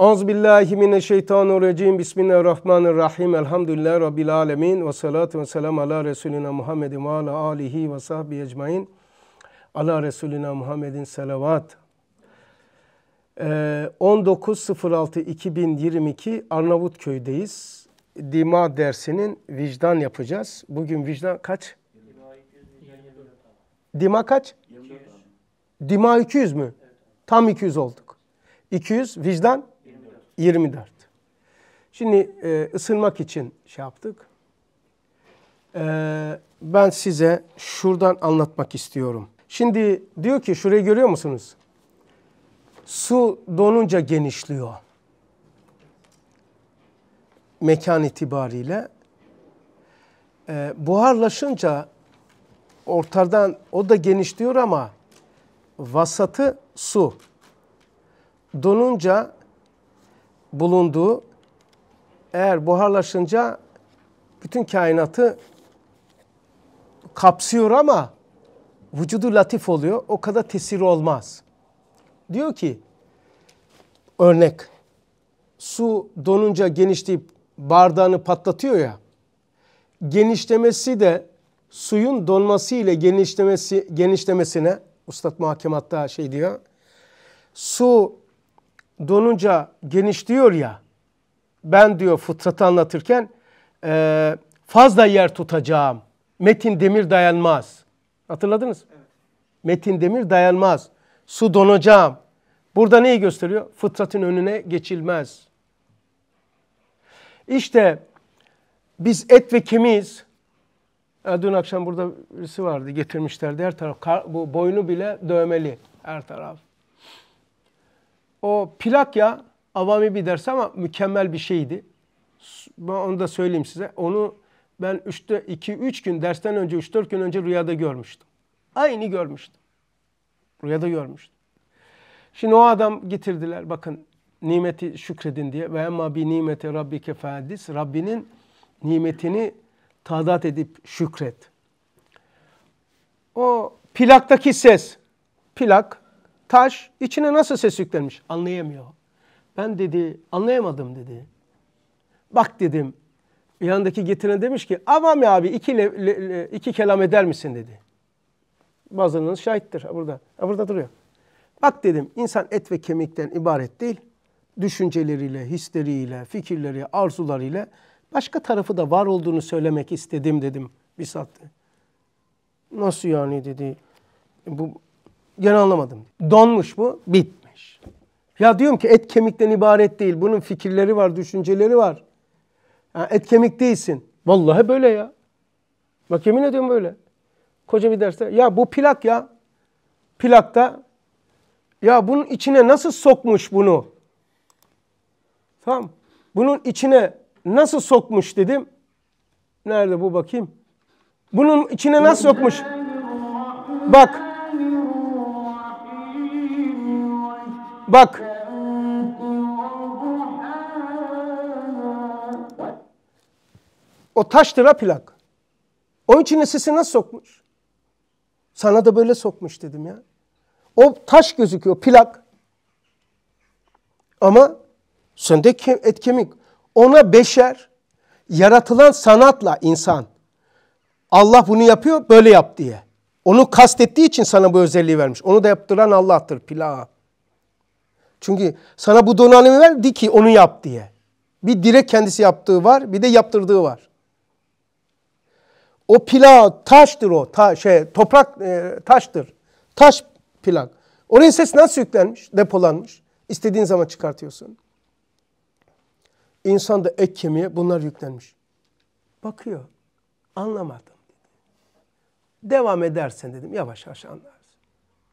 Euzubillahimineşşeytanirracim. Bismillahirrahmanirrahim. Elhamdülillahi Rabbil alemin. Ve salatu ve selam ala Resulina Muhammedin ve ala alihi ve sahbihi ecmain. Ala Resulina Muhammedin selavat. Ee, 19.06.2022 Arnavutköy'deyiz. Dima dersinin vicdan yapacağız. Bugün vicdan kaç? Dima kaç? Dima 200 mü? Tam 200 olduk. 200 vicdan 24. Şimdi e, ısınmak için şey yaptık. E, ben size şuradan anlatmak istiyorum. Şimdi diyor ki şurayı görüyor musunuz? Su donunca genişliyor. Mekan itibariyle. E, buharlaşınca ortadan o da genişliyor ama vasatı su. Donunca bulunduğu eğer buharlaşınca bütün kainatı kapsıyor ama vücudu latif oluyor. O kadar tesir olmaz. Diyor ki örnek su donunca genişleyip bardağını patlatıyor ya. Genişlemesi de suyun donması ile genişlemesi genişlemesine Ustad muhakematta şey diyor. Su donunca genişliyor ya. Ben diyor fıtratı anlatırken e, fazla yer tutacağım. Metin demir dayanmaz. Hatırladınız? Metin demir dayanmaz. Su donacağım. Burada neyi gösteriyor? Fıtratın önüne geçilmez. İşte biz et ve kemiz. E, dün akşam burada birisi vardı getirmişlerdi her taraf. bu boynu bile dövmeli her taraf. O ya, avami bir ders ama mükemmel bir şeydi. Ben onu da söyleyeyim size. Onu ben 2-3 gün dersten önce 3-4 gün önce rüyada görmüştüm. Aynı görmüştüm. Rüyada görmüştüm. Şimdi o adam getirdiler bakın nimeti şükredin diye. Ve emma bi nimete rabbike fehadis. Rabbinin nimetini tadat edip şükret. O plaktaki ses. Plak Taş içine nasıl ses yüklenmiş? Anlayamıyor. Ben dedi anlayamadım dedi. Bak dedim. Yanındaki getirene demiş ki Avami abi iki, le, le, le, iki kelam eder misin dedi. Bazılarınız şahittir. burada, ha, burada duruyor. Bak dedim insan et ve kemikten ibaret değil. Düşünceleriyle, hisleriyle, fikirleri, arzularıyla başka tarafı da var olduğunu söylemek istedim dedim bir saatte. Nasıl yani dedi. Bu gene anlamadım. Donmuş bu, bitmiş. Ya diyorum ki et kemikten ibaret değil. Bunun fikirleri var, düşünceleri var. Yani et kemik değilsin. Vallahi böyle ya. Bak yemin ediyorum böyle. Koca bir derste. Ya bu plak ya. Plakta. Ya bunun içine nasıl sokmuş bunu? Tamam. Bunun içine nasıl sokmuş dedim. Nerede bu bakayım? Bunun içine nasıl sokmuş? Bak. Bak. O taştır, lira plak. Onun içine sesi nasıl sokmuş? Sana da böyle sokmuş dedim ya. O taş gözüküyor, plak. Ama sende et kemik. Ona beşer, yaratılan sanatla insan. Allah bunu yapıyor, böyle yap diye. Onu kastettiği için sana bu özelliği vermiş. Onu da yaptıran Allah'tır, plak. Çünkü sana bu donanımı verdi ki onu yap diye. Bir direk kendisi yaptığı var, bir de yaptırdığı var. O plak taştır o, ta, şey toprak e, taştır. Taş plak. Oraya ses nasıl yüklenmiş, depolanmış? İstediğin zaman çıkartıyorsun. İnsan da ek kemiğe bunlar yüklenmiş. Bakıyor. Anlamadım. Devam edersen dedim yavaş yavaş anlarsın.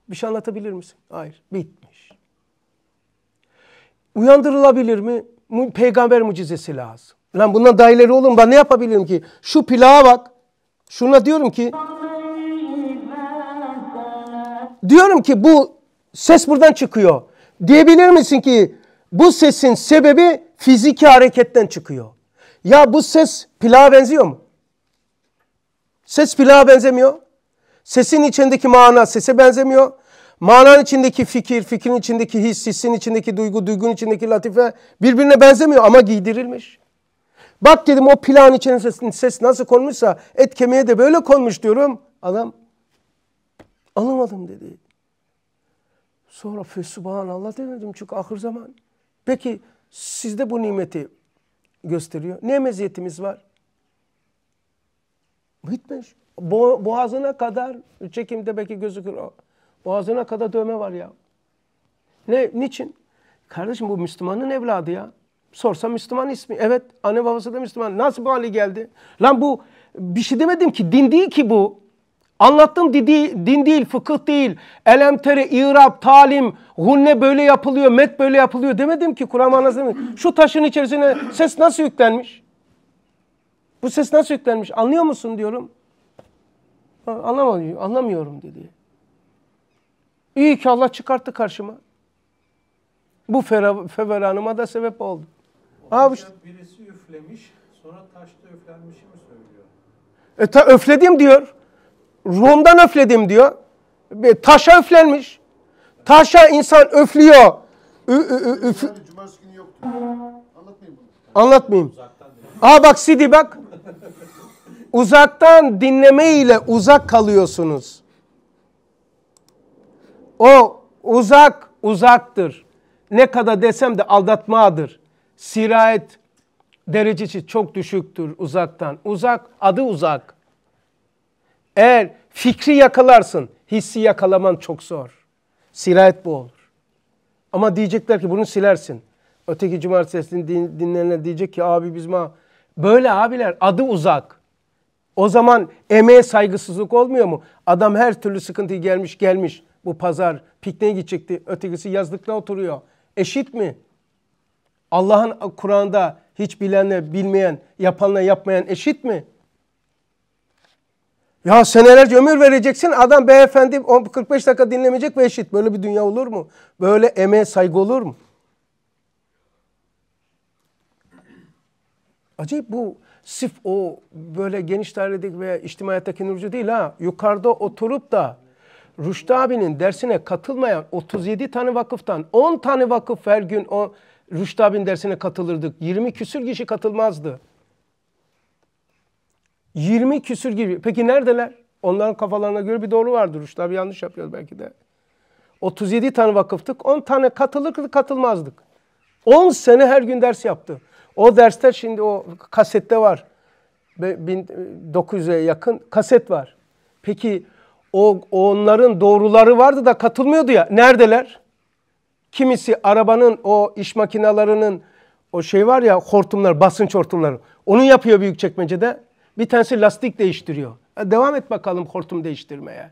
Bir şey anlatabilir misin? Hayır. Bitmiş. Uyandırılabilir mi? Peygamber mucizesi lazım. Lan bundan daha ileri olur mu? Ben ne yapabilirim ki? Şu pilağa bak. Şuna diyorum ki diyorum ki bu ses buradan çıkıyor. Diyebilir misin ki bu sesin sebebi fiziki hareketten çıkıyor. Ya bu ses pilağa benziyor mu? Ses pilağa benzemiyor. Sesin içindeki mana sese benzemiyor. Mananın içindeki fikir, fikrin içindeki his, hissin içindeki duygu, duygun içindeki latife birbirine benzemiyor ama giydirilmiş. Bak dedim o plan içine ses, ses nasıl konmuşsa et kemiğe de böyle konmuş diyorum. Adam anlamadım dedi. Sonra Allah demedim çünkü ahir zaman. Peki sizde bu nimeti gösteriyor. Ne meziyetimiz var? Bitmiş. Bo boğazına kadar çekimde belki gözükür o. Boğazına kadar dövme var ya. Ne, niçin? Kardeşim bu Müslümanın evladı ya. Sorsa Müslüman ismi. Evet anne babası da Müslüman. Nasıl bu hale geldi? Lan bu bir şey demedim ki din değil ki bu. Anlattım din din değil fıkıh değil. Elemtere, irab, talim, hunne böyle yapılıyor, met böyle yapılıyor demedim ki Kur'an manasını. Şu taşın içerisine ses nasıl yüklenmiş? Bu ses nasıl yüklenmiş? Anlıyor musun diyorum. Anlamadım, anlamıyorum dedi. İyi ki Allah çıkarttı karşıma. Bu feveranıma da sebep oldu. Abi, birisi üflemiş, sonra taşta üflenmişi mi söylüyor? E ta, öfledim diyor. Rum'dan öfledim diyor. E, taşa üflenmiş. Taşa insan öflüyor. Ü, ü, ü, üf... Cumartesi günü yok. Anlatmayayım bunu. Anlatmayayım. Aa bak Sidi bak. Uzaktan dinleme ile uzak kalıyorsunuz. O uzak uzaktır. Ne kadar desem de aldatmadır. Sirayet derecesi çok düşüktür uzaktan. Uzak adı uzak. Eğer fikri yakalarsın, hissi yakalaman çok zor. Sirayet bu olur. Ama diyecekler ki bunu silersin. Öteki cumartesini dinleyenler diyecek ki abi biz ma böyle abiler adı uzak. O zaman emeğe saygısızlık olmuyor mu? Adam her türlü sıkıntı gelmiş gelmiş. Bu pazar pikniğe gidecekti. Ötekisi yazlıkta oturuyor. Eşit mi? Allah'ın Kur'an'da hiç bilenle bilmeyen, yapanla yapmayan eşit mi? Ya senelerce ömür vereceksin adam beyefendi 45 dakika dinlemeyecek ve eşit. Böyle bir dünya olur mu? Böyle emeğe saygı olur mu? Acayip bu sif o böyle geniş dairedeki veya içtimaiyattaki nurcu değil ha. Yukarıda oturup da Rüştü abinin dersine katılmayan 37 tane vakıftan 10 tane vakıf her gün o Rüştü abinin dersine katılırdık. 20 küsür kişi katılmazdı. 20 küsür gibi. Peki neredeler? Onların kafalarına göre bir doğru vardır. Rüştü abi yanlış yapıyor belki de. 37 tane vakıftık. 10 tane katılırdık katılmazdık. 10 sene her gün ders yaptı. O dersler şimdi o kasette var. 1900'e yakın kaset var. Peki o onların doğruları vardı da katılmıyordu ya. Neredeler? Kimisi arabanın o iş makinalarının o şey var ya hortumlar, basınç hortumları. Onu yapıyor büyük çekmecede. Bir tanesi lastik değiştiriyor. Ya e, devam et bakalım hortum değiştirmeye.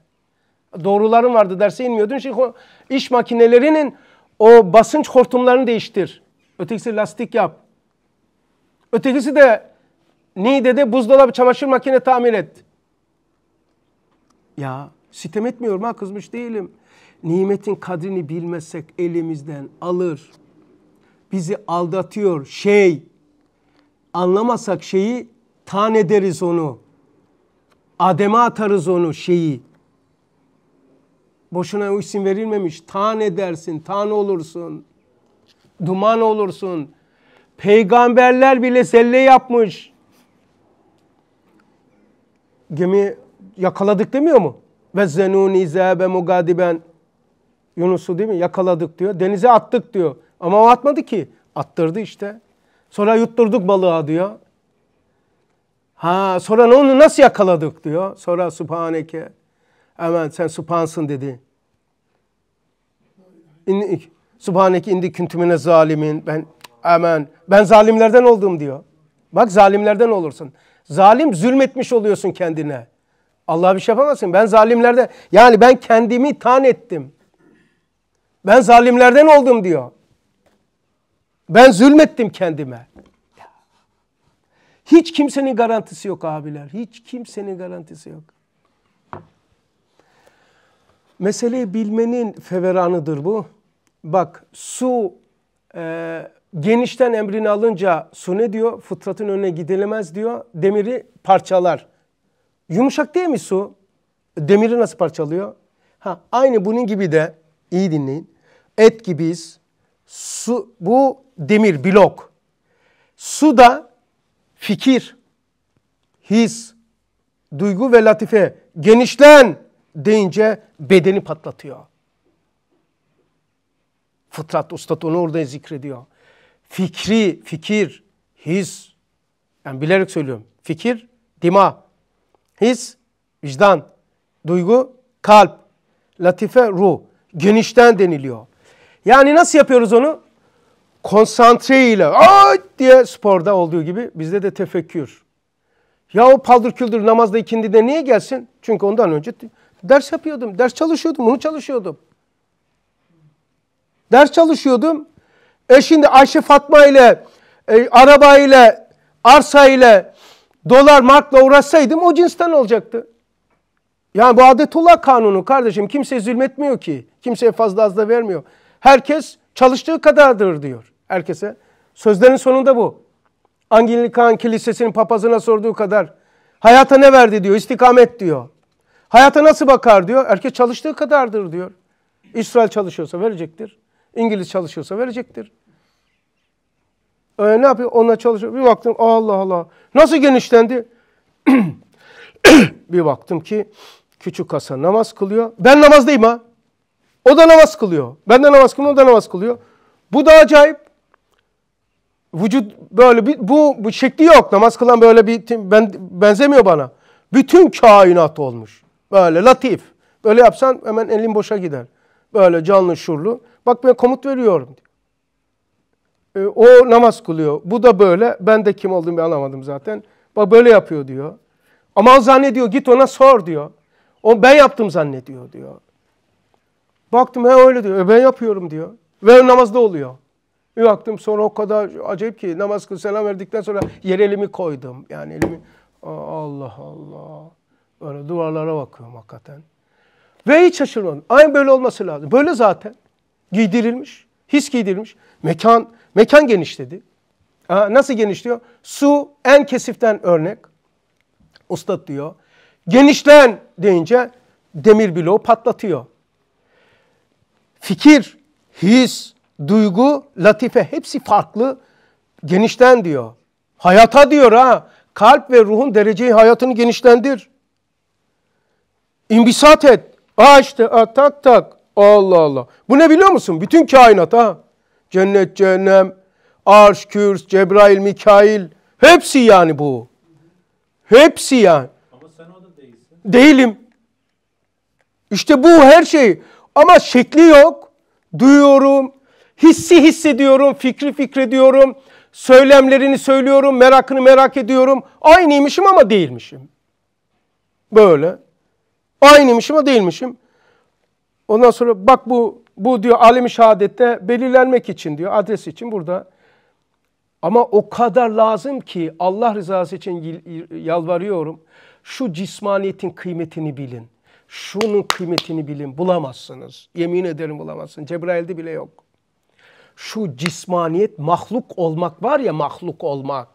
Doğruların vardı derse inmiyordun. Şimdi iş makinelerinin o basınç hortumlarını değiştir. Ötekisi lastik yap. Ötekisi de Niğde'de buzdolabı çamaşır makine tamir et. Ya sitem etmiyorum ha kızmış değilim. Nimetin kadrini bilmezsek elimizden alır. Bizi aldatıyor şey. Anlamasak şeyi tan ederiz onu. Adem'e atarız onu şeyi. Boşuna o isim verilmemiş. Tan edersin, tan olursun. Duman olursun. Peygamberler bile selle yapmış. Gemi yakaladık demiyor mu? Ve zenuni zebe mugadiben Yunus'u değil mi? Yakaladık diyor. Denize attık diyor. Ama o atmadı ki. Attırdı işte. Sonra yutturduk balığa diyor. Ha sonra onu nasıl yakaladık diyor. Sonra subhaneke. Hemen sen subhansın dedi. İn, subhaneke indi küntümüne zalimin. Ben hemen ben zalimlerden oldum diyor. Bak zalimlerden olursun. Zalim zulmetmiş oluyorsun kendine. Allah bir şey yapamazsın. Ben zalimlerde yani ben kendimi tan ettim. Ben zalimlerden oldum diyor. Ben zulmettim kendime. Hiç kimsenin garantisi yok abiler. Hiç kimsenin garantisi yok. Meseleyi bilmenin feveranıdır bu. Bak su e, genişten emrini alınca su ne diyor? Fıtratın önüne gidilemez diyor. Demiri parçalar. Yumuşak değil mi su? Demiri nasıl parçalıyor? Ha, aynı bunun gibi de iyi dinleyin. Et gibiyiz. Su, bu demir, blok. Su da fikir, his, duygu ve latife genişlen deyince bedeni patlatıyor. Fıtrat Ustad onu orada zikrediyor. Fikri, fikir, his. Yani bilerek söylüyorum. Fikir, dima. His, vicdan. Duygu, kalp. Latife, ruh. Genişten deniliyor. Yani nasıl yapıyoruz onu? Konsantre ile diye sporda olduğu gibi bizde de tefekkür. Ya o paldır küldür namazda ikindide niye gelsin? Çünkü ondan önce ders yapıyordum, ders çalışıyordum, bunu çalışıyordum. Ders çalışıyordum. E şimdi Ayşe Fatma ile, e, araba ile, arsa ile, dolar markla uğraşsaydım o cinsten olacaktı. Yani bu adetullah kanunu kardeşim kimse zulmetmiyor ki. Kimseye fazla az da vermiyor. Herkes çalıştığı kadardır diyor herkese. Sözlerin sonunda bu. Anglikan Kilisesi'nin papazına sorduğu kadar hayata ne verdi diyor, istikamet diyor. Hayata nasıl bakar diyor, herkes çalıştığı kadardır diyor. İsrail çalışıyorsa verecektir, İngiliz çalışıyorsa verecektir. E, ne yapıyor? Onunla çalışıyor. Bir baktım Allah Allah. Nasıl genişlendi? bir baktım ki küçük Hasan namaz kılıyor. Ben namazdayım ha. O da namaz kılıyor. Ben de namaz kılıyorum, o da namaz kılıyor. Bu da acayip. Vücut böyle bir, bu, bu şekli yok. Namaz kılan böyle bir ben, benzemiyor bana. Bütün kainat olmuş. Böyle latif. Böyle yapsan hemen elin boşa gider. Böyle canlı şurlu. Bak ben komut veriyorum. E, o namaz kılıyor. Bu da böyle. Ben de kim olduğumu anlamadım zaten. Bak böyle yapıyor diyor. Ama o zannediyor git ona sor diyor. O ben yaptım zannediyor diyor. Baktım he öyle diyor. E, ben yapıyorum diyor. Ve namazda oluyor. Bir baktım sonra o kadar acayip ki namaz kıl selam verdikten sonra yere elimi koydum. Yani elimi Allah Allah. Böyle duvarlara bakıyorum hakikaten. Ve hiç şaşırmadım. Aynı böyle olması lazım. Böyle zaten. Giydirilmiş. His giydirilmiş. Mekan Mekan genişledi. Aa, nasıl genişliyor? Su en kesiften örnek. Ustad diyor. Genişlen deyince demir bloğu patlatıyor. Fikir, his, duygu, latife hepsi farklı. Genişten diyor. Hayata diyor ha. Kalp ve ruhun dereceyi hayatını genişlendir. İmbisat et. Aa işte a, tak tak. Allah Allah. Bu ne biliyor musun? Bütün kainat ha. Cennet, cehennem, arş, kürs, Cebrail, Mikail hepsi yani bu. Hepsi yani. Ama sen o da değilsin. Değilim. İşte bu her şey. Ama şekli yok. Duyuyorum. Hissi hissediyorum. Fikri fikrediyorum. Söylemlerini söylüyorum. Merakını merak ediyorum. Aynıymışım ama değilmişim. Böyle. Aynıymışım ama değilmişim. Ondan sonra bak bu bu diyor alim şahadette belirlenmek için diyor adres için burada. Ama o kadar lazım ki Allah rızası için yalvarıyorum. Şu cismaniyetin kıymetini bilin. Şunun kıymetini bilin. Bulamazsınız. Yemin ederim bulamazsınız. Cebrail'de bile yok. Şu cismaniyet mahluk olmak var ya mahluk olmak.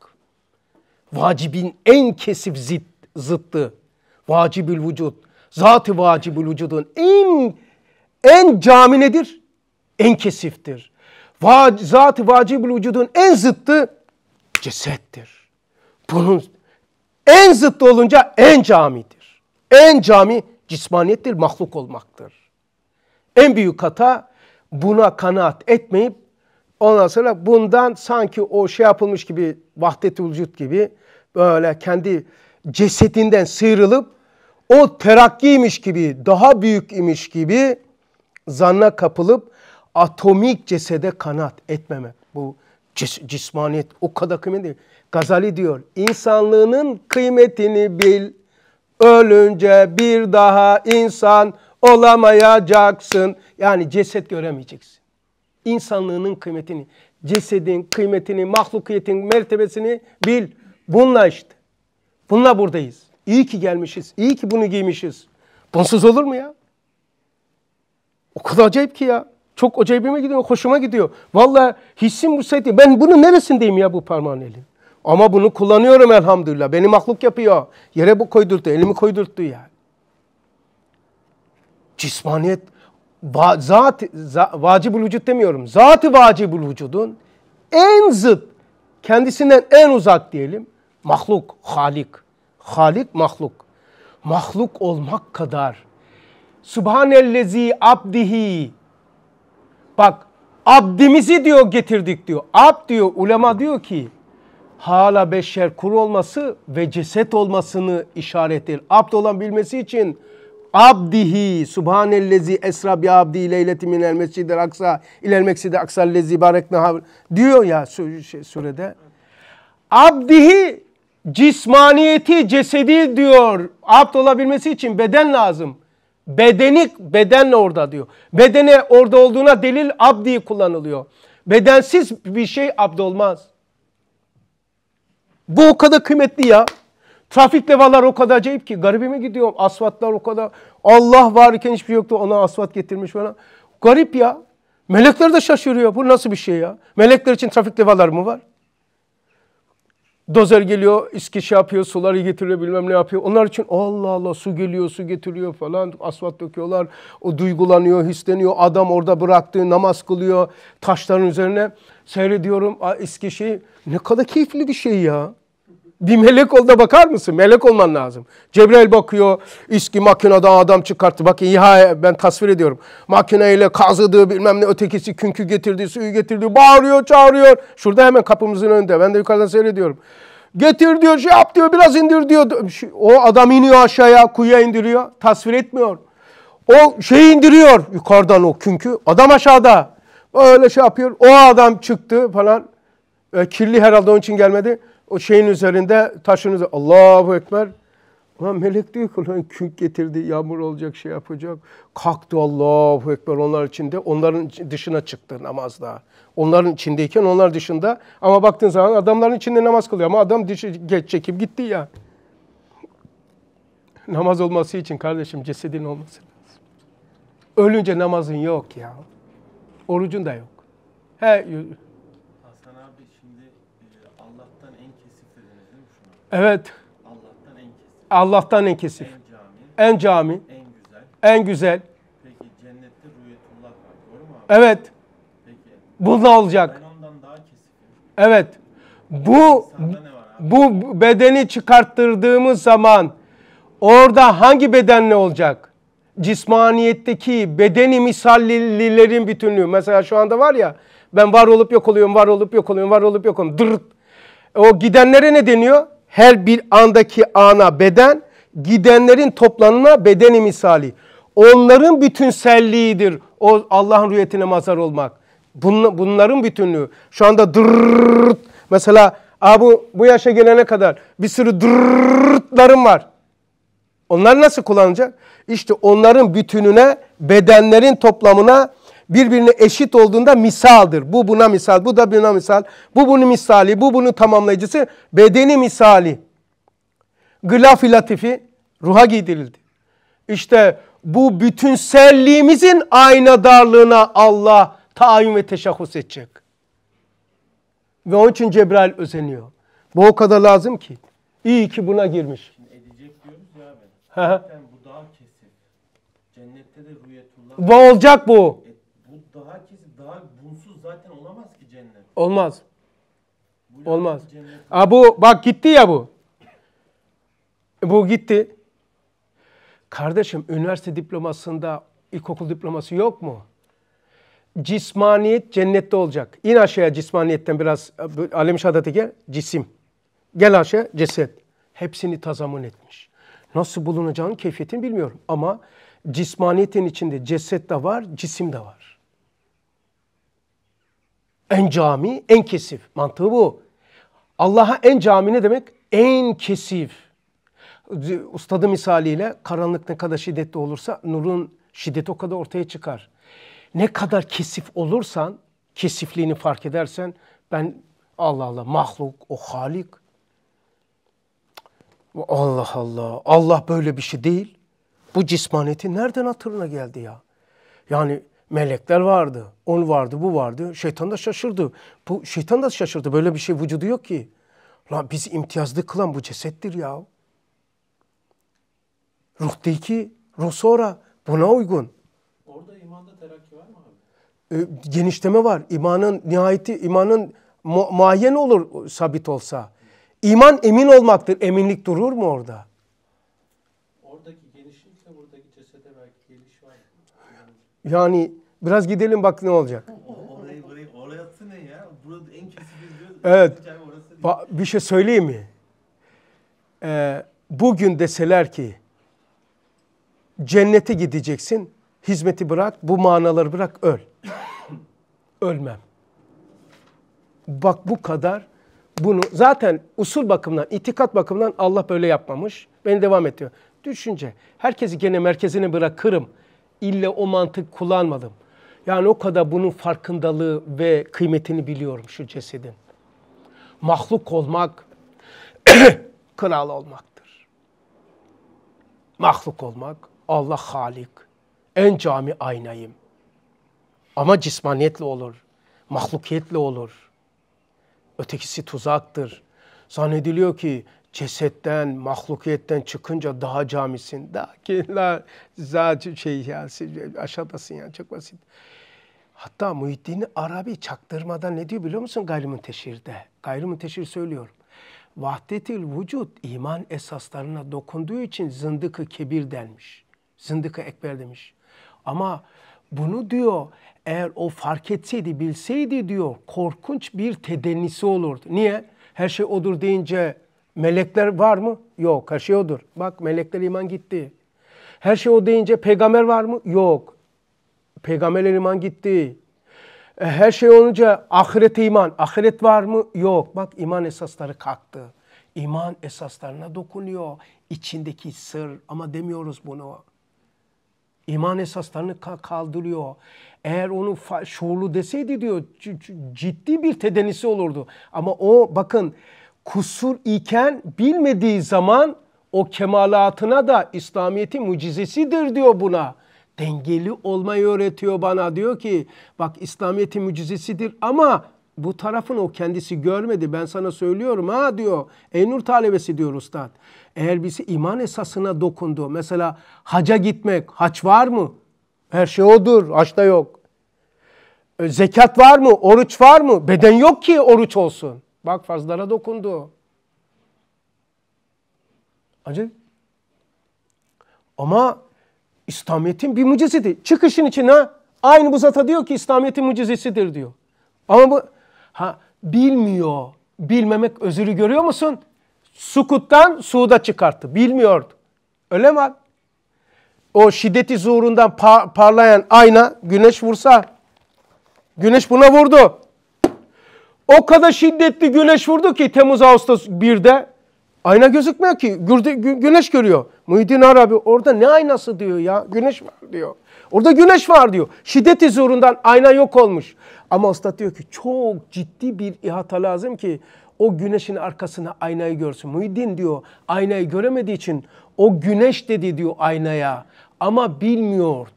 Vacibin en kesif zıt zıttı. Vacibül vücut. Zat-ı vacibül vücudun en en cami nedir? En kesiftir. Va Zat-ı vacibül vücudun en zıttı cesettir. Bunun en zıttı olunca en camidir. En cami cismaniyettir, mahluk olmaktır. En büyük hata buna kanaat etmeyip ondan sonra bundan sanki o şey yapılmış gibi vahdet-i vücut gibi böyle kendi cesedinden sıyrılıp o terakkiymiş gibi, daha büyük imiş gibi zanna kapılıp atomik cesede kanat etmeme Bu cis, cismaniyet o kadar kıymetli. Gazali diyor, insanlığının kıymetini bil, ölünce bir daha insan olamayacaksın. Yani ceset göremeyeceksin. İnsanlığının kıymetini, cesedin kıymetini, mahlukiyetin mertebesini bil. Bununla işte. Bununla buradayız. İyi ki gelmişiz. İyi ki bunu giymişiz. Bunsuz olur mu ya? O kadar acayip ki ya. Çok acayipime gidiyor, hoşuma gidiyor. Vallahi hissim bu seydi. Ben bunun neresindeyim ya bu parmağın elin? Ama bunu kullanıyorum elhamdülillah. Beni mahluk yapıyor. Yere bu koydurttu, elimi koydurttu yani. Cismaniyet, va, zat, za, vacibul vücut demiyorum. Zat-ı vücudun en zıt, kendisinden en uzak diyelim. Mahluk, halik. Halik, mahluk. Mahluk olmak kadar Subhanellezi abdihi. Bak abdimizi diyor getirdik diyor. Ab diyor ulema diyor ki hala beşer kur olması ve ceset olmasını işaret eder. Abd olan bilmesi için abdihi subhanellezi esra bi abdi leyleti minel mescidir aksa ilel mescidil aksa lezi barekna diyor ya şey, surede. Abdihi cismaniyeti, cesedi diyor. Abd olabilmesi için beden lazım. Bedeni, beden orada diyor. Bedene orada olduğuna delil abdi kullanılıyor. Bedensiz bir şey abd olmaz. Bu o kadar kıymetli ya. Trafik devalar o kadar acayip ki. Garibime gidiyorum. Asfaltlar o kadar. Allah varken hiçbir şey yoktu. Ona asfalt getirmiş bana. Garip ya. Melekler de şaşırıyor. Bu nasıl bir şey ya? Melekler için trafik devalar mı var? Dozer geliyor, iski şey yapıyor, suları getiriyor, bilmem ne yapıyor. Onlar için Allah Allah su geliyor, su getiriyor falan. Asfalt döküyorlar. O duygulanıyor, hisleniyor. Adam orada bıraktığı namaz kılıyor taşların üzerine. Seyrediyorum iski şey. Ne kadar keyifli bir şey ya. Bir melek ol da bakar mısın? Melek olman lazım. Cebrail bakıyor. İSKİ makineden adam çıkarttı. Bakın ya ben tasvir ediyorum. Makineyle kazıdı bilmem ne ötekisi künkü getirdi, suyu getirdi. Bağırıyor, çağırıyor. Şurada hemen kapımızın önünde. Ben de yukarıdan seyrediyorum. Getir diyor, şey yap diyor, biraz indir diyor. O adam iniyor aşağıya, kuyuya indiriyor. Tasvir etmiyor. O şeyi indiriyor yukarıdan o künkü. Adam aşağıda. böyle şey yapıyor. O adam çıktı falan. E, kirli herhalde onun için gelmedi o şeyin üzerinde taşınız üzerinde Allahu Ekber. Ulan melek diyor ki ulan künk getirdi, yağmur olacak, şey yapacak. Kalktı Allahu Ekber onlar içinde. Onların dışına çıktı namazda. Onların içindeyken onlar dışında. Ama baktığın zaman adamların içinde namaz kılıyor. Ama adam dışı geç çekip gitti ya. Namaz olması için kardeşim cesedin olması lazım. Ölünce namazın yok ya. Orucun da yok. He Evet. Allah'tan en kesif. Allah'tan en kesif. En cami. En cami. En güzel. En güzel. Peki cennette rüyetullah var doğru mu abi? Evet. Peki. Bu ne olacak? Ben ondan daha kesifim. Evet. Bu bu bedeni çıkarttırdığımız zaman orada hangi bedenle olacak? Cismaniyetteki bedeni misallilerin bütünlüğü. Mesela şu anda var ya ben var olup yok oluyorum, var olup yok oluyorum, var olup yok oluyorum. Dırt. O gidenlere ne deniyor? her bir andaki ana beden, gidenlerin toplanına bedeni misali. Onların bütünselliğidir o Allah'ın rüyetine mazhar olmak. bunların bütünlüğü. Şu anda dırrrrt mesela Aa bu, bu yaşa gelene kadar bir sürü dırrrtlarım var. Onlar nasıl kullanacak? İşte onların bütününe, bedenlerin toplamına birbirine eşit olduğunda misaldır. Bu buna misal, bu da buna misal, bu bunun misali, bu bunun tamamlayıcısı bedeni misali. Gılaf-ı ruha giydirildi. İşte bu bütünselliğimizin aynadarlığına Allah tayin ve teşahhus edecek. Ve onun için Cebrail özeniyor. Bu o kadar lazım ki. İyi ki buna girmiş. Bu olacak bu. Olmaz. Olmaz. Aa, bu bak gitti ya bu. Bu gitti. Kardeşim üniversite diplomasında ilkokul diploması yok mu? Cismaniyet cennette olacak. İn aşağıya cismaniyetten biraz Alem Şadat'a gel. Cisim. Gel aşağı ceset. Hepsini tazamun etmiş. Nasıl bulunacağını keyfiyetini bilmiyorum. Ama cismaniyetin içinde ceset de var, cisim de var. En cami, en kesif. Mantığı bu. Allah'a en cami ne demek? En kesif. Ustadı misaliyle karanlık ne kadar şiddetli olursa nurun şiddeti o kadar ortaya çıkar. Ne kadar kesif olursan, kesifliğini fark edersen ben Allah Allah mahluk, o halik. Allah Allah, Allah böyle bir şey değil. Bu cismaniyeti nereden hatırına geldi ya? Yani Melekler vardı, on vardı, bu vardı. Şeytan da şaşırdı. Bu şeytan da şaşırdı. Böyle bir şey vücudu yok ki. La biz imtiyazlı kılan bu cesettir ya. Ruh Ruhtaki ruh sonra buna uygun. Orada imanda terakki var mı abi? Ee, genişleme var. İmanın nihayeti, imanın mu muayyen olur sabit olsa. İman emin olmaktır. Eminlik durur mu orada? Oradaki genişlikle buradaki cesede belki geliş var. Yani Biraz gidelim bak ne olacak. Orayı, orayı, orası ne ya? Burada en kesin Evet. Ba- bir şey söyleyeyim mi? Ee, bugün deseler ki cennete gideceksin, hizmeti bırak, bu manaları bırak, öl. Ölmem. Bak bu kadar bunu zaten usul bakımından, itikat bakımından Allah böyle yapmamış. Beni devam ediyor. Düşünce. Herkesi gene merkezine bırakırım. İlle o mantık kullanmadım. Yani o kadar bunun farkındalığı ve kıymetini biliyorum şu cesedin. Mahluk olmak kral olmaktır. Mahluk olmak Allah Halik. En cami aynayım. Ama cismaniyetle olur. Mahlukiyetle olur. Ötekisi tuzaktır. Zannediliyor ki cesetten, mahlukiyetten çıkınca daha camisin. Daha la zaten şey ya aşağıdasın yani çok basit. Hatta Muhittin Arabi çaktırmadan ne diyor biliyor musun gayrimunteşirde? Gayrimunteşir söylüyorum. Vahdetil vücut iman esaslarına dokunduğu için zındıkı kebir denmiş. Zındıkı ekber demiş. Ama bunu diyor eğer o fark etseydi bilseydi diyor korkunç bir tedennisi olurdu. Niye? Her şey odur deyince Melekler var mı? Yok. Her şey odur. Bak melekler iman gitti. Her şey o deyince peygamber var mı? Yok. Peygamberler iman gitti. E, her şey olunca ahirete iman. Ahiret var mı? Yok. Bak iman esasları kalktı. İman esaslarına dokunuyor. İçindeki sır ama demiyoruz bunu. İman esaslarını kaldırıyor. Eğer onu şuurlu deseydi diyor ciddi bir tedenisi olurdu. Ama o bakın kusur iken bilmediği zaman o kemalatına da İslamiyet'in mucizesidir diyor buna. Dengeli olmayı öğretiyor bana. Diyor ki bak İslamiyet'in mucizesidir ama bu tarafın o kendisi görmedi. Ben sana söylüyorum ha diyor. ey Nur talebesi diyor ustad. Eğer bizi iman esasına dokundu. Mesela haca gitmek. Haç var mı? Her şey odur. da yok. Zekat var mı? Oruç var mı? Beden yok ki oruç olsun. Bak farzlara dokundu. Acayip. Ama İslamiyet'in bir mucizesi. Çıkışın içine aynı bu zata diyor ki İslamiyet'in mucizesidir diyor. Ama bu ha, bilmiyor. Bilmemek özürü görüyor musun? Sukuttan suda çıkarttı. Bilmiyordu. Öyle mi abi? O şiddeti zuhurundan par parlayan ayna güneş vursa. Güneş buna vurdu. O kadar şiddetli güneş vurdu ki Temmuz Ağustos 1'de ayna gözükmüyor ki. güneş görüyor. Muhyiddin Arabi orada ne aynası diyor ya? Güneş var diyor. Orada güneş var diyor. Şiddet zorundan ayna yok olmuş. Ama usta diyor ki çok ciddi bir ihata lazım ki o güneşin arkasına aynayı görsün. Muhyiddin diyor aynayı göremediği için o güneş dedi diyor aynaya ama bilmiyordu.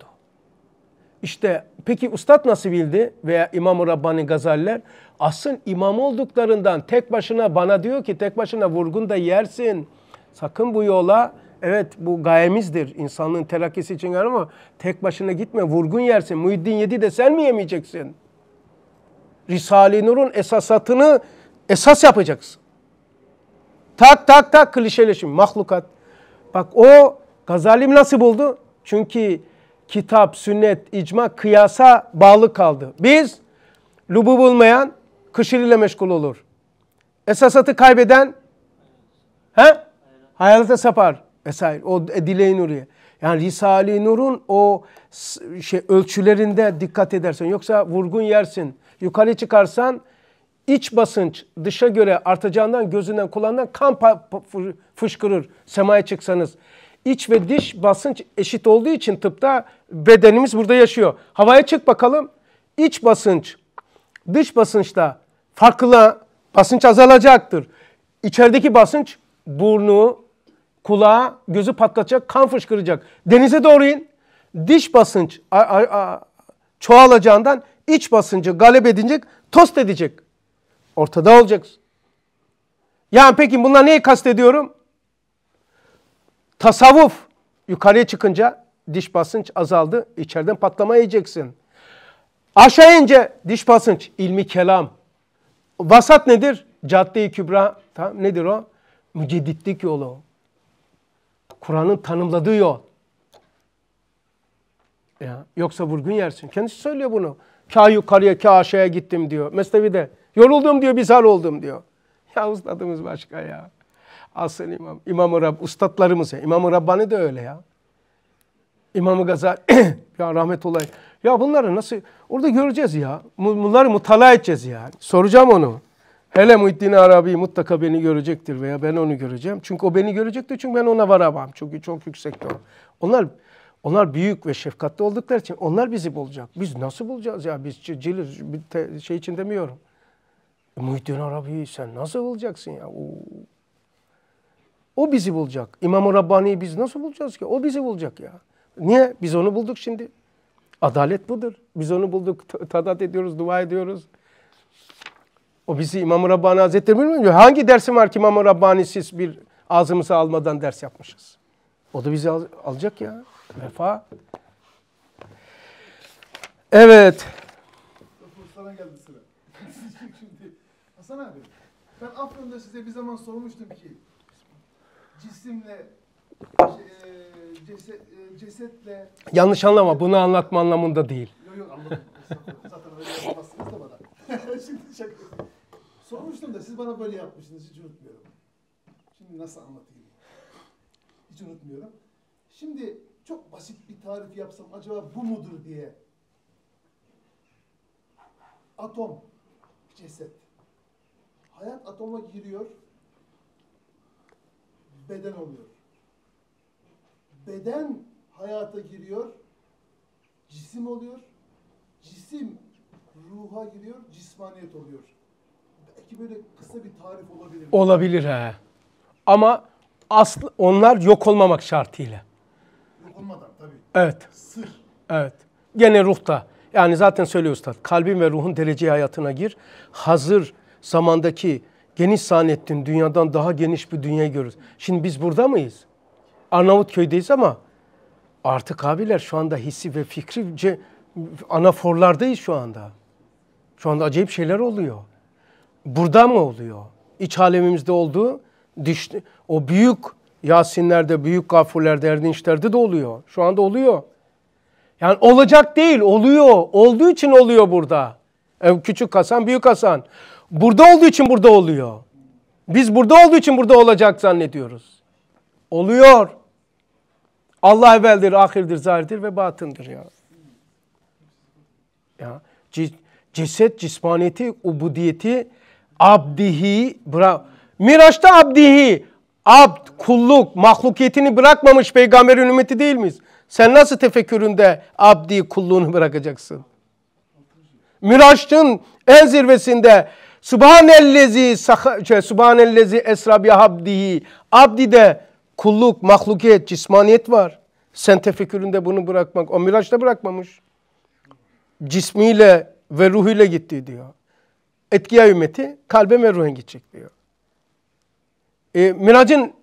İşte peki ustad nasıl bildi veya İmam-ı Rabbani Gazaller? asın imam olduklarından tek başına bana diyor ki tek başına vurgun da yersin. Sakın bu yola evet bu gayemizdir insanlığın telakkisi için ama tek başına gitme vurgun yersin. Muhiddin yedi de sen mi yemeyeceksin? Risale-i Nur'un esasatını esas yapacaksın. Tak tak tak klişeleşim mahlukat. Bak o Gazalim nasıl buldu? Çünkü kitap, sünnet, icma kıyasa bağlı kaldı. Biz lubu bulmayan, kışır ile meşgul olur. Esasatı kaybeden he? Hayalete sapar vesaire. O e, dile-i nuriye. Yani Risale-i Nur'un o şey ölçülerinde dikkat edersen yoksa vurgun yersin. Yukarı çıkarsan iç basınç dışa göre artacağından gözünden kulağından kan fışkırır semaya çıksanız. İç ve dış basınç eşit olduğu için tıpta bedenimiz burada yaşıyor. Havaya çık bakalım. İç basınç dış basınçla farklı basınç azalacaktır. İçerideki basınç burnu, kulağı, gözü patlatacak, kan fışkıracak. Denize doğru in. Diş basınç a, a, a, çoğalacağından iç basıncı galip edecek, tost edecek. Ortada olacaksın. Yani peki bunlar neyi kastediyorum? Tasavvuf yukarıya çıkınca diş basınç azaldı. İçeriden patlama yiyeceksin. Aşağı ince diş basınç, ilmi kelam, Vasat nedir? Cadde-i Kübra. Tamam, nedir o? Mücedditlik yolu. Kur'an'ın tanımladığı yol. Ya, yoksa vurgun yersin. Kendisi söylüyor bunu. Ka yukarıya ka aşağıya gittim diyor. Mesnevi de. Yoruldum diyor, bizar oldum diyor. Ya ustadımız başka ya. Asıl imam, İmam-ı Rab, ustadlarımız ya. İmam-ı Rabbani de öyle ya. İmam-ı Gazali, ya rahmet olay. Ya bunları nasıl orada göreceğiz ya. Bunları mutala edeceğiz yani. Soracağım onu. Hele Muhittin Arabi mutlaka beni görecektir veya ben onu göreceğim. Çünkü o beni görecektir çünkü ben ona varamam. Çünkü çok yüksek o. Onlar onlar büyük ve şefkatli oldukları için onlar bizi bulacak. Biz nasıl bulacağız ya? Biz ciliz bir şey için demiyorum. E, Muhittin Arabi sen nasıl bulacaksın ya? Oo. O bizi bulacak. İmam-ı Rabbani'yi biz nasıl bulacağız ki? O bizi bulacak ya. Niye? Biz onu bulduk şimdi. Adalet budur. Biz onu bulduk, tadat ediyoruz, dua ediyoruz. O bizi İmam-ı Rabbani Hazretleri bilmiyor. Hangi dersi var ki İmam-ı Rabbani'siz bir ağzımızı almadan ders yapmışız? O da bizi al alacak ya. Vefa. Evet. Sana geldi sıra. Hasan abi, ben Afyon'da size bir zaman sormuştum ki cisimle şey, e, ceset, e, cesetle... Yanlış anlama bunu anlatma anlamında değil. Yok yok anladım. Zaten öyle yapamazsınız da bana. Şimdi şaka. Sormuştum da siz bana böyle yapmışsınız hiç unutmuyorum. Şimdi nasıl anlatayım? Hiç unutmuyorum. Şimdi çok basit bir tarif yapsam acaba bu mudur diye. Atom, ceset. Hayat atoma giriyor, beden oluyor beden hayata giriyor, cisim oluyor. Cisim ruha giriyor, cismaniyet oluyor. Belki böyle kısa bir tarif olabilir. Olabilir he. Ama aslı, onlar yok olmamak şartıyla. Yok olmadan tabii. Evet. Sır. Evet. Gene ruhta. Yani zaten söylüyor Üstad. Kalbin ve ruhun derece hayatına gir. Hazır zamandaki geniş zannettin dünyadan daha geniş bir dünya görürüz. Şimdi biz burada mıyız? Arnavutköy'deyiz ama artık abiler şu anda hissi ve fikrice anaforlardayız şu anda. Şu anda acayip şeyler oluyor. Burada mı oluyor? İç alemimizde olduğu düş, o büyük Yasinlerde, büyük gafurlerde, erdinçlerde de oluyor. Şu anda oluyor. Yani olacak değil, oluyor. Olduğu için oluyor burada. Küçük Hasan, Büyük Hasan. Burada olduğu için burada oluyor. Biz burada olduğu için burada olacak zannediyoruz oluyor. Allah evveldir, ahirdir, zahirdir ve batındır ya. Ya ceset, cismaniyeti, ubudiyeti, abdihi, bravo. Miraç'ta abdihi, abd, kulluk, mahlukiyetini bırakmamış peygamberin ümmeti değil miyiz? Sen nasıl tefekküründe abdi, kulluğunu bırakacaksın? Miraç'ın en zirvesinde Subhanellezi, şey, Subhanellezi esra bi abdihi, abdi de Kulluk, mahlukiyet, cismaniyet var. Sen tefekküründe bunu bırakmak. O Miraç'ta bırakmamış. Cismiyle ve ruhuyla gitti diyor. Etkiya ümmeti kalbe ve ruhen gidecek diyor. E, miracın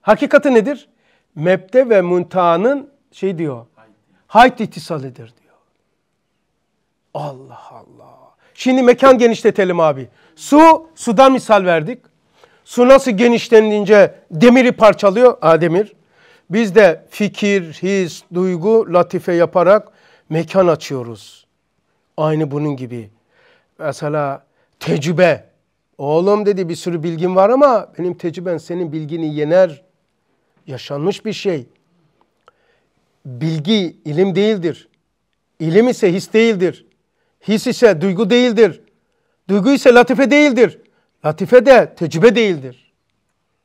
hakikati nedir? Mepte ve muntaanın şey diyor. Hayt itisalidir diyor. Allah Allah. Şimdi mekan genişletelim abi. Su, sudan misal verdik. Su nasıl genişlenince demiri parçalıyor? Ademir. Biz de fikir, his, duygu, latife yaparak mekan açıyoruz. Aynı bunun gibi. Mesela tecrübe. Oğlum dedi bir sürü bilgin var ama benim tecrüben senin bilgini yener. Yaşanmış bir şey. Bilgi ilim değildir. İlim ise his değildir. His ise duygu değildir. Duygu ise latife değildir. Latife de tecrübe değildir.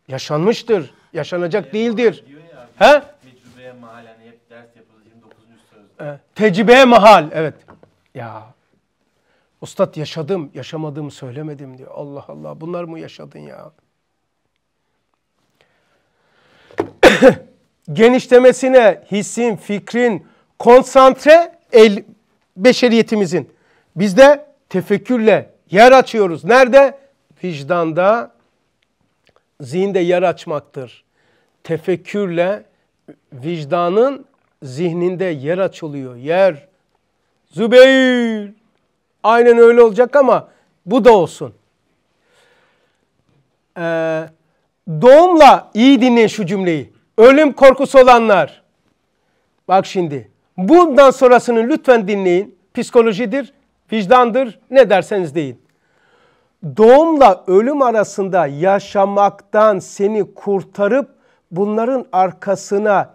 Yaşanmıştır. Yaşanacak değildir. Ya, He? Tecrübeye mahal hani hep ders yapılır 29. sözde. tecrübeye mahal evet. Ya Ustad yaşadım, yaşamadım söylemedim diyor. Allah Allah bunlar mı yaşadın ya? Genişlemesine hissin, fikrin, konsantre el, beşeriyetimizin. Biz de tefekkürle yer açıyoruz. Nerede? vicdanda, zihinde yer açmaktır. Tefekkürle vicdanın zihninde yer açılıyor. Yer. Zübeyir. Aynen öyle olacak ama bu da olsun. Ee, doğumla iyi dinleyin şu cümleyi. Ölüm korkusu olanlar. Bak şimdi. Bundan sonrasını lütfen dinleyin. Psikolojidir, vicdandır, ne derseniz deyin doğumla ölüm arasında yaşamaktan seni kurtarıp bunların arkasına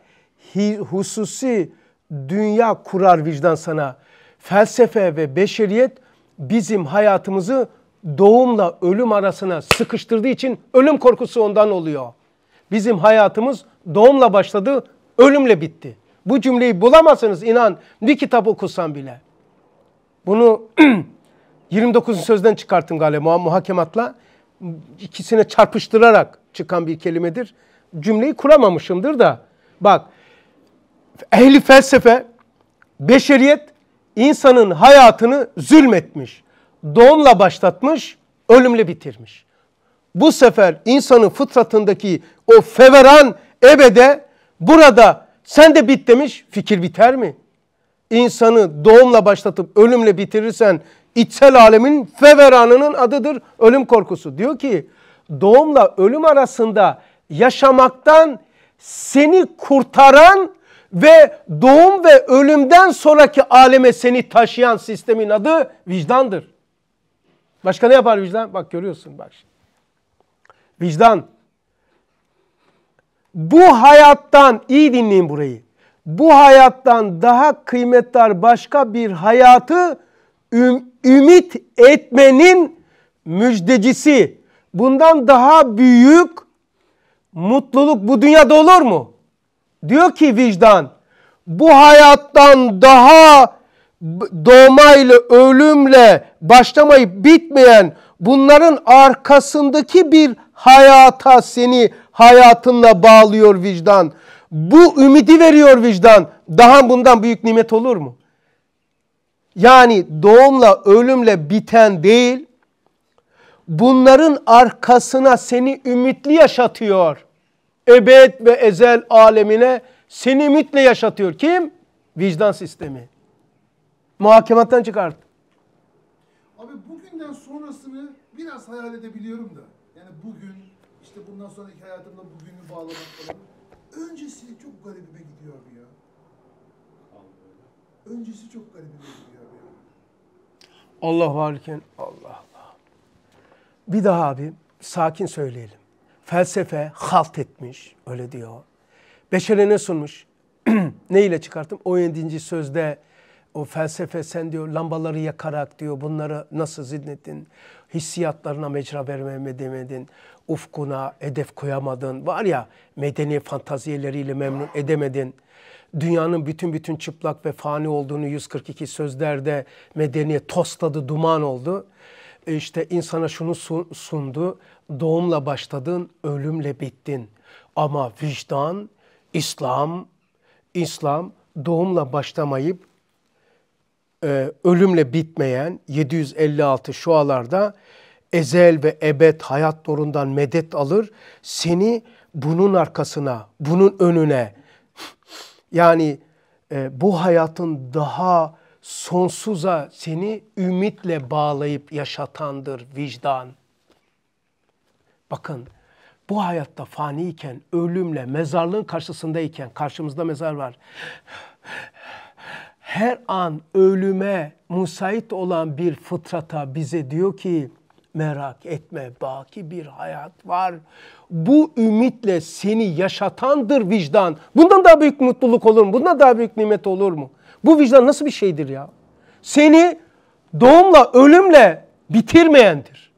hususi dünya kurar vicdan sana. Felsefe ve beşeriyet bizim hayatımızı doğumla ölüm arasına sıkıştırdığı için ölüm korkusu ondan oluyor. Bizim hayatımız doğumla başladı, ölümle bitti. Bu cümleyi bulamazsınız inan bir kitap okusan bile. Bunu 29. sözden çıkarttım galiba muhakematla. ikisine çarpıştırarak çıkan bir kelimedir. Cümleyi kuramamışımdır da. Bak ehli felsefe beşeriyet insanın hayatını zulmetmiş. Doğumla başlatmış, ölümle bitirmiş. Bu sefer insanın fıtratındaki o feveran ebede burada sen de bit demiş fikir biter mi? İnsanı doğumla başlatıp ölümle bitirirsen içsel alemin feveranının adıdır ölüm korkusu. Diyor ki doğumla ölüm arasında yaşamaktan seni kurtaran ve doğum ve ölümden sonraki aleme seni taşıyan sistemin adı vicdandır. Başka ne yapar vicdan? Bak görüyorsun bak. Vicdan. Bu hayattan iyi dinleyin burayı. Bu hayattan daha kıymetli başka bir hayatı üm, ümit etmenin müjdecisi. Bundan daha büyük mutluluk bu dünyada olur mu? Diyor ki vicdan bu hayattan daha doğmayla, ölümle başlamayıp bitmeyen bunların arkasındaki bir hayata seni hayatınla bağlıyor vicdan. Bu ümidi veriyor vicdan. Daha bundan büyük nimet olur mu? yani doğumla ölümle biten değil, bunların arkasına seni ümitli yaşatıyor. Ebed ve ezel alemine seni ümitle yaşatıyor. Kim? Vicdan sistemi. Muhakemattan çıkart. Abi bugünden sonrasını biraz hayal edebiliyorum da. Yani bugün, işte bundan sonraki hayatımda bugünü bağlamak Öncesi çok garibime gidiyor abi ya. Öncesi çok garibime gidiyor. Allah varken Allah Allah. Bir daha abi sakin söyleyelim. Felsefe halt etmiş öyle diyor. Beşere ne sunmuş? ne ile çıkarttım? 17. sözde o felsefe sen diyor lambaları yakarak diyor bunları nasıl zidnettin? Hissiyatlarına mecra vermeme demedin. Ufkuna hedef koyamadın. Var ya medeni fantaziyeleriyle memnun edemedin dünyanın bütün bütün çıplak ve fani olduğunu 142 sözlerde medeniyet tosladı, duman oldu. E işte insana şunu sundu, doğumla başladın, ölümle bittin. Ama vicdan, İslam, İslam doğumla başlamayıp e, ölümle bitmeyen 756 şualarda ezel ve ebed hayat nurundan medet alır. Seni bunun arkasına, bunun önüne, yani e, bu hayatın daha sonsuza seni ümitle bağlayıp yaşatandır vicdan. Bakın bu hayatta faniyken, ölümle, mezarlığın karşısındayken, karşımızda mezar var. Her an ölüme musait olan bir fıtrata bize diyor ki merak etme baki bir hayat var. Bu ümitle seni yaşatandır vicdan. Bundan daha büyük mutluluk olur mu? Bundan daha büyük nimet olur mu? Bu vicdan nasıl bir şeydir ya? Seni doğumla, ölümle bitirmeyendir.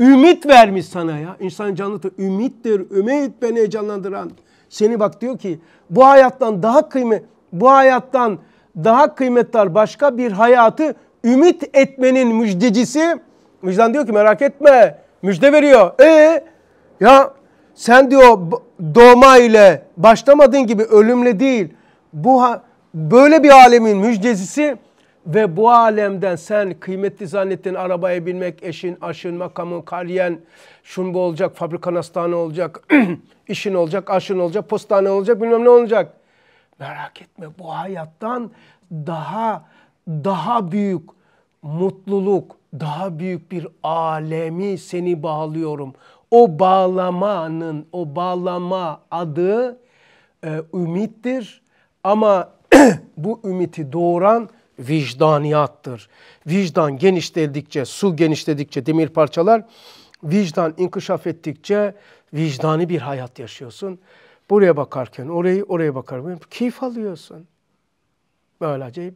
Ümit vermiş sana ya. İnsan canlı ümittir, ümit beni heyecanlandıran. Seni bak diyor ki bu hayattan daha kıymet, bu hayattan daha kıymetli başka bir hayatı ümit etmenin müjdecisi Müjdan diyor ki merak etme. Müjde veriyor. E ya sen diyor doğma ile başlamadığın gibi ölümle değil. Bu böyle bir alemin müjdecisi ve bu alemden sen kıymetli zannettin arabaya binmek, eşin, aşın, makamın, kariyen, şun bu olacak, fabrikan hastane olacak, işin olacak, aşın olacak, postane olacak, bilmem ne olacak. Merak etme bu hayattan daha daha büyük mutluluk, daha büyük bir alemi seni bağlıyorum. O bağlamanın, o bağlama adı e, ümittir. Ama bu ümiti doğuran vicdaniyattır. Vicdan genişledikçe, su genişledikçe demir parçalar, vicdan inkışaf ettikçe vicdani bir hayat yaşıyorsun. Buraya bakarken orayı, oraya bakarken keyif alıyorsun. Böyle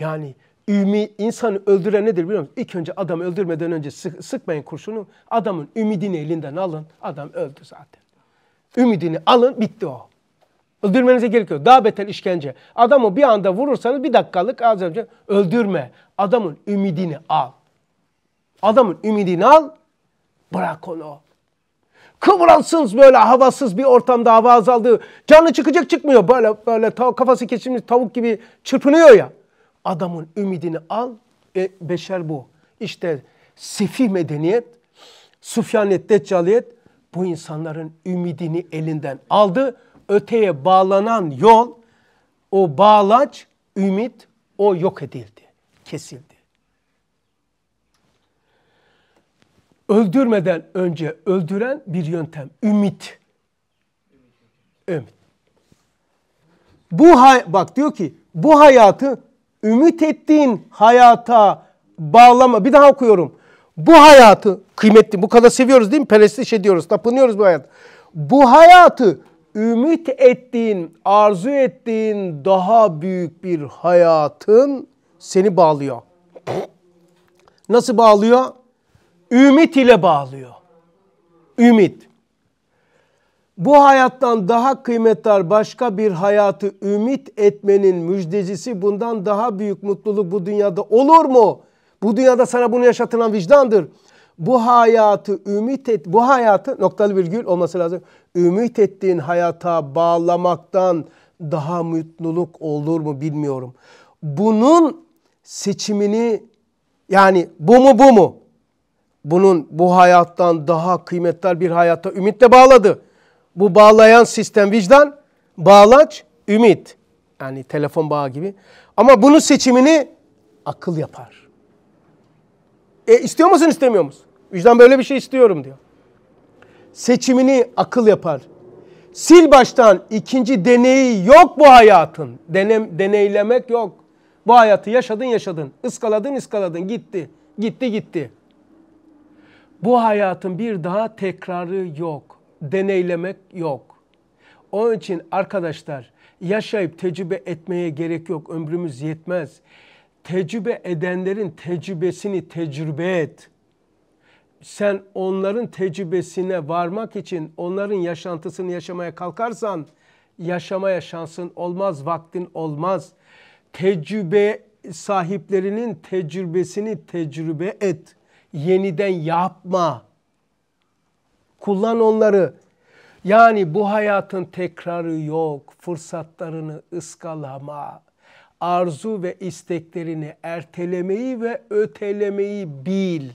Yani Ümi, insanı öldüren nedir biliyor musun? İlk önce adamı öldürmeden önce sık, sıkmayın kurşunu. Adamın ümidini elinden alın. Adam öldü zaten. Ümidini alın bitti o. Öldürmenize gerek yok. Daha beter işkence. Adamı bir anda vurursanız bir dakikalık az önce öldürme. Adamın ümidini al. Adamın ümidini al. Bırak onu. Kıvransız böyle havasız bir ortamda hava azaldı. Canı çıkacak çıkmıyor. Böyle böyle kafası kesilmiş tavuk gibi çırpınıyor ya. Adamın ümidini al, e, beşer bu. İşte sefih medeniyet, Sufyanet Deccaliyet bu insanların ümidini elinden aldı. Öteye bağlanan yol, o bağlaç, ümit o yok edildi, kesildi. Öldürmeden önce öldüren bir yöntem, ümit. Ümit. Bu hay bak diyor ki bu hayatı ümit ettiğin hayata bağlama. Bir daha okuyorum. Bu hayatı kıymetli bu kadar seviyoruz değil mi? Perestiş ediyoruz, tapınıyoruz bu hayat. Bu hayatı ümit ettiğin, arzu ettiğin daha büyük bir hayatın seni bağlıyor. Nasıl bağlıyor? Ümit ile bağlıyor. Ümit. Bu hayattan daha kıymetli başka bir hayatı ümit etmenin müjdecisi bundan daha büyük mutluluk bu dünyada olur mu? Bu dünyada sana bunu yaşatılan vicdandır. Bu hayatı ümit et, bu hayatı noktalı virgül olması lazım. Ümit ettiğin hayata bağlamaktan daha mutluluk olur mu bilmiyorum. Bunun seçimini yani bu mu bu mu? Bunun bu hayattan daha kıymetli bir hayata ümitle bağladı. Bu bağlayan sistem vicdan, bağlaç ümit. Yani telefon bağı gibi. Ama bunun seçimini akıl yapar. E istiyor musun istemiyor musun? Vicdan böyle bir şey istiyorum diyor. Seçimini akıl yapar. Sil baştan ikinci deneyi yok bu hayatın. Denem, deneylemek yok. Bu hayatı yaşadın yaşadın. Iskaladın ıskaladın gitti. Gitti gitti. Bu hayatın bir daha tekrarı yok deneylemek yok. Onun için arkadaşlar yaşayıp tecrübe etmeye gerek yok. Ömrümüz yetmez. Tecrübe edenlerin tecrübesini tecrübe et. Sen onların tecrübesine varmak için onların yaşantısını yaşamaya kalkarsan yaşamaya şansın olmaz, vaktin olmaz. Tecrübe sahiplerinin tecrübesini tecrübe et. Yeniden yapma. Kullan onları. Yani bu hayatın tekrarı yok. Fırsatlarını ıskalama. Arzu ve isteklerini ertelemeyi ve ötelemeyi bil.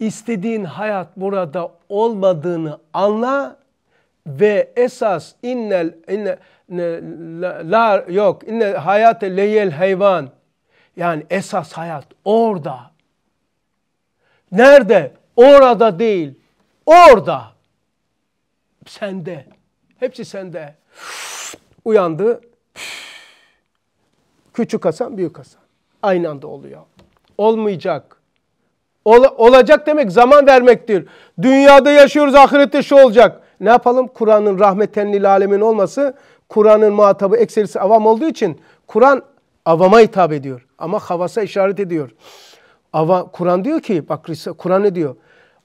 İstediğin hayat burada olmadığını anla ve esas innel inne la, la yok inne hayate leyel hayvan yani esas hayat orada. Nerede? Orada değil. Orada. Sende. Hepsi sende. Uyandı. Küçük Hasan, büyük Hasan. Aynı anda oluyor. Olmayacak. Ol, olacak demek zaman vermektir. Dünyada yaşıyoruz, ahirette şu olacak. Ne yapalım? Kur'an'ın rahmetenli lil alemin olması, Kur'an'ın muhatabı ekserisi avam olduğu için Kur'an avama hitap ediyor. Ama havasa işaret ediyor. Kur'an diyor ki, bak Kur'an ne diyor?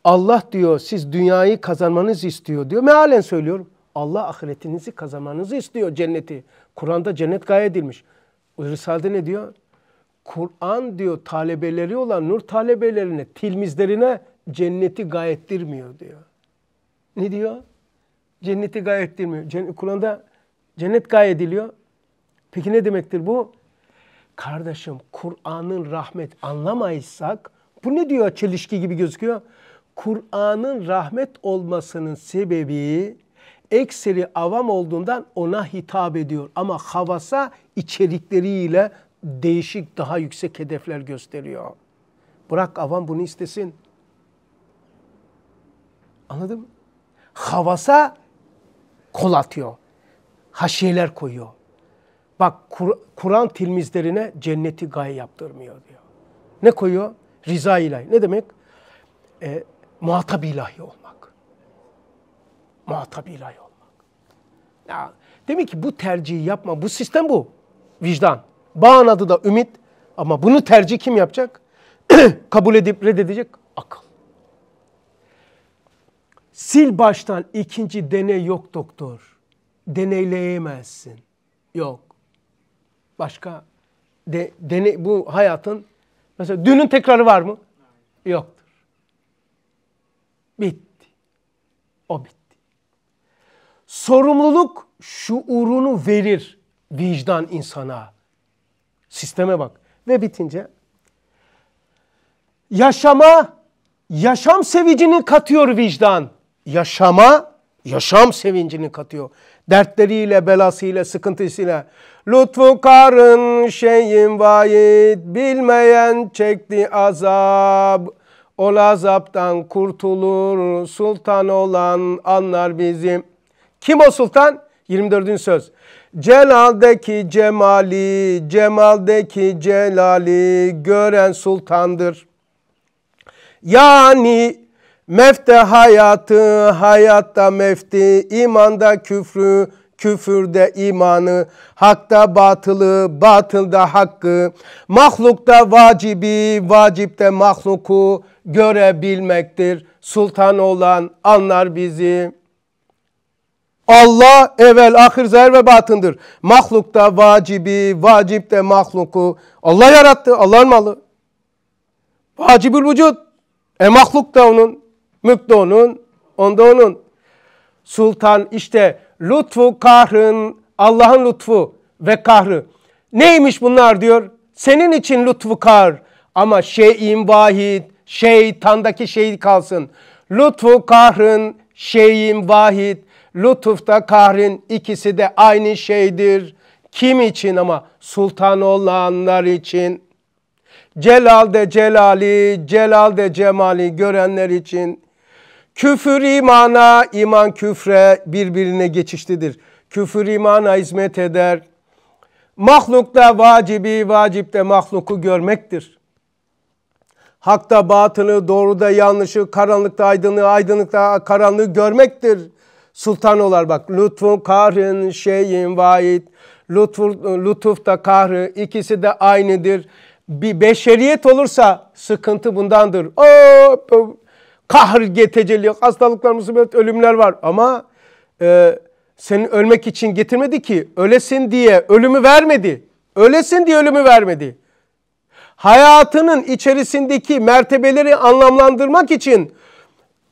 Allah diyor siz dünyayı kazanmanız istiyor diyor. Mealen söylüyorum. Allah ahiretinizi kazanmanızı istiyor cenneti. Kur'an'da cennet gaye edilmiş. Risale'de ne diyor? Kur'an diyor talebeleri olan nur talebelerine, tilmizlerine cenneti gayettirmiyor diyor. Ne diyor? Cenneti gayettirmiyor. Cenn Kur'an'da cennet gaye ediliyor. Peki ne demektir bu? Kardeşim Kur'an'ın rahmet anlamaysak bu ne diyor çelişki gibi gözüküyor? Kur'an'ın rahmet olmasının sebebi ekseri avam olduğundan ona hitap ediyor. Ama havasa içerikleriyle değişik daha yüksek hedefler gösteriyor. Bırak avam bunu istesin. Anladın mı? Havasa kol atıyor. Haşiyeler koyuyor. Bak Kur'an tilmizlerine cenneti gay yaptırmıyor diyor. Ne koyuyor? Rıza ilahi. Ne demek? E, muhatap ilahi olmak. Muhatap ilahi olmak. Ya, demek ki bu tercihi yapma. Bu sistem bu. Vicdan. Bağın adı da ümit. Ama bunu tercih kim yapacak? Kabul edip reddedecek akıl. Sil baştan ikinci deney yok doktor. Deneyleyemezsin. Yok. Başka de, deney, bu hayatın mesela dünün tekrarı var mı? Yok bitti. O bitti. Sorumluluk şuurunu verir vicdan insana. Sisteme bak. Ve bitince yaşama yaşam sevincini katıyor vicdan. Yaşama yaşam sevincini katıyor. Dertleriyle, belasıyla, sıkıntısıyla. Lütfu karın şeyin vahid bilmeyen çekti azab. Ol azaptan kurtulur sultan olan anlar bizim. Kim o sultan? 24. söz. Celaldeki cemali, cemaldeki celali gören sultandır. Yani mefte hayatı, hayatta mefti, imanda küfrü, küfürde imanı, hakta batılı, batılda hakkı, mahlukta vacibi, vacipte mahluku görebilmektir. Sultan olan anlar bizi. Allah evvel, ahir, zahir ve batındır. Mahlukta vacibi, vacipte mahluku. Allah yarattı, Allah'ın malı. Vacibül vücut. E mahluk da onun, mülk de onun, onda onun. Sultan işte lütfu kahrın, Allah'ın lütfu ve kahrı. Neymiş bunlar diyor? Senin için lütfu kar ama şeyin vahid, şeytandaki şey kalsın. Lütfu kahrın, şeyin vahid, lütufta kahrin ikisi de aynı şeydir. Kim için ama? Sultan olanlar için. Celal de celali, celal de cemali görenler için. Küfür imana, iman küfre birbirine geçişlidir. Küfür imana hizmet eder. Mahlukta vacibi, vacipte mahluku görmektir. Hakta batılı, doğruda yanlışı, karanlıkta aydınlığı, aydınlıkta karanlığı görmektir. Sultan olar bak. Lütfun kahrın şeyin vahid. Lütfur, lütuf da kahrı ikisi de aynıdır. Bir beşeriyet olursa sıkıntı bundandır. Hop, Kahr tecelli yok. Hastalıklar, musibet, ölümler var. Ama e, seni ölmek için getirmedi ki. Ölesin diye ölümü vermedi. Ölesin diye ölümü vermedi. Hayatının içerisindeki mertebeleri anlamlandırmak için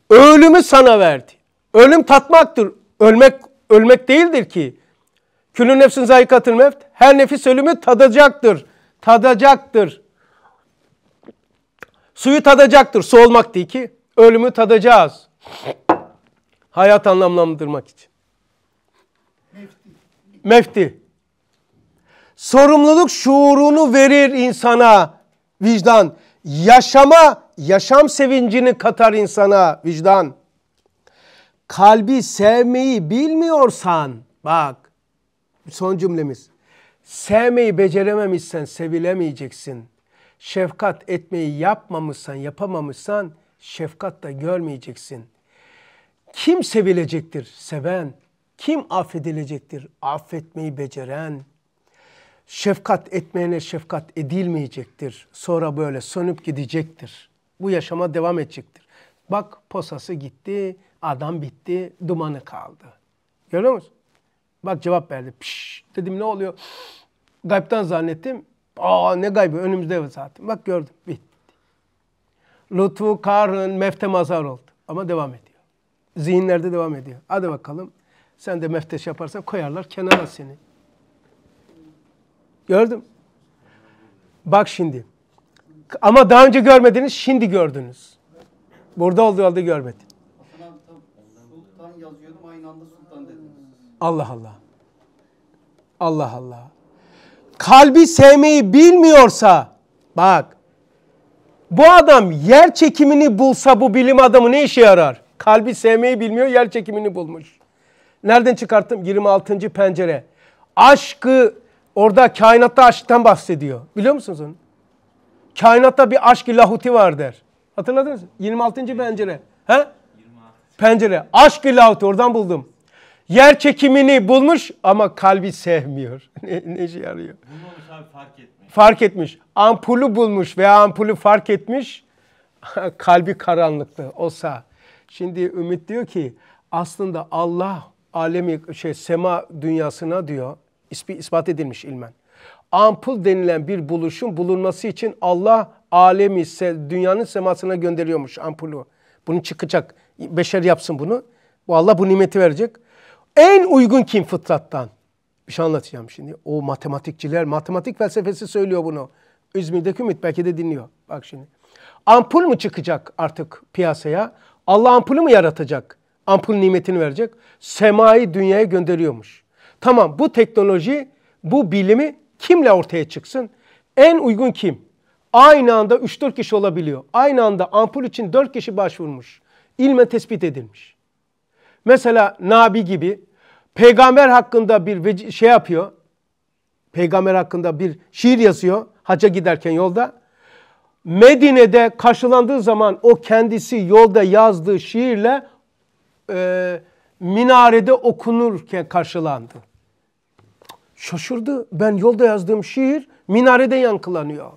ölümü sana verdi. Ölüm tatmaktır. Ölmek ölmek değildir ki. külün nefsin zayikatın mevt. Her nefis ölümü tadacaktır. Tadacaktır. Suyu tadacaktır. Su olmak değil ki ölümü tadacağız. Hayat anlamlandırmak için. Mefti. Mefti. Sorumluluk şuurunu verir insana vicdan. Yaşama, yaşam sevincini katar insana vicdan. Kalbi sevmeyi bilmiyorsan bak son cümlemiz. Sevmeyi becerememişsen sevilemeyeceksin. Şefkat etmeyi yapmamışsan, yapamamışsan şefkat da görmeyeceksin. Kim sevilecektir? Seven. Kim affedilecektir? Affetmeyi beceren. Şefkat etmeyene şefkat edilmeyecektir. Sonra böyle sönüp gidecektir. Bu yaşama devam edecektir. Bak posası gitti, adam bitti, dumanı kaldı. Görüyor musun? Bak cevap verdi. Piş, dedim ne oluyor? Gaybtan zannettim. Aa ne gaybı önümüzde zaten. Bak gördüm bitti lütfu, karın, mefte mazar oldu. Ama devam ediyor. Zihinlerde devam ediyor. Hadi bakalım. Sen de mefteş yaparsan koyarlar kenara seni. Gördüm. Bak şimdi. Ama daha önce görmediniz, şimdi gördünüz. Burada olduğu halde görmedin. Allah Allah. Allah Allah. Kalbi sevmeyi bilmiyorsa, bak bu adam yer çekimini bulsa bu bilim adamı ne işe yarar? Kalbi sevmeyi bilmiyor yer çekimini bulmuş. Nereden çıkarttım? 26. pencere. Aşkı orada kainatta aşktan bahsediyor. Biliyor musunuz onu? Kainatta bir aşk lahuti var der. Hatırladınız mı? 26. pencere. He? Pencere. Aşk lahuti oradan buldum. Yer çekimini bulmuş ama kalbi sevmiyor. ne, ne işe yarıyor? Bulmamış abi fark etti fark etmiş. Ampulü bulmuş veya ampulü fark etmiş. Kalbi karanlıktı olsa. Şimdi Ümit diyor ki aslında Allah alemi şey sema dünyasına diyor ispi ispat edilmiş ilmen. Ampul denilen bir buluşun bulunması için Allah alemi ise dünyanın semasına gönderiyormuş ampulü. Bunu çıkacak. Beşer yapsın bunu. Bu Allah bu nimeti verecek. En uygun kim fıtrattan? Bir şey anlatacağım şimdi. O matematikçiler, matematik felsefesi söylüyor bunu. İzmir'deki Ümit belki de dinliyor. Bak şimdi. Ampul mu çıkacak artık piyasaya? Allah ampulü mü yaratacak? Ampul nimetini verecek. Semayı dünyaya gönderiyormuş. Tamam bu teknoloji, bu bilimi kimle ortaya çıksın? En uygun kim? Aynı anda 3-4 kişi olabiliyor. Aynı anda ampul için 4 kişi başvurmuş. İlme tespit edilmiş. Mesela Nabi gibi peygamber hakkında bir şey yapıyor. Peygamber hakkında bir şiir yazıyor hacca giderken yolda. Medine'de karşılandığı zaman o kendisi yolda yazdığı şiirle e, minarede okunurken karşılandı. Şaşırdı. Ben yolda yazdığım şiir minarede yankılanıyor.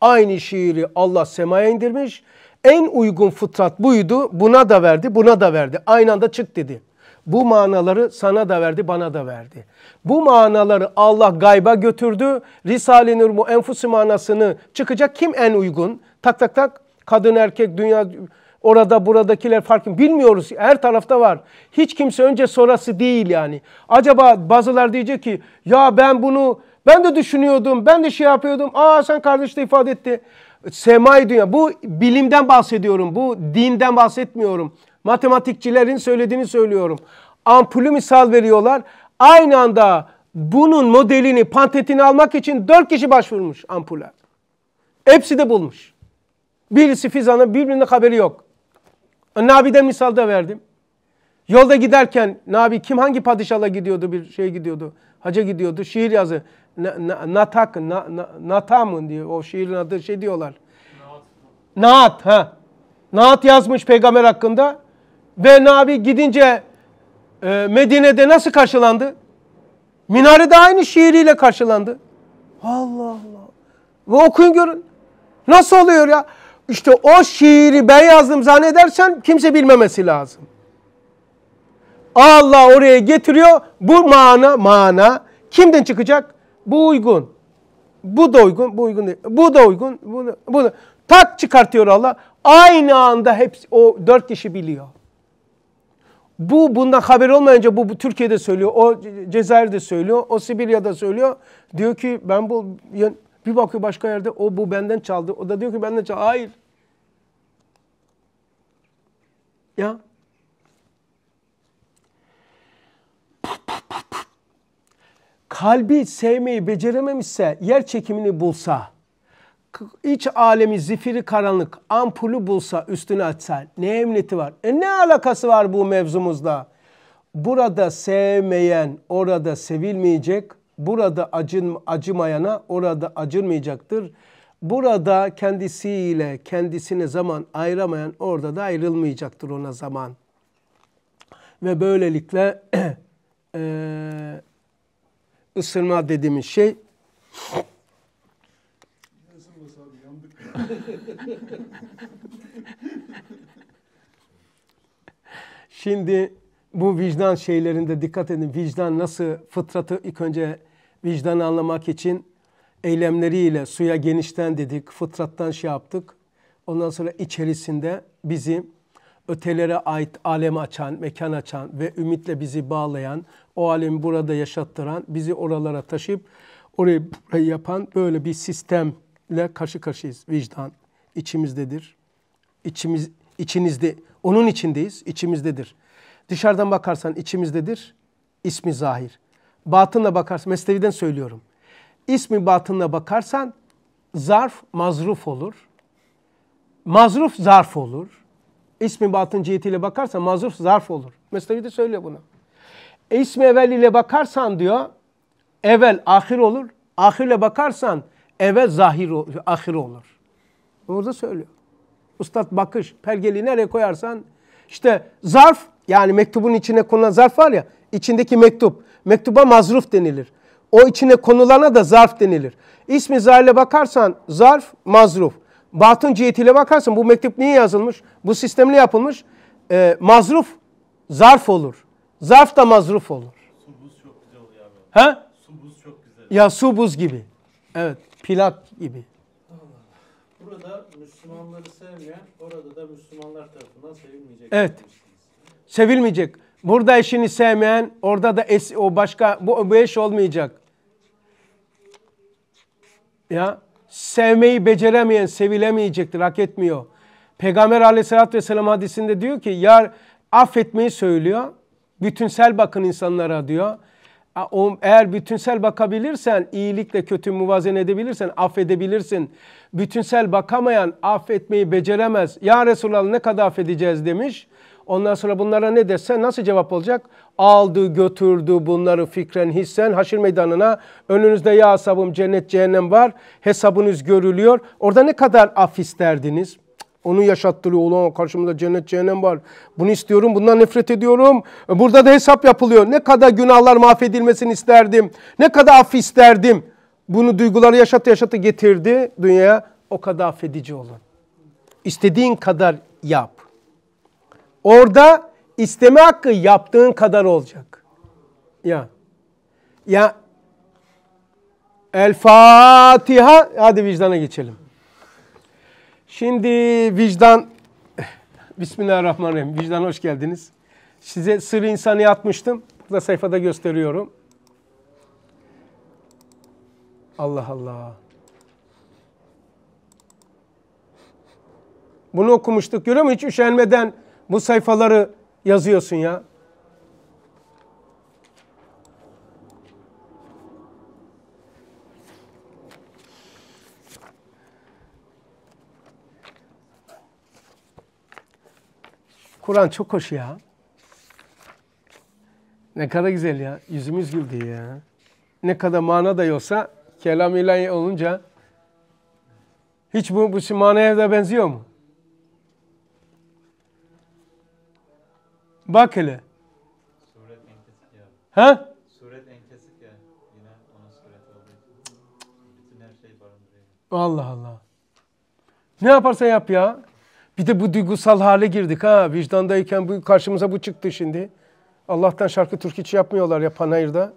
Aynı şiiri Allah semaya indirmiş. En uygun fıtrat buydu. Buna da verdi, buna da verdi. Aynı anda çık dedi. Bu manaları sana da verdi, bana da verdi. Bu manaları Allah gayba götürdü. Risale-i Nur enfusi manasını çıkacak kim en uygun? Tak tak tak kadın erkek dünya orada buradakiler farkı bilmiyoruz. Her tarafta var. Hiç kimse önce sonrası değil yani. Acaba bazılar diyecek ki ya ben bunu ben de düşünüyordum, ben de şey yapıyordum. Aa sen kardeş de ifade etti. Semai dünya. Bu bilimden bahsediyorum. Bu dinden bahsetmiyorum. Matematikçilerin söylediğini söylüyorum. Ampulü misal veriyorlar. Aynı anda bunun modelini, patentini almak için dört kişi başvurmuş ampule. Hepsi de bulmuş. Birisi Fizan'ın birbirine haberi yok. E, Nabi'de misal da verdim. Yolda giderken Nabi kim hangi padişahla gidiyordu bir şey gidiyordu. Haca gidiyordu. Şiir yazı. Na, na, natak, na, na, Natamın diyor. O şiirin adı şey diyorlar. Naat. Naat ha. Naat yazmış peygamber hakkında ve Nabi gidince e, Medine'de nasıl karşılandı? Minarede aynı şiiriyle karşılandı. Allah Allah. Ve okuyun görün. Nasıl oluyor ya? İşte o şiiri ben yazdım zannedersen kimse bilmemesi lazım. Allah oraya getiriyor. Bu mana, mana kimden çıkacak? Bu uygun. Bu da uygun, bu uygun değil. Bu da uygun, bu da, bu da. Tak çıkartıyor Allah. Aynı anda hepsi o dört kişi biliyor. Bu bundan haber olmayınca bu, bu Türkiye'de söylüyor, o Cezayir'de söylüyor, o Sibirya'da söylüyor. Diyor ki ben bu bir bakıyor başka yerde o bu benden çaldı. O da diyor ki benden çaldı. Hayır. Ya. Kalbi sevmeyi becerememişse yer çekimini bulsa iç alemi zifiri karanlık ampulü bulsa üstüne açsa ne emniyeti var? E ne alakası var bu mevzumuzla? Burada sevmeyen orada sevilmeyecek, burada acın, acımayana orada acınmayacaktır. Burada kendisiyle kendisine zaman ayıramayan orada da ayrılmayacaktır ona zaman. Ve böylelikle e, ısırma dediğimiz şey Şimdi bu vicdan şeylerinde dikkat edin. Vicdan nasıl fıtratı ilk önce vicdanı anlamak için eylemleriyle suya genişten dedik, fıtrattan şey yaptık. Ondan sonra içerisinde bizi ötelere ait alem açan, mekan açan ve ümitle bizi bağlayan, o alemi burada yaşattıran, bizi oralara taşıp orayı yapan böyle bir sistem ile karşı karşıyayız. Vicdan içimizdedir. İçimiz, içinizde, onun içindeyiz, içimizdedir. Dışarıdan bakarsan içimizdedir, ismi zahir. Batınla bakarsan, Mesnevi'den söylüyorum. İsmi batınla bakarsan zarf mazruf olur. Mazruf zarf olur. İsmi batın cihetiyle bakarsan mazruf zarf olur. Mesnevi de söylüyor bunu. E, ismi evvel ile bakarsan diyor, evvel ahir olur. Ahirle bakarsan eve zahir ahir olur. Orada söylüyor. Ustad bakış, pergeliği nereye koyarsan işte zarf yani mektubun içine konulan zarf var ya içindeki mektup. Mektuba mazruf denilir. O içine konulana da zarf denilir. İsmi zahirle bakarsan zarf, mazruf. Batın cihetiyle bakarsan bu mektup niye yazılmış? Bu sistemle yapılmış. E, mazruf, zarf olur. Zarf da mazruf olur. Su çok güzel oluyor abi. He? Su çok güzel. Ya subuz gibi. Evet. Pilat gibi. Burada Müslümanları sevmeyen orada da Müslümanlar tarafından sevilmeyecek. Evet. Sevilmeyecek. Burada eşini sevmeyen orada da es, o başka bu, bu eş olmayacak. Ya sevmeyi beceremeyen sevilemeyecektir, hak etmiyor. Peygamber aleyhissalatü vesselam hadisinde diyor ki ya affetmeyi söylüyor. Bütünsel bakın insanlara diyor eğer bütünsel bakabilirsen, iyilikle kötü muvazen edebilirsen affedebilirsin. Bütünsel bakamayan affetmeyi beceremez. Ya Resulallah ne kadar affedeceğiz demiş. Ondan sonra bunlara ne desen nasıl cevap olacak? Aldı götürdü bunları fikren hissen haşir meydanına. Önünüzde ya asabım cennet cehennem var. Hesabınız görülüyor. Orada ne kadar af isterdiniz? Onu yaşattırıyor. Ulan karşımda cennet cehennem var. Bunu istiyorum. Bundan nefret ediyorum. E, burada da hesap yapılıyor. Ne kadar günahlar mahvedilmesini isterdim. Ne kadar af isterdim. Bunu duyguları yaşatı yaşatı getirdi dünyaya. O kadar affedici olun. İstediğin kadar yap. Orada isteme hakkı yaptığın kadar olacak. Ya. Ya. El Fatiha. Hadi vicdana geçelim. Şimdi vicdan, Bismillahirrahmanirrahim. Vicdan hoş geldiniz. Size sır insanı atmıştım. Burada sayfada gösteriyorum. Allah Allah. Bunu okumuştuk. Görüyor musun? Hiç üşenmeden bu sayfaları yazıyorsun ya. Kur'an çok hoş ya. Ne kadar güzel ya. Yüzümüz güldü ya. Ne kadar mana da yoksa kelam ilahi olunca hiç bu, bu manaya da benziyor mu? Bak hele. Suret en kesik ya. Ha? Suret en kesik ya. Yine ona suret oldu. Bütün her şey barındırıyor. Allah Allah. Ne yaparsa yap ya. Bir de bu duygusal hale girdik ha. Vicdandayken bu karşımıza bu çıktı şimdi. Allah'tan şarkı türkü yapmıyorlar ya panayırda.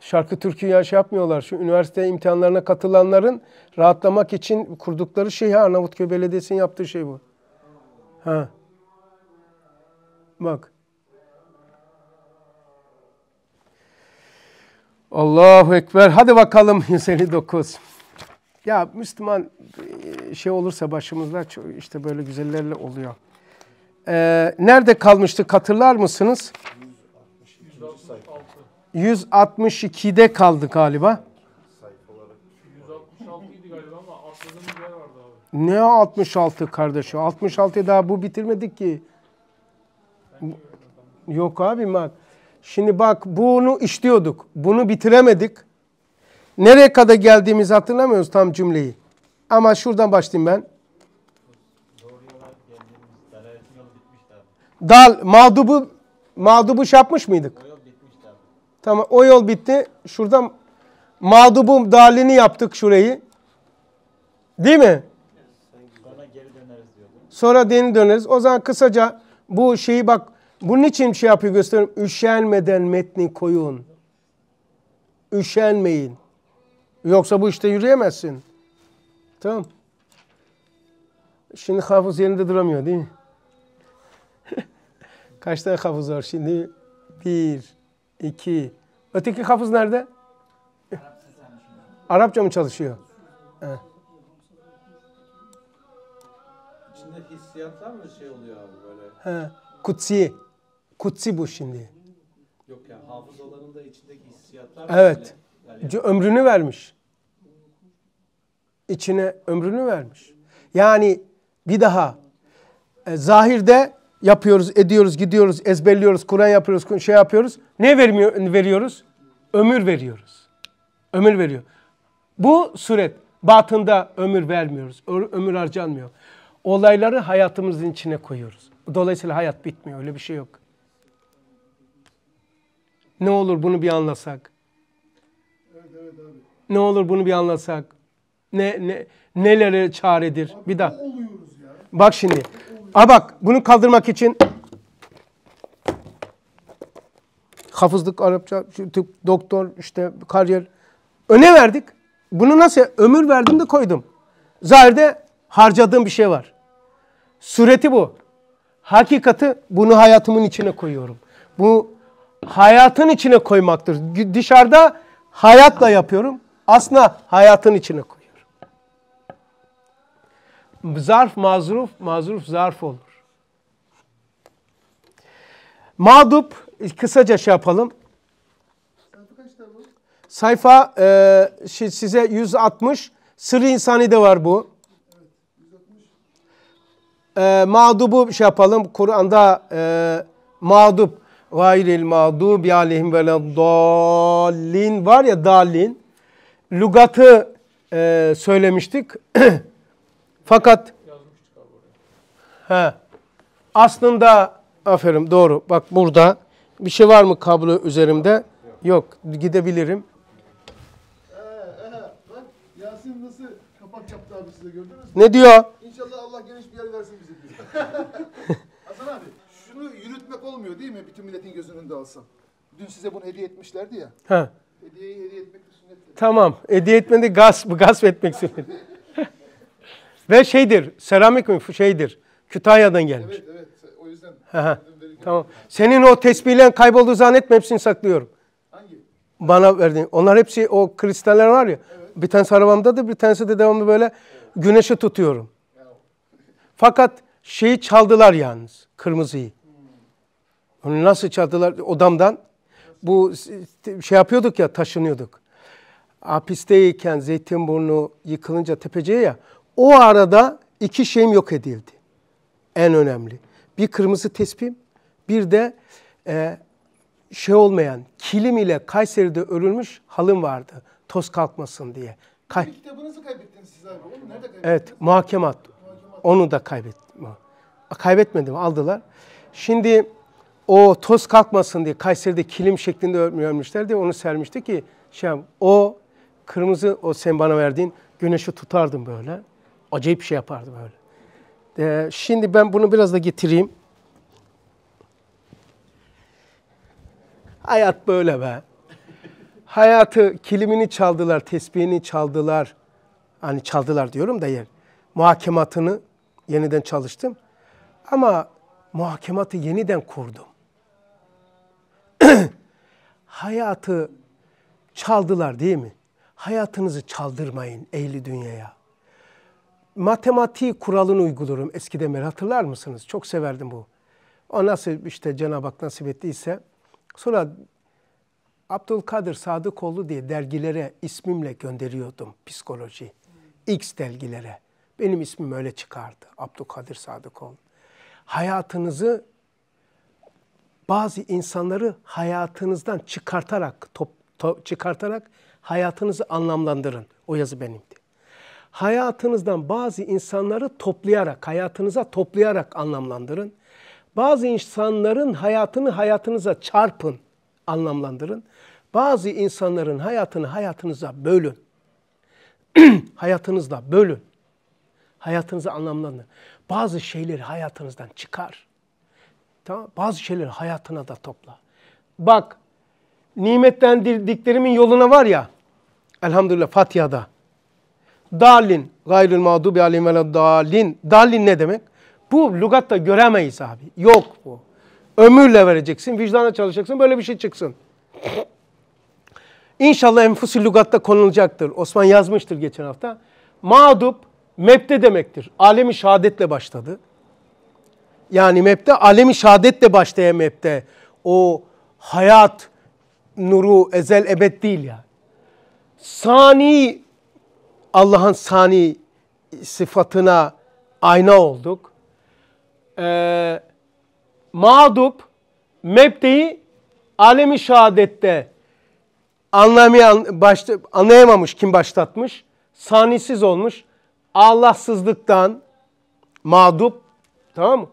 Şarkı türkü ya şey yapmıyorlar. Şu üniversite imtihanlarına katılanların rahatlamak için kurdukları şey ha Arnavutköy Belediyesi'nin yaptığı şey bu. Ha. Bak. Allahu Ekber. Hadi bakalım 159. Ya Müslüman e, şey olursa başımızda işte böyle güzellerle oluyor. Ee, nerede kalmıştık hatırlar mısınız? 166. 162'de kaldı galiba. Ne 66 kardeşim? 66 daha bu bitirmedik ki. Yok abi bak. Şimdi bak bunu işliyorduk. Bunu bitiremedik. Nereye kadar geldiğimizi hatırlamıyoruz tam cümleyi. Ama şuradan başlayayım ben. Dal, mağdubu, mağdubu şey yapmış mıydık? O yol bitmişti Tamam o yol bitti. Şuradan mağdubu dalini yaptık şurayı. Değil mi? Sonra geri döneriz diyordum. Sonra deni döneriz. O zaman kısaca bu şeyi bak bunun için şey yapıyor gösteriyorum. Üşenmeden metni koyun. Üşenmeyin. Yoksa bu işte yürüyemezsin. Tamam. Şimdi hafız yerinde duramıyor değil mi? Kaç tane hafız var şimdi? Bir, iki. Öteki hafız nerede? Arapça mı çalışıyor? He. İçinde hissiyatlar mı şey oluyor abi böyle? He. Kutsi. Kutsi bu şimdi. Yok ya, yani olanın da içindeki hissiyatlar Evet. Böyle ömrünü vermiş. İçine ömrünü vermiş. Yani bir daha e, zahirde yapıyoruz, ediyoruz, gidiyoruz, ezberliyoruz, Kur'an yapıyoruz, şey yapıyoruz. Ne vermiyor, veriyoruz? Ömür veriyoruz. Ömür veriyor. Bu suret. Batında ömür vermiyoruz. Ömür harcanmıyor. Olayları hayatımızın içine koyuyoruz. Dolayısıyla hayat bitmiyor. Öyle bir şey yok. Ne olur bunu bir anlasak. Ne olur bunu bir anlasak, Ne, ne nelere çaredir? Abi bir daha. Bak şimdi. A bak bunu kaldırmak için hafızlık, Arapça, tıp, doktor, işte kariyer. Öne verdik. Bunu nasıl? Ömür verdim de koydum. Zahirde harcadığım bir şey var. Sureti bu. Hakikati bunu hayatımın içine koyuyorum. Bu hayatın içine koymaktır. Dışarıda hayatla yapıyorum aslında hayatın içine koyuyor. Zarf mazruf, mazruf zarf olur. Mağdup, kısaca şey yapalım. Sayfa e, şey, size 160, sırrı insani de var bu. E, mağdubu şey yapalım, Kur'an'da e, mağdup, gayril mağdubi aleyhim ve dallin var ya dallin lügatı e, söylemiştik. Fakat he, aslında aferin doğru bak burada bir şey var mı kablo üzerimde? Yok, Yok gidebilirim. Ee, ee, bak Yasin nasıl kapak yaptı abi size gördünüz Ne diyor? İnşallah Allah geniş bir yer versin bize diyor. Hasan abi şunu yürütmek olmuyor değil mi bütün milletin gözünün önünde alsam? Dün size bunu hediye etmişlerdi ya. He. Hediyeyi hediye etmek Tamam. Hediye etmedi gasp, gasp etmek istedim. Ve şeydir, seramik mi şeydir. Kütahya'dan gelmiş. Evet, evet. O yüzden. Tamam. Senin o tesbihlen kayboldu zannetme hepsini saklıyorum. Hangi? Bana verdiğin. Onlar hepsi o kristaller var ya. Evet. Bir tanesi arabamda da bir tanesi de devamlı böyle evet. güneşi tutuyorum. Fakat şeyi çaldılar yalnız. Kırmızıyı. Hmm. Onu nasıl çaldılar? Odamdan. Bu şey yapıyorduk ya taşınıyorduk hapisteyken Zeytinburnu yıkılınca tepeciye ya o arada iki şeyim yok edildi. En önemli. Bir kırmızı tespim bir de e, şey olmayan kilim ile Kayseri'de örülmüş halım vardı. Toz kalkmasın diye. Kay bir kitabınızı kaybettiniz siz abi. Onu nerede kaybettiniz? Evet muhakemat. muhakemat. Onu da kaybettim. Kaybetmedim aldılar. Şimdi o toz kalkmasın diye Kayseri'de kilim şeklinde örmüşlerdi. Onu sermişti ki şey, o kırmızı o sen bana verdiğin güneşi tutardım böyle. Acayip bir şey yapardım böyle. Ee, şimdi ben bunu biraz da getireyim. Hayat böyle be. Hayatı kilimini çaldılar, tesbihini çaldılar. Hani çaldılar diyorum da yer. Muhakematını yeniden çalıştım. Ama muhakematı yeniden kurdum. Hayatı çaldılar değil mi? hayatınızı çaldırmayın ehli dünyaya. Matematiği kuralını uygularım eski demir hatırlar mısınız? Çok severdim bu. O nasıl işte Cenab-ı Hak nasip ettiyse. Sonra Abdülkadir Sadıkoğlu diye dergilere ismimle gönderiyordum psikoloji. X dergilere. Benim ismim öyle çıkardı. Abdülkadir Sadıkoğlu. Hayatınızı bazı insanları hayatınızdan çıkartarak top, to, çıkartarak hayatınızı anlamlandırın. O yazı benimdi. Hayatınızdan bazı insanları toplayarak, hayatınıza toplayarak anlamlandırın. Bazı insanların hayatını hayatınıza çarpın, anlamlandırın. Bazı insanların hayatını hayatınıza bölün. hayatınızla bölün. Hayatınızı anlamlandırın. Bazı şeyleri hayatınızdan çıkar. Tamam? Bazı şeyleri hayatına da topla. Bak nimetlendirdiklerimin yoluna var ya elhamdülillah Fatiha'da dalin gayrül mağdubi aleyhim dalin dalin ne demek? Bu lugatta göremeyiz abi. Yok bu. Ömürle vereceksin, vicdanla çalışacaksın böyle bir şey çıksın. İnşallah enfusi lugatta konulacaktır. Osman yazmıştır geçen hafta. Mağdup mepte demektir. Alemi şehadetle başladı. Yani mepte alemi şehadetle başlayan mepte. O hayat, nuru ezel ebed değil ya. Sani Allah'ın sani sıfatına ayna olduk. Ee, mağdup mebdeyi alemi şehadette anlamayan başta, anlayamamış kim başlatmış. Sanisiz olmuş. Allahsızlıktan mağdup tamam mı?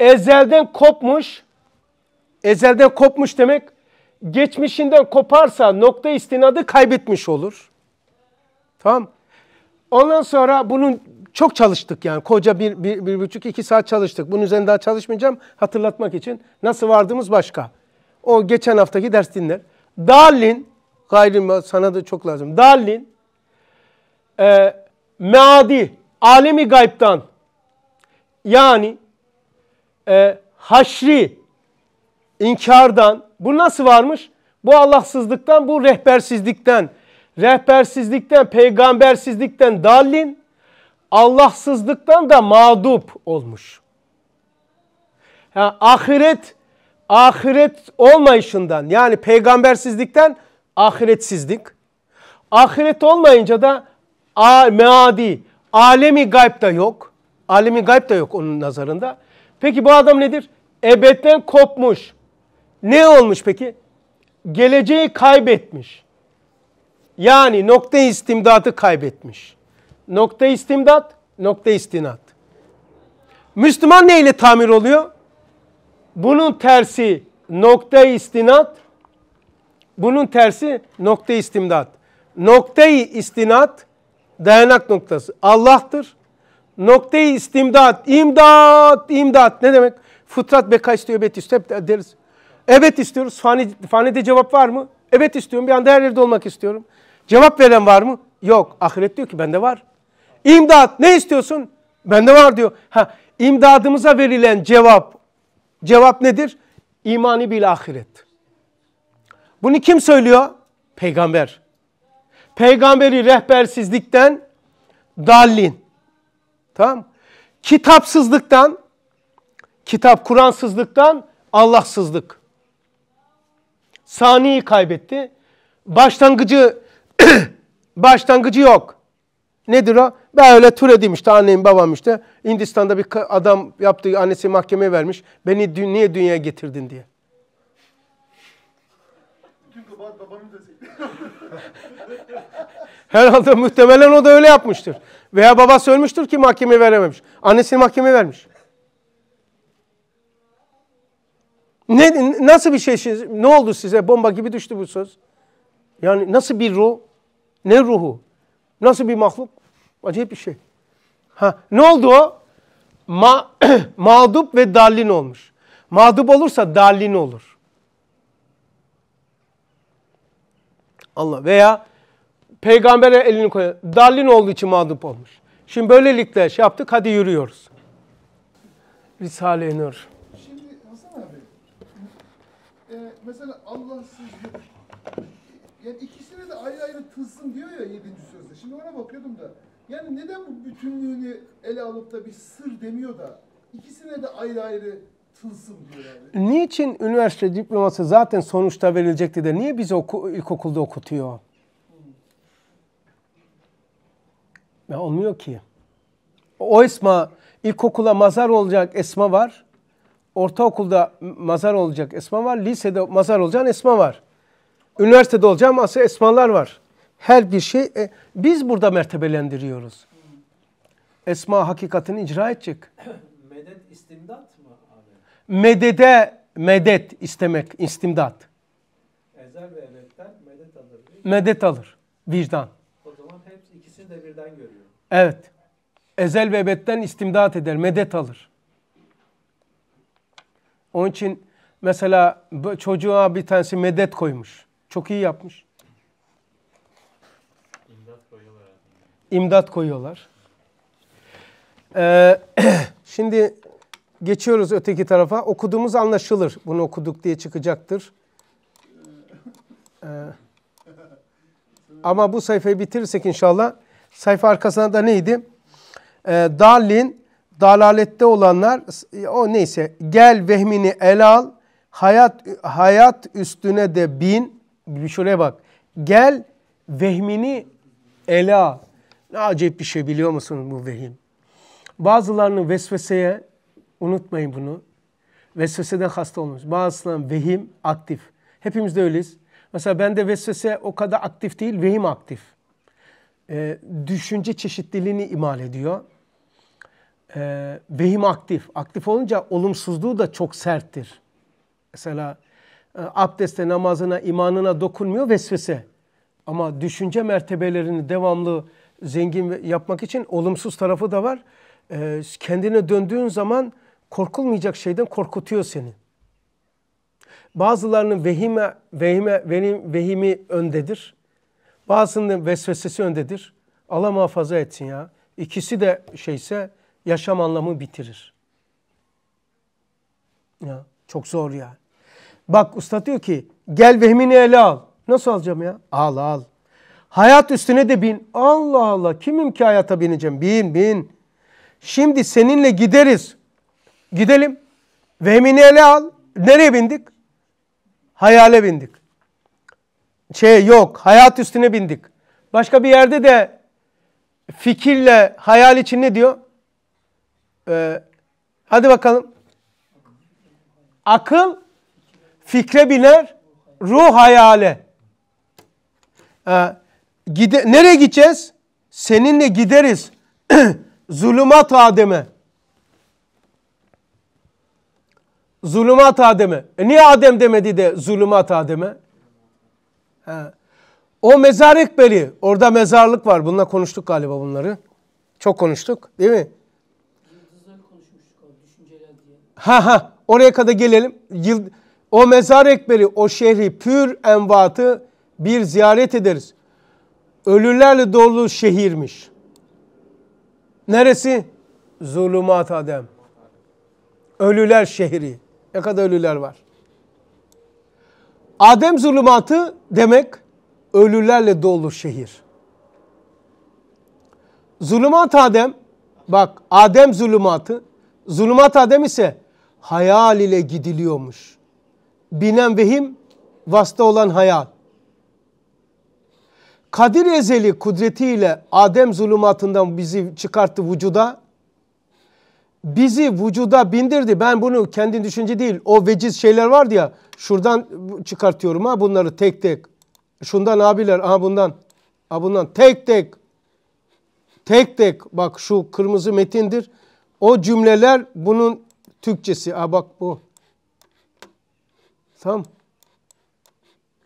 Ezelden kopmuş. Ezelden kopmuş demek geçmişinden koparsa nokta istinadı kaybetmiş olur. Tamam. Ondan sonra bunun çok çalıştık yani koca bir, bir, bir buçuk iki saat çalıştık. Bunun üzerine daha çalışmayacağım hatırlatmak için. Nasıl vardığımız başka. O geçen haftaki ders dinler. Darlin, gayrim sana da çok lazım. Darlin, e, meadi, alemi gaybtan yani e, haşri, inkardan, bu nasıl varmış? Bu Allahsızlıktan, bu rehbersizlikten. Rehbersizlikten, peygambersizlikten dallin, Allahsızlıktan da mağdup olmuş. Yani ahiret, ahiret olmayışından yani peygambersizlikten ahiretsizlik. Ahiret olmayınca da a, meadi, alemi gayb da yok. Alemi gayb da yok onun nazarında. Peki bu adam nedir? Ebedden kopmuş. Ne olmuş peki? Geleceği kaybetmiş. Yani nokta istimdatı kaybetmiş. Nokta istimdat, nokta istinat. Müslüman neyle tamir oluyor? Bunun tersi nokta istinat, bunun tersi nokta istimdat. Noktayı istinat dayanak noktası Allah'tır. Noktayı istimdat, imdat, imdat ne demek? Fıtrat beka istiyor bet istiyor hep deriz. Evet istiyoruz. Fani, fanide cevap var mı? Evet istiyorum. Bir anda her yerde olmak istiyorum. Cevap veren var mı? Yok. Ahiret diyor ki bende var. İmdat ne istiyorsun? Bende var diyor. Ha, imdadımıza verilen cevap, cevap nedir? İmanı bil ahiret. Bunu kim söylüyor? Peygamber. Peygamberi rehbersizlikten dallin. Tamam Kitapsızlıktan, kitap Kur'ansızlıktan Allahsızlık saniyi kaybetti. Başlangıcı başlangıcı yok. Nedir o? Ben öyle türedim işte annem babam işte. Hindistan'da bir adam yaptı annesi mahkemeye vermiş. Beni dü niye dünyaya getirdin diye. Herhalde muhtemelen o da öyle yapmıştır. Veya babası ölmüştür ki mahkeme verememiş. Annesi mahkeme vermiş. Ne, nasıl bir şey? Ne oldu size? Bomba gibi düştü bu söz. Yani nasıl bir ruh? Ne ruhu? Nasıl bir mahluk? Acayip bir şey. Ha, ne oldu o? Ma mağdup ve dallin olmuş. Mağdup olursa dallin olur. Allah veya peygambere elini koyar. Dallin olduğu için mağdup olmuş. Şimdi böylelikle şey yaptık hadi yürüyoruz. Risale-i Nur. mesela Allahsızlık yani ikisine de ayrı ayrı tılsım diyor ya yedinci sözde. Şimdi ona bakıyordum da. Yani neden bu bütünlüğünü ele alıp da bir sır demiyor da ikisine de ayrı ayrı tılsım diyor yani. Niçin üniversite diploması zaten sonuçta verilecekti de niye bizi oku, ilkokulda okutuyor? Ya olmuyor ki. O esma ilkokula mazar olacak esma var ortaokulda mazar olacak esma var. Lisede mazar olacağın esma var. Üniversitede olacağım aslında esmalar var. Her bir şey e, biz burada mertebelendiriyoruz. Esma hakikatini icra edecek. medet istimdat mı abi? Medede medet istemek istimdat. Ezel ve ebedden medet alır. Medet alır vicdan. O zaman hepsi ikisini de birden görüyor. Evet. Ezel ve ebedden istimdat eder, medet alır. Onun için mesela çocuğa bir tanesi medet koymuş. Çok iyi yapmış. İmdat koyuyorlar. İmdat koyuyorlar. Ee, şimdi geçiyoruz öteki tarafa. Okuduğumuz anlaşılır. Bunu okuduk diye çıkacaktır. Ee, ama bu sayfayı bitirirsek inşallah. Sayfa arkasında da neydi? Ee, Darlin dalalette olanlar o neyse gel vehmini el al hayat hayat üstüne de bin bir şuraya bak gel vehmini el al. Ne acayip bir şey biliyor musunuz bu vehim? Bazılarının vesveseye unutmayın bunu. Vesveseden hasta olmuş. Bazılarının vehim aktif. hepimizde de öyleyiz. Mesela bende vesvese o kadar aktif değil, vehim aktif. Ee, düşünce çeşitliliğini imal ediyor e, vehim aktif. Aktif olunca olumsuzluğu da çok serttir. Mesela e, abdeste, namazına, imanına dokunmuyor vesvese. Ama düşünce mertebelerini devamlı zengin yapmak için olumsuz tarafı da var. E, kendine döndüğün zaman korkulmayacak şeyden korkutuyor seni. Bazılarının vehime, vehime, vehim, vehimi öndedir. Bazısının vesvesesi öndedir. Allah muhafaza etsin ya. İkisi de şeyse yaşam anlamı bitirir. Ya çok zor ya. Bak usta diyor ki gel vehmini ele al. Nasıl alacağım ya? Al al. Hayat üstüne de bin. Allah Allah kimim ki hayata bineceğim? Bin bin. Şimdi seninle gideriz. Gidelim. Vehmini ele al. Nereye bindik? Hayale bindik. Şey yok hayat üstüne bindik. Başka bir yerde de fikirle hayal için ne diyor? Ee, hadi bakalım. Akıl fikre biner, ruh hayale. Ee, gide, nereye gideceğiz? Seninle gideriz. Zulümat Adem'e. Zulümat Adem'e. E niye Adem demedi de zulümat Adem'e? O mezarlık beri. Orada mezarlık var. Bununla konuştuk galiba bunları. Çok konuştuk değil mi? Ha ha oraya kadar gelelim. Yıl, o mezar ekberi o şehri pür envatı bir ziyaret ederiz. Ölülerle dolu şehirmiş. Neresi? Zulümat Adem. Ölüler şehri. Ne kadar ölüler var. Adem zulümatı demek ölülerle dolu şehir. Zulümat Adem, bak Adem zulümatı, zulümat Adem ise hayal ile gidiliyormuş. Binen vehim vasıta olan hayal. Kadir ezeli kudretiyle Adem zulümatından bizi çıkarttı vücuda. Bizi vücuda bindirdi. Ben bunu kendi düşünce değil. O veciz şeyler var ya şuradan çıkartıyorum ha bunları tek tek. Şundan abiler aha bundan. Ha bundan tek tek. Tek tek bak şu kırmızı metindir. O cümleler bunun Türkçesi. Ha bak bu. Tamam.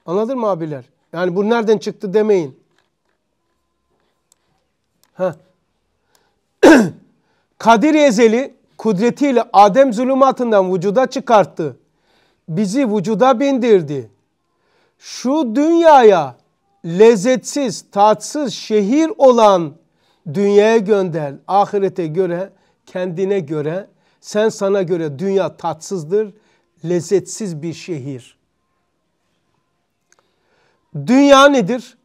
Anladın mı abiler? Yani bu nereden çıktı demeyin. Ha. Kadir Ezeli kudretiyle Adem zulümatından vücuda çıkarttı. Bizi vücuda bindirdi. Şu dünyaya lezzetsiz, tatsız şehir olan dünyaya gönder. Ahirete göre, kendine göre sen sana göre dünya tatsızdır, lezzetsiz bir şehir. Dünya nedir?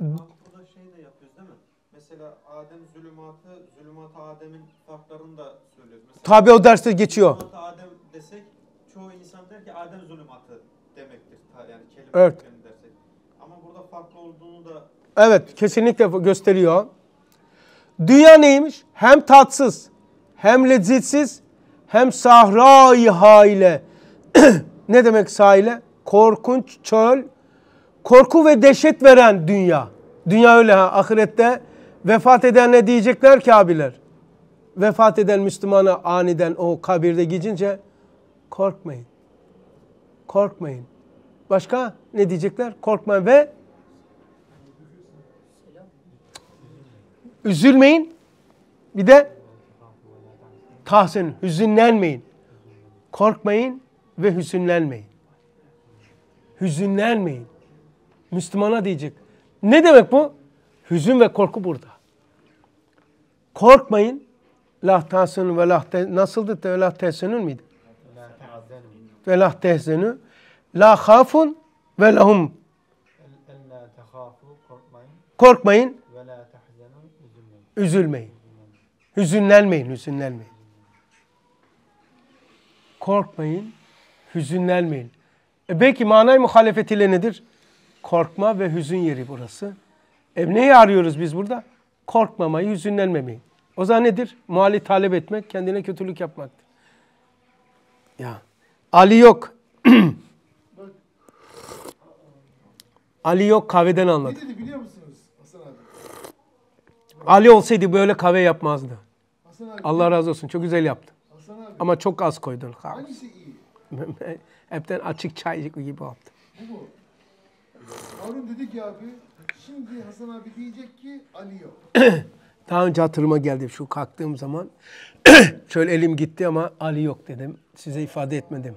Yani burada şey de yapıyoruz değil mi? Mesela Adem zulümatı, zulümat Adem'in farklarını da söylüyoruz. Mesela Tabi o derste geçiyor. Zulümat Adem desek çoğu insan der ki Adem zulümatı demektir. Yani kelime evet. dersek. Ama burada farklı olduğunu da Evet, kesinlikle gösteriyor. Dünya neymiş? Hem tatsız, hem lezzetsiz, hem sahrayı haile. ne demek sahile? Korkunç çöl, korku ve dehşet veren dünya. Dünya öyle ha ahirette vefat eden ne diyecekler ki abiler. Vefat eden Müslümana aniden o kabirde gicince korkmayın. Korkmayın. Başka ne diyecekler? Korkmayın ve üzülmeyin. Bir de tahsin, hüzünlenmeyin. Korkmayın ve hüzünlenmeyin. Hüzünlenmeyin. Müslümana diyecek. Ne demek bu? Hüzün ve korku burada. Korkmayın. La tahsin ve la te... Nasıldı? Te, la tehsenün müydü? Ve la tehsenü. La hafun ve lahum. Korkmayın. Üzülmeyin. Hüzünlenmeyin, hüzünlenmeyin. Korkmayın, hüzünlenmeyin. E peki manay muhalefet ile nedir? Korkma ve hüzün yeri burası. E neyi arıyoruz biz burada? Korkmamayı, hüzünlenmemeyi. O zaman nedir? Muhali talep etmek, kendine kötülük yapmak. Ya Ali yok. Ali yok kahveden anladı. Ne dedi biliyor musunuz Hasan abi? Ali olsaydı böyle kahve yapmazdı. Hasan abi, Allah razı olsun çok güzel yaptı. Ama çok az koydun. Hangisi iyi? Hepten açık çay gibi yaptım. Bu mu? Harun dedi ki abi, şimdi Hasan abi diyecek ki Ali yok. Daha önce hatırıma geldi şu kalktığım zaman. şöyle elim gitti ama Ali yok dedim. Size ifade etmedim.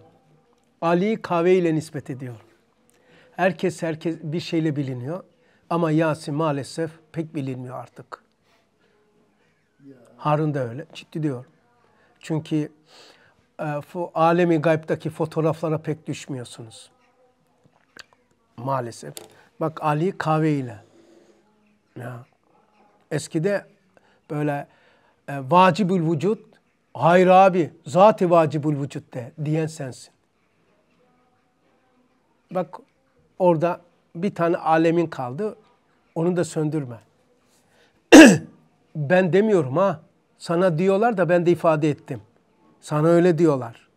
Ali'yi kahve ile nispet ediyor. Herkes herkes bir şeyle biliniyor. Ama Yasin maalesef pek bilinmiyor artık. Harun da öyle. Ciddi diyor. Çünkü e, alemi gaybdaki fotoğraflara pek düşmüyorsunuz. Maalesef. Bak Ali kahve ile. Ya. Eskide böyle e, vacibül vücut, hayır abi zati vacibül vücut de diyen sensin. Bak orada bir tane alemin kaldı. Onu da söndürme. ben demiyorum ha. Sana diyorlar da ben de ifade ettim. Sana öyle diyorlar.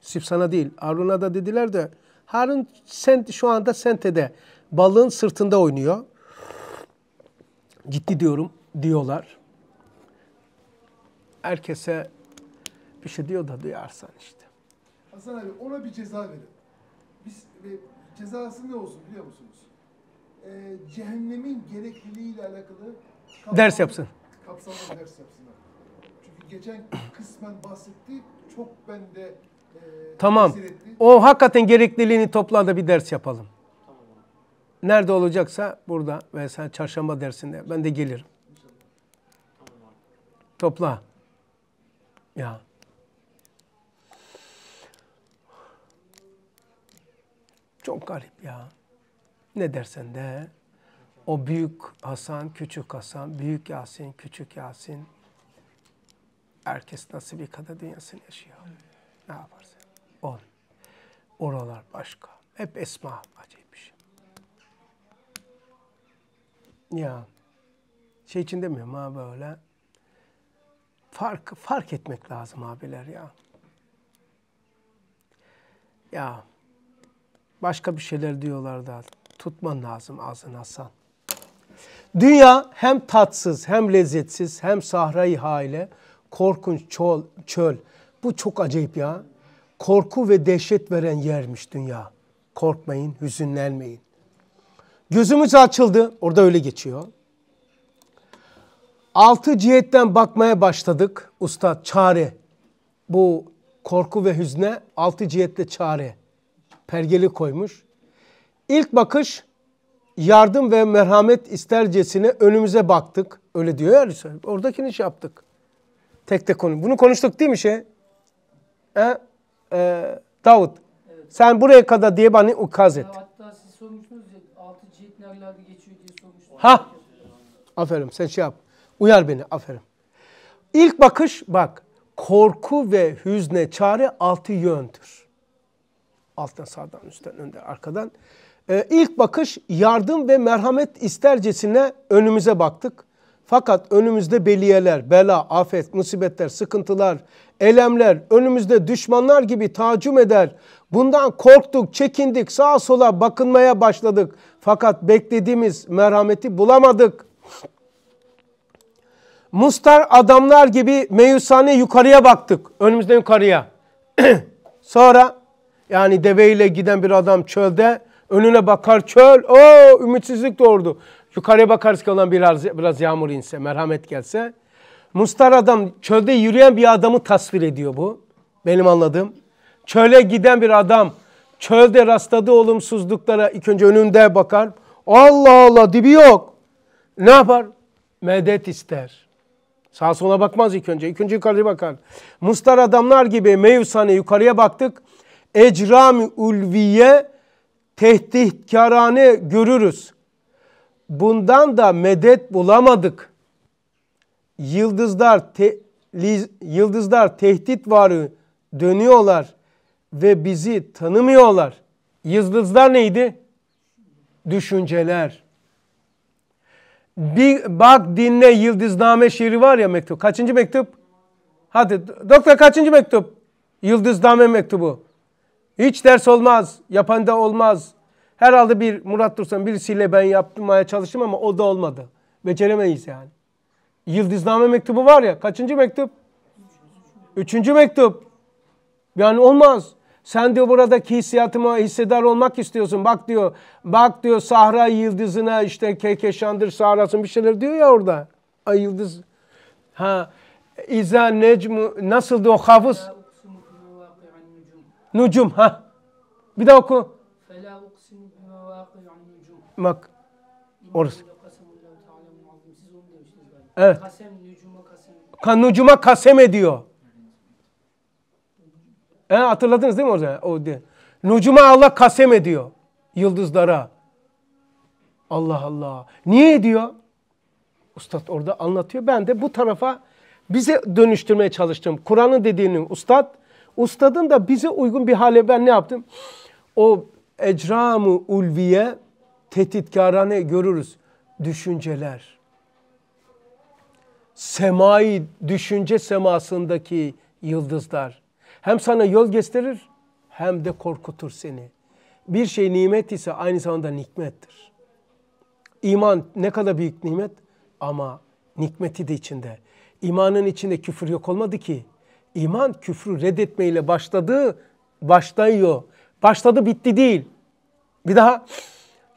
Sırf sana değil. Harun'a da dediler de Harun sen, şu anda sentede balığın sırtında oynuyor. Gitti diyorum diyorlar. Herkese bir şey diyor da duyarsan işte. Hasan abi ona bir ceza verin. Biz e, cezası ne olsun biliyor musunuz? E, cehennemin gerekliliğiyle alakalı Kapsamlı, ders yapsın. Kapsamlı ders yapsınlar. Çünkü geçen kısmen bahsetti. Çok bende e, Tamam. O hakikaten gerekliliğini toplamda bir ders yapalım. Nerede olacaksa burada mesela çarşamba dersinde ben de gelirim. Topla. Ya. Çok garip ya. Ne dersen de. O büyük Hasan, küçük Hasan, büyük Yasin, küçük Yasin. Herkes nasıl bir kadar dünyasını yaşıyor. Ne yaparsın? On. Oralar başka. Hep esma acayip bir şey. Ya şey için demiyorum ha böyle. Fark, fark etmek lazım abiler ya. Ya başka bir şeyler diyorlar da tutman lazım ağzını Hasan. Dünya hem tatsız hem lezzetsiz hem sahra-i korkunç çöl, çöl. Bu çok acayip ya. Korku ve dehşet veren yermiş dünya. Korkmayın, hüzünlenmeyin. Gözümüz açıldı, orada öyle geçiyor. Altı cihetten bakmaya başladık. Usta çare. Bu korku ve hüzne altı cihette çare. Pergeli koymuş. İlk bakış yardım ve merhamet istercesine önümüze baktık. Öyle diyor ya Oradakini şey yaptık. Tek tek konu. Bunu konuştuk değil mi şey? He? Ee, Davut. Evet. Sen buraya kadar diye bana ukaz et. Hatta siz sormuştunuz ya altı cihet nerelerde geçiyor diye sormuştunuz. Ha. Aferin sen şey yap. Uyar beni aferin. İlk bakış bak korku ve hüzne çare altı yöndür. Alttan sağdan üstten önden arkadan e, ilk bakış yardım ve merhamet istercesine önümüze baktık. Fakat önümüzde beliyeler, bela, afet, musibetler, sıkıntılar, elemler, önümüzde düşmanlar gibi tacum eder. Bundan korktuk, çekindik, sağa sola bakınmaya başladık. Fakat beklediğimiz merhameti bulamadık. Mustar adamlar gibi meyusane yukarıya baktık. Önümüzde yukarıya. Sonra yani deveyle giden bir adam çölde Önüne bakar çöl. O ümitsizlik doğurdu. Yukarıya bakarız ki olan biraz, biraz yağmur inse, merhamet gelse. Mustar adam çölde yürüyen bir adamı tasvir ediyor bu. Benim anladığım. Çöle giden bir adam çölde rastladığı olumsuzluklara ilk önce önünde bakar. Allah Allah dibi yok. Ne yapar? Medet ister. Sağ sola bakmaz ilk önce. İlk önce yukarıya bakar. Mustar adamlar gibi meyusane yukarıya baktık. Ecram ulviye tehditkarane görürüz. Bundan da medet bulamadık. Yıldızlar te, liz, yıldızlar tehdit varı dönüyorlar ve bizi tanımıyorlar. Yıldızlar neydi? Düşünceler. Bir bak dinle yıldızname şiiri var ya mektup. Kaçıncı mektup? Hadi doktor kaçıncı mektup? Yıldızname mektubu. Hiç ders olmaz. Yapan da olmaz. Herhalde bir Murat Dursan birisiyle ben yapmaya çalıştım ama o da olmadı. Beceremeyiz yani. Yıldızname mektubu var ya. Kaçıncı mektup? Üçüncü mektup. Yani olmaz. Sen diyor buradaki hissiyatıma hissedar olmak istiyorsun. Bak diyor. Bak diyor Sahra yıldızına işte Kekeşandır Sahra'sın bir şeyler diyor ya orada. Ay yıldız. Ha. İza necmu nasıl diyor hafız? Nucum ha. Bir daha oku. Fela Bak. Orası. Evet. kan nucuma kasem. ediyor. E, hatırladınız değil mi orada? O diye. Nucuma Allah kasem ediyor. Yıldızlara. Allah Allah. Niye ediyor? Ustad orada anlatıyor. Ben de bu tarafa bize dönüştürmeye çalıştım. Kur'an'ın dediğini ustad Ustadın da bize uygun bir hale ben ne yaptım? O ecramı ulviye tetikkarane görürüz. Düşünceler. Semai, düşünce semasındaki yıldızlar. Hem sana yol gösterir hem de korkutur seni. Bir şey nimet ise aynı zamanda nikmettir. İman ne kadar büyük nimet ama nikmeti de içinde. İmanın içinde küfür yok olmadı ki. İman küfrü reddetmeyle başladı, başlıyor. Başladı bitti değil. Bir daha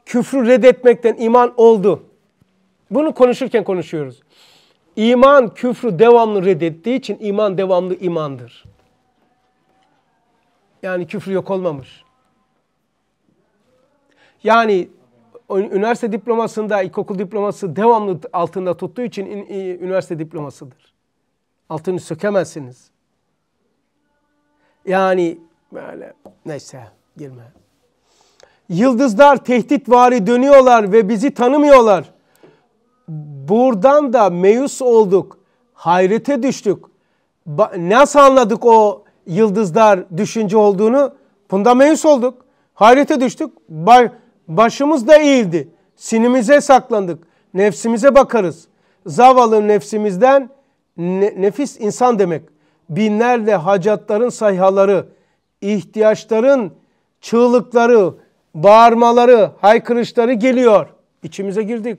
küfrü reddetmekten iman oldu. Bunu konuşurken konuşuyoruz. İman küfrü devamlı reddettiği için iman devamlı imandır. Yani küfrü yok olmamış. Yani üniversite diplomasında ilkokul diploması devamlı altında tuttuğu için üniversite diplomasıdır. Altını sökemezsiniz. Yani böyle neyse girme. Yıldızlar tehditvari dönüyorlar ve bizi tanımıyorlar. Buradan da meyus olduk. Hayrete düştük. Nasıl anladık o yıldızlar düşünce olduğunu? Bunda meyus olduk. Hayrete düştük. Başımız da eğildi. Sinimize saklandık. Nefsimize bakarız. Zavallı nefsimizden ne, nefis insan demek binlerle hacatların sayhaları, ihtiyaçların çığlıkları, bağırmaları, haykırışları geliyor. İçimize girdik.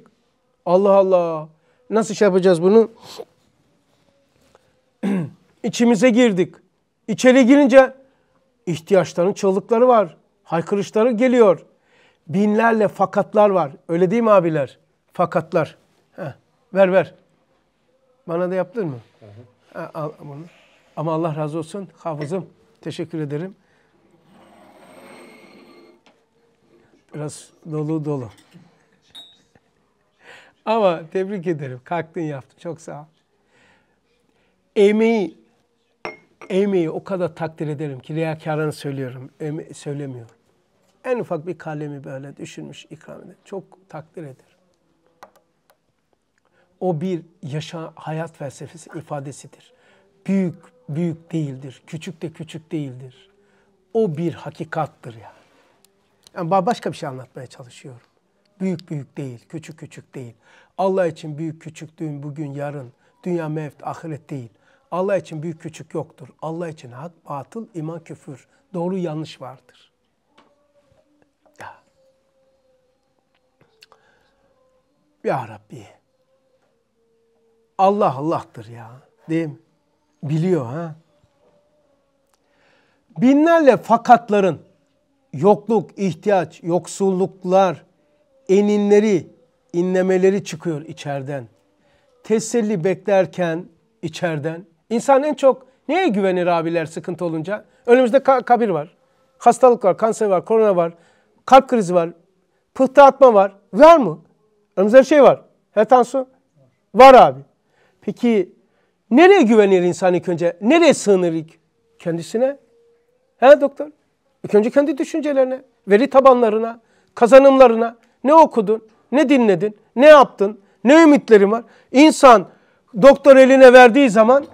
Allah Allah. Nasıl şey yapacağız bunu? İçimize girdik. İçeri girince ihtiyaçların çığlıkları var. Haykırışları geliyor. Binlerle fakatlar var. Öyle değil mi abiler? Fakatlar. Heh. Ver ver. Bana da yaptın mı? Hı hı. Ha, al bunu. Ama Allah razı olsun hafızım. Teşekkür ederim. Biraz dolu dolu. Ama tebrik ederim. Kalktın yaptın. Çok sağ ol. Emeği, emeği o kadar takdir ederim ki riyakarını söylüyorum. Eme, söylemiyorum. En ufak bir kalemi böyle düşünmüş ikram eder. Çok takdir ederim. O bir yaşa hayat felsefesi ifadesidir. Büyük, büyük değildir. Küçük de küçük değildir. O bir hakikattır yani. Yani başka bir şey anlatmaya çalışıyorum. Büyük büyük değil, küçük küçük değil. Allah için büyük küçük dün, bugün, yarın, dünya mevt, ahiret değil. Allah için büyük küçük yoktur. Allah için hak, batıl, iman, küfür, doğru, yanlış vardır. Ya, ya Rabbi. Allah Allah'tır ya. Değil mi? Biliyor ha. Binlerle fakatların yokluk, ihtiyaç, yoksulluklar, eninleri, inlemeleri çıkıyor içerden. Teselli beklerken içerden. İnsan en çok neye güvenir abiler sıkıntı olunca? Önümüzde ka kabir var. Hastalık var, kanser var, korona var. Kalp krizi var. Pıhtı atma var. Var mı? Önümüzde her şey var. He Tansu? Var abi. Peki Nereye güvenir insan ilk önce? Nereye sığınır ilk? Kendisine. He doktor? İlk önce kendi düşüncelerine, veri tabanlarına, kazanımlarına. Ne okudun, ne dinledin, ne yaptın, ne ümitlerin var? İnsan doktor eline verdiği zaman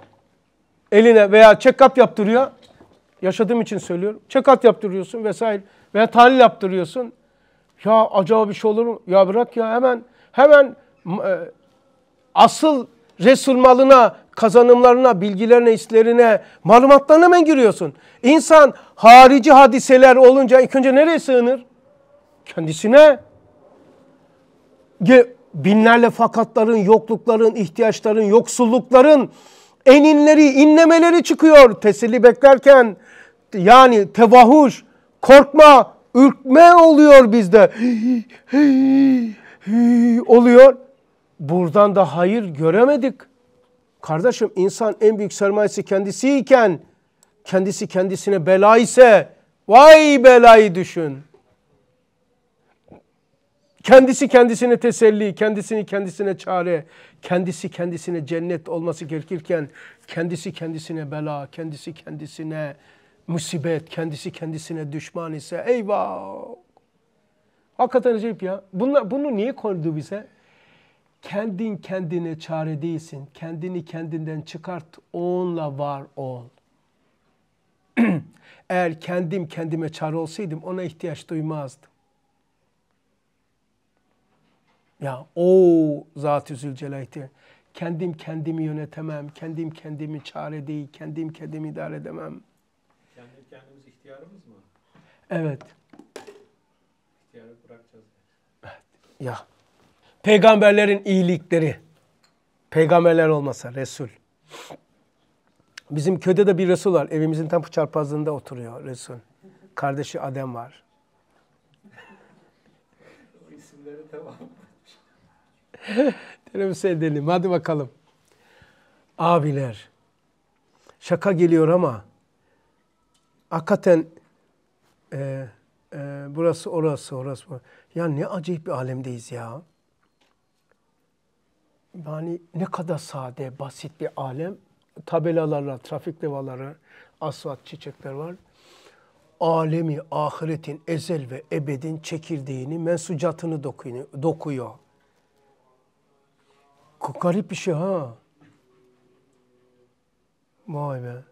eline veya check-up yaptırıyor. Yaşadığım için söylüyorum. Check-up yaptırıyorsun vesaire veya tahlil yaptırıyorsun. Ya acaba bir şey olur mu? Ya bırak ya hemen hemen e, asıl Resul malına kazanımlarına, bilgilerine, hislerine, malumatlarına hemen giriyorsun. İnsan harici hadiseler olunca ilk önce nereye sığınır? Kendisine. Binlerle fakatların, yoklukların, ihtiyaçların, yoksullukların eninleri, inlemeleri çıkıyor teselli beklerken. Yani tevahuş, korkma, ürkme oluyor bizde. oluyor. Buradan da hayır göremedik. Kardeşim insan en büyük sermayesi kendisiyken kendisi kendisine bela ise vay belayı düşün. Kendisi kendisine teselli, kendisini kendisine çare, kendisi kendisine cennet olması gerekirken kendisi kendisine bela, kendisi kendisine musibet, kendisi kendisine düşman ise eyvah. Hakikaten acayip ya. Bunlar, bunu niye koydu bize? Kendin kendine çare değilsin. Kendini kendinden çıkart. Onunla var ol. Eğer kendim kendime çare olsaydım ona ihtiyaç duymazdım. Ya o Zat-ı Zülcelal'ti. Kendim kendimi yönetemem, kendim kendimi çare değil, kendim kendimi idare edemem. Kendim kendimiz ihtiyarımız mı? Evet. İhtiyarı bırakacağız. Evet. Ya. Peygamberlerin iyilikleri. Peygamberler olmasa Resul. Bizim köyde de bir Resul var. Evimizin tam çarpazlığında oturuyor Resul. Kardeşi Adem var. İsimleri tamam. Teneffüs edelim. Hadi bakalım. Abiler. Şaka geliyor ama hakikaten e, e, burası orası orası. Ya ne acayip bir alemdeyiz ya yani ne kadar sade, basit bir alem. Tabelalarla, trafik devaları, asfalt çiçekler var. Alemi, ahiretin, ezel ve ebedin çekirdeğini, mensucatını dokuyor. Garip bir şey ha. Vay be.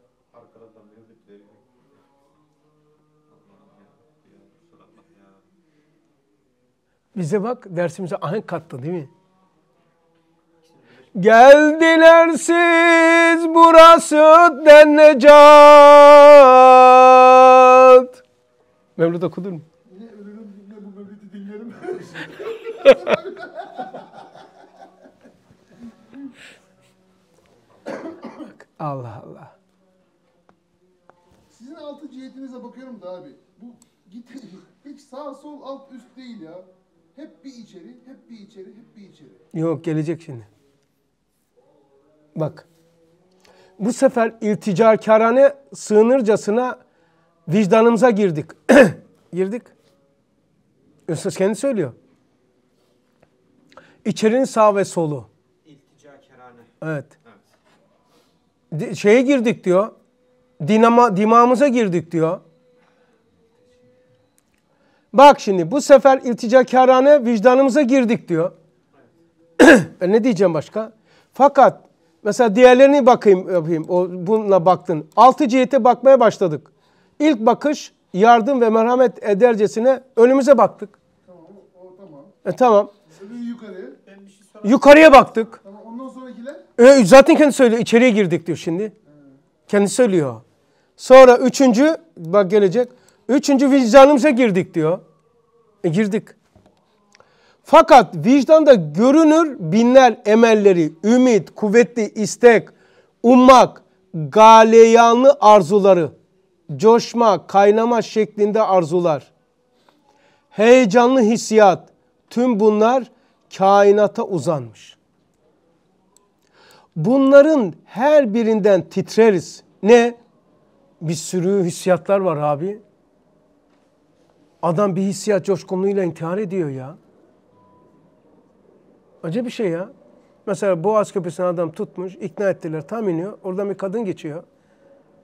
Bize bak dersimize ahenk kattı değil mi? Geldiler siz burası dennecat. Mevlüt okudur mu? Ne ölürüm ne bu Mevlüt'ü dinlerim. Allah Allah. Sizin altı cihetinize bakıyorum da abi. Bu git hiç sağ sol alt üst değil ya. Hep bir içeri, hep bir içeri, hep bir içeri. Yok gelecek şimdi. Bak bu sefer irticakarane sığınırcasına vicdanımıza girdik. girdik. Üstad kendi söylüyor. İçerinin sağ ve solu. İlticakarane. Evet. evet. Şeye girdik diyor. Dinama, dimağımıza girdik diyor. Bak şimdi bu sefer ilticakarane vicdanımıza girdik diyor. Evet. E, ne diyeceğim başka? Fakat Mesela diğerlerini bakayım yapayım. O, bununla baktın. Altı cihete bakmaya başladık. İlk bakış yardım ve merhamet edercesine önümüze baktık. Tamam. O, tamam. E, tamam. yukarı. Şey Yukarıya baktık. Tamam, ondan sonrakiler? E, zaten kendi söylüyor. İçeriye girdik diyor şimdi. Hmm. Kendi söylüyor. Sonra üçüncü bak gelecek. Üçüncü vicdanımıza girdik diyor. E, girdik. Fakat vicdanda görünür binler emelleri, ümit, kuvvetli istek, ummak, galeyanlı arzuları, coşma, kaynama şeklinde arzular, heyecanlı hissiyat, tüm bunlar kainata uzanmış. Bunların her birinden titreriz. Ne? Bir sürü hissiyatlar var abi. Adam bir hissiyat coşkunluğuyla intihar ediyor ya. Acı bir şey ya. Mesela Boğaz Köprüsü'ne adam tutmuş, ikna ettiler, tam iniyor. Oradan bir kadın geçiyor.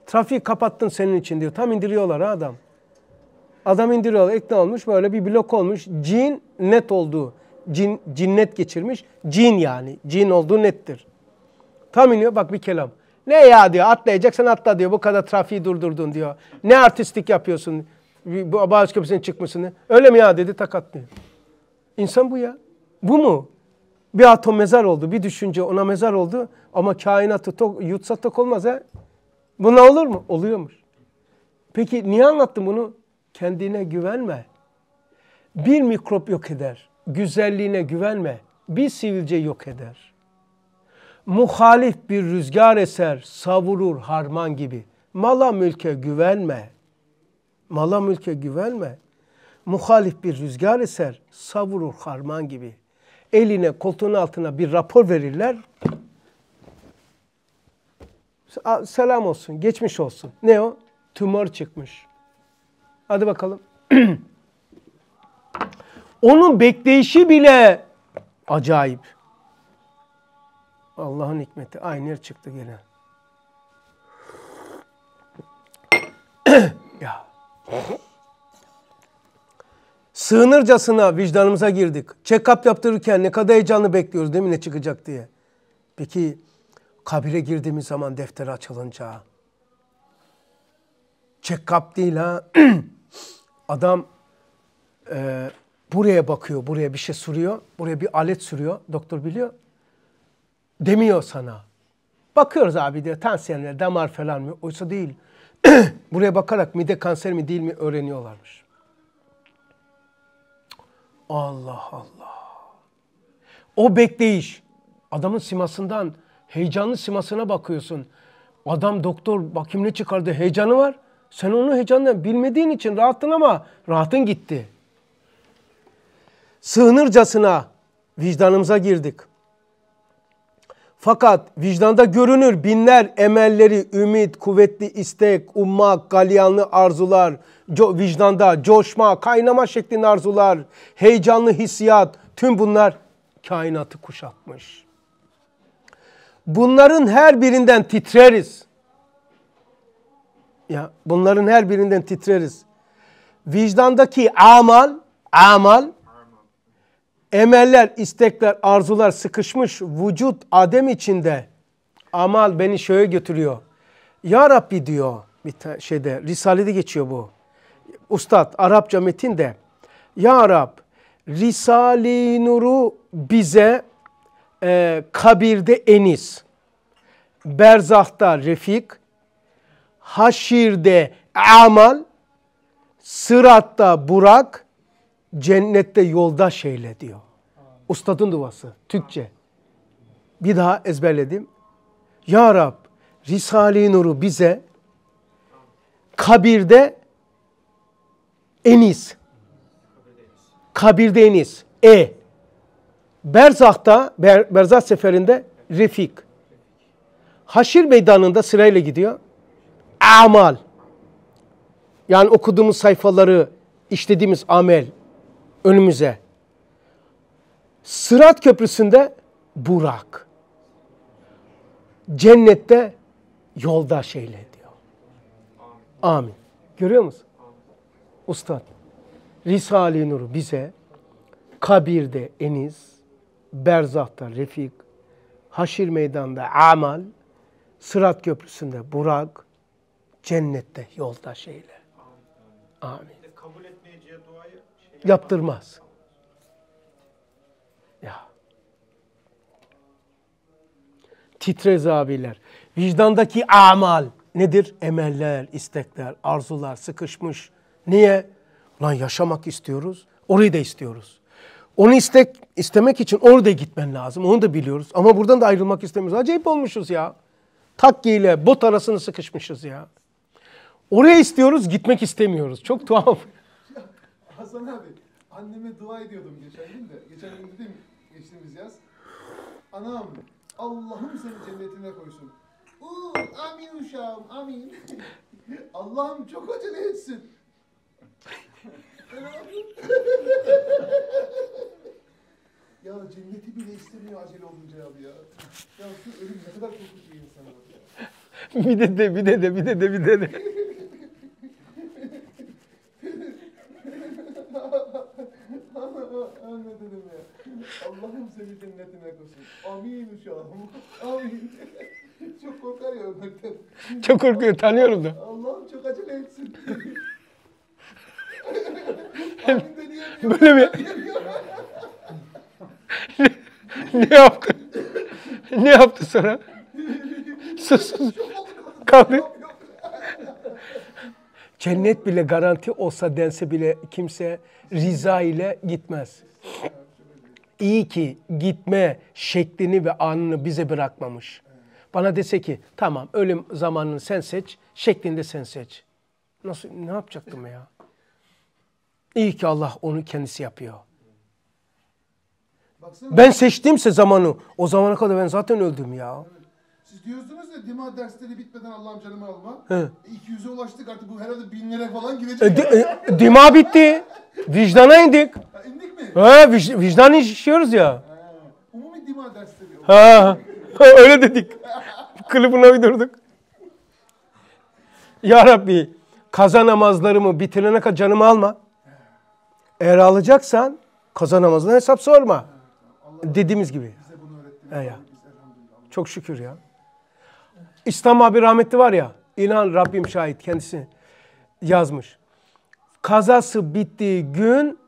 trafik kapattın senin için diyor. Tam indiriyorlar ha adam. Adam indiriyorlar, ikna olmuş, böyle bir blok olmuş. Cin net olduğu, cin, cinnet geçirmiş. Cin yani, cin olduğu nettir. Tam iniyor, bak bir kelam. Ne ya diyor, atlayacaksan atla diyor. Bu kadar trafiği durdurdun diyor. Ne artistik yapıyorsun, Boğaz Köprüsü'ne çıkmışsın. Öyle mi ya dedi, tak atlıyor. İnsan bu ya. Bu mu? Bir atom mezar oldu, bir düşünce ona mezar oldu ama kainatı tok, yutsa tok olmaz ha. Buna olur mu? Oluyormuş. Peki niye anlattım bunu? Kendine güvenme. Bir mikrop yok eder. Güzelliğine güvenme. Bir sivilce yok eder. Muhalif bir rüzgar eser, savurur harman gibi. Mala mülke güvenme. Mala mülke güvenme. Muhalif bir rüzgar eser, savurur harman gibi.'' eline koltuğun altına bir rapor verirler. Selam olsun, geçmiş olsun. Ne o? Tümör çıkmış. Hadi bakalım. Onun bekleyişi bile acayip. Allah'ın hikmeti. Aynı çıktı gene. ya. Sığınırcasına vicdanımıza girdik. Check-up yaptırırken ne kadar heyecanlı bekliyoruz değil mi ne çıkacak diye. Peki kabire girdiğimiz zaman defteri açılınca check-up değil ha. Adam e, buraya bakıyor, buraya bir şey sürüyor. Buraya bir alet sürüyor. Doktor biliyor. Demiyor sana. Bakıyoruz abi diyor tansiyonlar, damar falan mı? Oysa değil. buraya bakarak mide kanseri mi değil mi öğreniyorlarmış. Allah Allah. O bekleyiş. Adamın simasından, heyecanlı simasına bakıyorsun. Adam doktor bakayım ne çıkardı heyecanı var. Sen onu heyecanla bilmediğin için rahattın ama rahatın gitti. Sığınırcasına vicdanımıza girdik. Fakat vicdanda görünür binler emelleri, ümit, kuvvetli istek, ummak, galyanlı arzular, co vicdanda coşma, kaynama şeklinde arzular, heyecanlı hissiyat tüm bunlar kainatı kuşatmış. Bunların her birinden titreriz. Ya bunların her birinden titreriz. Vicdandaki amal, amal emeller, istekler, arzular sıkışmış vücut adem içinde. Amal beni şöyle götürüyor. Ya Rabbi diyor bir şeyde Risale'de geçiyor bu ustad Arapça de, Ya Rab Risale-i Nur'u bize e, kabirde eniz, berzahta refik, haşirde amal, sıratta burak, cennette Yolda şeyle diyor. Ustadın duası Türkçe. Bir daha ezberledim. Ya Rab Risale-i Nur'u bize kabirde Enis. Kabirde Enis. E. Berzah'ta, Ber, Berzah seferinde Refik. Haşir meydanında sırayla gidiyor. Amal. Yani okuduğumuz sayfaları, işlediğimiz amel önümüze. Sırat köprüsünde Burak. Cennette yolda şeyle diyor. Amin. Amin. Görüyor musun? Ustad, Risale-i Nur bize kabirde eniz, berzahta refik, haşir meydanda amal, sırat köprüsünde burak, cennette yoldaş eyle. Amin. Kabul etmeyeceği duayı şey yaptırmaz. Ya. Titrez abiler. Vicdandaki amal nedir? Emeller, istekler, arzular sıkışmış Niye? Lan yaşamak istiyoruz. Orayı da istiyoruz. Onu istek, istemek için orada gitmen lazım. Onu da biliyoruz. Ama buradan da ayrılmak istemiyoruz. Acayip olmuşuz ya. ile bot arasını sıkışmışız ya. Oraya istiyoruz, gitmek istemiyoruz. Çok tuhaf. Hasan abi, anneme dua ediyordum geçen gün de. Geçen gün dedim, geçtiğimiz yaz. Anam, Allah'ım seni cennetine koysun. Uuu, amin uşağım, amin. Allah'ım çok acele etsin ya cenneti bile istemiyor acele olunca abi ya. Ya şu ölüm ne kadar korkunç bir insan abi bir de de bir de de bir de de bir de de. Anladım ya. Allah'ım seni cennetine koysun. Amin inşallah. Amin. çok korkar ya ölmekten. Çok korkuyor tanıyorum da. Allah'ım çok acele etsin. Böyle bir... ne yaptı? ne yaptı sonra? sus sus. Kaldı. Cennet bile garanti olsa dense bile kimse rıza ile gitmez. İyi ki gitme şeklini ve anını bize bırakmamış. Bana dese ki tamam ölüm zamanını sen seç, şeklinde sen seç. Nasıl, ne yapacaktım ya? İyi ki Allah onu kendisi yapıyor. Baksana. Ben seçtimse zamanı. O zamana kadar ben zaten öldüm ya. Siz diyorsunuz ya dima dersleri bitmeden Allah'ım canımı alma. He. 200'e ulaştık artık bu herhalde binlere falan gidecek. E, e, dima bitti. Vicdana indik. Ha, indik mi? He, vic, vicdan işiyoruz ya. Ha. Umumi dima dersleri. Ha. öyle dedik. Klibuna durduk. Ya Rabbi kaza namazlarımı bitirene kadar canımı alma. Eğer alacaksan kazanamazdan hesap sorma. Evet, Dediğimiz gibi. Bize ee, bunu Çok şükür ya. İslam abi rahmetli var ya. İnan Rabbim şahit kendisi yazmış. Kazası bittiği gün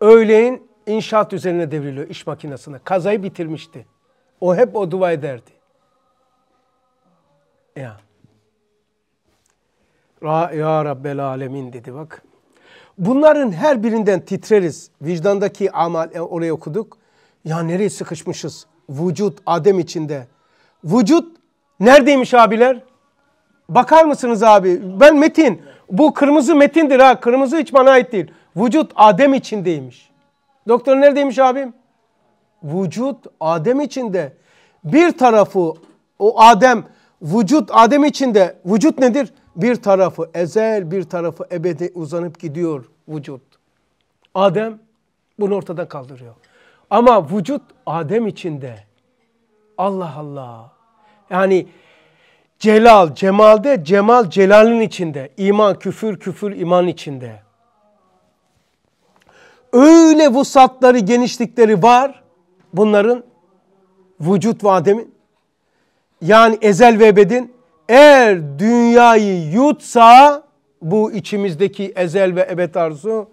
öğleyin inşaat üzerine devriliyor iş makinesine. Kazayı bitirmişti. O hep o dua ederdi. Ya. Ya Rabbel Alemin dedi bak. Bunların her birinden titreriz. Vicdandaki amal e, oraya okuduk. Ya nereye sıkışmışız? Vücut Adem içinde. Vücut neredeymiş abiler? Bakar mısınız abi? Ben Metin. Bu kırmızı Metin'dir ha. Kırmızı hiç bana ait değil. Vücut Adem içindeymiş. Doktor neredeymiş abim? Vücut Adem içinde. Bir tarafı o Adem, vücut Adem içinde. Vücut nedir? Bir tarafı ezel, bir tarafı ebedi uzanıp gidiyor vücut. Adem bunu ortadan kaldırıyor. Ama vücut Adem içinde. Allah Allah. Yani celal cemalde, cemal celalin içinde. İman küfür, küfür iman içinde. Öyle vusatları, genişlikleri var bunların vücut ve Adem'in. Yani ezel ve ebedin eğer dünyayı yutsa bu içimizdeki ezel ve ebed arzu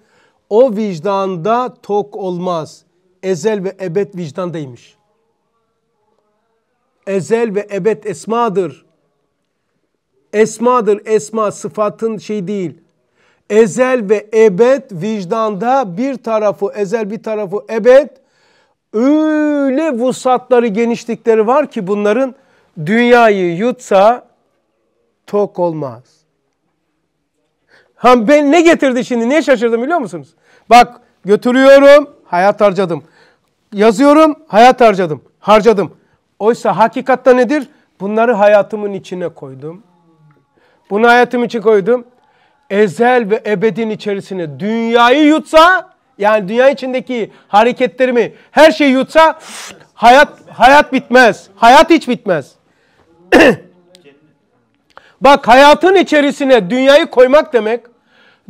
o vicdanda tok olmaz. Ezel ve ebed vicdandaymış. Ezel ve ebed esmadır. Esmadır esma sıfatın şey değil. Ezel ve ebed vicdanda bir tarafı ezel bir tarafı ebed öyle vusatları genişlikleri var ki bunların dünyayı yutsa tok olmaz. Ha ben ne getirdi şimdi? Niye şaşırdım biliyor musunuz? Bak götürüyorum, hayat harcadım. Yazıyorum, hayat harcadım. Harcadım. Oysa hakikatta nedir? Bunları hayatımın içine koydum. Bunu hayatım için koydum. Ezel ve ebedin içerisine dünyayı yutsa yani dünya içindeki hareketlerimi her şeyi yutsa hayat hayat bitmez. Hayat hiç bitmez. Bak hayatın içerisine dünyayı koymak demek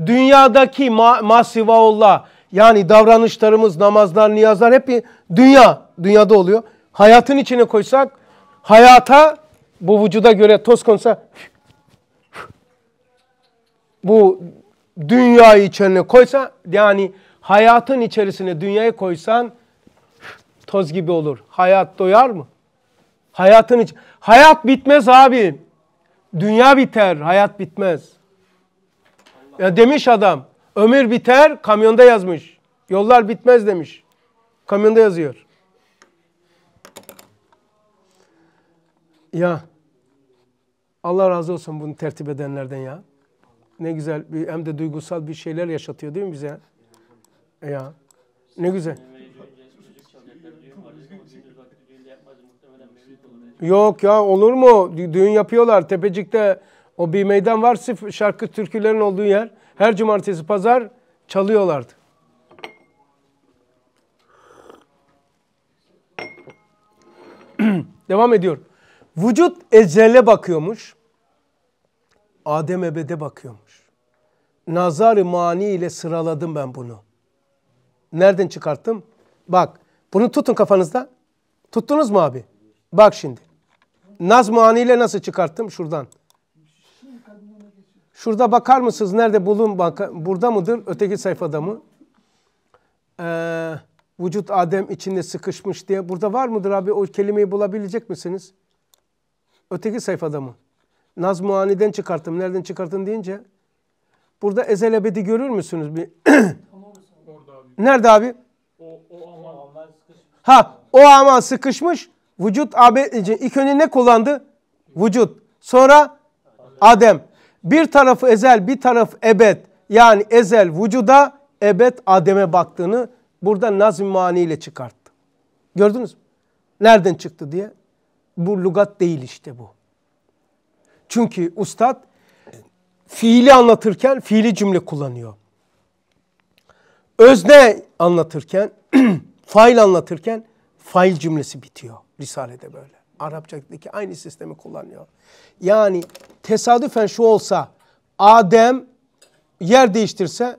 dünyadaki ma masivaullah yani davranışlarımız, namazlar, niyazlar hep dünya, dünyada oluyor. Hayatın içine koysak hayata bu vücuda göre toz konsa bu dünyayı içine koysa yani hayatın içerisine dünyayı koysan toz gibi olur. Hayat doyar mı? Hayatın iç Hayat bitmez abim. Dünya biter, hayat bitmez. Ya demiş adam, ömür biter, kamyonda yazmış. Yollar bitmez demiş. Kamyonda yazıyor. Ya Allah razı olsun bunu tertip edenlerden ya. Ne güzel hem de duygusal bir şeyler yaşatıyor değil mi bize? Ya ne güzel. Yok ya olur mu? Düğün yapıyorlar Tepecik'te. O bir meydan var sırf şarkı türkülerin olduğu yer. Her cumartesi pazar çalıyorlardı. Devam ediyor. Vücut ezele bakıyormuş. Adem ebede bakıyormuş. nazarı ı mani ile sıraladım ben bunu. Nereden çıkarttım? Bak bunu tutun kafanızda. Tuttunuz mu abi? Bak şimdi. Naz muaniyle nasıl çıkarttım? Şuradan. Şurada bakar mısınız? Nerede bulun? burada mıdır? Öteki sayfada mı? Ee, vücut Adem içinde sıkışmış diye. Burada var mıdır abi? O kelimeyi bulabilecek misiniz? Öteki sayfada mı? Naz muaniden çıkarttım. Nereden çıkarttın deyince. Burada ezel ebedi görür müsünüz? Bir Nerede abi? O, o aman. Ha o ama sıkışmış. Vücut abed ilk önce ne kullandı? Vücut. Sonra Adem. Bir tarafı ezel, bir taraf ebed. Yani ezel vücuda, ebed Adem'e baktığını burada nazm maniyle çıkarttı. Gördünüz mü? Nereden çıktı diye. Bu lugat değil işte bu. Çünkü ustad fiili anlatırken fiili cümle kullanıyor. Özne anlatırken, fail anlatırken fail cümlesi bitiyor. Risale de böyle. Arapçadaki aynı sistemi kullanıyor. Yani tesadüfen şu olsa Adem yer değiştirse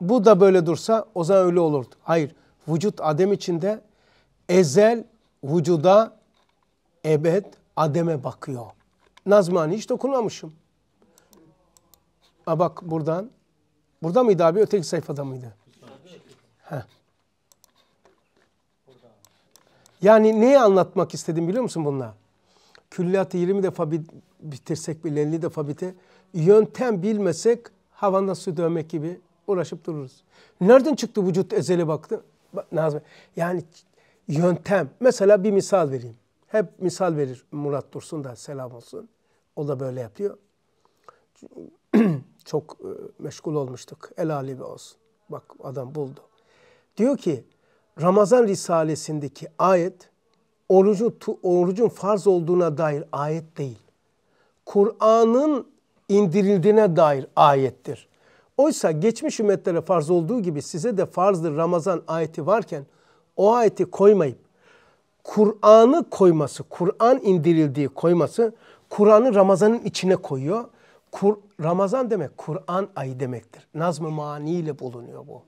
bu da böyle dursa o zaman öyle olurdu. Hayır. Vücut Adem içinde ezel vücuda ebed Adem'e bakıyor. Nazmani hiç dokunmamışım. Ha bak buradan. Burada mıydı abi? Öteki sayfada mıydı? Heh. Yani neyi anlatmak istedim biliyor musun bununla? Külliyatı 20 defa bitirsek bile 50 defa bite. Yöntem bilmesek havanda su dövmek gibi uğraşıp dururuz. Nereden çıktı vücut ezeli baktı? Nazım. Yani yöntem. Mesela bir misal vereyim. Hep misal verir Murat Dursun da selam olsun. O da böyle yapıyor. Çok ıı, meşgul olmuştuk. El alimi olsun. Bak adam buldu. Diyor ki Ramazan Risalesindeki ayet orucu, orucun farz olduğuna dair ayet değil. Kur'an'ın indirildiğine dair ayettir. Oysa geçmiş ümmetlere farz olduğu gibi size de farzdır Ramazan ayeti varken o ayeti koymayıp Kur'an'ı koyması, Kur'an indirildiği koyması Kur'an'ı Ramazan'ın içine koyuyor. Kur, Ramazan demek Kur'an ayı demektir. Nazm-ı maniyle bulunuyor bu.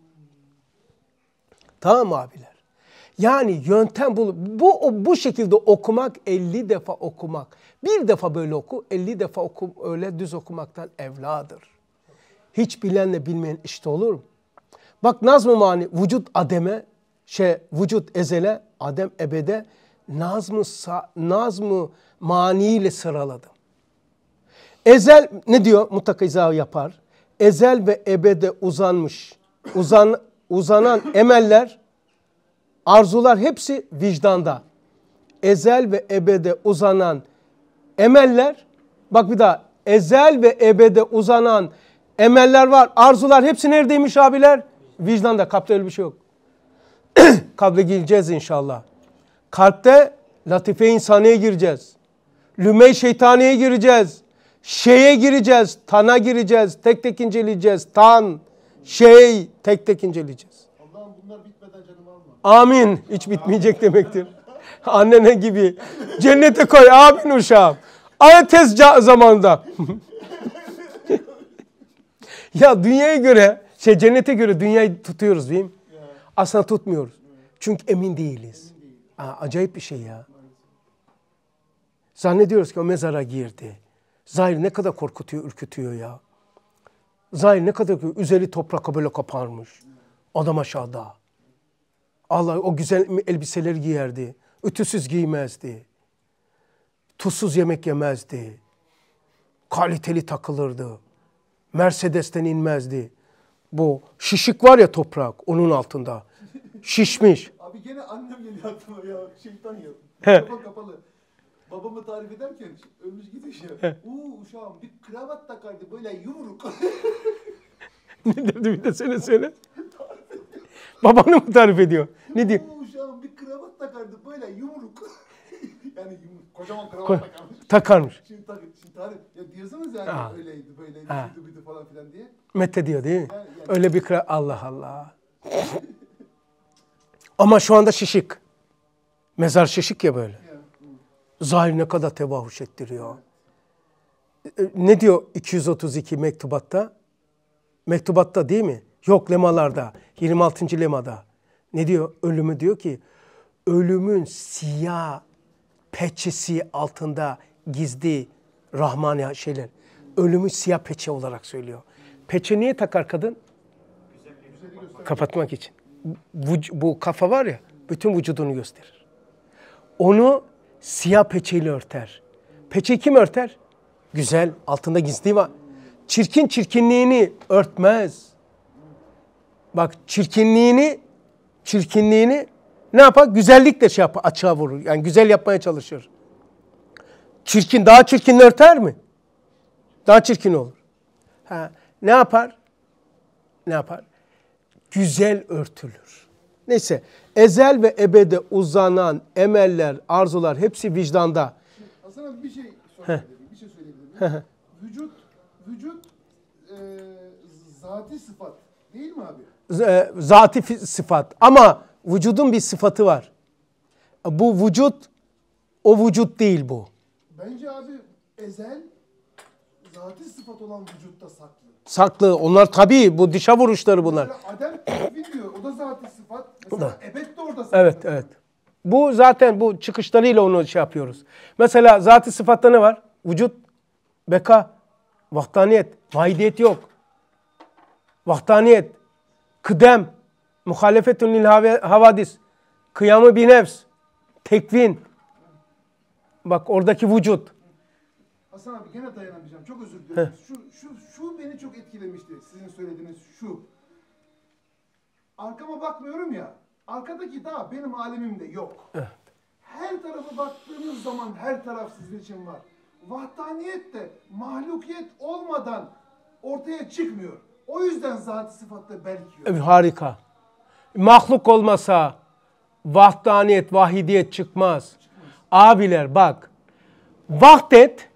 Tamam abiler. Yani yöntem bul. Bu bu şekilde okumak 50 defa okumak. Bir defa böyle oku, 50 defa oku öyle düz okumaktan evladır. Hiç bilenle bilmeyen işte olur mu? Bak nazm-ı mani vücut ademe, şey vücut ezele, adem ebede nazm-ı nazm mani ile sıraladım. Ezel ne diyor? Mutlaka izah yapar. Ezel ve ebede uzanmış. Uzan uzanan emeller, arzular hepsi vicdanda. Ezel ve ebede uzanan emeller, bak bir daha ezel ve ebede uzanan emeller var. Arzular hepsi neredeymiş abiler? Vicdanda. Kalpte öyle bir şey yok. Kalbe gireceğiz inşallah. Kalpte latife insaniye gireceğiz. Lüme şeytaniye gireceğiz. Şeye gireceğiz. Tana gireceğiz. Tek tek inceleyeceğiz. Tan, şey tek tek inceleyeceğiz. Allah'ım bunlar bitmeden canım alma. Amin. Hiç bitmeyecek demektir. Annene gibi. Cennete koy abin uşağım. Ayetes zamanda. ya dünyaya göre, şey cennete göre dünyayı tutuyoruz değil mi? Aslında tutmuyoruz. Çünkü emin değiliz. Aa, acayip bir şey ya. Zannediyoruz ki o mezara girdi. Zahir ne kadar korkutuyor, ürkütüyor ya. Zahir ne kadar ki üzeri toprak böyle kaparmış. Adam aşağıda. Allah o güzel elbiseler giyerdi. Ütüsüz giymezdi. Tuzsuz yemek yemezdi. Kaliteli takılırdı. Mercedes'ten inmezdi. Bu şişik var ya toprak onun altında. Şişmiş. Abi gene annem geliyor aklıma ya. Şeytan ya. Kapalı kapalı babamı tarif ederken ölmüş gitmiş ya. Uuu uşağım bir kravat takardı böyle yumruk. ne dedi bir de söyle söyle. Babanı mı tarif ediyor? Ne diyor? Uuu uşağım bir kravat takardı böyle yumruk. yani yumruk, kocaman kravat Ko- takarmış. Takarmış. Şimdi, tak, şimdi tarif ya diyorsunuz yani Ha. öyleydi böyleydi Ha. şuydu buydu falan filan diye. Mete diyor değil mi? Öyle bir kravat. Allah Allah. Ama şu anda şişik. Mezar şişik ya böyle. Zahir ne kadar tevahuş ettiriyor. E, e, ne diyor 232 mektubatta? Mektubatta değil mi? Yok lemalarda, 26. lemada. Ne diyor? Ölümü diyor ki, ölümün siyah peçesi altında gizli rahmani şeyler. Ölümü siyah peçe olarak söylüyor. Peçe niye takar kadın? Kapatmak için. Bu, bu kafa var ya, bütün vücudunu gösterir. Onu siyah peçeyle örter. Peçe kim örter? Güzel, altında gizli var. Çirkin çirkinliğini örtmez. Bak çirkinliğini, çirkinliğini ne yapar? Güzellikle şey yapar, açığa vurur. Yani güzel yapmaya çalışır. Çirkin, daha çirkin örter mi? Daha çirkin olur. Ha, ne yapar? Ne yapar? Güzel örtülür. Neyse ezel ve ebede uzanan emeller, arzular hepsi vicdanda. Hasan abi bir şey sorabilirim. bir şey söyleyebilirim. vücut vücut e, zati sıfat değil mi abi? E, zati sıfat ama vücudun bir sıfatı var. Bu vücut o vücut değil bu. Bence abi ezel zati sıfat olan vücutta saklı. Saklı. Onlar tabii bu dişa vuruşları bunlar. Mesela Adem diyor. O da zati sıfat. Bu da. Ebed de orada zaten. Evet, evet. Bu zaten bu çıkışlarıyla onu şey yapıyoruz. Mesela zati sıfatta ne var? Vücut, beka, vahdaniyet, vahidiyet yok. Vahdaniyet, kıdem, muhalefetun lil havadis, kıyamı bir nefs, tekvin. Bak oradaki vücut. Hasan abi gene dayanamayacağım. Çok özür dilerim. Şu, şu, şu beni çok etkilemişti. Sizin söylediğiniz şu arkama bakmıyorum ya. Arkadaki dağ benim alemimde yok. Her tarafa baktığınız zaman her taraf sizin için var. Vahdaniyet de mahlukiyet olmadan ortaya çıkmıyor. O yüzden zat sıfatta belki yok. Evet, harika. Mahluk olmasa vahdaniyet, vahidiyet çıkmaz. çıkmaz. Abiler bak. Vahdet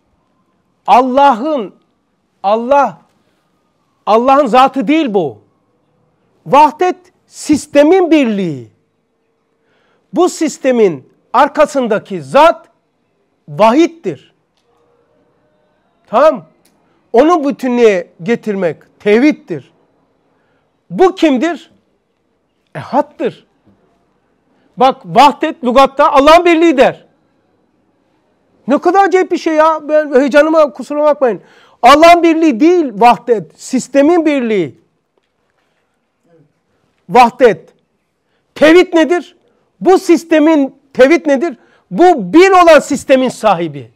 Allah'ın Allah Allah'ın zatı değil bu. Vahdet sistemin birliği. Bu sistemin arkasındaki zat vahittir. Tamam? Onu bütünlüğe getirmek tevhiddir. Bu kimdir? Ehattır. Bak vahdet lugatta Allah'ın birliği der. Ne kadar acayip bir şey ya. Ben heyecanıma kusura bakmayın. Allah'ın birliği değil vahdet. Sistemin birliği vahdet. Tevhid nedir? Bu sistemin tevhid nedir? Bu bir olan sistemin sahibi.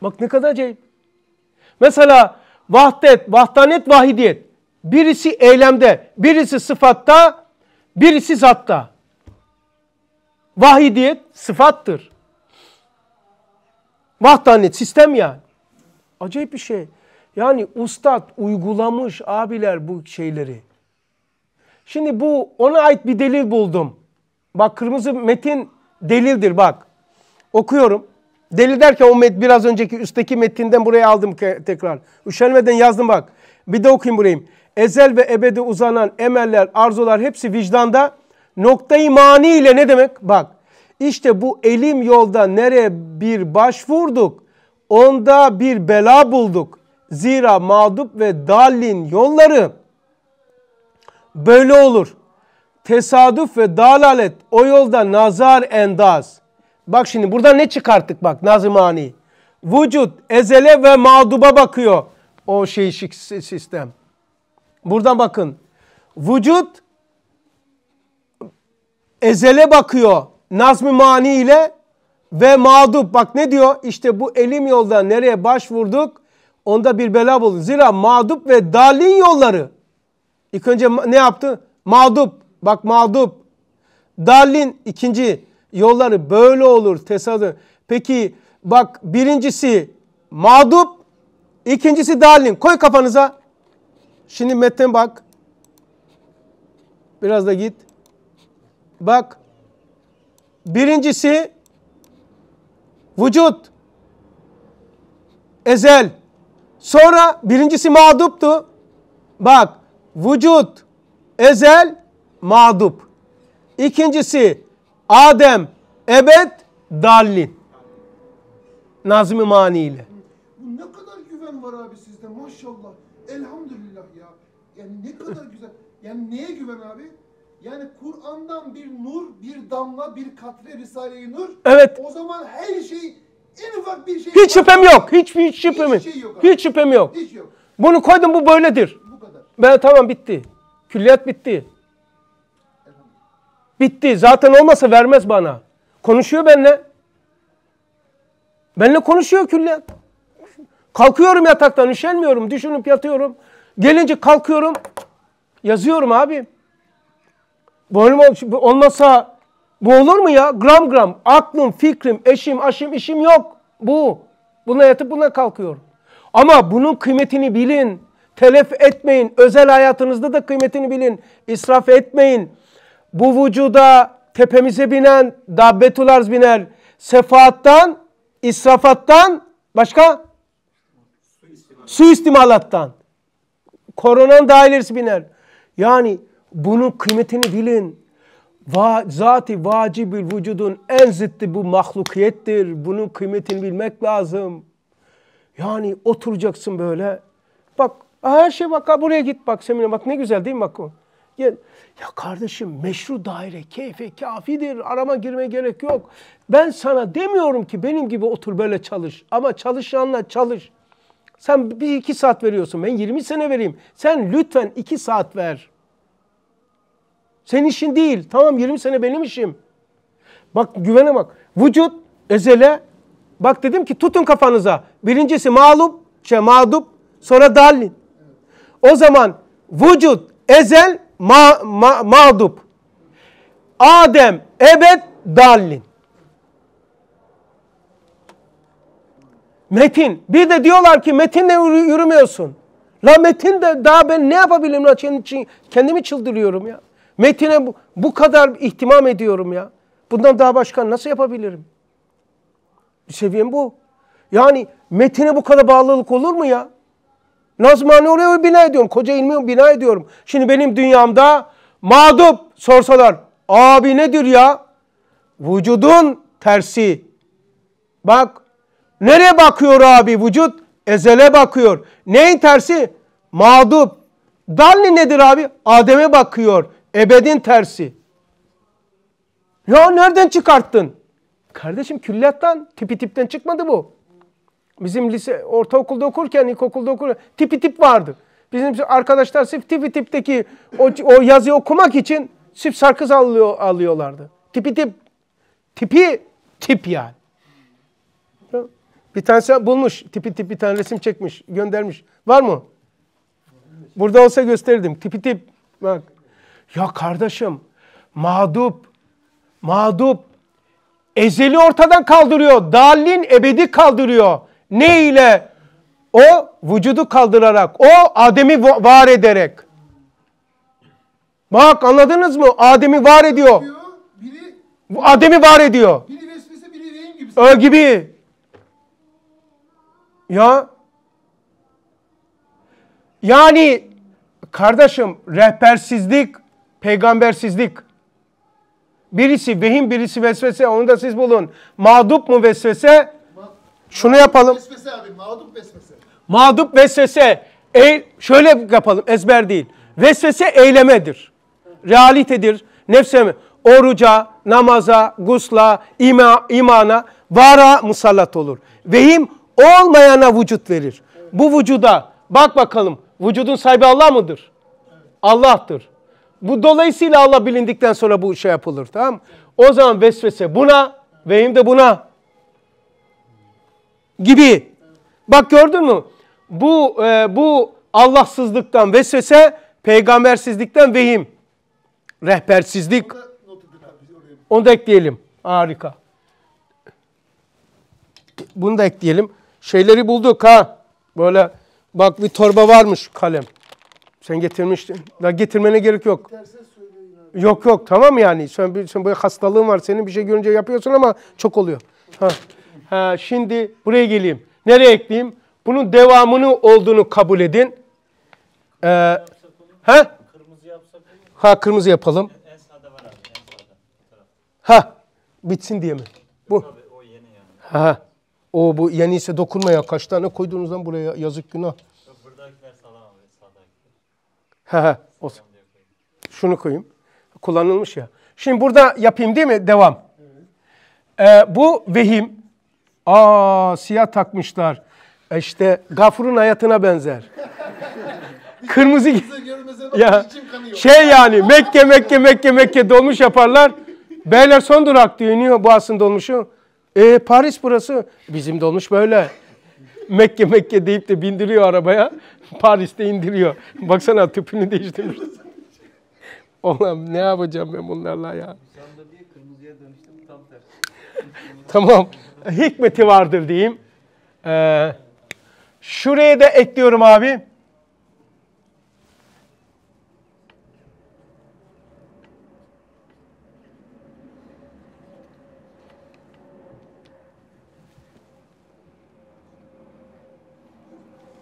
Bak ne kadar acayip. Mesela vahdet, vahdanet, vahidiyet. Birisi eylemde, birisi sıfatta, birisi zatta. Vahidiyet sıfattır. Vahdanet sistem yani. Acayip bir şey. Yani ustad uygulamış abiler bu şeyleri. Şimdi bu ona ait bir delil buldum. Bak kırmızı metin delildir bak. Okuyorum. Delil derken o met, biraz önceki üstteki metinden buraya aldım tekrar. Üşenmeden yazdım bak. Bir de okuyayım burayı. Ezel ve ebede uzanan emeller, arzular hepsi vicdanda noktayı mani ile ne demek? Bak işte bu elim yolda nereye bir başvurduk, onda bir bela bulduk. Zira mağdup ve dalin yolları böyle olur. Tesadüf ve dalalet o yolda nazar endaz. Bak şimdi burada ne çıkarttık bak Nazımani. Vücut ezele ve mağduba bakıyor o şey sistem. Buradan bakın. Vücut ezele bakıyor. Nazmi mani ile ve mağdup. Bak ne diyor? İşte bu elim yolda nereye başvurduk? Onda bir bela bulun. Zira mağdup ve dalin yolları İlk önce ne yaptı? Mağdup. Bak mağdup. Dallin ikinci yolları böyle olur tesadüf. Peki bak birincisi mağdup, ikincisi dallin. Koy kafanıza. Şimdi metne bak. Biraz da git. Bak. Birincisi vücut. Ezel. Sonra birincisi mağduptu. Bak vücut, ezel, mağdup. İkincisi Adem, ebed, dallin. Nazmi Mani ile. Ne kadar güven var abi sizde maşallah. Elhamdülillah ya. Yani ne kadar güzel. Yani neye güven abi? Yani Kur'an'dan bir nur, bir damla, bir katre Risale-i Nur. Evet. O zaman her şey en ufak bir şey. Hiç şüphem yok. Hiç, hiç şüphem hiç, şey yok abi. hiç şüphem yok. Hiç yok. Bunu koydum bu böyledir. Ben tamam bitti. Külliyat bitti. Bitti. Zaten olmasa vermez bana. Konuşuyor benimle. Benimle konuşuyor külliyat. Kalkıyorum yataktan üşenmiyorum. Düşünüp yatıyorum. Gelince kalkıyorum. Yazıyorum abi. Boynum olmasa bu olur mu ya? Gram gram. Aklım, fikrim, eşim, aşım, işim yok. Bu. Buna yatıp buna kalkıyorum. Ama bunun kıymetini bilin. Telef etmeyin. Özel hayatınızda da kıymetini bilin. İsraf etmeyin. Bu vücuda tepemize binen dabbetul arz biner. Sefaattan, israfattan başka? Suistimalattan. Koronan dairesi biner. Yani bunun kıymetini bilin. Va, zati vacibül vücudun en zıttı bu mahlukiyettir. Bunun kıymetini bilmek lazım. Yani oturacaksın böyle. Bak her şey bak buraya git bak semine bak ne güzel değil mi bak o. Ya, ya kardeşim meşru daire keyfe kafidir. Arama girme gerek yok. Ben sana demiyorum ki benim gibi otur böyle çalış. Ama çalışanla çalış. Sen bir iki saat veriyorsun. Ben 20 sene vereyim. Sen lütfen iki saat ver. Senin işin değil. Tamam 20 sene benim işim. Bak güvene bak. Vücut ezele. Bak dedim ki tutun kafanıza. Birincisi mağlup, şey mağdup. Sonra dalin. O zaman vücut, ezel, ma, ma, mağdup. Adem, ebed, dallin. Metin. Bir de diyorlar ki metinle yürümüyorsun. La metin de daha ben ne yapabilirim la kendimi çıldırıyorum ya. Metine bu, bu kadar ihtimam ediyorum ya. Bundan daha başka nasıl yapabilirim? Seviyem bu. Yani metine bu kadar bağlılık olur mu ya? Nazmane oraya bina ediyorum. Koca ilmi bina ediyorum. Şimdi benim dünyamda mağdup sorsalar. Abi nedir ya? Vücudun tersi. Bak. Nereye bakıyor abi vücut? Ezele bakıyor. Neyin tersi? Mağdup. Dalli nedir abi? Adem'e bakıyor. Ebedin tersi. Ya nereden çıkarttın? Kardeşim külliyattan, tipi tipten çıkmadı bu. Bizim lise ortaokulda okurken, ilkokulda okurken tipi tip vardı. Bizim arkadaşlar sırf tipi tipteki o, o yazıyı okumak için sırf sarkız alıyor, alıyorlardı. Tipi tip. Tipi tip yani. Bir tanesi bulmuş. Tipi tip bir tane resim çekmiş. Göndermiş. Var mı? Burada olsa gösterirdim. Tipi tip. Bak. Ya kardeşim. Mağdup. Mağdup. Ezeli ortadan kaldırıyor. Dalin ebedi kaldırıyor. Ne ile? O vücudu kaldırarak, o Adem'i var ederek. Bak anladınız mı? Adem'i var ediyor. Biri, Adem'i var ediyor. Biri vesvese, biri gibi. Ö gibi. Ya. Yani kardeşim rehbersizlik, peygambersizlik. Birisi vehim, birisi vesvese. Onu da siz bulun. Mağdup mu vesvese, şunu yapalım. Vesvese abi, mağdup vesvese. Mağdup vesvese. E, şöyle yapalım, ezber değil. Vesvese eylemedir. Realitedir. Nefse mi? Oruca, namaza, gusla, ima, imana, vara musallat olur. Vehim olmayana vücut verir. Bu vücuda bak bakalım vücudun sahibi Allah mıdır? Allah'tır. Bu dolayısıyla Allah bilindikten sonra bu şey yapılır tamam O zaman vesvese buna, vehim de buna gibi. Bak gördün mü? Bu e, bu Allahsızlıktan vesvese, peygambersizlikten vehim. Rehbersizlik. Onu da ekleyelim. Harika. Bunu da ekleyelim. Şeyleri bulduk ha. Böyle bak bir torba varmış kalem. Sen getirmiştin. Ya getirmene gerek yok. Yok yok tamam yani. Sen, sen böyle hastalığın var. Senin bir şey görünce yapıyorsun ama çok oluyor. Ha. Ha, şimdi buraya geleyim. Nereye ekleyeyim? Bunun devamını olduğunu kabul edin. Ee, ha? Kırmızı yapsak Ha kırmızı yapalım. En sağda var abi. En sağda. Ha bitsin diye mi? Bu. Tabii, o yeni yani. Ha. O bu yeni ise dokunma ya. Kaç tane koyduğunuzdan buraya yazık günah. Buradakiler sağlam abi. Sağdakiler. Ha ha. Şunu koyayım. Kullanılmış ya. Şimdi burada yapayım değil mi? Devam. Ee, bu vehim. Aa siyah takmışlar. E işte Gafur'un hayatına benzer. Kırmızı ya şey yani Mekke Mekke Mekke Mekke dolmuş yaparlar. Beyler son durak diyor bu Boğaz'ın dolmuşu. E Paris burası. Bizim dolmuş böyle. Mekke Mekke deyip de bindiriyor arabaya. Paris'te indiriyor. Baksana tüpünü değiştirmiş. Oğlum ne yapacağım ben bunlarla ya? tamam hikmeti vardır diyeyim. Ee, şuraya da ekliyorum abi.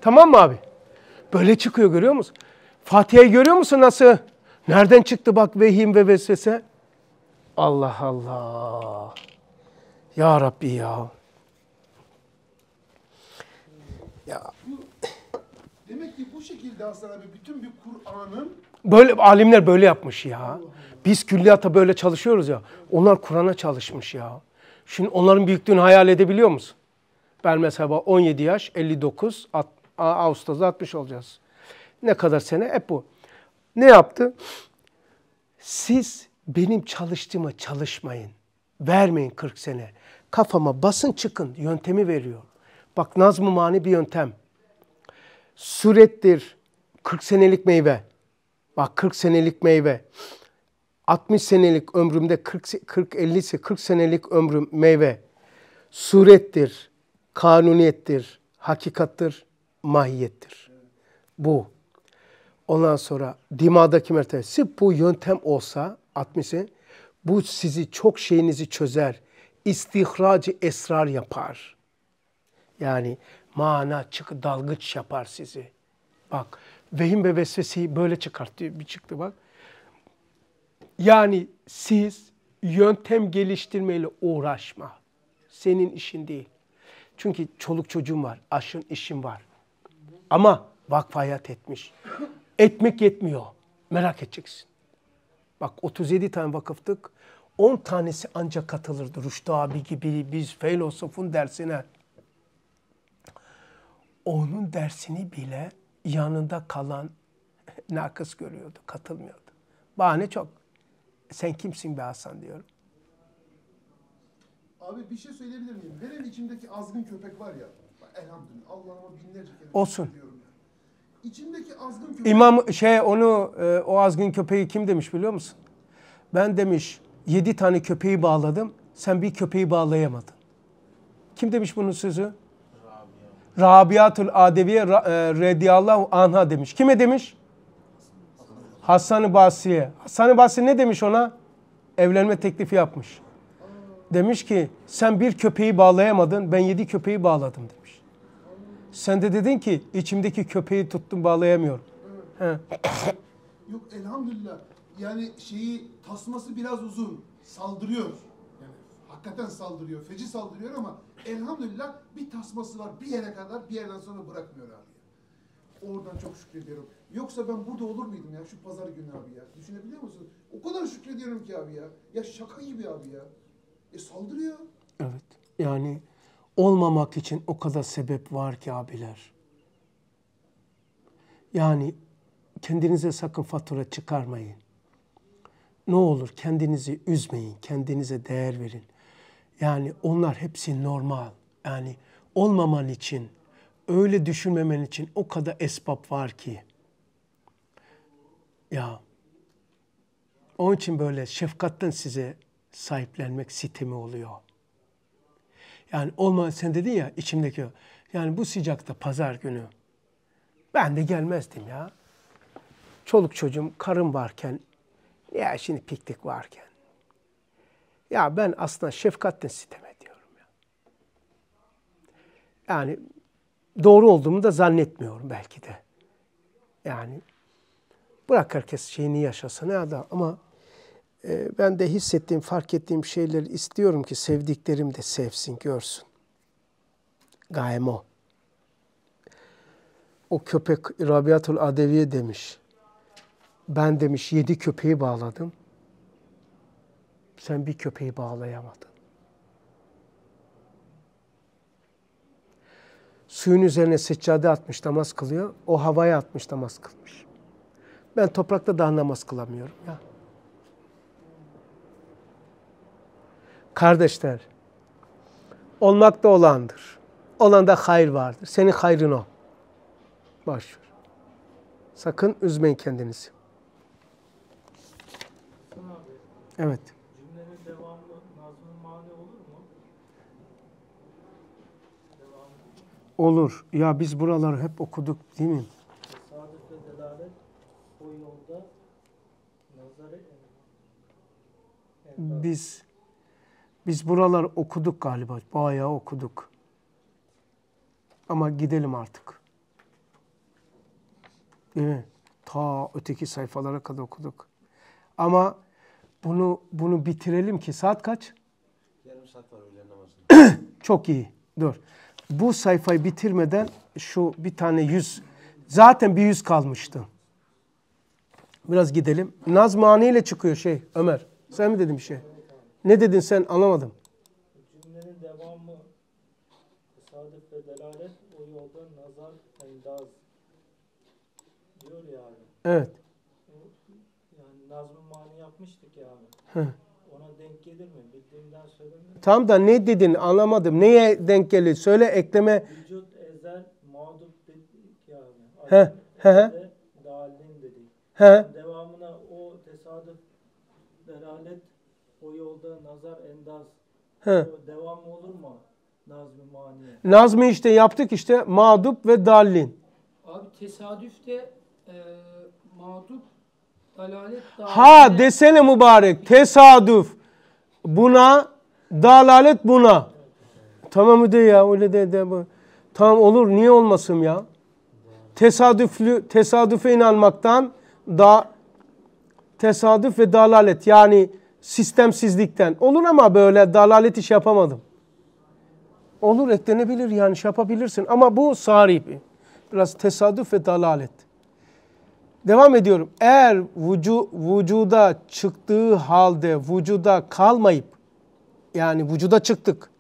Tamam mı abi? Böyle çıkıyor görüyor musun? Fatiha'yı görüyor musun nasıl? Nereden çıktı bak vehim ve vesvese? Allah Allah. Ya Rabbi ya. Ya. demek ki bu şekilde aslında bütün bir Kur'an'ın Böyle alimler böyle yapmış ya. Biz külliyata böyle çalışıyoruz ya. Onlar Kur'an'a çalışmış ya. Şimdi onların büyüklüğünü hayal edebiliyor musun? Ben mesela 17 yaş, 59, Ağustos'ta 60 olacağız. Ne kadar sene? Hep bu. Ne yaptı? Siz benim çalıştığıma çalışmayın. Vermeyin 40 sene kafama basın çıkın yöntemi veriyor. Bak nazm-ı mani bir yöntem. Surettir 40 senelik meyve. Bak 40 senelik meyve. 60 senelik ömrümde 40 40 50'si 40 senelik ömrüm meyve. Surettir, kanuniyettir, hakikattır, mahiyettir. Bu. Ondan sonra dimadaki mertebesi bu yöntem olsa 60'ı bu sizi çok şeyinizi çözer istihracı esrar yapar. Yani mana çık dalgıç yapar sizi. Bak vehim ve vesveseyi böyle çıkarttı bir çıktı bak. Yani siz yöntem geliştirmeyle uğraşma. Senin işin değil. Çünkü çoluk çocuğun var, aşın işin var. Ama vakfa hayat etmiş. Etmek yetmiyor. Merak edeceksin. Bak 37 tane vakıftık. 10 tanesi ancak katılırdı Rüştü abi gibi biz filozofun dersine. Onun dersini bile yanında kalan nakıs görüyordu, katılmıyordu. Bahane çok. Sen kimsin be Hasan diyorum. Abi bir şey söyleyebilir miyim? Benim içimdeki azgın köpek var ya. Elhamdülillah Allah'ıma binlerce kere Olsun. Yani. İçimdeki azgın köpek... İmam şey onu e, o azgın köpeği kim demiş biliyor musun? Ben demiş yedi tane köpeği bağladım. Sen bir köpeği bağlayamadın. Kim demiş bunun sözü? Rabiatul Adeviye e, radiyallahu anha demiş. Kime demiş? Hasan-ı Basri'ye. Hasan-ı Basri ne demiş ona? Evlenme teklifi yapmış. Demiş ki sen bir köpeği bağlayamadın ben yedi köpeği bağladım demiş. Sen de dedin ki içimdeki köpeği tuttum bağlayamıyorum. He. Yok elhamdülillah yani şeyi tasması biraz uzun. Saldırıyor. Yani hakikaten saldırıyor. Feci saldırıyor ama elhamdülillah bir tasması var. Bir yere kadar bir yerden sonra bırakmıyor abi. Oradan çok şükrediyorum. Yoksa ben burada olur muydum ya şu pazar günü abi ya? Düşünebiliyor musun? O kadar şükrediyorum ki abi ya. Ya şaka gibi abi ya. E saldırıyor. Evet. Yani olmamak için o kadar sebep var ki abiler. Yani kendinize sakın fatura çıkarmayın ne olur kendinizi üzmeyin, kendinize değer verin. Yani onlar hepsi normal. Yani olmaman için, öyle düşünmemen için o kadar esbab var ki. Ya onun için böyle şefkatten size sahiplenmek sitemi oluyor. Yani olma sen dedin ya içimdeki Yani bu sıcakta pazar günü ben de gelmezdim ya. Çoluk çocuğum karım varken ya şimdi piknik varken. Ya ben aslında şefkatten sitem ediyorum. Ya. Yani doğru olduğumu da zannetmiyorum belki de. Yani bırak herkes şeyini yaşasın ya da ama e, ben de hissettiğim, fark ettiğim şeyleri istiyorum ki sevdiklerim de sevsin, görsün. Gayem o. O köpek Rabiatul Adeviye demiş ben demiş yedi köpeği bağladım. Sen bir köpeği bağlayamadın. Suyun üzerine seccade atmış namaz kılıyor. O havaya atmış namaz kılmış. Ben toprakta daha namaz kılamıyorum ya. Kardeşler, olmak da olandır. Olanda hayır vardır. Senin hayrın o. Başvur. Sakın üzmeyin kendinizi. Evet. Cümlenin devamı, nazmın mani olur mu? Devamlı. Olur. Ya biz buraları hep okuduk değil mi? Sadık ve delalet o yolda nazarı biz biz buralar okuduk galiba. Bayağı okuduk. Ama gidelim artık. Değil mi? Ta öteki sayfalara kadar okuduk. Ama bunu bunu bitirelim ki saat kaç? Yarım saat var öğlen namazında. Çok iyi. Dur. Bu sayfayı bitirmeden şu bir tane yüz. Zaten bir yüz kalmıştı. Biraz gidelim. Nazmani ile çıkıyor şey Ömer. Sen mi dedin bir şey? Ne dedin sen anlamadım. Cümlenin devamı tesadüf ve delalet o yolda nazar endaz diyor yani. Evet. Ona denk gelir mi? Bildiğimden söylemiyorum. Tam da ne dedin anlamadım. Neye denk gelir? Söyle ekleme. Vücut ezel mağdup dedik ki He. He Dalin dedik. He. Devamına o tesadüf delalet o yolda nazar endaz. He. Devam olur mu? Nazmi maniye. Nazmi işte yaptık işte mağdup ve dallin. Abi tesadüfte e, mağdup Ha desene mübarek tesadüf buna dalalet buna. Tamam de ya öyle de de bu. Tamam olur niye olmasın ya? Tesadüflü tesadüfe inanmaktan da tesadüf ve dalalet yani sistemsizlikten. Olur ama böyle dalalet iş yapamadım. Olur eklenebilir yani şey yapabilirsin ama bu sarih biraz tesadüf ve dalalet. Devam ediyorum. Eğer vucu, vücuda çıktığı halde vücuda kalmayıp yani vücuda çıktık.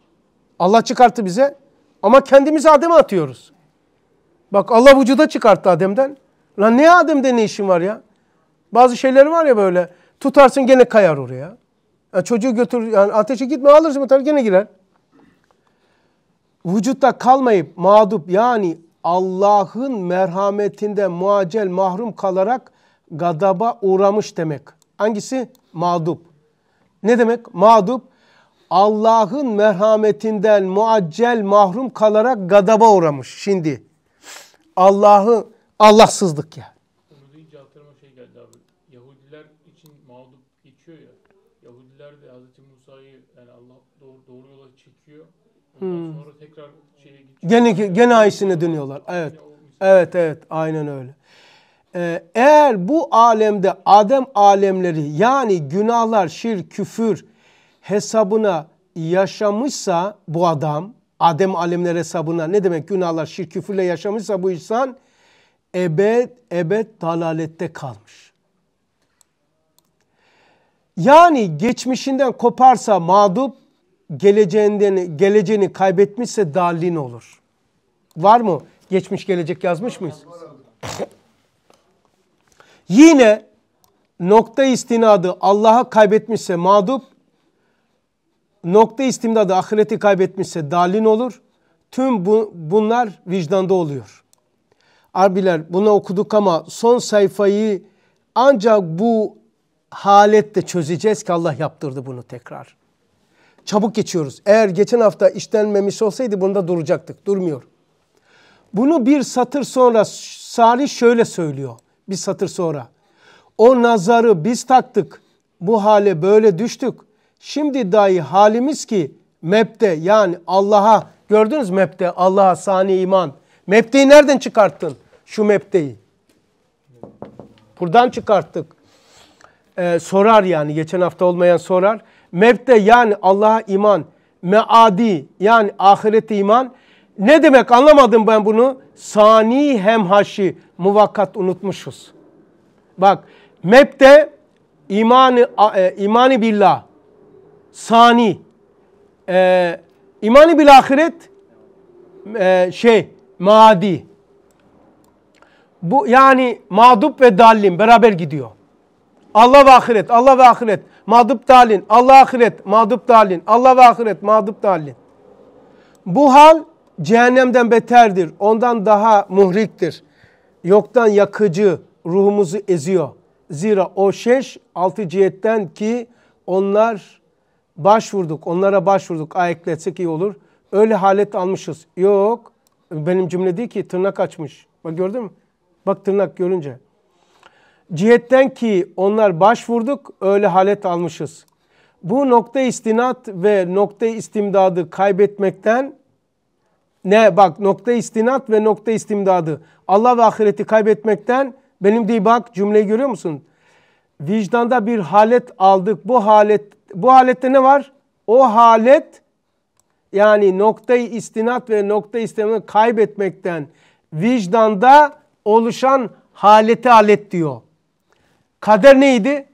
Allah çıkarttı bize ama kendimizi Adem'e atıyoruz. Bak Allah vücuda çıkarttı Adem'den. Lan ne Adem'de ne işin var ya? Bazı şeyleri var ya böyle tutarsın gene kayar oraya. Yani çocuğu götür yani ateşe gitme alırsın tabii gene girer. Vücutta kalmayıp mağdup yani Allah'ın merhametinde muacel mahrum kalarak gadaba uğramış demek. Hangisi? Mağdup. Ne demek? Mağdup. Allah'ın merhametinden muacel mahrum kalarak gadaba uğramış. Şimdi Allah'ı Allahsızlık ya. Bunu deyince aklıma şey geldi abi. Yahudiler için mağdup geçiyor ya. Yahudiler de Hz. Musa'yı yani Allah doğru, doğru yola çekiyor. Ondan hmm. sonra tekrar Gene, gene aynısına dönüyorlar. Evet. Evet evet aynen öyle. Ee, eğer bu alemde Adem alemleri yani günahlar, şirk, küfür hesabına yaşamışsa bu adam Adem alemleri hesabına ne demek günahlar, şirk, küfürle yaşamışsa bu insan ebed ebed dalalette kalmış. Yani geçmişinden koparsa mağdup, geleceğinden geleceğini kaybetmişse dalin olur. Var mı? Geçmiş gelecek yazmış mıyız? Yine nokta istinadı Allah'a kaybetmişse mağdup, nokta istinadı ahireti kaybetmişse dalin olur. Tüm bu, bunlar vicdanda oluyor. Arbiler bunu okuduk ama son sayfayı ancak bu halette çözeceğiz ki Allah yaptırdı bunu tekrar çabuk geçiyoruz. Eğer geçen hafta işlenmemiş olsaydı bunda duracaktık. Durmuyor. Bunu bir satır sonra Salih şöyle söylüyor. Bir satır sonra. O nazarı biz taktık. Bu hale böyle düştük. Şimdi dahi halimiz ki mepte yani Allah'a gördünüz mepte Allah'a sani iman. Mepteyi nereden çıkarttın? Şu mepteyi. Buradan çıkarttık. Ee, sorar yani geçen hafta olmayan sorar mevte yani Allah'a iman, meadi yani ahirete iman. Ne demek anlamadım ben bunu. Sani hemhaşi muvakkat unutmuşuz. Bak mebde imanı e, imani billah sani e, imani bil ahiret e, şey madi. Bu yani madup ve dallim beraber gidiyor. Allah ve ahiret, Allah ve ahiret. Madıp dalin, Allah ahiret, madıp dalin, Allah ve ahiret, madıp dalin. Bu hal cehennemden beterdir. Ondan daha muhriktir. Yoktan yakıcı, ruhumuzu eziyor. Zira o şeş altı cihetten ki onlar başvurduk, onlara başvurduk. Ayetletsek iyi olur. Öyle halet almışız. Yok, benim cümle değil ki tırnak açmış. Bak gördün mü? Bak tırnak görünce. Cihetten ki onlar başvurduk öyle halet almışız. Bu nokta istinat ve nokta istimdadı kaybetmekten ne bak nokta istinat ve nokta istimdadı Allah ve ahireti kaybetmekten benim değil bak cümleyi görüyor musun? Vicdanda bir halet aldık. Bu halet bu halette ne var? O halet yani noktayı istinat ve nokta istemini kaybetmekten vicdanda oluşan haleti alet diyor. Kader neydi?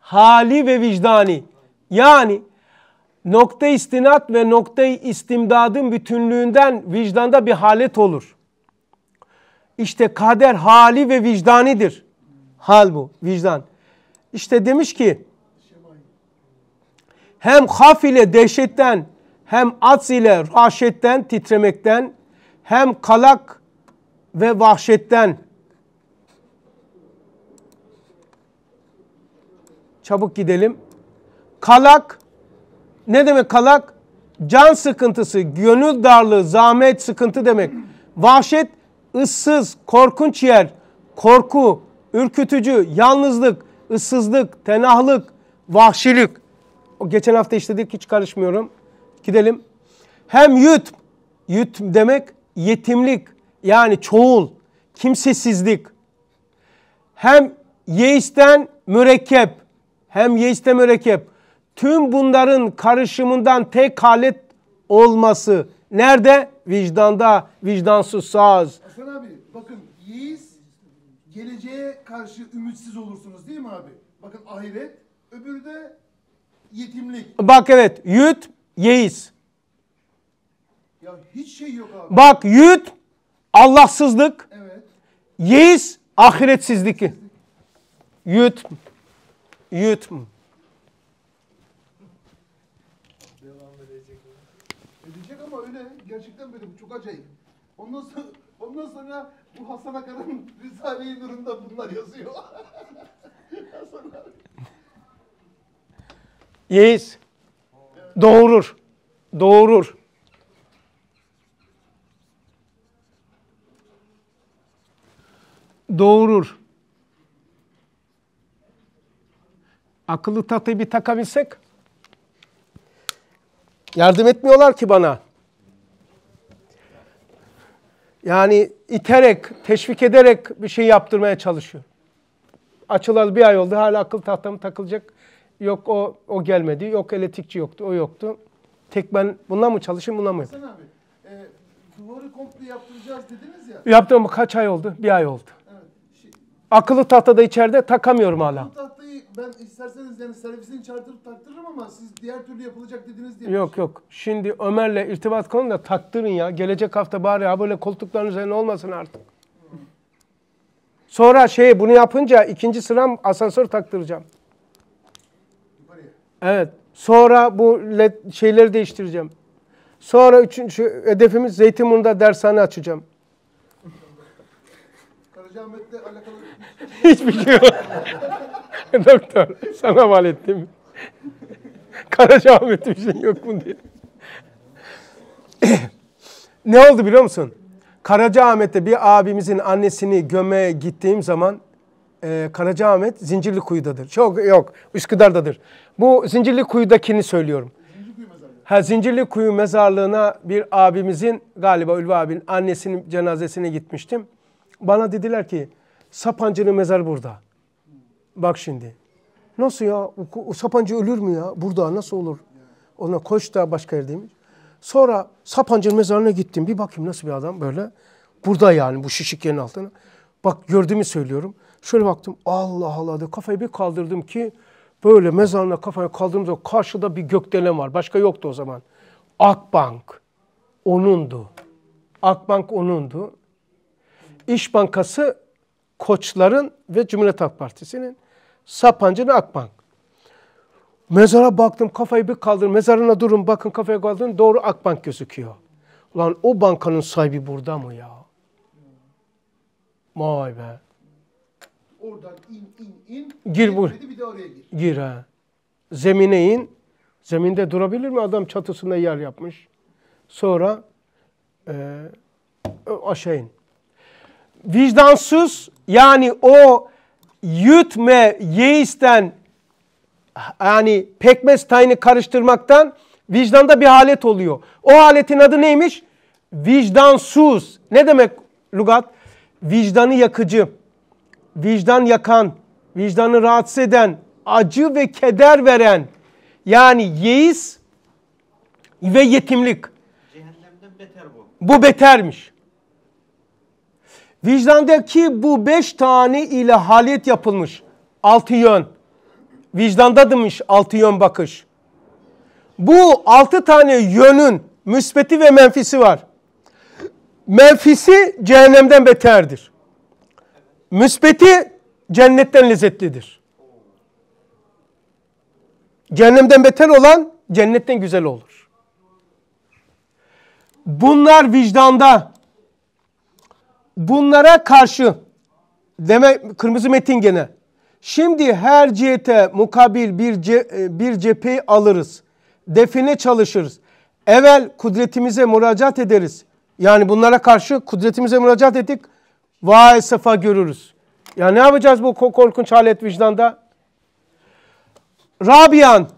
Hali ve vicdani. Yani nokta istinat ve nokta istimdadın bütünlüğünden vicdanda bir halet olur. İşte kader hali ve vicdanidir. Hal bu, vicdan. İşte demiş ki hem haf ile dehşetten hem atz ile raşetten titremekten hem kalak ve vahşetten Çabuk gidelim. Kalak. Ne demek kalak? Can sıkıntısı, gönül darlığı, zahmet, sıkıntı demek. Vahşet, ıssız, korkunç yer, korku, ürkütücü, yalnızlık, ıssızlık, tenahlık, vahşilik. O geçen hafta işledik hiç karışmıyorum. Gidelim. Hem yüt, yüt demek yetimlik yani çoğul, kimsesizlik. Hem yeisten mürekkep hem yeiste mürekkep tüm bunların karışımından tek halet olması nerede? Vicdanda, vicdansız saz. Hasan abi bakın yeis geleceğe karşı ümitsiz olursunuz değil mi abi? Bakın ahiret öbürü de yetimlik. Bak evet yüt yeis. Ya hiç şey yok abi. Bak yüt Allahsızlık. Evet. Yeis ahiretsizlik. Yüt. Yutm. Devam edecek. Edecek ama öyle gerçekten böyle çok acayip. Ondan sonra, ondan sonra bu Hasan Akar'ın Risale-i Nur'unda bunlar yazıyor. Hasan abi. Yeis. Doğurur. Doğurur. Doğurur. Akıllı tahtayı bir takabilsek. Yardım etmiyorlar ki bana. Yani iterek, teşvik ederek bir şey yaptırmaya çalışıyor. Açılalı bir ay oldu hala akıl tahtamı takılacak. Yok o o gelmedi, yok elektrikçi yoktu, o yoktu. Tek ben bundan mı çalışayım, bundan mı Hasan abi, e, duvarı komple yaptıracağız dediniz ya. Yaptım kaç ay oldu? Bir ay oldu. Evet, şey... Akıllı tahta da içeride takamıyorum hala. Akıllı ben isterseniz yani servisini çarptırıp taktırırım ama siz diğer türlü yapılacak dediniz diye. Yok yok. Şimdi Ömer'le irtibat konuda taktırın ya. Gelecek hafta bari ha böyle koltukların üzerine olmasın artık. Sonra şey bunu yapınca ikinci sıram asansör taktıracağım. Evet. Sonra bu led şeyleri değiştireceğim. Sonra üçüncü hedefimiz Zeytinburnu'nda dershane açacağım. Karacaahmet'le alakalı Hiçbir şey yok. Doktor sana mal ettim. Karaca Ahmet'te bir şey yok mu diye. ne oldu biliyor musun? Karacaahmet'te bir abimizin annesini göme gittiğim zaman e, Karaca Zincirli Kuyu'dadır. Çok yok Üsküdar'dadır. Bu Zincirli Kuyu'dakini söylüyorum. Ha, Zincirli Kuyu mezarlığına bir abimizin galiba Ülvi abinin annesinin cenazesine gitmiştim. Bana dediler ki Sapancı'nın mezar burada. Bak şimdi. Nasıl ya? O Sapancı ölür mü ya? Burada nasıl olur? Ona koş da başka yerde mi? Sonra Sapancı'nın mezarına gittim. Bir bakayım nasıl bir adam böyle. Burada yani bu şişik yerin altına. Bak gördüğümü söylüyorum. Şöyle baktım. Allah Allah diye kafayı bir kaldırdım ki böyle mezarına kafayı kaldırdığımda karşıda bir gökdelen var. Başka yoktu o zaman. Akbank onundu. Akbank onundu. İş Bankası Koçların ve Cumhuriyet Halk Partisi'nin. Sapancı'nın Akbank. Mezara baktım kafayı bir kaldırın. Mezarına durun bakın kafaya kaldırın. Doğru Akbank gözüküyor. Lan o bankanın sahibi burada mı ya? Vay be. Oradan in in in. Gir bu. Bir de oraya gir. Gir ha. Zemine in. Zeminde durabilir mi? Adam çatısında yer yapmış. Sonra e, aşağı in vicdansız yani o yutme yeisten yani pekmez tayını karıştırmaktan vicdanda bir halet oluyor. O haletin adı neymiş? Vicdansız. Ne demek lugat? Vicdanı yakıcı, vicdan yakan, vicdanı rahatsız eden, acı ve keder veren. Yani yeis ve yetimlik. Cehennemden beter bu. Bu betermiş. Vicdandaki bu beş tane ile haliyet yapılmış. Altı yön. Vicdanda demiş altı yön bakış. Bu altı tane yönün müsbeti ve menfisi var. Menfisi cehennemden beterdir. Müsbeti cennetten lezzetlidir. Cehennemden beter olan cennetten güzel olur. Bunlar vicdanda bunlara karşı deme kırmızı metin gene. Şimdi her cihete mukabil bir, ce, e, bir cepheyi alırız. Define çalışırız. Evvel kudretimize müracaat ederiz. Yani bunlara karşı kudretimize müracaat ettik. Vay sefa görürüz. Ya ne yapacağız bu korkunç alet vicdanda? Rabian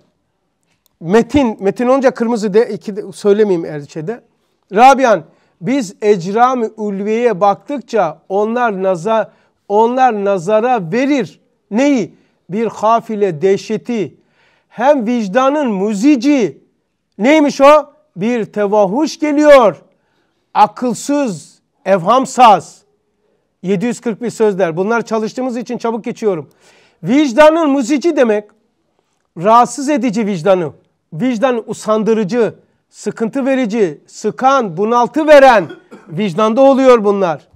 Metin, Metin onca kırmızı de, iki de söylemeyeyim her şeyde. Rabian biz ecram-ı ulviye baktıkça onlar naza onlar nazara verir. Neyi? Bir hafile dehşeti hem vicdanın muzici neymiş o? Bir tevahuş geliyor. Akılsız, evhamsaz. 741 sözler. Bunlar çalıştığımız için çabuk geçiyorum. Vicdanın muzici demek rahatsız edici vicdanı, vicdan usandırıcı, sıkıntı verici, sıkan, bunaltı veren vicdanda oluyor bunlar.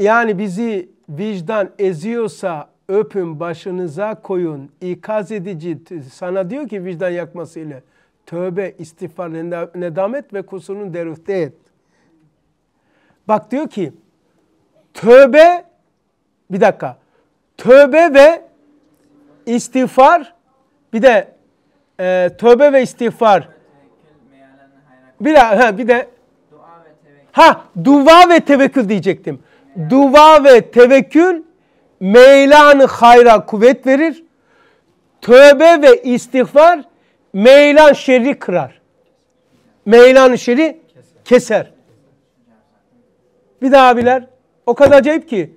Yani bizi vicdan eziyorsa öpün başınıza koyun. İkaz edici sana diyor ki vicdan yakmasıyla tövbe, istiğfar, nedamet ve kusurunu derüfte et. Bak diyor ki tövbe bir dakika tövbe ve istiğfar bir de e, tövbe ve istiğfar bir daha ha bir de ha dua ve tevekkül diyecektim. Dua ve tevekkül meylanı hayra kuvvet verir. Tövbe ve istiğfar meylan şerri kırar. Meylan şerri keser. Bir daha abiler o kadar acayip ki.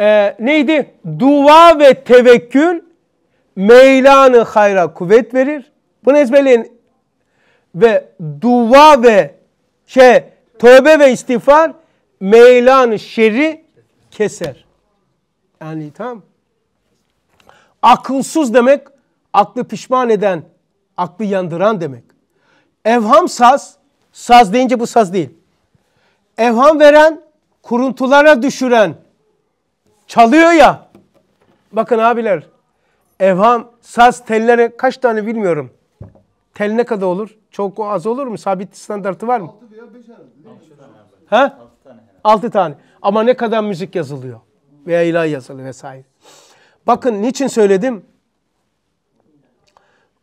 Ee, neydi? Dua ve tevekkül meylanı hayra kuvvet verir. Bunu ezberleyin ve dua ve şey tövbe ve istiğfar meylan şeri keser. Yani tamam. Akılsız demek aklı pişman eden, aklı yandıran demek. Evham saz, saz deyince bu saz değil. Evham veren, kuruntulara düşüren, çalıyor ya. Bakın abiler, evham, saz tellere kaç tane bilmiyorum. Tel ne kadar olur? Çok az olur mu? Sabit standartı var mı? 6 veya 5 herhalde. 6 tane. Ha? 6 tane. Ama ne kadar müzik yazılıyor veya ilah yazılıyor vesaire. Bakın niçin söyledim?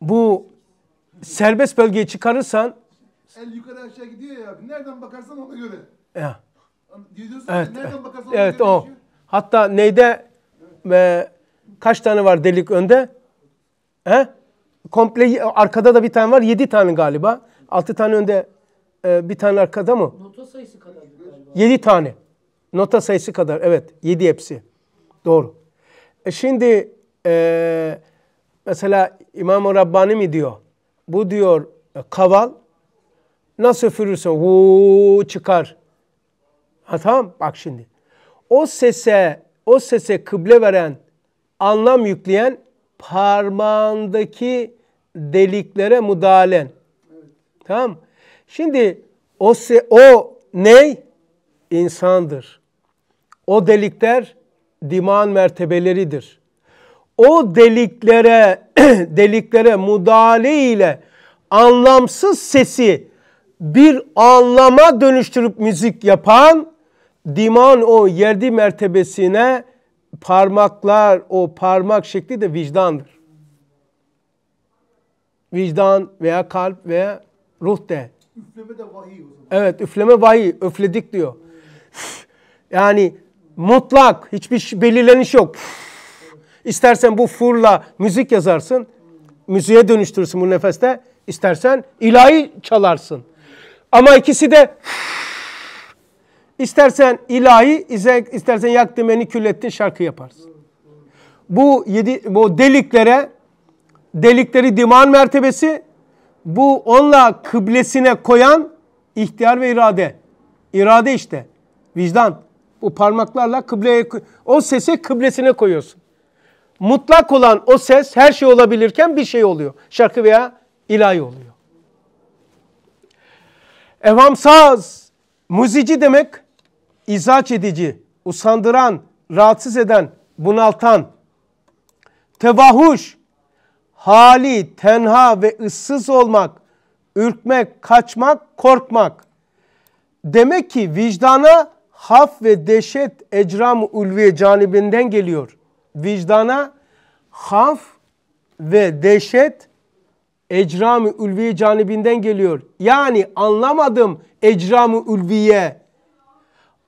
Bu serbest bölgeye çıkarırsan el yukarı aşağı gidiyor ya Nereden bakarsan ona göre. Ya. Diyorsun evet. nereden bakarsan ona evet, göre. O. Düşüyor. Hatta neyde evet. e, kaç tane var delik önde? He? komple arkada da bir tane var. Yedi tane galiba. Altı tane önde e, bir tane arkada mı? Nota sayısı kadar galiba. Yedi tane. Nota sayısı kadar evet. Yedi hepsi. Doğru. E şimdi e, mesela İmam-ı Rabbani mi diyor? Bu diyor e, kaval nasıl üfürürsen huu çıkar. Ha tamam bak şimdi. O sese o sese kıble veren anlam yükleyen parmağındaki deliklere müdahalen. Evet. Tamam Şimdi o, se o ney? İnsandır. O delikler diman mertebeleridir. O deliklere deliklere müdahale ile anlamsız sesi bir anlama dönüştürüp müzik yapan diman o yerdi mertebesine parmaklar, o parmak şekli de vicdandır. Vicdan veya kalp veya ruh de. Üfleme de vahiy Evet, üfleme vahiy, Öfledik diyor. Yani mutlak, hiçbir şey, belirleniş yok. İstersen bu furla müzik yazarsın, müziğe dönüştürürsün bu nefeste. İstersen ilahi çalarsın. Ama ikisi de İstersen ilahi, istersen yaktın beni küllettin şarkı yaparsın. Bu, yedi, bu deliklere, delikleri diman mertebesi, bu onunla kıblesine koyan ihtiyar ve irade. İrade işte, vicdan. Bu parmaklarla kıbleye, o sesi kıblesine koyuyorsun. Mutlak olan o ses her şey olabilirken bir şey oluyor. Şarkı veya ilahi oluyor. Evhamsaz, muzici demek izaç edici, usandıran, rahatsız eden, bunaltan, tevahuş, hali tenha ve ıssız olmak, ürkmek, kaçmak, korkmak. Demek ki vicdana haf ve dehşet ecram-ı ulviye canibinden geliyor. Vicdana haf ve dehşet ecram-ı ulviye canibinden geliyor. Yani anlamadım ecram-ı ulviye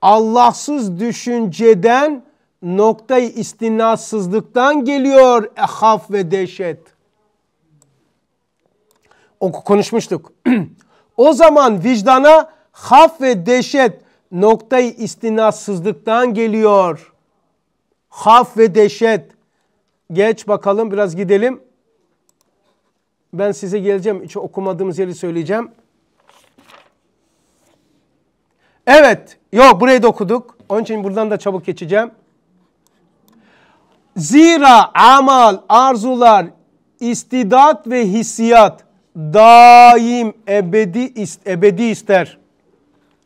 Allahsız düşünceden noktayı istinasızlıktan geliyor ehaf ve dehşet. O konuşmuştuk. o zaman vicdana haf ve dehşet noktayı istinasızlıktan geliyor. Haf ve dehşet. Geç bakalım biraz gidelim. Ben size geleceğim. Hiç okumadığımız yeri söyleyeceğim. Evet. Yok burayı da okuduk. Onun için buradan da çabuk geçeceğim. Zira amal, arzular, istidat ve hissiyat daim ebedi, ist, ebedi ister.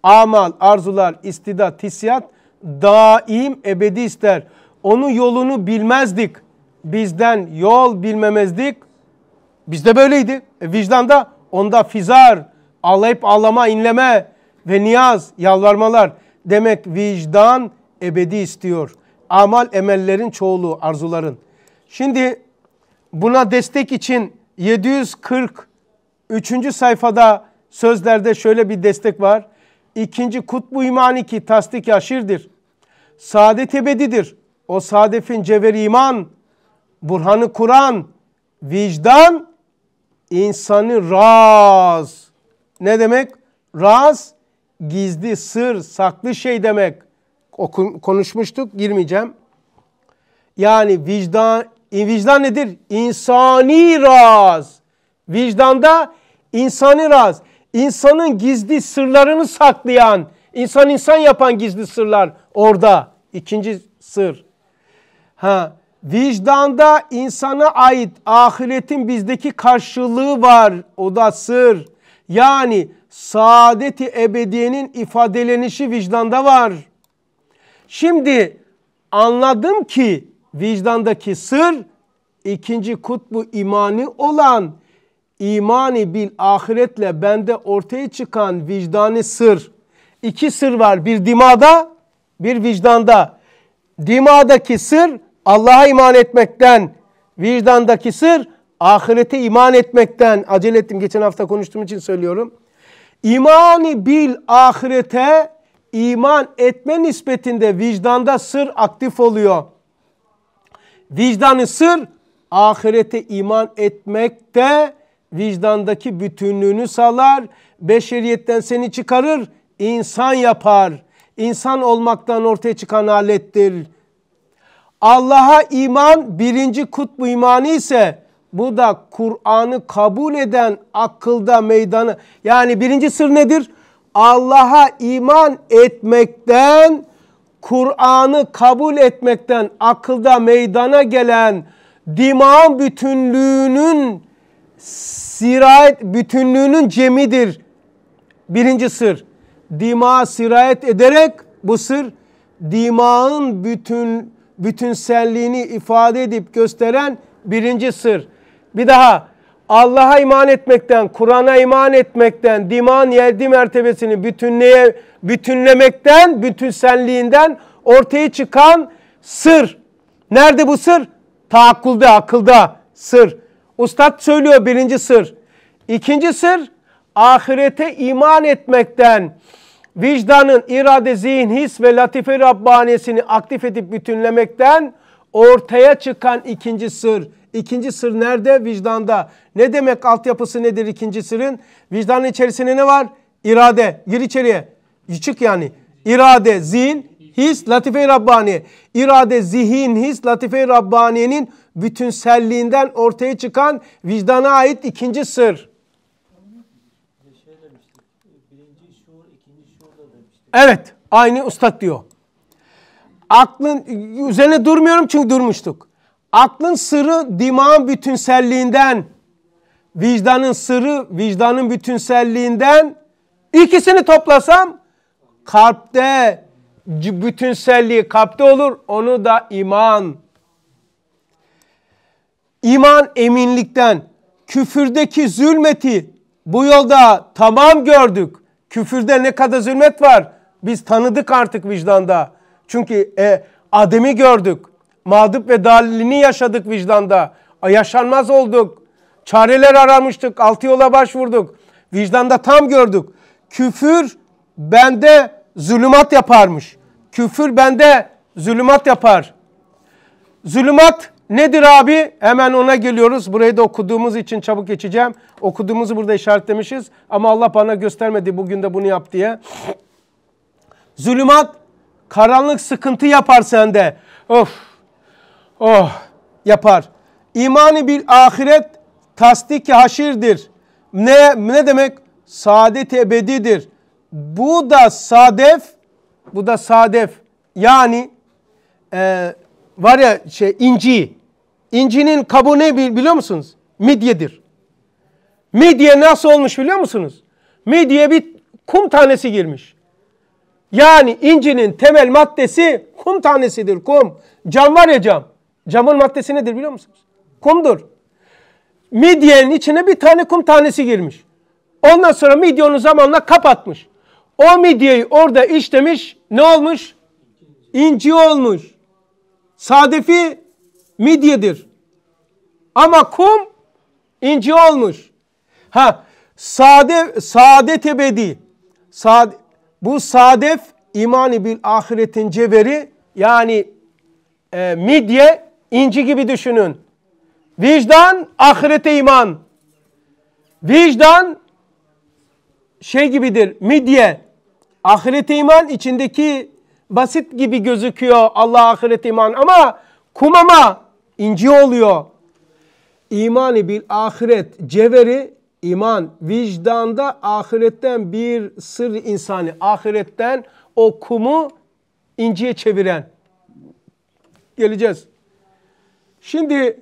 Amal, arzular, istidat, hissiyat daim ebedi ister. Onun yolunu bilmezdik. Bizden yol bilmemezdik. Bizde böyleydi. E, vicdanda onda fizar, ağlayıp ağlama, inleme, ve niyaz yalvarmalar demek vicdan ebedi istiyor. Amal emellerin çoğulu arzuların. Şimdi buna destek için 743. sayfada sözlerde şöyle bir destek var. İkinci kutbu iman ki tasdik aşirdir. Saadet ebedidir. O sadefin cever iman, burhanı Kur'an, vicdan insanı raz. Ne demek? Raz gizli, sır, saklı şey demek. Okun, konuşmuştuk, girmeyeceğim. Yani vicdan, e, vicdan nedir? İnsani raz. Vicdanda insani raz. İnsanın gizli sırlarını saklayan, insan insan yapan gizli sırlar orada. İkinci sır. Ha, vicdanda insana ait ahiretin bizdeki karşılığı var. O da sır. Yani saadeti ebediyenin ifadelenişi vicdanda var. Şimdi anladım ki vicdandaki sır ikinci kutbu imani olan imani bil ahiretle bende ortaya çıkan vicdani sır. İki sır var bir dimada bir vicdanda. Dimadaki sır Allah'a iman etmekten, vicdandaki sır ahirete iman etmekten. Acele ettim geçen hafta konuştuğum için söylüyorum. İmani bil ahirete iman etme nispetinde vicdanda sır aktif oluyor. Vicdanı sır ahirete iman etmekte vicdandaki bütünlüğünü sağlar. Beşeriyetten seni çıkarır, insan yapar. İnsan olmaktan ortaya çıkan alettir. Allah'a iman birinci kutbu imanı ise bu da Kur'an'ı kabul eden akılda meydana. Yani birinci sır nedir? Allah'a iman etmekten, Kur'an'ı kabul etmekten akılda meydana gelen dimağın bütünlüğünün sirayet bütünlüğünün cemidir. Birinci sır. Dima sirayet ederek bu sır dimağın bütün bütünselliğini ifade edip gösteren birinci sır. Bir daha Allah'a iman etmekten, Kur'an'a iman etmekten, diman yeldi mertebesini bütünlüğe bütünlemekten, bütünselliğinden ortaya çıkan sır. Nerede bu sır? Taakkulda, akılda sır. Ustad söylüyor birinci sır. İkinci sır ahirete iman etmekten vicdanın irade, zihin, his ve latife Rabbaniyesini aktif edip bütünlemekten ortaya çıkan ikinci sır. İkinci sır nerede? Vicdanda. Ne demek altyapısı nedir ikinci sırın? Vicdanın içerisinde ne var? İrade. Gir içeriye. Çık yani. İrade, zihin, his, latife-i Rabbani. İrade, zihin, his, latife-i Rabbani'nin bütünselliğinden ortaya çıkan vicdana ait ikinci sır. Evet, aynı ustad diyor. Aklın üzerine durmuyorum çünkü durmuştuk. Aklın sırrı dimağın bütünselliğinden, vicdanın sırrı vicdanın bütünselliğinden ikisini toplasam kalpte bütünselliği kalpte olur. Onu da iman. İman eminlikten, küfürdeki zulmeti bu yolda tamam gördük. Küfürde ne kadar zulmet var? Biz tanıdık artık vicdanda. Çünkü e, Adem'i gördük. Madıp ve dalilini yaşadık vicdanda. Yaşanmaz olduk. Çareler aramıştık. Altı yola başvurduk. Vicdanda tam gördük. Küfür bende zulümat yaparmış. Küfür bende zulümat yapar. Zulümat nedir abi? Hemen ona geliyoruz. Burayı da okuduğumuz için çabuk geçeceğim. Okuduğumuzu burada işaretlemişiz. Ama Allah bana göstermedi bugün de bunu yap diye. Zulümat karanlık sıkıntı yapar sende. Of Oh yapar. İmanı bir ahiret tasdiki haşirdir. Ne, ne demek? Saadet ebedidir. Bu da sadef, bu da sadef. Yani e, var ya şey inci. İncinin kabuğu ne biliyor musunuz? Midyedir. Midye nasıl olmuş biliyor musunuz? Midye bir kum tanesi girmiş. Yani incinin temel maddesi kum tanesidir kum. Cam var ya cam. Camın maddesi nedir biliyor musunuz? Kumdur. Midyenin içine bir tane kum tanesi girmiş. Ondan sonra midye onu zamanla kapatmış. O midyeyi orada işlemiş. Ne olmuş? İnci olmuş. Sadefi midyedir. Ama kum inci olmuş. Ha sade saadet ebedi. Sad, bu sadef imani bil ahiretin ceveri yani e, midye İnci gibi düşünün. Vicdan ahirete iman. Vicdan şey gibidir midye. Ahirete iman içindeki basit gibi gözüküyor Allah ahirete iman ama kumama inci oluyor. İmanı bil ahiret cevheri iman vicdanda ahiretten bir sır insani. ahiretten o kumu inciye çeviren geleceğiz. Şimdi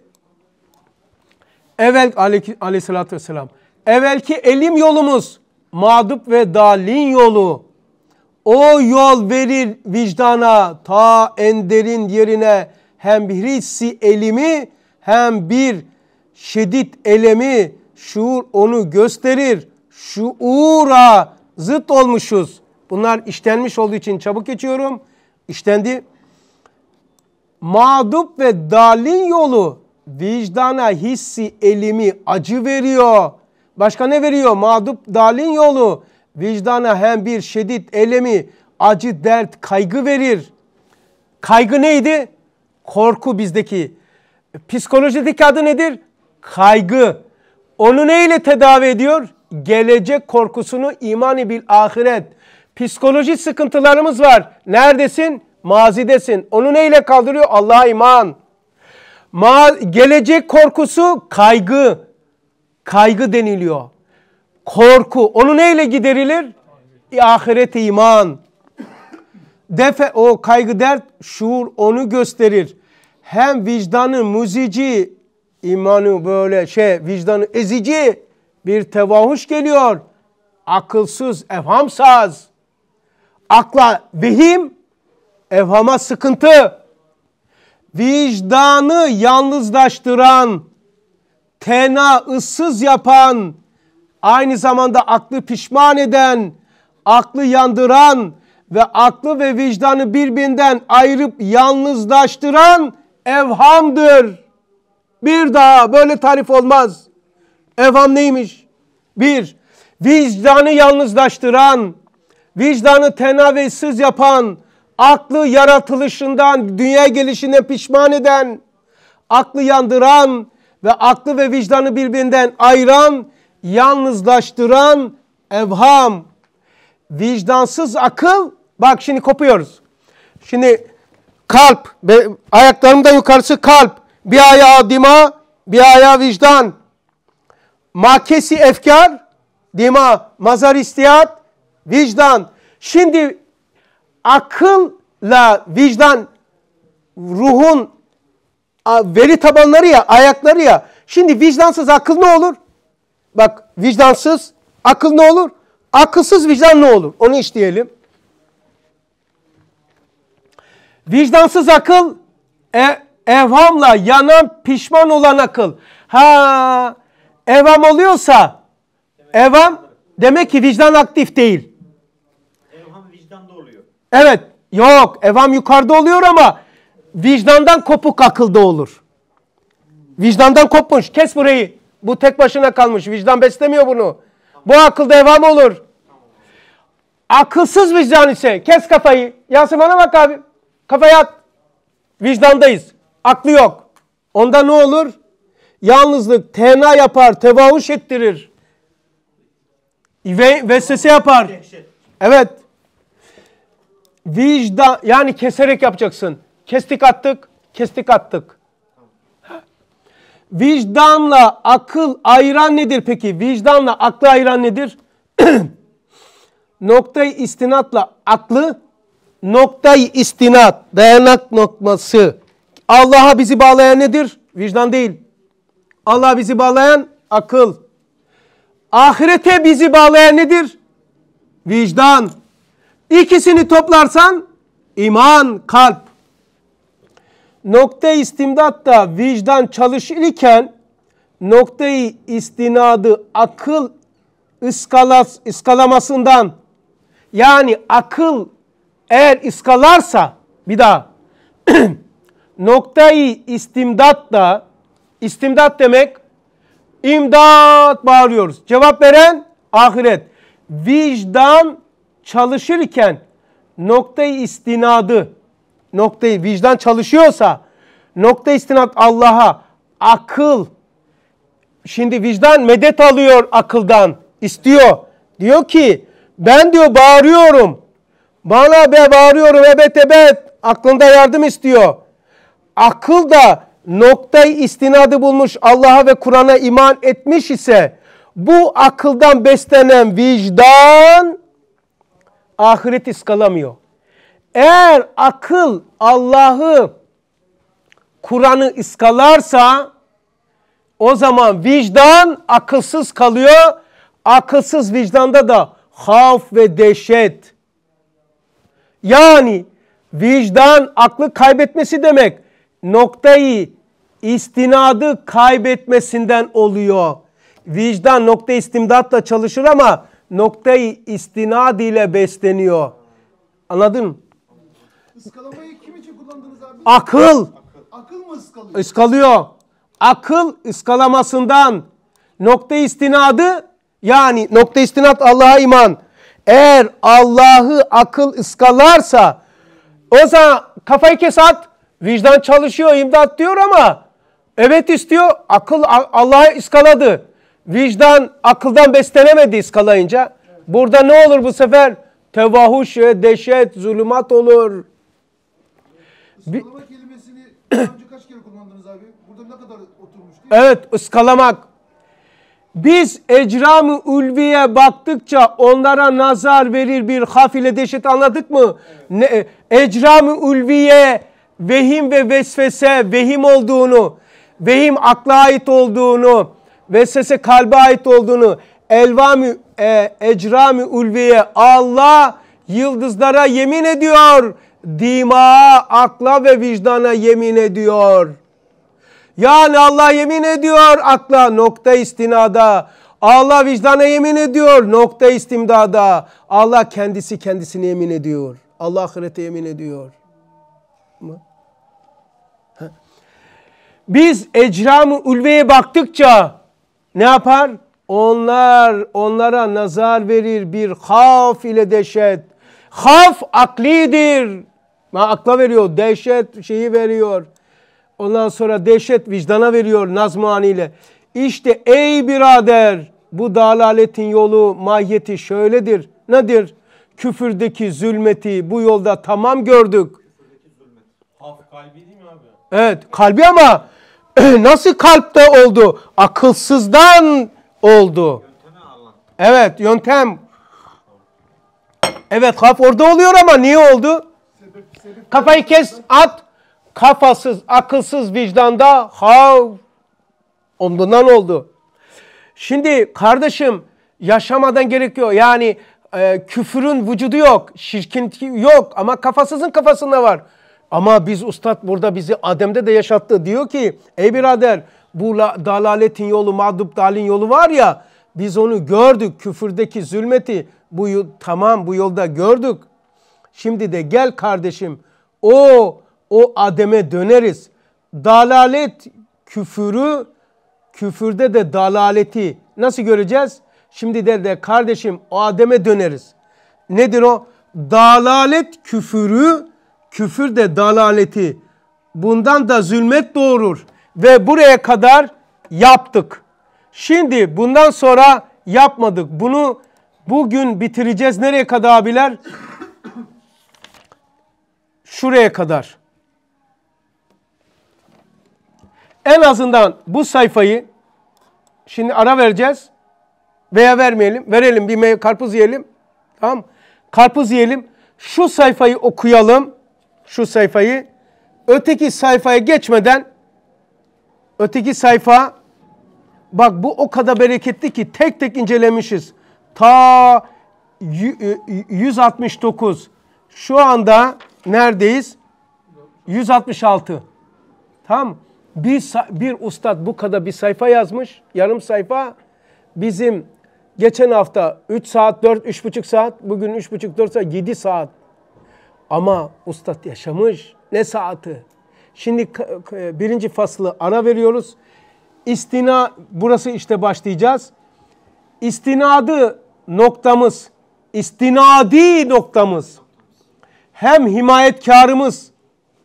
evvel aleyhissalatü vesselam evvelki elim yolumuz mağdup ve dalin yolu. O yol verir vicdana ta enderin yerine hem bir hissi elimi hem bir şiddet elemi şuur onu gösterir. Şuura zıt olmuşuz. Bunlar işlenmiş olduğu için çabuk geçiyorum. İşlendi mağdup ve dalin yolu vicdana hissi elimi acı veriyor. Başka ne veriyor? Mağdup dalin yolu vicdana hem bir şiddet elemi acı dert kaygı verir. Kaygı neydi? Korku bizdeki. Psikolojideki adı nedir? Kaygı. Onu neyle tedavi ediyor? Gelecek korkusunu imani bil ahiret. Psikoloji sıkıntılarımız var. Neredesin? mazidesin. Onu neyle kaldırıyor? Allah'a iman. Ma gelecek korkusu kaygı. Kaygı deniliyor. Korku. Onu neyle giderilir? Ahirete iman. Defe o kaygı dert şuur onu gösterir. Hem vicdanı muzici, imanı böyle şey vicdanı ezici bir tevahuş geliyor. Akılsız, efhamsaz. Akla vehim, evhama sıkıntı, vicdanı yalnızlaştıran, tena ıssız yapan, aynı zamanda aklı pişman eden, aklı yandıran ve aklı ve vicdanı birbirinden ayırıp yalnızlaştıran evhamdır. Bir daha böyle tarif olmaz. Evham neymiş? Bir, vicdanı yalnızlaştıran, vicdanı tena ve ıssız yapan, aklı yaratılışından, dünya gelişine pişman eden, aklı yandıran ve aklı ve vicdanı birbirinden ayıran, yalnızlaştıran evham. Vicdansız akıl, bak şimdi kopuyoruz. Şimdi kalp, ayaklarımda yukarısı kalp, bir ayağı dima, bir ayağı vicdan. Makesi efkar, dima, mazar istiyat, vicdan. Şimdi akılla vicdan ruhun veri tabanları ya, ayakları ya. Şimdi vicdansız akıl ne olur? Bak vicdansız akıl ne olur? Akılsız vicdan ne olur? Onu işleyelim. Vicdansız akıl e, evhamla yanan pişman olan akıl. Ha evam oluyorsa evam demek ki vicdan aktif değil. Evet yok evam yukarıda oluyor ama vicdandan kopuk akılda olur. Vicdandan kopmuş kes burayı. Bu tek başına kalmış vicdan beslemiyor bunu. Bu akılda evam olur. Akılsız vicdan ise kes kafayı. Yasin bana bak abi. Kafaya at. Vicdandayız. Aklı yok. Onda ne olur? Yalnızlık tena yapar, tevahuş ettirir. Ve vesvese yapar. Evet. Vicdan yani keserek yapacaksın. Kestik attık, kestik attık. Vicdanla akıl ayıran nedir peki? Vicdanla aklı ayıran nedir? noktayı istinatla aklı, noktayı istinat, dayanak noktası. Allah'a bizi bağlayan nedir? Vicdan değil. Allah'a bizi bağlayan akıl. Ahirete bizi bağlayan nedir? Vicdan. İkisini toplarsan iman kalp. Nokta istimdatta vicdan çalışırken noktayı istinadı akıl ıskalas, ıskalamasından yani akıl eğer iskalarsa bir daha noktayı istimdat da istimdat demek imdat bağırıyoruz. Cevap veren ahiret. Vicdan çalışırken noktayı istinadı, noktayı vicdan çalışıyorsa nokta istinat Allah'a, akıl, şimdi vicdan medet alıyor akıldan, istiyor. Diyor ki ben diyor bağırıyorum. Bana be bağırıyorum evet evet. Aklında yardım istiyor. Akıl da noktayı istinadı bulmuş Allah'a ve Kur'an'a iman etmiş ise bu akıldan beslenen vicdan Ahiret ıskalamıyor. Eğer akıl Allah'ı, Kur'an'ı ıskalarsa o zaman vicdan akılsız kalıyor. Akılsız vicdanda da haf ve dehşet. Yani vicdan aklı kaybetmesi demek. Noktayı istinadı kaybetmesinden oluyor. Vicdan nokta istimdatla çalışır ama noktayı istinad ile besleniyor. Anladın Iskalamayı kim için kullandınız abi? Akıl. Akıl mı ıskalıyor? Iskalıyor. Akıl ıskalamasından nokta istinadı yani nokta istinat Allah'a iman. Eğer Allah'ı akıl ıskalarsa o zaman kafayı kesat vicdan çalışıyor imdat diyor ama evet istiyor akıl Allah'a ıskaladı vicdan akıldan beslenemediği skalayınca burada ne olur bu sefer? Tevahuş, dehşet, zulümat olur. Iskalama kelimesini daha önce kaç kere kullandınız abi? Burada ne kadar oturmuş Evet, ıskalamak. Biz ecram-ı ulviye baktıkça onlara nazar verir bir hafile dehşet anladık mı? Evet. Ne, e, ecram-ı ulviye vehim ve vesvese vehim olduğunu, vehim akla ait olduğunu, vesvese kalbe ait olduğunu, elvami e, ecrami ulviye Allah yıldızlara yemin ediyor. Dimağa, akla ve vicdana yemin ediyor. Yani Allah yemin ediyor akla nokta istinada. Allah vicdana yemin ediyor nokta istimdada. Allah kendisi kendisine yemin ediyor. Allah ahirete yemin ediyor. Biz ecram-ı ulveye baktıkça ne yapar? Onlar onlara nazar verir bir haf ile dehşet. Haf aklidir. Akla veriyor, dehşet şeyi veriyor. Ondan sonra dehşet vicdana veriyor nazmani ile. İşte ey birader bu dalaletin yolu mahiyeti şöyledir. Nedir? Küfürdeki zulmeti bu yolda tamam gördük. Küfürdeki zulmet. Haf kalbi değil mi abi? Evet kalbi ama nasıl kalpte oldu? Akılsızdan oldu. Evet yöntem. Evet kaf orada oluyor ama niye oldu? Kafayı kes at. Kafasız, akılsız vicdanda hav. Ondan oldu. Şimdi kardeşim yaşamadan gerekiyor. Yani e, küfürün vücudu yok, şirkin yok ama kafasızın kafasında var. Ama biz ustad burada bizi Adem'de de yaşattı. Diyor ki ey birader bu dalaletin yolu, mağdup dalin yolu var ya biz onu gördük. Küfürdeki zulmeti bu tamam bu yolda gördük. Şimdi de gel kardeşim o o Adem'e döneriz. Dalalet küfürü küfürde de dalaleti nasıl göreceğiz? Şimdi de de kardeşim o Adem'e döneriz. Nedir o? Dalalet küfürü küfür de dalaleti, bundan da zulmet doğurur. Ve buraya kadar yaptık. Şimdi bundan sonra yapmadık. Bunu bugün bitireceğiz. Nereye kadar abiler? Şuraya kadar. En azından bu sayfayı şimdi ara vereceğiz. Veya vermeyelim. Verelim bir meyve karpuz yiyelim. Tamam Karpuz yiyelim. Şu sayfayı okuyalım şu sayfayı öteki sayfaya geçmeden öteki sayfa bak bu o kadar bereketli ki tek tek incelemişiz. Ta 169 e, şu anda neredeyiz? 166. Tam bir, bir ustad bu kadar bir sayfa yazmış. Yarım sayfa. Bizim geçen hafta 3 saat, 4, 3,5 saat. Bugün 3,5, 4 saat, 7 saat ama ustad yaşamış. Ne saati? Şimdi birinci faslı ara veriyoruz. İstina, burası işte başlayacağız. İstinadı noktamız, istinadi noktamız hem himayetkarımız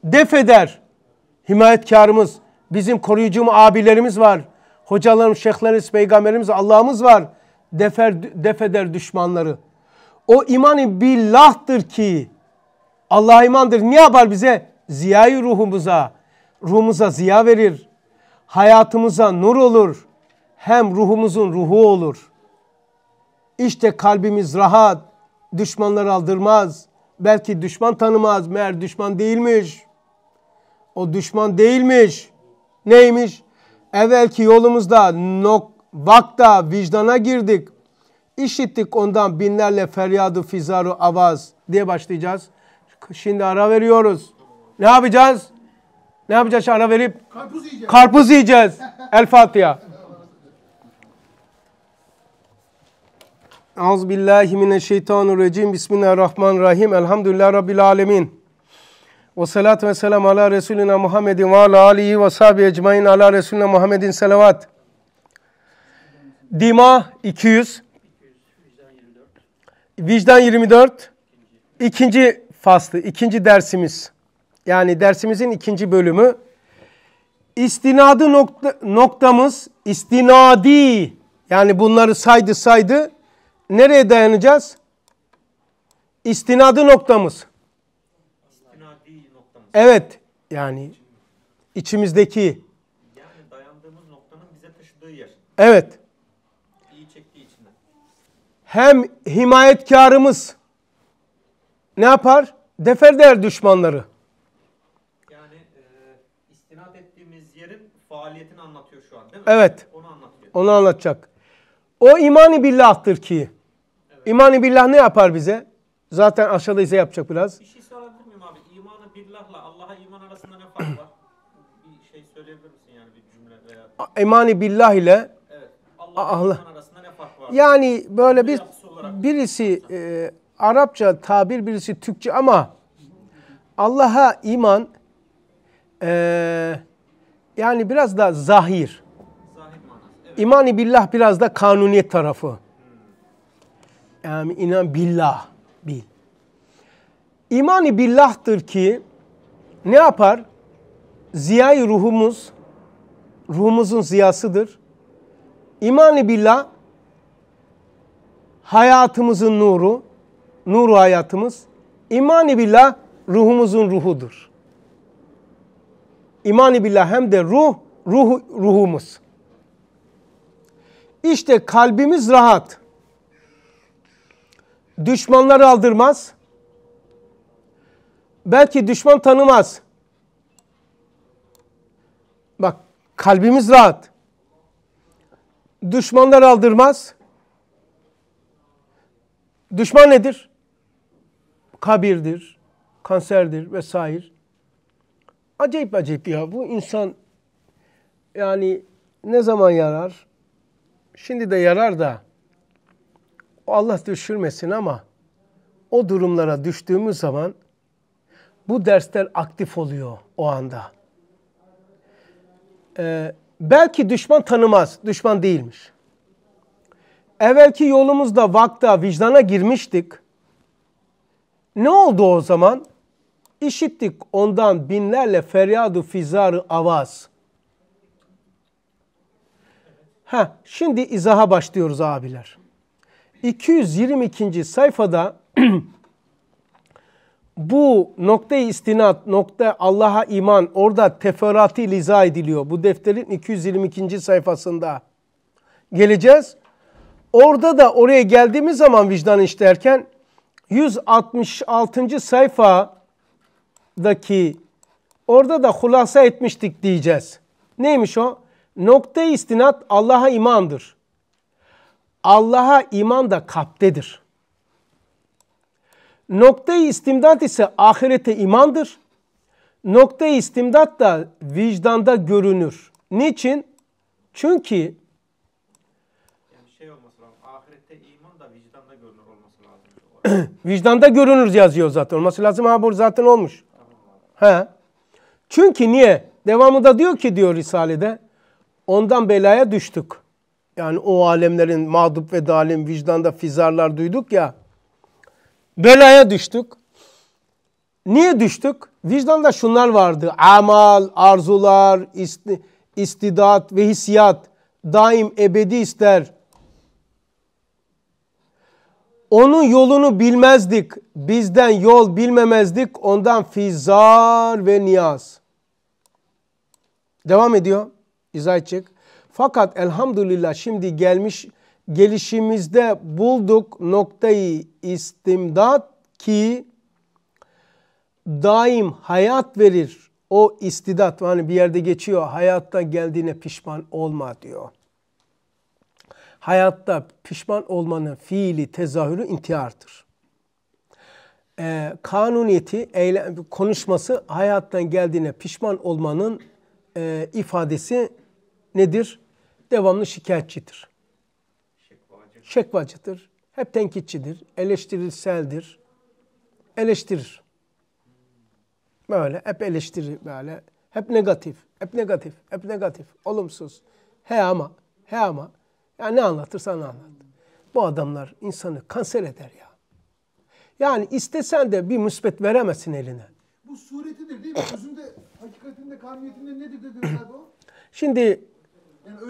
def eder. Himayetkarımız bizim koruyucum abilerimiz var. Hocalarım, şeyhlerimiz, peygamberimiz, Allah'ımız var. Defer, def eder düşmanları. O imanı billahtır ki Allah imandır. Ne yapar bize? Ziyayı ruhumuza, ruhumuza ziya verir. Hayatımıza nur olur. Hem ruhumuzun ruhu olur. İşte kalbimiz rahat, düşmanlar aldırmaz. Belki düşman tanımaz, meğer düşman değilmiş. O düşman değilmiş. Neymiş? Evvelki yolumuzda nok, vakta, vicdana girdik. İşittik ondan binlerle feryadı fizaru avaz diye başlayacağız. Şimdi ara veriyoruz. Ne yapacağız? Ne yapacağız ara verip? Karpuz yiyeceğiz. Karpuz yiyeceğiz. El Fatiha. Auz billahi mineşşeytanirracim. Bismillahirrahmanirrahim. Elhamdülillah rabbil alamin. Ve salatu ve selam ala Resulina Muhammedin ve ala alihi ve sahbihi ecmain ala Resulina Muhammedin selavat. Dima 200. Vicdan 24. İkinci faslı ikinci dersimiz yani dersimizin ikinci bölümü istinadı nokta, noktamız istinadi yani bunları saydı saydı nereye dayanacağız? İstinadı noktamız. İstinadi noktamız. Evet yani içimizdeki yani dayandığımız noktanın bize taşıdığı yer. Evet. İyi çektiği içinden. Hem himayetkarımız ne yapar? Defer der düşmanları. Yani e, istinat ettiğimiz yerin faaliyetini anlatıyor şu an değil mi? Evet. Onu anlatıyor. Onu anlatacak. O imani billah'tır ki. Evet. İmani billah ne yapar bize? Zaten aşağıda ise yapacak biraz. Bir şey sorabilir miyim abi? İmanı billahla Allah'a iman arasında ne fark var? bir şey söyleyebilir misin yani bir cümle veya? İmani billah ile evet. Allah'a Allah. iman arasında ne fark var? Yani böyle bir, birisi e, Arapça tabir birisi Türkçe ama Allah'a iman e, yani biraz da zahir. İmani billah biraz da kanuniyet tarafı. Yani inan billah bil. İmani billah'tır ki ne yapar? Ziyayı ruhumuz, ruhumuzun ziyasıdır. İmani billah hayatımızın nuru, nur hayatımız imani billah ruhumuzun ruhudur. İmani billah hem de ruh, ruh ruhumuz. İşte kalbimiz rahat. Düşmanları aldırmaz. Belki düşman tanımaz. Bak kalbimiz rahat. Düşmanlar aldırmaz. Düşman nedir? kabirdir, kanserdir vesaire. Acayip acayip ya bu insan yani ne zaman yarar? Şimdi de yarar da O Allah düşürmesin ama o durumlara düştüğümüz zaman bu dersler aktif oluyor o anda. Ee, belki düşman tanımaz, düşman değilmiş. Evvelki yolumuzda vakta, vicdana girmiştik. Ne oldu o zaman? İşittik ondan binlerle feryadu fizarı avaz. Ha, şimdi izaha başlıyoruz abiler. 222. sayfada bu noktayı istinat, nokta Allah'a iman orada teferruatı izah ediliyor. Bu defterin 222. sayfasında. Geleceğiz. Orada da oraya geldiğimiz zaman vicdan işlerken 166. sayfadaki orada da hulasa etmiştik diyeceğiz. Neymiş o? Nokta istinat Allah'a imandır. Allah'a iman da kalptedir. Nokta-i istimdat ise ahirete imandır. Nokta-i istimdat da vicdanda görünür. Niçin? Çünkü Vicdanda görünür yazıyor zaten. Olması lazım ha bu zaten olmuş. He. Çünkü niye? Devamında diyor ki diyor Risale'de ondan belaya düştük. Yani o alemlerin mağdup ve dalim vicdanda fizarlar duyduk ya. Belaya düştük. Niye düştük? Vicdanda şunlar vardı. Amal, arzular, isti, istidat ve hissiyat daim ebedi ister onun yolunu bilmezdik. Bizden yol bilmemezdik. Ondan fizar ve niyaz. Devam ediyor. İzah edecek. Fakat elhamdülillah şimdi gelmiş gelişimizde bulduk noktayı istimdat ki daim hayat verir o istidat. Yani bir yerde geçiyor hayattan geldiğine pişman olma diyor hayatta pişman olmanın fiili tezahürü intihardır. Ee, kanuniyeti, eyle, konuşması hayattan geldiğine pişman olmanın e, ifadesi nedir? Devamlı şikayetçidir. Şekvacı. Şekvacıdır. Hep tenkitçidir. Eleştirilseldir. Eleştirir. Böyle hep eleştirir böyle. Hep negatif, hep negatif, hep negatif, olumsuz. He ama, he ama. Yani ne anlatırsan anlat. Bu adamlar insanı kanser eder ya. Yani istesen de bir müsbet veremesin eline. Bu suretidir değil mi? Özünde, hakikatinde, kamiyetinde nedir dedi abi o? Şimdi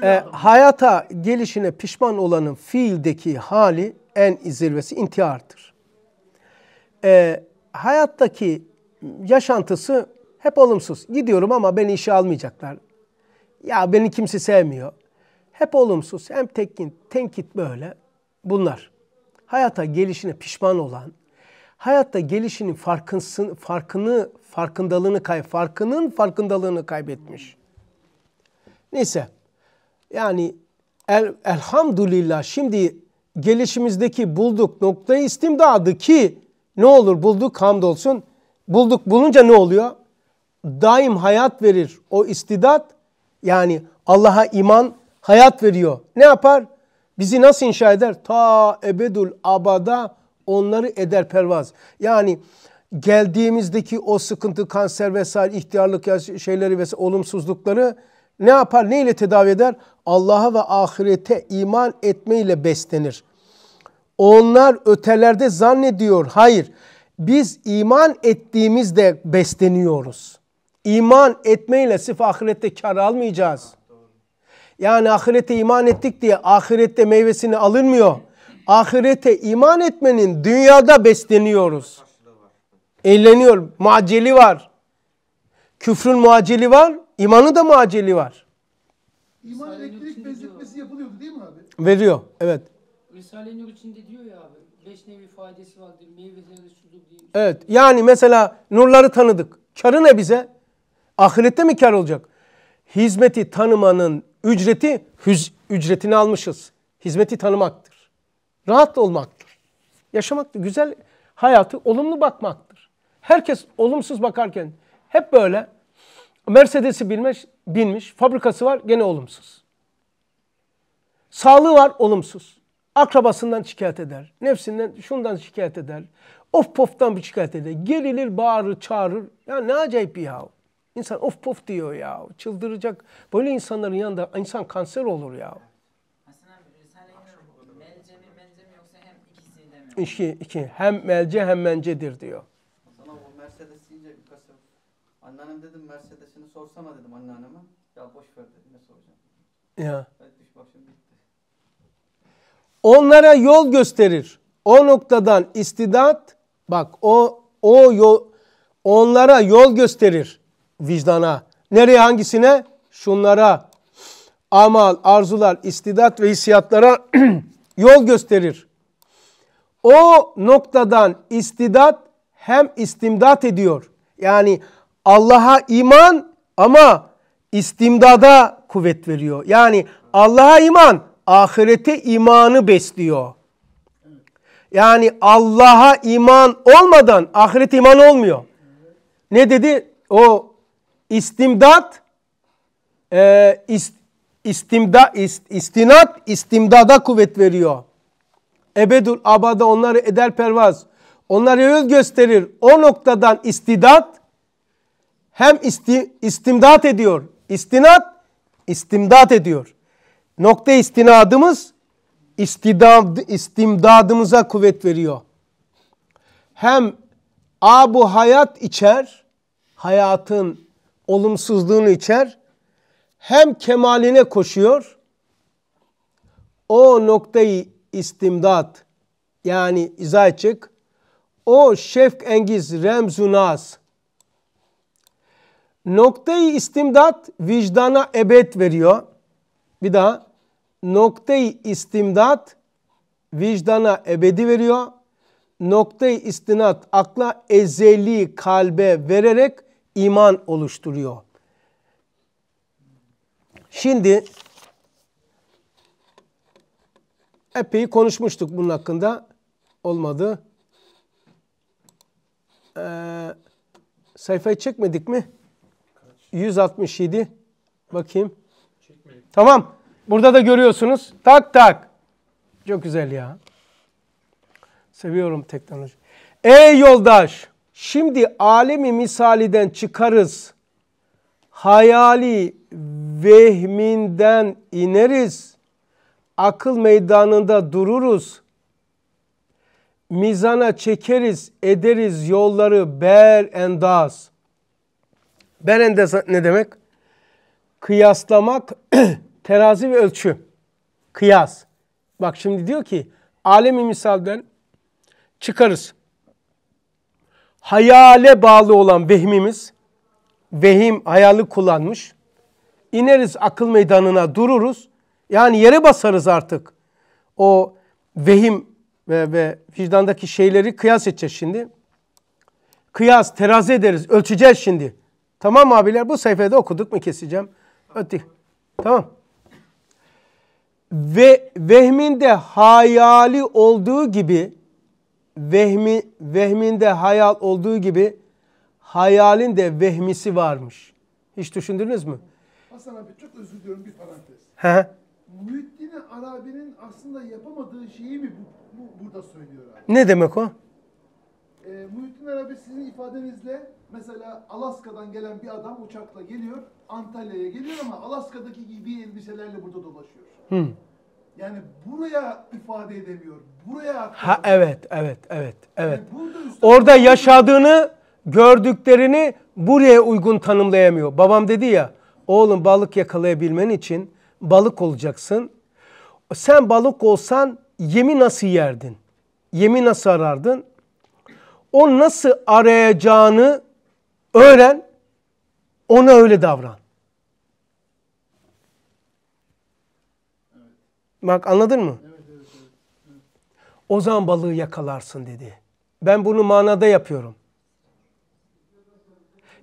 yani e, hayata gelişine pişman olanın fiildeki hali en zirvesi intihardır. E, hayattaki yaşantısı hep olumsuz. Gidiyorum ama beni işe almayacaklar. Ya beni kimse sevmiyor. Hep olumsuz hem tekkin, tenkit böyle bunlar. Hayata gelişine pişman olan, hayatta gelişinin farkınsın, farkını, farkındalığını kay, farkının farkındalığını kaybetmiş. Neyse. Yani el, elhamdülillah şimdi gelişimizdeki bulduk noktayı istimdadı ki ne olur bulduk hamdolsun. Bulduk bulunca ne oluyor? Daim hayat verir o istidat. Yani Allah'a iman hayat veriyor. Ne yapar? Bizi nasıl inşa eder? Ta ebedül abada onları eder pervaz. Yani geldiğimizdeki o sıkıntı, kanser vesaire, ihtiyarlık şeyleri vesaire, olumsuzlukları ne yapar? Ne ile tedavi eder? Allah'a ve ahirete iman etmeyle beslenir. Onlar ötelerde zannediyor. Hayır. Biz iman ettiğimizde besleniyoruz. İman etmeyle sırf ahirette kar almayacağız. Yani ahirete iman ettik diye ahirette meyvesini alınmıyor. Ahirete iman etmenin dünyada besleniyoruz. Eğleniyor. Muaceli var. Küfrün muaceli var. İmanı da muaceli var. İman elektrik benzetmesi yapılıyordu değil mi abi? Veriyor. Evet. Risale-i Nur içinde diyor ya abi. Beş nevi faydası vardır. Meyveleri sudur diye. Evet. Yani mesela nurları tanıdık. Karı ne bize? Ahirette mi kar olacak? Hizmeti tanımanın Ücreti, hüz, ücretini almışız. Hizmeti tanımaktır. Rahat olmaktır. Yaşamaktır. Güzel hayatı olumlu bakmaktır. Herkes olumsuz bakarken hep böyle Mercedes'i binmiş, binmiş, fabrikası var gene olumsuz. Sağlığı var olumsuz. Akrabasından şikayet eder. Nefsinden şundan şikayet eder. Of poftan bir şikayet eder. Gerilir, bağırır, çağırır. Ya ne acayip bir yahu. İnsan of pof diyor ya. Çıldıracak. Böyle insanların yanında insan kanser olur ya. İki, iki. Hem melce hem mencedir diyor. Sana o Mercedes yiyince birkaç Anneannem dedim Mercedes'ini sorsana dedim anneanneme. Ya boş ver dedim ne soracağım. Ya. Onlara yol gösterir. O noktadan istidat bak o o yol onlara yol gösterir vicdana. Nereye hangisine? Şunlara. Amal, arzular, istidat ve hissiyatlara yol gösterir. O noktadan istidat hem istimdat ediyor. Yani Allah'a iman ama istimdada kuvvet veriyor. Yani Allah'a iman ahirete imanı besliyor. Yani Allah'a iman olmadan ahiret iman olmuyor. Ne dedi? O istimdat e, ist, istimda, ist, istinat istimdada kuvvet veriyor. Ebedül abada onları eder pervaz. onları yol gösterir. O noktadan istidat hem isti, istimdat ediyor. İstinat istimdat ediyor. Nokta istinadımız istidad, istimdadımıza kuvvet veriyor. Hem abu hayat içer, hayatın olumsuzluğunu içer hem kemaline koşuyor o noktayı istimdat yani izah edecek o şefk engiz remzunaz noktayı istimdat vicdana ebed veriyor. Bir daha noktayı istimdat vicdana ebedi veriyor. Noktayı istinat akla ezeli kalbe vererek iman oluşturuyor. Şimdi epey konuşmuştuk bunun hakkında. Olmadı. Ee, sayfayı çekmedik mi? Kaç? 167. Bakayım. Çekmedik. Tamam. Burada da görüyorsunuz. Tak tak. Çok güzel ya. Seviyorum teknoloji. Ey yoldaş! Şimdi alemi misaliden çıkarız. Hayali vehminden ineriz. Akıl meydanında dururuz. Mizana çekeriz, ederiz yolları ber endaz. Ber endaz ne demek? Kıyaslamak, terazi ve ölçü. Kıyas. Bak şimdi diyor ki alemi misalden çıkarız hayale bağlı olan vehmimiz, vehim hayali kullanmış. İneriz akıl meydanına dururuz. Yani yere basarız artık. O vehim ve, ve vicdandaki şeyleri kıyas edeceğiz şimdi. Kıyas, terazi ederiz, ölçeceğiz şimdi. Tamam abiler bu sayfada okuduk mu keseceğim. Ötti. Tamam. Ve vehminde hayali olduğu gibi vehmi, vehminde hayal olduğu gibi hayalin de vehmisi varmış. Hiç düşündünüz mü? Hasan abi çok özür diliyorum bir parantez. He. Muhittin Arabi'nin aslında yapamadığı şeyi mi bu, bu, burada söylüyor abi? Ne demek o? E, Muhittin Arabi sizin ifadenizle mesela Alaska'dan gelen bir adam uçakla geliyor, Antalya'ya geliyor ama Alaska'daki giydiği elbiselerle burada dolaşıyor. Hı. Hmm. Yani buraya ifade edemiyor. Buraya aktarıyor. Ha evet, evet, evet, evet. Yani Orada yaşadığını, gördüklerini buraya uygun tanımlayamıyor. Babam dedi ya, oğlum balık yakalayabilmen için balık olacaksın. Sen balık olsan yemi nasıl yerdin? Yemi nasıl arardın? O nasıl arayacağını öğren, ona öyle davran. Bak anladın mı? Evet, O zaman balığı yakalarsın dedi. Ben bunu manada yapıyorum.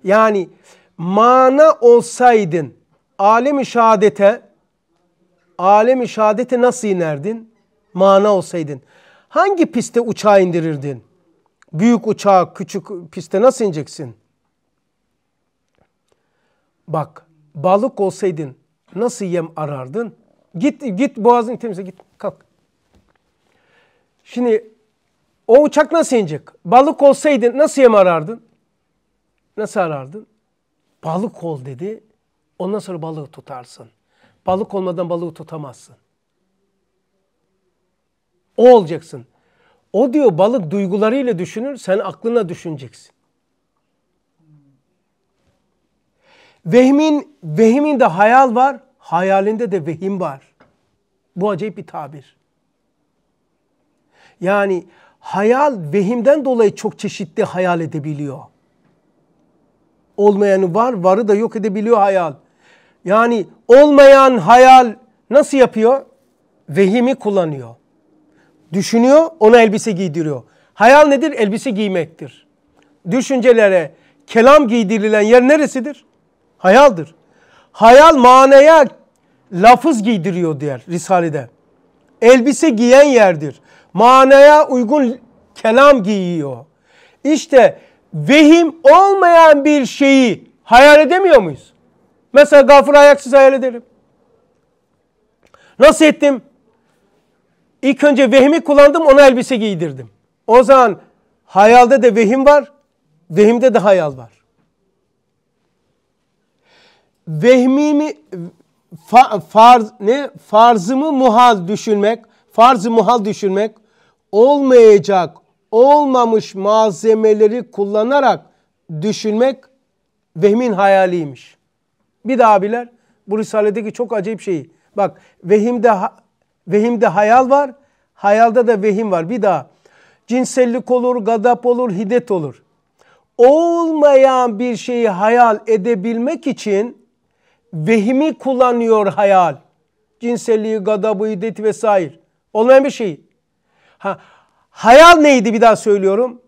Yani mana olsaydın alemi şehadete alemi şehadete nasıl inerdin? Mana olsaydın. Hangi piste uçağı indirirdin? Büyük uçağı küçük piste nasıl ineceksin? Bak, balık olsaydın nasıl yem arardın? Git git boğazını temizle git kalk. Şimdi o uçak nasıl inecek? Balık olsaydı nasıl yem arardın? Nasıl arardın? Balık ol dedi. Ondan sonra balığı tutarsın. Balık olmadan balığı tutamazsın. O olacaksın. O diyor balık duygularıyla düşünür, sen aklına düşüneceksin. Vehmin, vehmin de hayal var, hayalinde de vehim var. Bu acayip bir tabir. Yani hayal vehimden dolayı çok çeşitli hayal edebiliyor. Olmayanı var, varı da yok edebiliyor hayal. Yani olmayan hayal nasıl yapıyor? Vehimi kullanıyor. Düşünüyor, ona elbise giydiriyor. Hayal nedir? Elbise giymektir. Düşüncelere kelam giydirilen yer neresidir? Hayaldır. Hayal manaya, lafız giydiriyor diğer Risale'de. Elbise giyen yerdir. Manaya uygun kelam giyiyor. İşte vehim olmayan bir şeyi hayal edemiyor muyuz? Mesela gafırı ayaksız hayal ederim. Nasıl ettim? İlk önce vehmi kullandım ona elbise giydirdim. O zaman hayalde de vehim var, vehimde de hayal var. Vehmimi, fa, farz ne farzımı muhal düşünmek, farzı muhal düşünmek olmayacak, olmamış malzemeleri kullanarak düşünmek vehmin hayaliymiş. Bir daha abiler bu risaledeki çok acayip şeyi. Bak vehimde vehimde hayal var, hayalda da vehim var. Bir daha cinsellik olur, gadap olur, hidet olur. Olmayan bir şeyi hayal edebilmek için vehimi kullanıyor hayal. Cinselliği, gadabı, iddeti vesaire. Olmayan bir şey. Ha, hayal neydi bir daha söylüyorum.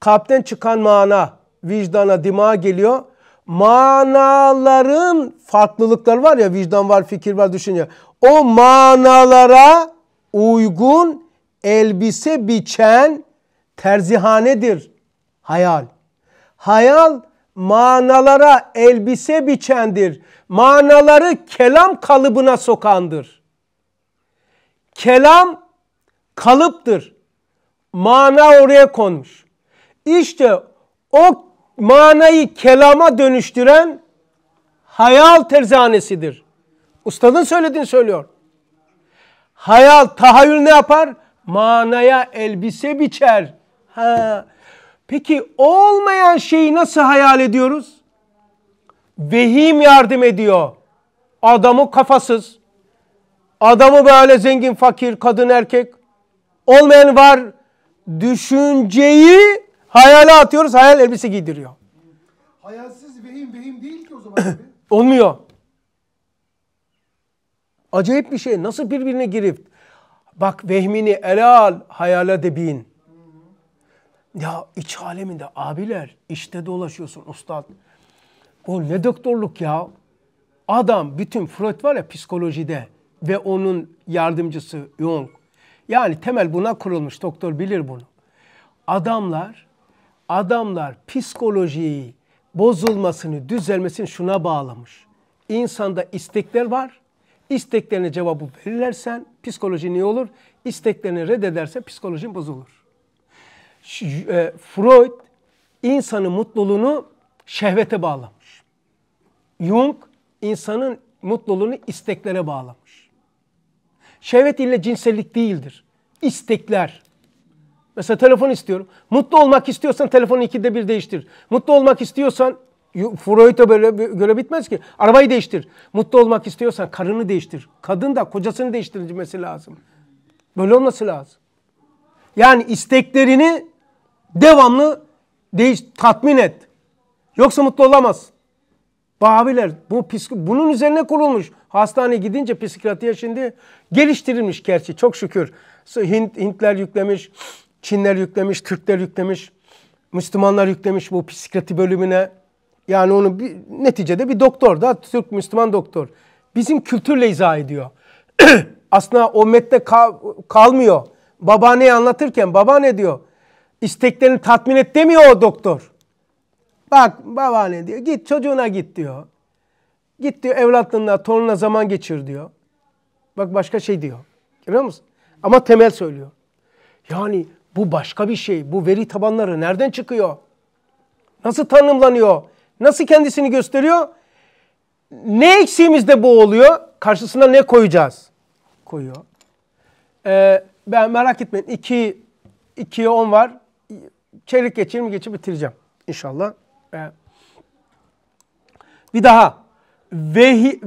Kalpten çıkan mana, vicdana, dimağa geliyor. Manaların farklılıklar var ya vicdan var, fikir var, düşünce. O manalara uygun elbise biçen terzihanedir hayal. Hayal manalara elbise biçendir. Manaları kelam kalıbına sokandır. Kelam kalıptır. Mana oraya konmuş. İşte o manayı kelama dönüştüren hayal terzanesidir. Ustadın söylediğini söylüyor. Hayal, tahayyül ne yapar? Manaya elbise biçer. Ha, Peki olmayan şeyi nasıl hayal ediyoruz? Vehim yardım ediyor. Adamı kafasız. Adamı böyle zengin, fakir, kadın, erkek. Olmayan var. Düşünceyi hayale atıyoruz. Hayal elbise giydiriyor. Hayalsiz vehim vehim değil ki o zaman. Olmuyor. Acayip bir şey. Nasıl birbirine girip bak vehmini elal hayale de bin. Ya iç aleminde abiler işte dolaşıyorsun ustad. O ne doktorluk ya? Adam bütün Freud var ya psikolojide ve onun yardımcısı Jung. Yani temel buna kurulmuş doktor bilir bunu. Adamlar adamlar psikolojiyi bozulmasını, düzelmesini şuna bağlamış. İnsanda istekler var. İsteklerine cevabı verirlersen psikoloji ne olur? İsteklerini reddedersen psikolojin bozulur. E, Freud insanın mutluluğunu şehvete bağlamış. Jung insanın mutluluğunu isteklere bağlamış. Şehvet ile cinsellik değildir. İstekler. Mesela telefon istiyorum. Mutlu olmak istiyorsan telefonu ikide bir değiştir. Mutlu olmak istiyorsan Freud'a böyle göre bitmez ki. Arabayı değiştir. Mutlu olmak istiyorsan karını değiştir. Kadın da kocasını değiştirmesi lazım. Böyle olması lazım. Yani isteklerini Devamlı değiş, tatmin et. Yoksa mutlu olamaz. Babiler bu bunun üzerine kurulmuş. Hastaneye gidince psikiyatriye şimdi geliştirilmiş gerçi çok şükür. Hint, Hintler yüklemiş, Çinler yüklemiş, Türkler yüklemiş, Müslümanlar yüklemiş bu psikiyatri bölümüne. Yani onu bir, neticede bir doktor da Türk Müslüman doktor. Bizim kültürle izah ediyor. Aslında o mette kal kalmıyor. Babaanneyi anlatırken babaanne diyor isteklerini tatmin et demiyor o doktor. Bak babaanne diyor git çocuğuna git diyor. Git diyor evlatlığına torununa zaman geçir diyor. Bak başka şey diyor. Görüyor musun? Ama temel söylüyor. Yani bu başka bir şey. Bu veri tabanları nereden çıkıyor? Nasıl tanımlanıyor? Nasıl kendisini gösteriyor? Ne eksiğimizde bu oluyor? Karşısına ne koyacağız? Koyuyor. Ee, ben merak etmeyin. 2 2'ye 10 var çeyrek geç 20 geçi bitireceğim inşallah. Ee, bir daha Vehi,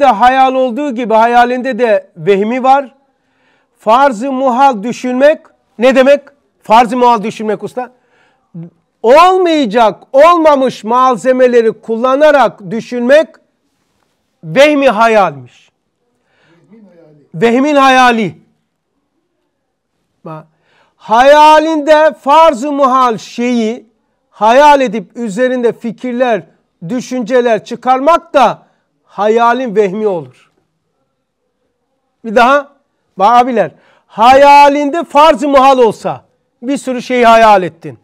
de hayal olduğu gibi hayalinde de vehmi var. farz muhal düşünmek ne demek? farz muhal düşünmek usta. Olmayacak, olmamış malzemeleri kullanarak düşünmek vehmi hayalmiş. Vehmin hayali. Vehmin hayali hayalinde farz-ı muhal şeyi hayal edip üzerinde fikirler, düşünceler çıkarmak da hayalin vehmi olur. Bir daha abiler hayalinde farz-ı muhal olsa bir sürü şeyi hayal ettin.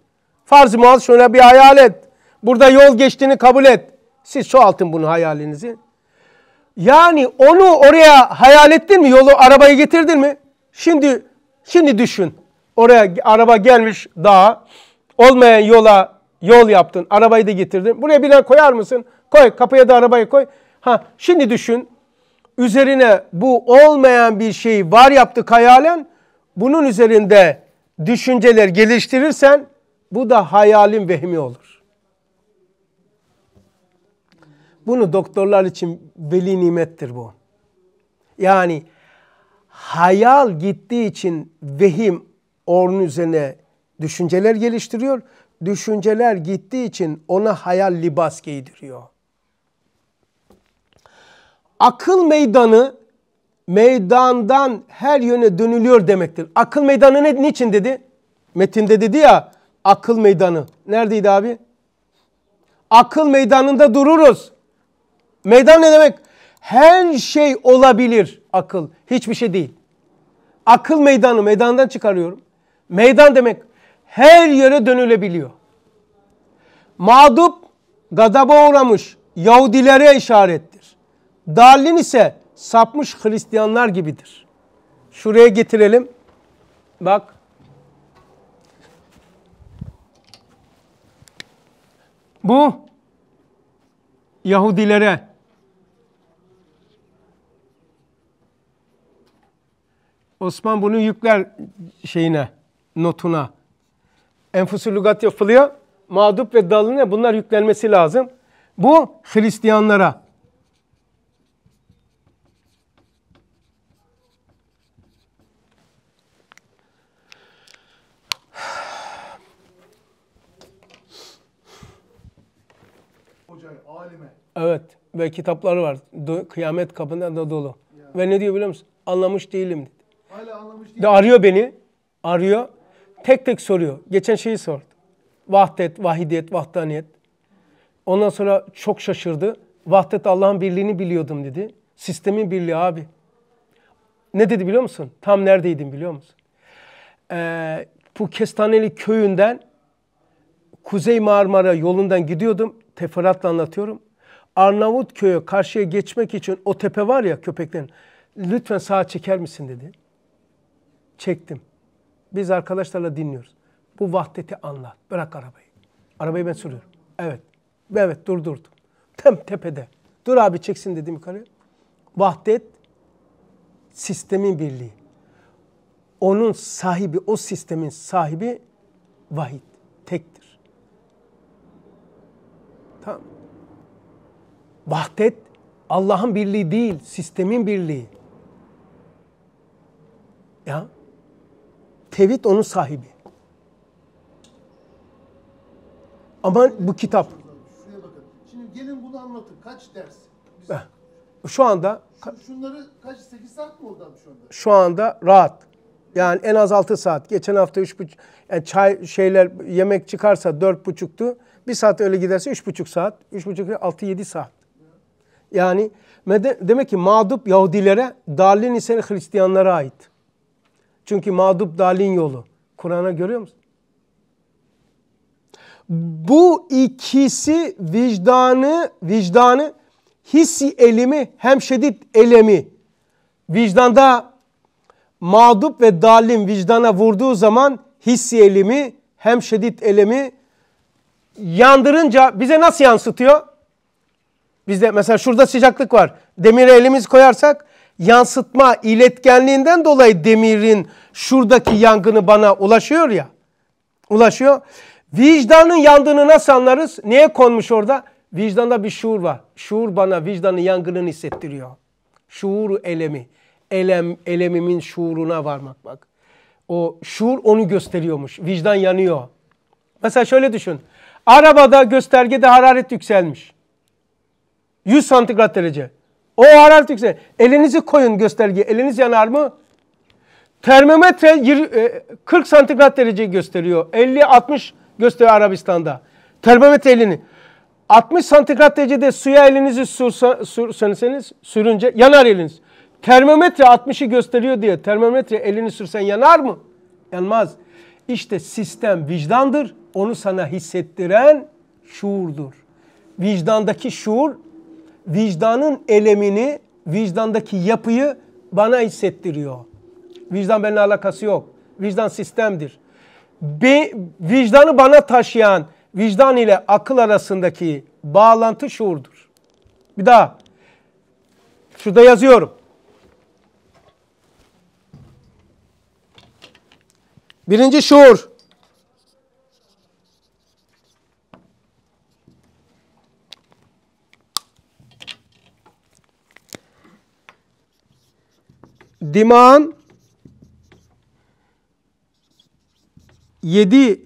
Farz-ı muhal şöyle bir hayal et. Burada yol geçtiğini kabul et. Siz çoğaltın bunu hayalinizi. Yani onu oraya hayal ettin mi? Yolu arabayı getirdin mi? Şimdi şimdi düşün. Oraya araba gelmiş dağa. Olmayan yola yol yaptın. Arabayı da getirdin. Buraya bina koyar mısın? Koy. Kapıya da arabayı koy. Ha şimdi düşün. Üzerine bu olmayan bir şeyi var yaptık hayalen. Bunun üzerinde düşünceler geliştirirsen bu da hayalin vehmi olur. Bunu doktorlar için veli nimettir bu. Yani hayal gittiği için vehim onun üzerine düşünceler geliştiriyor. Düşünceler gittiği için ona hayal libas giydiriyor. Akıl meydanı meydandan her yöne dönülüyor demektir. Akıl meydanı ne, niçin dedi? Metinde dedi ya akıl meydanı. Neredeydi abi? Akıl meydanında dururuz. Meydan ne demek? Her şey olabilir akıl. Hiçbir şey değil. Akıl meydanı meydandan çıkarıyorum. Meydan demek her yere dönülebiliyor. Mağdup gadaba uğramış Yahudilere işarettir. Dalin ise sapmış Hristiyanlar gibidir. Şuraya getirelim. Bak. Bu Yahudilere Osman bunu yükler şeyine notuna. Enfusul lugat yapılıyor. Mağdup ve dalline bunlar yüklenmesi lazım. Bu Hristiyanlara. alime. Evet ve kitapları var. Kıyamet kapında da dolu. Ya. Ve ne diyor biliyor musun? Anlamış değilim Hala anlamış değilim. De arıyor beni. Arıyor. Tek tek soruyor. Geçen şeyi sordu. Vahdet, vahidiyet, vahdaniyet. Ondan sonra çok şaşırdı. Vahdet Allah'ın birliğini biliyordum dedi. Sistemin birliği abi. Ne dedi biliyor musun? Tam neredeydin biliyor musun? Ee, bu Kestaneli köyünden Kuzey Marmara yolundan gidiyordum. Teferatla anlatıyorum. Arnavut köyü karşıya geçmek için o tepe var ya köpeklerin. Lütfen sağa çeker misin dedi. Çektim. Biz arkadaşlarla dinliyoruz. Bu vahdeti anlat. Bırak arabayı. Arabayı ben sürüyorum. Evet. Evet durdurdum. Tam tepede. Dur abi çeksin dedim yukarı. Vahdet sistemin birliği. Onun sahibi, o sistemin sahibi vahid. Tektir. Tamam. Vahdet Allah'ın birliği değil, sistemin birliği. Ya tevhid onun sahibi. Ama bu kitap. Şimdi gelin bunu anlatın. Kaç ders? Biz... Şu anda şunları kaç 8 saat mi oldu abi şu anda? Şu anda rahat. Yani en az 6 saat. Geçen hafta 3 buçuk yani çay şeyler yemek çıkarsa 4,5'tu. Bir saat öyle giderse 3,5 saat. 3,5 6-7 saat. Yani demek ki mağdup Yahudilere, dalin ise Hristiyanlara ait. Çünkü mağdup dalin yolu. Kur'an'a görüyor musun? Bu ikisi vicdanı, vicdanı hissi elimi hem şiddet elemi. Vicdanda mağdup ve dalim vicdana vurduğu zaman hissi elimi hem şiddet elemi yandırınca bize nasıl yansıtıyor? Bizde mesela şurada sıcaklık var. Demire elimiz koyarsak yansıtma iletkenliğinden dolayı demirin şuradaki yangını bana ulaşıyor ya. Ulaşıyor. Vicdanın yandığını nasıl anlarız? Niye konmuş orada? Vicdanda bir şuur var. Şuur bana vicdanın yangınını hissettiriyor. Şuur elemi. Elem, elemimin şuuruna varmak bak. O şuur onu gösteriyormuş. Vicdan yanıyor. Mesela şöyle düşün. Arabada göstergede hararet yükselmiş. 100 santigrat derece. O hararet yüksek. Elinizi koyun gösterge. Eliniz yanar mı? Termometre 40 e, santigrat dereceyi gösteriyor. 50-60 gösteriyor Arabistan'da. Termometre elini. 60 santigrat derecede suya elinizi sürsa, sürseniz, sürünce yanar eliniz. Termometre 60'ı gösteriyor diye termometre elini sürsen yanar mı? Yanmaz. İşte sistem vicdandır. Onu sana hissettiren şuurdur. Vicdandaki şuur vicdanın elemini, vicdandaki yapıyı bana hissettiriyor. Vicdan benimle alakası yok. Vicdan sistemdir. Be, vicdanı bana taşıyan vicdan ile akıl arasındaki bağlantı şuurdur. Bir daha. Şurada yazıyorum. Birinci şuur. dimağın yedi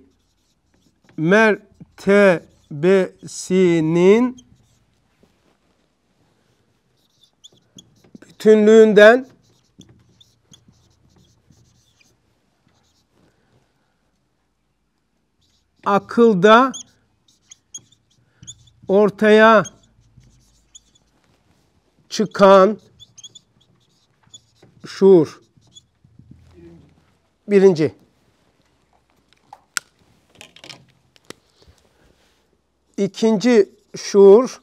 mertebesinin bütünlüğünden akılda ortaya çıkan şuur. Birinci. İkinci şuur.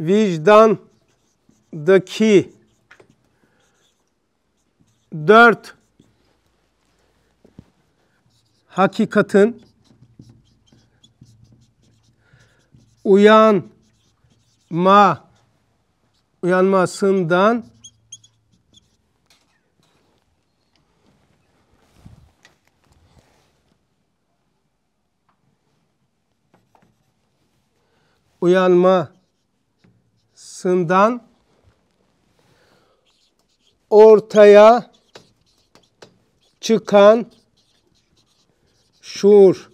Vicdandaki dört hakikatin uyan ma uyanmasından uyanmasından ortaya çıkan şuur.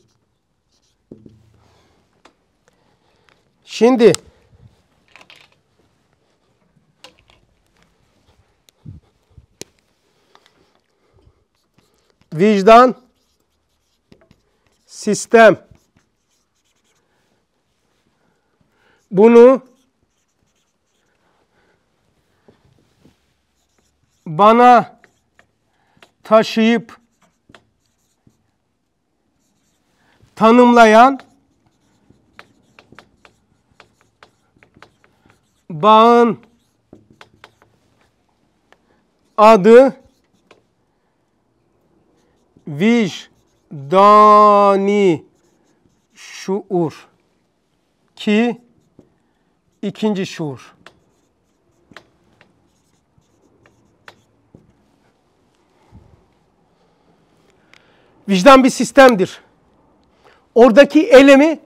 Şimdi vicdan, sistem. Bunu bana taşıyıp tanımlayan bağın adı vicdani şuur ki ikinci şuur. Vicdan bir sistemdir. Oradaki elemi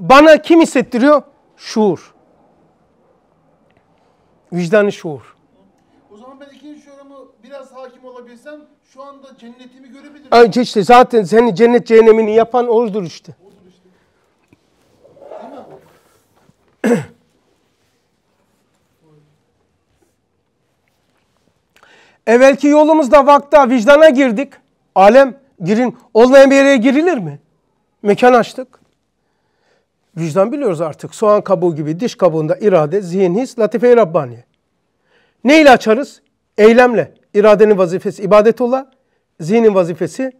bana kim hissettiriyor? Şuur. Vicdanı şuur. O zaman ben ikinci şuurumu biraz hakim olabilsem şu anda cennetimi görebilirim. Ay işte zaten seni cennet cehennemini yapan odur işte. Odur işte. Evvelki yolumuzda vakta vicdana girdik. Alem girin. Olmayan bir yere girilir mi? Mekan açtık. Vicdan biliyoruz artık. Soğan kabuğu gibi diş kabuğunda irade, zihin, his, latife-i Rabbaniye. Neyle açarız? Eylemle iradenin vazifesi ibadetullah, zihnin vazifesi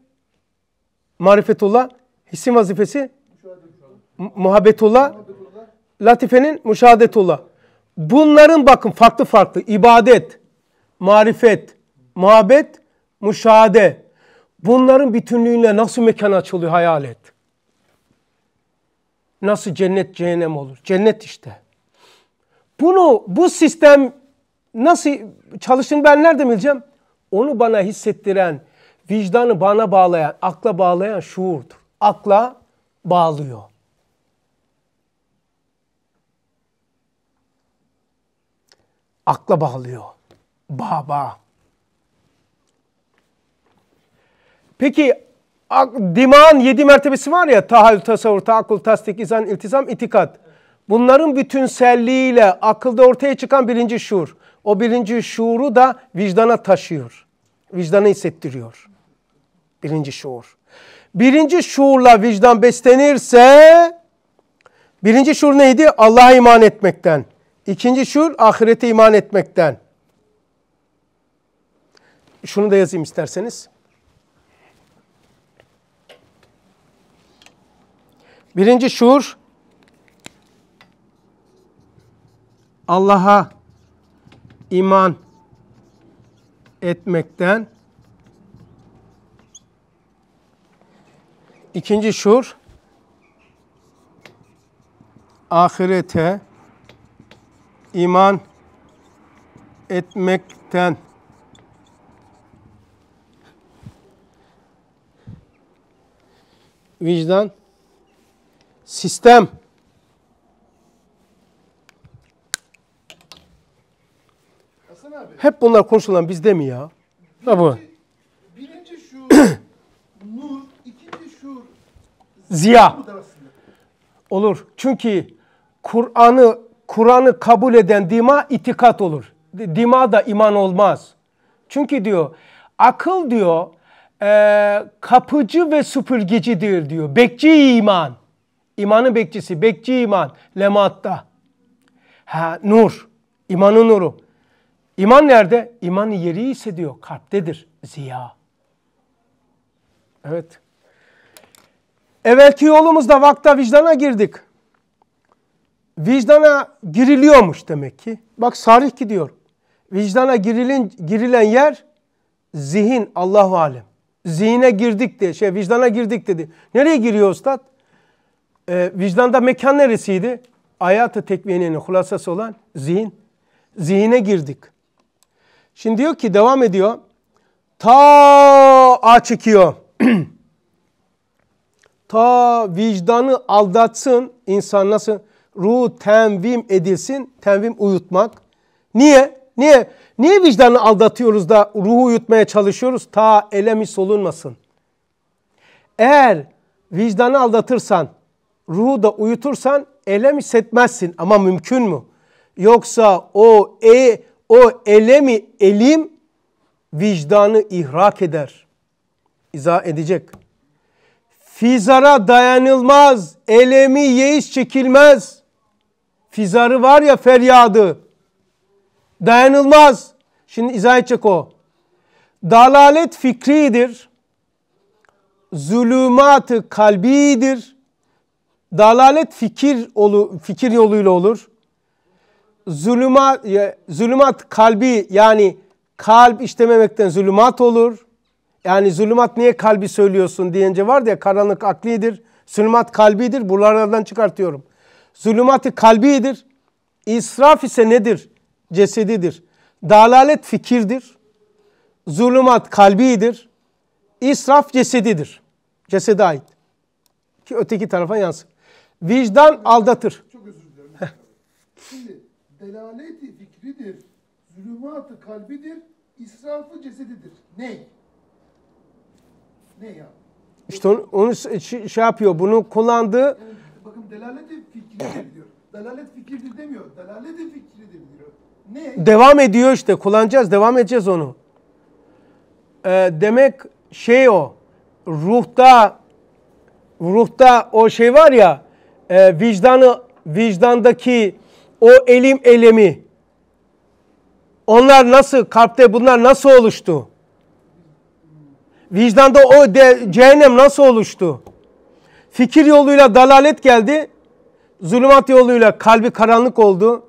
marifetullah, hissin vazifesi muhabbetullah, latifenin müşahadetullah. Bunların bakın farklı farklı ibadet, marifet, muhabbet, müşahade. Bunların bütünlüğüyle nasıl mekan açılıyor hayal et. Nasıl cennet cehennem olur? Cennet işte. Bunu bu sistem Nasıl çalışın ben nerede bileceğim? Onu bana hissettiren, vicdanı bana bağlayan, akla bağlayan şuurdur. Akla bağlıyor. Akla bağlıyor. Baba. Peki dimağın yedi mertebesi var ya tahallül, tasavvur, taakul, tasdik, izan, iltizam, itikat. Bunların bütünselliğiyle akılda ortaya çıkan birinci şuur. O birinci şuuru da vicdana taşıyor. Vicdanı hissettiriyor. Birinci şuur. Birinci şuurla vicdan beslenirse birinci şuur neydi? Allah'a iman etmekten. İkinci şuur ahirete iman etmekten. Şunu da yazayım isterseniz. Birinci şuur Allah'a iman etmekten ikinci şur, ahirete iman etmekten vicdan sistem Hep bunlar konuşulan bizde mi ya? Birinci, bu. birinci şuur, nur, ikinci şuur, ziya. Olur. Çünkü Kur'an'ı Kur'an'ı kabul eden dima itikat olur. Dima da iman olmaz. Çünkü diyor akıl diyor e, kapıcı ve süpürgecidir diyor. Bekçi iman. İmanın bekçisi, bekçi iman. Lematta. Ha, nur. İmanın nuru. İman nerede? İman yeri ise diyor kalptedir. Ziya. Evet. Evvelki yolumuzda vakta vicdana girdik. Vicdana giriliyormuş demek ki. Bak sarih ki diyor. Vicdana girilin, girilen yer zihin Allah alem. Zihine girdik diye şey vicdana girdik dedi. Nereye giriyor ustad? Ee, vicdanda mekan neresiydi? Ayat-ı tekviyenin hulasası olan zihin. Zihine girdik. Şimdi diyor ki devam ediyor. Ta a çekiyor. Ta vicdanı aldatsın insan nasıl ruh tenvim edilsin. Tenvim uyutmak. Niye? Niye? Niye vicdanı aldatıyoruz da ruhu uyutmaya çalışıyoruz? Ta elemi solunmasın. Eğer vicdanı aldatırsan, ruhu da uyutursan elem hissetmezsin ama mümkün mü? Yoksa o e o elemi elim vicdanı ihrak eder. İzah edecek. Fizara dayanılmaz, elemi yeis çekilmez. Fizarı var ya feryadı. Dayanılmaz. Şimdi izah edecek o. Dalalet fikridir. Zulümatı kalbidir. Dalalet fikir, olu, fikir yoluyla olur zulümat, zulümat kalbi yani kalp işlememekten zulümat olur. Yani zulümat niye kalbi söylüyorsun deyince var ya karanlık aklidir, zulümat kalbidir. Buralardan çıkartıyorum. Zulümatı ı kalbidir. İsraf ise nedir? Cesedidir. Dalalet fikirdir. Zulümat kalbidir. İsraf cesedidir. Cesede ait. Ki öteki tarafa yansır. Vicdan aldatır delaleti fikridir, zulümatı kalbidir, israfı cesedidir. Ne? Ne ya? İşte onu, onu şey, şey yapıyor, bunu kullandığı... Yani bakın delaleti fikridir diyor. Delalet fikridir demiyor, delaleti fikridir diyor. Ne? Devam ediyor işte, kullanacağız, devam edeceğiz onu. Ee, demek şey o, ruhta, ruhta o şey var ya, e, vicdanı, vicdandaki o elim elemi onlar nasıl kalpte bunlar nasıl oluştu? Vicdanda o de, cehennem nasıl oluştu? Fikir yoluyla dalalet geldi. Zulümat yoluyla kalbi karanlık oldu.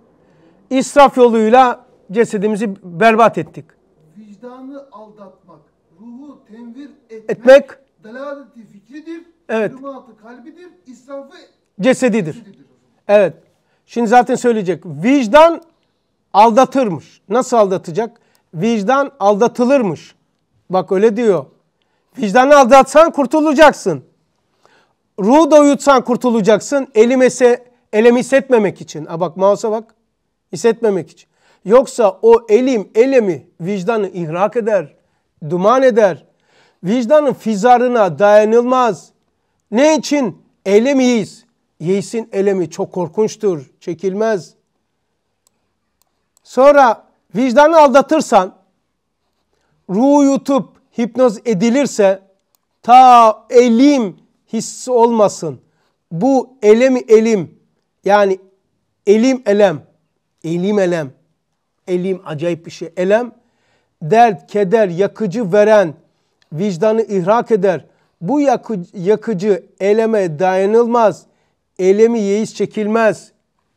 İsraf yoluyla cesedimizi berbat ettik. Vicdanı aldatmak, ruhu tenvir etmek, etmek dalaleti fikridir, evet. zulümatı kalbidir, israfı cesedidir. cesedidir. Evet. Şimdi zaten söyleyecek. Vicdan aldatırmış. Nasıl aldatacak? Vicdan aldatılırmış. Bak öyle diyor. Vicdanı aldatsan kurtulacaksın. Ruhu da uyutsan kurtulacaksın. Elimese, elem hissetmemek için. A bak mouse'a bak. Hissetmemek için. Yoksa o elim, elemi vicdanı ihrak eder. Duman eder. Vicdanın fizarına dayanılmaz. Ne için? Elemiyiz. yeysin elemi çok korkunçtur çekilmez. Sonra vicdanı aldatırsan, ruhu yutup hipnoz edilirse ta elim hissi olmasın. Bu elemi elim yani elim elem, elim elem, elim acayip bir şey. Elem dert, keder, yakıcı veren, vicdanı ihrak eder. Bu yakıcı, yakıcı eleme dayanılmaz, elemi yeis çekilmez.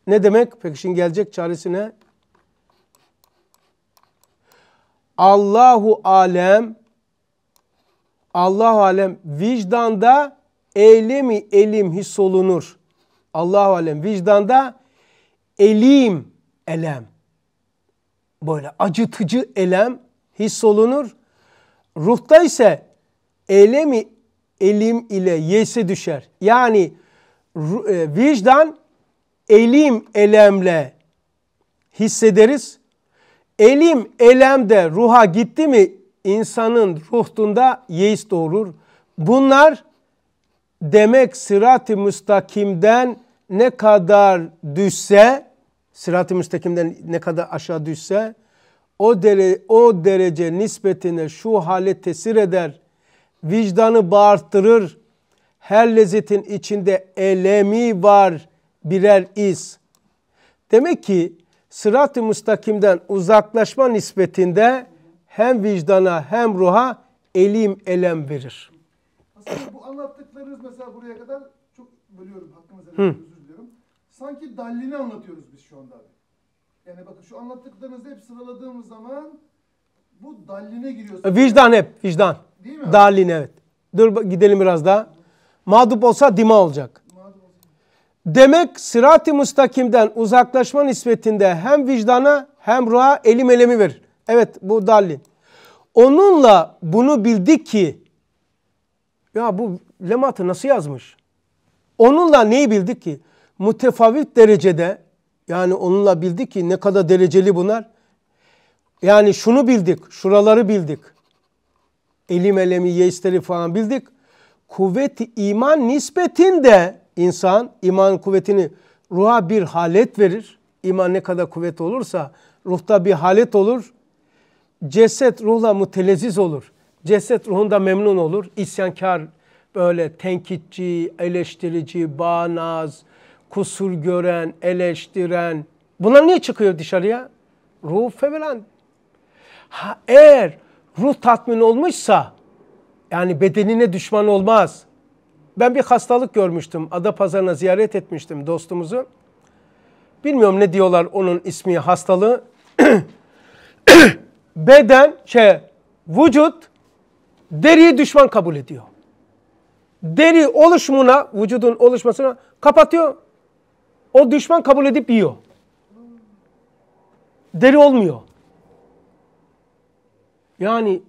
Ne demek? Peki şimdi gelecek çaresi ne? Allahu alem Allahu alem vicdanda eylemi elim hissolunur. Allahu alem vicdanda elim elem. Böyle acıtıcı elem hissolunur. Ruhta ise eylemi elim ile yese düşer. Yani e, vicdan elim elemle hissederiz. Elim elem de ruha gitti mi insanın ruhunda yeis doğurur. Bunlar demek sırat-ı müstakimden ne kadar düşse sırat-ı müstakimden ne kadar aşağı düşse o, dere, o derece nispetine şu hale tesir eder. Vicdanı bağırttırır. Her lezzetin içinde elemi var birer iz. Demek ki sırat-ı müstakimden uzaklaşma nispetinde hem vicdana hem ruha elim elem verir. Aslında bu anlattıklarınız mesela buraya kadar çok bölüyorum hakkınıza özür diliyorum. Sanki dallini anlatıyoruz biz şu anda Yani bakın şu anlattıklarınızı hep sıraladığımız zaman bu dalline giriyorsunuz. E, vicdan hep vicdan. Değil mi? Dallin evet. Dur gidelim biraz daha. Mağdup olsa dima olacak. Demek sırat-ı müstakimden uzaklaşma nispetinde hem vicdana hem ruha elim elemi verir. Evet bu dalli. Onunla bunu bildik ki ya bu lematı nasıl yazmış? Onunla neyi bildik ki? Mutefavit derecede yani onunla bildik ki ne kadar dereceli bunlar. Yani şunu bildik, şuraları bildik. Elim elemi yeisteri falan bildik. Kuvvet iman nispetinde insan iman kuvvetini ruha bir halet verir. İman ne kadar kuvvet olursa ruhta bir halet olur. Ceset ruhla muteleziz olur. Ceset ruhunda memnun olur. İsyankar, böyle tenkitçi, eleştirici, bağnaz, kusur gören, eleştiren. Bunlar niye çıkıyor dışarıya? Ruh fevelen. Ha, eğer ruh tatmin olmuşsa yani bedenine düşman olmaz. Ben bir hastalık görmüştüm. Ada pazarına ziyaret etmiştim dostumuzu. Bilmiyorum ne diyorlar onun ismi hastalığı. Beden şey vücut deriyi düşman kabul ediyor. Deri oluşumuna, vücudun oluşmasına kapatıyor. O düşman kabul edip yiyor. Deri olmuyor. Yani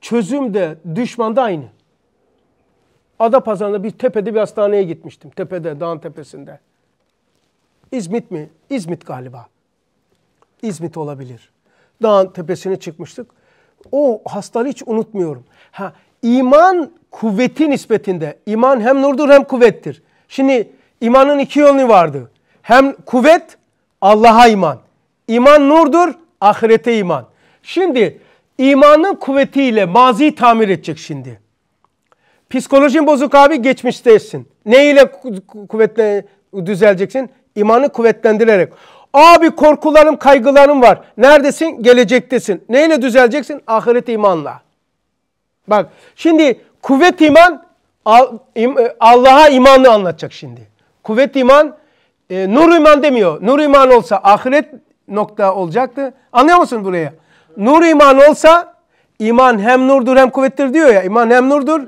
çözüm de düşman da aynı. Ada Pazarında bir tepede bir hastaneye gitmiştim. Tepede, dağın tepesinde. İzmit mi? İzmit galiba. İzmit olabilir. Dağın tepesine çıkmıştık. O hastalığı hiç unutmuyorum. Ha, iman kuvveti nispetinde. İman hem nurdur hem kuvvettir. Şimdi imanın iki yönü vardı. Hem kuvvet Allah'a iman. İman nurdur, ahirete iman. Şimdi imanın kuvvetiyle mazi tamir edecek şimdi. Psikolojin bozuk abi geçmiştesin. Ne ile kuvvetle düzeleceksin? İmanı kuvvetlendirerek. Abi korkularım, kaygılarım var. Neredesin? Gelecektesin. Neyle düzeleceksin? Ahiret imanla. Bak şimdi kuvvet iman Allah'a imanı anlatacak şimdi. Kuvvet iman e, nur iman demiyor. Nur iman olsa ahiret nokta olacaktı. Anlıyor musun buraya? Nur iman olsa iman hem nurdur hem kuvvettir diyor ya. İman hem nurdur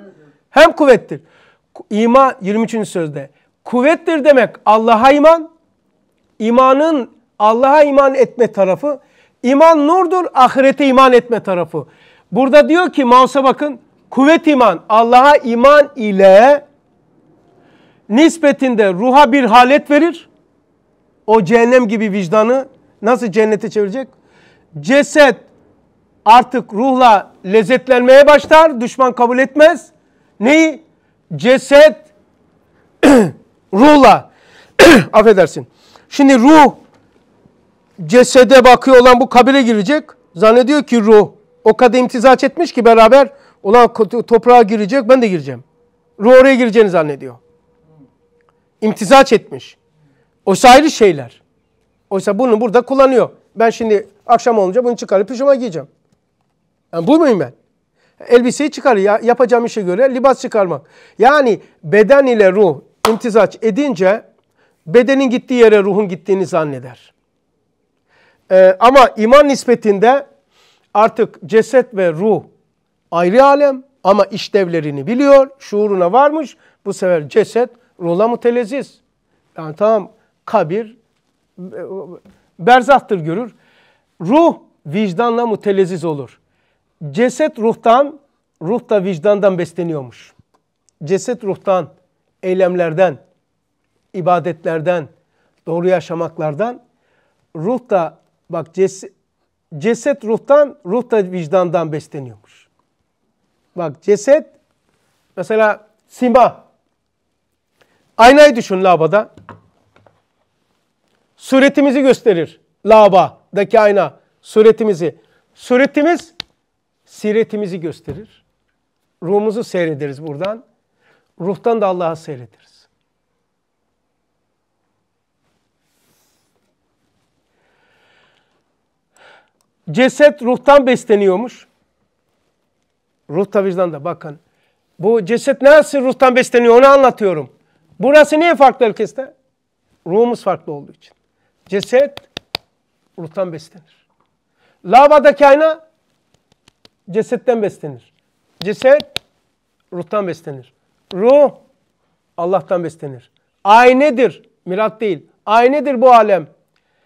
hem kuvvettir. İma 23. sözde. Kuvvettir demek Allah'a iman. İmanın Allah'a iman etme tarafı. İman nurdur, ahirete iman etme tarafı. Burada diyor ki Mavs'a bakın. Kuvvet iman Allah'a iman ile nispetinde ruha bir halet verir. O cehennem gibi vicdanı nasıl cennete çevirecek? Ceset artık ruhla lezzetlenmeye başlar. Düşman kabul etmez. Neyi? Ceset ruhla. Affedersin. Şimdi ruh cesede bakıyor olan bu kabire girecek. Zannediyor ki ruh. O kadar imtizaç etmiş ki beraber olan toprağa girecek ben de gireceğim. Ruh oraya gireceğini zannediyor. İmtizaç etmiş. Oysa ayrı şeyler. Oysa bunu burada kullanıyor. Ben şimdi akşam olunca bunu çıkarıp pijama giyeceğim. Yani bu muyum ben? elbiseyi çıkar. Ya, yapacağım işe göre libas çıkarmak. Yani beden ile ruh imtizaç edince bedenin gittiği yere ruhun gittiğini zanneder. Ee, ama iman nispetinde artık ceset ve ruh ayrı alem ama işlevlerini biliyor, şuuruna varmış. Bu sefer ceset ruhla müteleziz. Yani tamam kabir e, berzahtır görür. Ruh vicdanla müteleziz olur. Ceset ruhtan, ruh da vicdandan besleniyormuş. Ceset ruhtan, eylemlerden, ibadetlerden, doğru yaşamaklardan. Ruh da bak ceset, ceset ruhtan, ruh da vicdandan besleniyormuş. Bak ceset mesela sima. Aynayı düşün labada. Suretimizi gösterir. Laba'daki ayna suretimizi. Suretimiz siretimizi gösterir. Ruhumuzu seyrederiz buradan. Ruhtan da Allah'a seyrederiz. Ceset ruhtan besleniyormuş. Ruhta vicdan da bakın. Bu ceset nasıl ruhtan besleniyor onu anlatıyorum. Burası niye farklı herkeste? Ruhumuz farklı olduğu için. Ceset ruhtan beslenir. Lavadaki ayna cesetten beslenir. Ceset ruhtan beslenir. Ruh Allah'tan beslenir. Aynedir, mirat değil. Aynedir bu alem.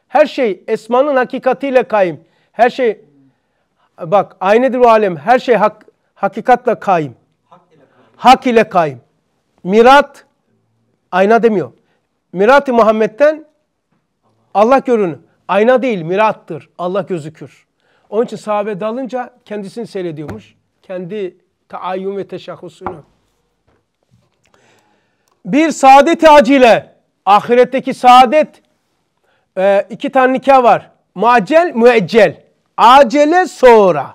Her şey esmanın hakikatiyle kaim. Her şey bak aynedir bu alem. Her şey hak, hakikatle kaim. Hak ile kaim. Mirat ayna demiyor. Mirat-ı Muhammed'den Allah görünür. Ayna değil, mirattır. Allah gözükür. Onun için sahabe dalınca kendisini seyrediyormuş. Kendi taayyum ve teşahhusunu. Bir saadet acile. Ahiretteki saadet e, iki tane nikah var. Macel, müeccel. Acele sonra.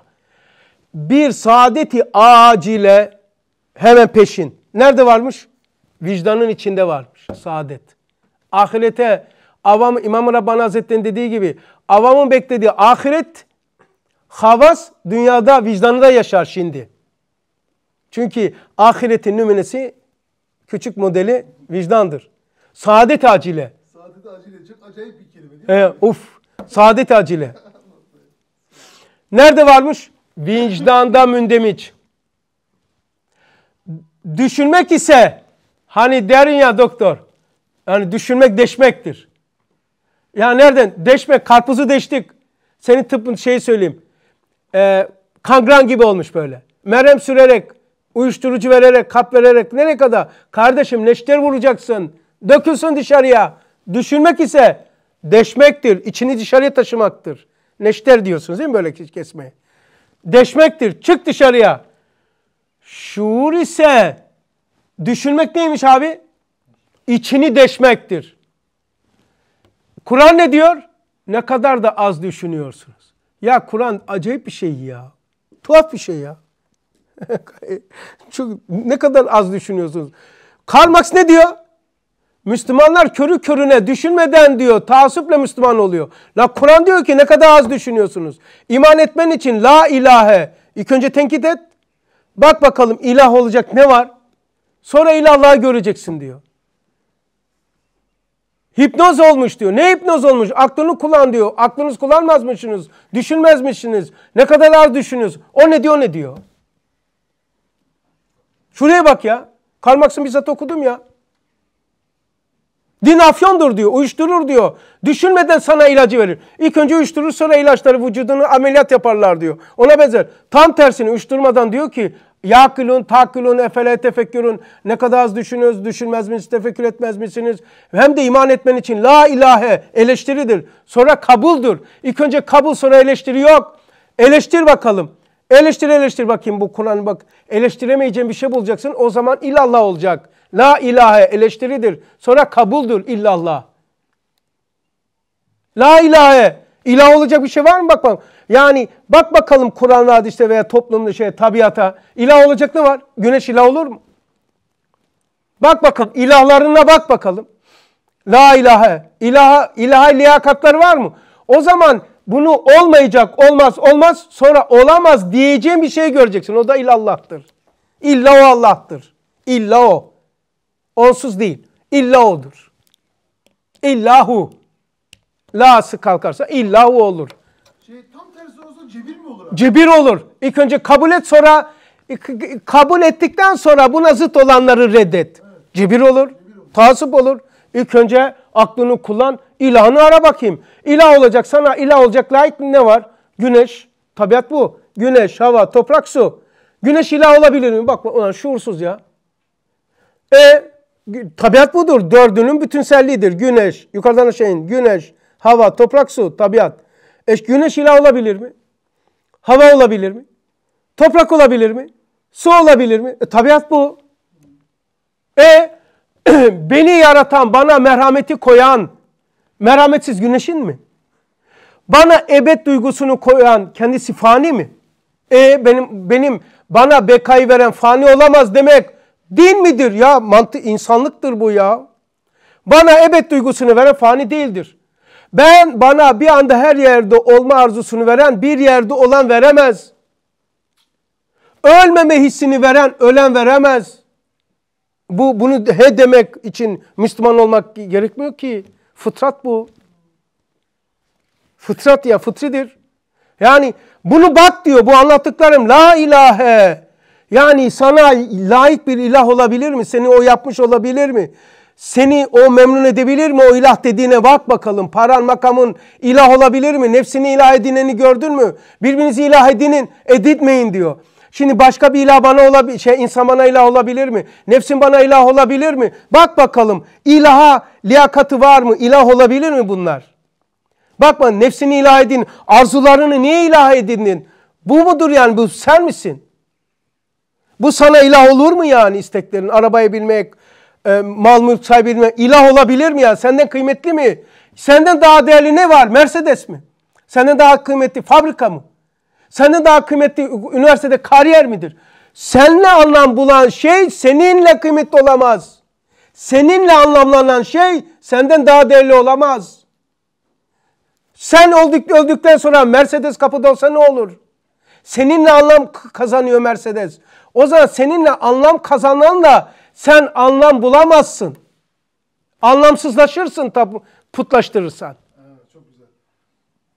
Bir saadeti acile hemen peşin. Nerede varmış? Vicdanın içinde varmış saadet. Ahirete avam İmam Rabbani Hazretleri'nin dediği gibi avamın beklediği ahiret Havas dünyada vicdanında yaşar şimdi. Çünkü ahiretin numunesi küçük modeli vicdandır. Saadet acile. Saadet acile çok acayip bir kelime değil mi? uf. Saadet acile. Nerede varmış? Vicdanda mündemiç. Düşünmek ise hani derin ya doktor. Yani düşünmek deşmektir. Ya nereden? Deşmek. Karpuzu deştik. Senin tıbbın şeyi söyleyeyim e, kangren gibi olmuş böyle. Merhem sürerek, uyuşturucu vererek, kap vererek nereye kadar? Kardeşim neşter vuracaksın. Dökülsün dışarıya. Düşünmek ise deşmektir. içini dışarıya taşımaktır. Neşter diyorsunuz değil mi böyle kesmeye? Deşmektir. Çık dışarıya. Şuur ise düşünmek neymiş abi? İçini deşmektir. Kur'an ne diyor? Ne kadar da az düşünüyorsunuz. Ya Kur'an acayip bir şey ya. Tuhaf bir şey ya. Çok, ne kadar az düşünüyorsunuz. Karl Marx ne diyor? Müslümanlar körü körüne düşünmeden diyor taassuple Müslüman oluyor. La Kur'an diyor ki ne kadar az düşünüyorsunuz. İman etmen için la ilahe. ilk önce tenkit et. Bak bakalım ilah olacak ne var? Sonra ilahlığa göreceksin diyor. Hipnoz olmuş diyor. Ne hipnoz olmuş? Aklını kullan diyor. Aklınız kullanmazmışsınız. Düşünmezmişsiniz. Ne kadar az düşünüyorsunuz. O ne diyor ne diyor. Şuraya bak ya. Karl Marx'ın bizzat okudum ya. Din afyondur diyor, uyuşturur diyor. Düşünmeden sana ilacı verir. İlk önce uyuşturur sonra ilaçları vücudunu ameliyat yaparlar diyor. Ona benzer. Tam tersini uyuşturmadan diyor ki Yakilun, takilun, efele tefekkürün. Ne kadar az düşünüyoruz, düşünmez misiniz, tefekkür etmez misiniz? Hem de iman etmen için la ilahe eleştiridir. Sonra kabuldür. İlk önce kabul sonra eleştiri yok. Eleştir bakalım. Eleştir eleştir bakayım bu Kur'an'ı bak. Eleştiremeyeceğin bir şey bulacaksın. O zaman illallah olacak. La ilahe eleştiridir. Sonra kabuldür illallah. La ilahe. İlah olacak bir şey var mı? Bak bak. Yani bak bakalım kuran Kur'an'da hadiste veya toplumda şey tabiata ilah olacak ne var? Güneş ilah olur mu? Bak bakalım ilahlarına bak bakalım. La ilahe. İlaha, ilaha liyakatları var mı? O zaman bunu olmayacak, olmaz, olmaz, sonra olamaz diyeceğim bir şey göreceksin. O da illallah'tır. İlla o Allah'tır. İlla o. Onsuz değil. İlla odur. İllahu. La'sı kalkarsa illahu olur cebir mi olur abi? Cebir olur. İlk önce kabul et sonra kabul ettikten sonra buna zıt olanları reddet. Evet. Cebir olur. Tasip olur. İlk önce aklını kullan. İlahını ara bakayım. İlah olacak sana ilah olacak layık ne var? Güneş. Tabiat bu. Güneş, hava, toprak, su. Güneş ilah olabilir mi? Bakma ulan şuursuz ya. E tabiat budur. Dördünün bütünselliğidir. Güneş, yukarıdan aşağı in. Güneş, hava, toprak, su, tabiat. E güneş ilah olabilir mi? Hava olabilir mi? Toprak olabilir mi? Su olabilir mi? E, tabiat bu. E beni yaratan, bana merhameti koyan merhametsiz güneşin mi? Bana ebed duygusunu koyan kendisi fani mi? E benim benim bana bekayı veren fani olamaz demek din midir ya? Mantı insanlıktır bu ya. Bana ebed duygusunu veren fani değildir. Ben bana bir anda her yerde olma arzusunu veren bir yerde olan veremez. Ölmeme hissini veren ölen veremez. Bu bunu he demek için Müslüman olmak gerekmiyor ki. Fıtrat bu. Fıtrat ya fıtridir. Yani bunu bak diyor bu anlattıklarım la ilahe. Yani sana layık bir ilah olabilir mi? Seni o yapmış olabilir mi? Seni o memnun edebilir mi? O ilah dediğine bak bakalım. Paran, makamın ilah olabilir mi? Nefsini ilah edineni gördün mü? Birbirinizi ilah edinin, editmeyin diyor. Şimdi başka bir ilah bana olabilir, şey insan bana ilah olabilir mi? Nefsin bana ilah olabilir mi? Bak bakalım ilaha liyakatı var mı? İlah olabilir mi bunlar? Bakma nefsini ilah edin, arzularını niye ilah edindin? Bu mudur yani bu sen misin? Bu sana ilah olur mu yani isteklerin? Arabayı bilmek, e, mal mülk sahibi mi? ilah olabilir mi ya? Senden kıymetli mi? Senden daha değerli ne var? Mercedes mi? Senden daha kıymetli fabrika mı? Senden daha kıymetli üniversitede kariyer midir? Seninle anlam bulan şey seninle kıymetli olamaz. Seninle anlamlanan şey senden daha değerli olamaz. Sen öldük, öldükten sonra Mercedes kapıda olsa ne olur? Seninle anlam kazanıyor Mercedes. O zaman seninle anlam kazananla sen anlam bulamazsın. Anlamsızlaşırsın tabi putlaştırırsan. Evet, çok güzel.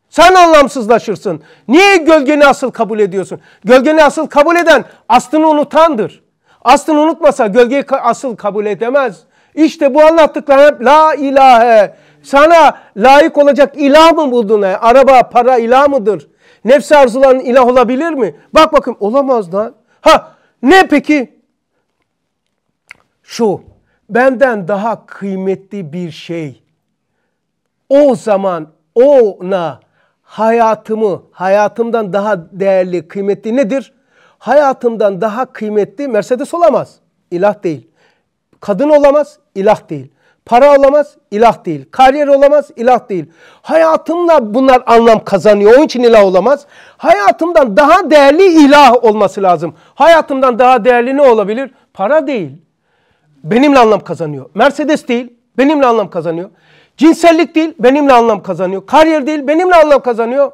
Sen anlamsızlaşırsın. Niye gölgeni asıl kabul ediyorsun? Gölgeni asıl kabul eden aslını unutandır. Aslını unutmasa gölgeyi asıl kabul edemez. İşte bu anlattıklar hep la ilahe. Sana layık olacak ilah mı buldun? He? Araba, para ilah mıdır? Nefsi arzuların ilah olabilir mi? Bak bakın olamaz lan. Ha ne peki? şu benden daha kıymetli bir şey o zaman ona hayatımı hayatımdan daha değerli kıymetli nedir? Hayatımdan daha kıymetli Mercedes olamaz. İlah değil. Kadın olamaz, ilah değil. Para olamaz, ilah değil. Kariyer olamaz, ilah değil. Hayatımla bunlar anlam kazanıyor. Onun için ilah olamaz. Hayatımdan daha değerli ilah olması lazım. Hayatımdan daha değerli ne olabilir? Para değil benimle anlam kazanıyor. Mercedes değil, benimle anlam kazanıyor. Cinsellik değil, benimle anlam kazanıyor. Kariyer değil, benimle anlam kazanıyor.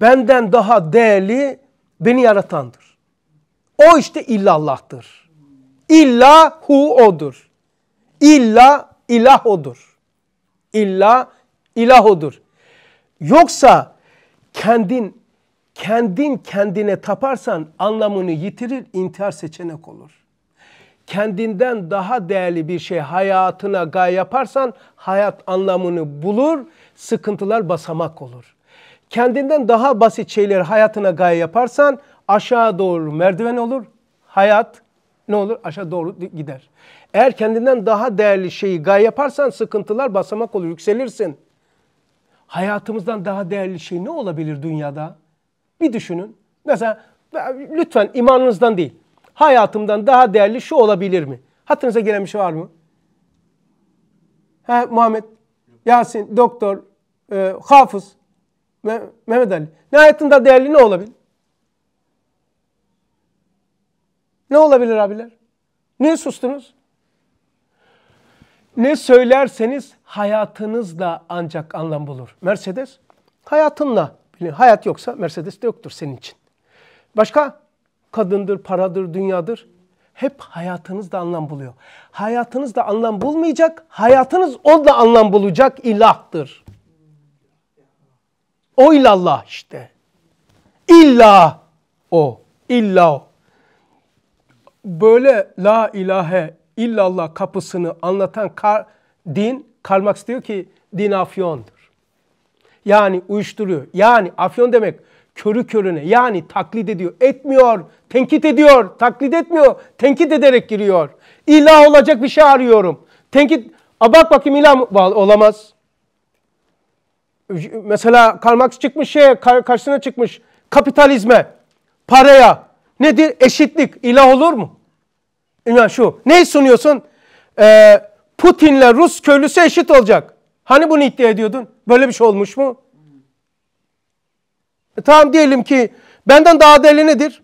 Benden daha değerli beni yaratandır. O işte illa Allah'tır. İlla hu odur. İlla ilah odur. İlla ilah odur. Yoksa kendin kendin kendine taparsan anlamını yitirir, intihar seçenek olur kendinden daha değerli bir şey hayatına gay yaparsan hayat anlamını bulur, sıkıntılar basamak olur. Kendinden daha basit şeyleri hayatına gay yaparsan aşağı doğru merdiven olur, hayat ne olur? Aşağı doğru gider. Eğer kendinden daha değerli şeyi gay yaparsan sıkıntılar basamak olur, yükselirsin. Hayatımızdan daha değerli şey ne olabilir dünyada? Bir düşünün. Mesela lütfen imanınızdan değil hayatımdan daha değerli şu olabilir mi? Hatırınıza gelen bir şey var mı? He, Muhammed, Yasin, Doktor, e, Hafız, Me Mehmet Ali. Ne hayatında değerli ne olabilir? Ne olabilir abiler? Niye sustunuz? Ne söylerseniz hayatınızla ancak anlam bulur. Mercedes hayatınla. Hayat yoksa Mercedes de yoktur senin için. Başka? kadındır, paradır, dünyadır. Hep hayatınızda anlam buluyor. Hayatınızda anlam bulmayacak, hayatınız onunla anlam bulacak ilahtır. O ilallah işte. İlla o, illa o. Böyle la ilahe illallah kapısını anlatan kar, din, Karl Marx diyor ki din afyondur. Yani uyuşturuyor. Yani afyon demek körü körüne yani taklit ediyor. Etmiyor, tenkit ediyor, taklit etmiyor, tenkit ederek giriyor. İlah olacak bir şey arıyorum. Tenkit, a bak bakayım ilah olamaz. Mesela Karl Marx çıkmış şeye, karşısına çıkmış kapitalizme, paraya. Nedir? Eşitlik. İlah olur mu? İnan şu. Ne sunuyorsun? Ee, Putin'le Rus köylüsü eşit olacak. Hani bunu iddia ediyordun? Böyle bir şey olmuş mu? E tamam diyelim ki benden daha değerli nedir?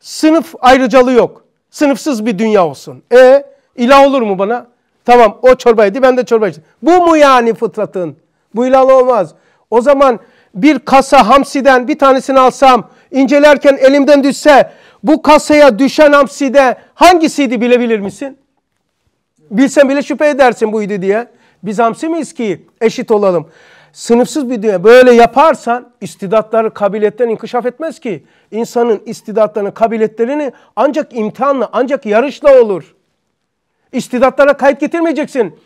Sınıf ayrıcalığı yok. Sınıfsız bir dünya olsun. E ilah olur mu bana? Tamam o çorba yedi ben de çorba yedim. Bu mu yani fıtratın? Bu ilah olmaz. O zaman bir kasa hamsiden bir tanesini alsam incelerken elimden düşse bu kasaya düşen hamside hangisiydi bilebilir misin? Bilsen bile şüphe edersin buydu diye. Biz hamsi miyiz ki eşit olalım? sınıfsız bir dünya böyle yaparsan istidatları kabiliyetten inkişaf etmez ki. İnsanın istidatlarını, kabiliyetlerini ancak imtihanla, ancak yarışla olur. İstidatlara kayıt getirmeyeceksin.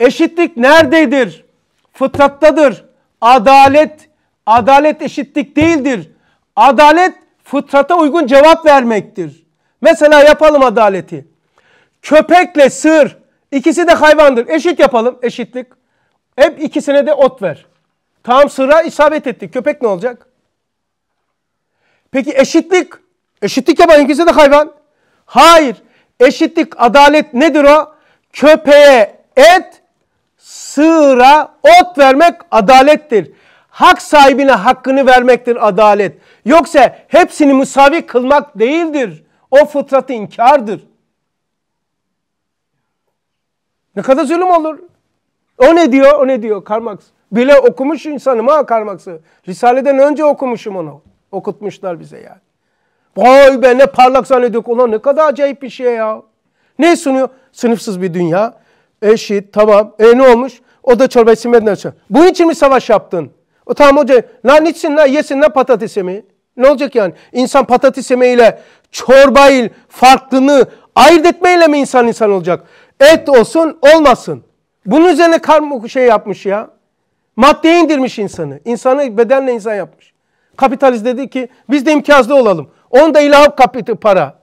Eşitlik nerededir? Fıtrattadır. Adalet, adalet eşitlik değildir. Adalet fıtrata uygun cevap vermektir. Mesela yapalım adaleti. Köpekle sır, ikisi de hayvandır. Eşit yapalım eşitlik. Hep ikisine de ot ver. Tam sıra isabet etti. Köpek ne olacak? Peki eşitlik. Eşitlik yapan ikisi de hayvan. Hayır. Eşitlik, adalet nedir o? Köpeğe et, sığıra ot vermek adalettir. Hak sahibine hakkını vermektir adalet. Yoksa hepsini musavi kılmak değildir. O fıtratı inkardır. Ne kadar zulüm olur. O ne diyor? O ne diyor? Karl Bile okumuş insanım ha Karl Risale'den önce okumuşum onu. Okutmuşlar bize yani. Vay be ne parlak zannediyorduk. Ulan ne kadar acayip bir şey ya. Ne sunuyor? Sınıfsız bir dünya. Eşit tamam. E ne olmuş? O da çorba içmeden sonra. Bunun için mi savaş yaptın? O tamam hoca. Lan içsin lan yesin lan patates yemeği. Ne olacak yani? İnsan patates yemeğiyle çorbayı farklını ayırt etmeyle mi insan insan olacak? Et olsun olmasın. Bunun üzerine kar şey yapmış ya. Maddeye indirmiş insanı. İnsanı bedenle insan yapmış. Kapitalist dedi ki biz de imkazlı olalım. da ilahap kapitı para.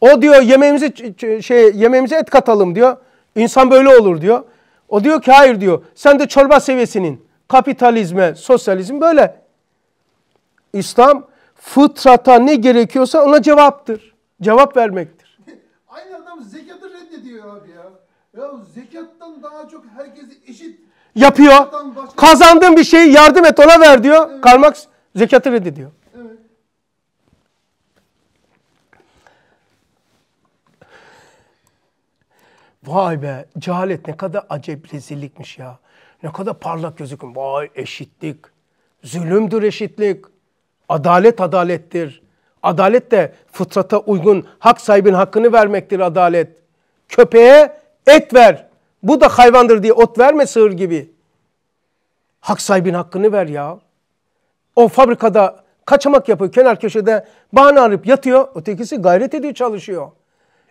O diyor yemeğimizi şey yemeğimize et katalım diyor. İnsan böyle olur diyor. O diyor ki hayır diyor. Sen de çorba seviyesinin kapitalizme, sosyalizm böyle. İslam fıtrata ne gerekiyorsa ona cevaptır. Cevap vermektir. Aynı adam zekatı reddediyor abi ya. Ya zekattan daha çok herkesi eşit yapıyor. Başka... Kazandığın bir şeyi yardım et ona ver diyor. Evet. Karl Marx zekatı reddediyor. Evet. Vay be cehalet ne kadar acayip rezillikmiş ya. Ne kadar parlak gözüküyor. Vay eşitlik. Zulümdür eşitlik. Adalet adalettir. Adalet de fıtrata uygun hak sahibinin hakkını vermektir adalet. Köpeğe Et ver. Bu da hayvandır diye ot verme sığır gibi. Hak sahibinin hakkını ver ya. O fabrikada kaçamak yapıyor. Kenar köşede bahane arayıp yatıyor. Ötekisi gayret ediyor çalışıyor.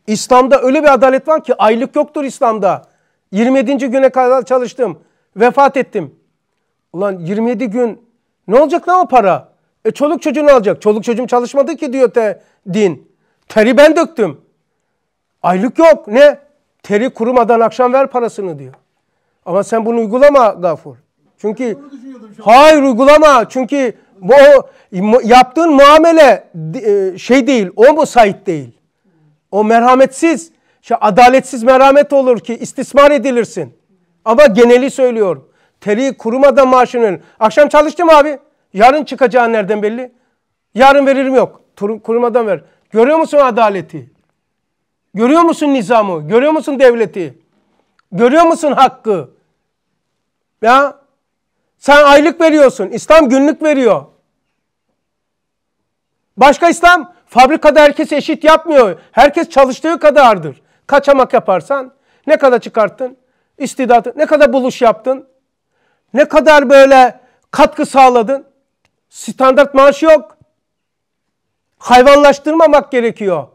İslam'da öyle bir adalet var ki aylık yoktur İslam'da. 27. güne kadar çalıştım. Vefat ettim. Ulan 27 gün ne olacak lan o para? E çoluk çocuğun alacak. Çoluk çocuğum çalışmadı ki diyor te, din. Teri ben döktüm. Aylık yok. Ne? Teri kurumadan akşam ver parasını diyor. Ama sen bunu uygulama Gafur. Çünkü hayır uygulama. Çünkü bu yaptığın muamele e, şey değil. O mu sahip değil. O merhametsiz. Şey, adaletsiz merhamet olur ki istismar edilirsin. Ama geneli söylüyorum. Teri kurumadan maaşını ver. Akşam çalıştım abi. Yarın çıkacağın nereden belli? Yarın veririm yok. Kurumadan ver. Görüyor musun adaleti? Görüyor musun nizamı? Görüyor musun devleti? Görüyor musun hakkı? Ya sen aylık veriyorsun. İslam günlük veriyor. Başka İslam fabrikada herkes eşit yapmıyor. Herkes çalıştığı kadardır. Kaçamak yaparsan ne kadar çıkarttın? İstidatı ne kadar buluş yaptın? Ne kadar böyle katkı sağladın? Standart maaş yok. Hayvanlaştırmamak gerekiyor.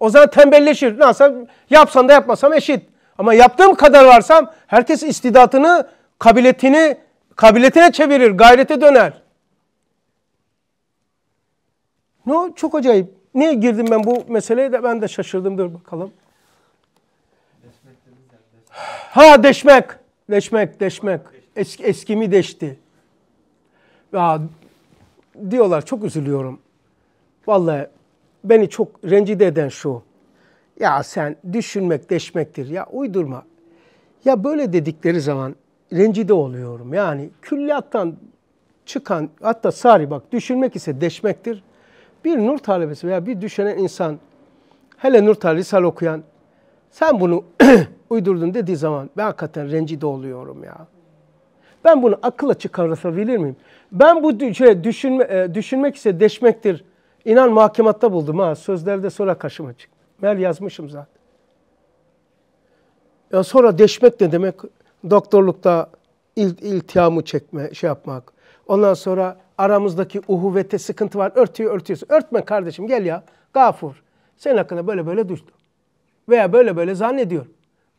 O zaman tembelleşir. Nasıl yapsan da yapmasam eşit. Ama yaptığım kadar varsam herkes istidatını, kabiliyetini kabiliyetine çevirir, gayrete döner. Ne no, çok acayip. Niye girdim ben bu meseleye de ben de şaşırdım. Dur bakalım. Ha deşmek. Deşmek, deşmek. Eski, eskimi deşti. Ya diyorlar çok üzülüyorum. Vallahi beni çok rencide eden şu. Ya sen düşünmek deşmektir. Ya uydurma. Ya böyle dedikleri zaman rencide oluyorum. Yani külliyattan çıkan hatta sari bak düşünmek ise deşmektir. Bir nur talebesi veya bir düşünen insan hele nur talebesi risal okuyan sen bunu uydurdun dediği zaman ben hakikaten rencide oluyorum ya. Ben bunu akılla çıkartabilir miyim? Ben bu şey, düşünme, e, düşünmek ise deşmektir İnan mahkematta buldum ha. Sözlerde sonra karşıma çıktı. Mel yazmışım zaten. Ya sonra deşmek ne demek? Doktorlukta il, iltihamı çekme, şey yapmak. Ondan sonra aramızdaki uhuvete sıkıntı var. Örtüyü örtüyorsun. Örtme kardeşim gel ya. Gafur. Senin hakkında böyle böyle düştüm. Veya böyle böyle zannediyorum.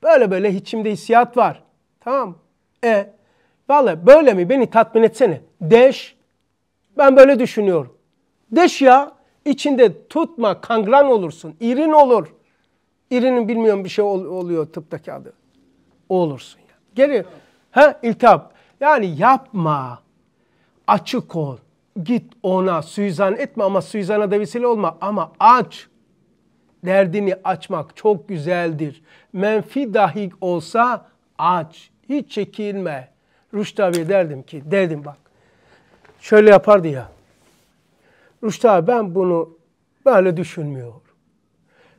Böyle böyle içimde hissiyat var. Tamam E Valla böyle mi? Beni tatmin etsene. Deş. Ben böyle düşünüyorum. Deş ya. İçinde tutma, kangren olursun, irin olur. İrinin bilmiyorum bir şey oluyor tıptaki adı. O olursun. Yani. Geri, ha iltihap. Yani yapma, açık ol, git ona, suizan etme ama suizana da vesile olma. Ama aç, derdini açmak çok güzeldir. Menfi dahi olsa aç, hiç çekilme. Rüştü abiye derdim ki, derdim bak. Şöyle yapardı ya. Rüştü abi ben bunu böyle düşünmüyorum.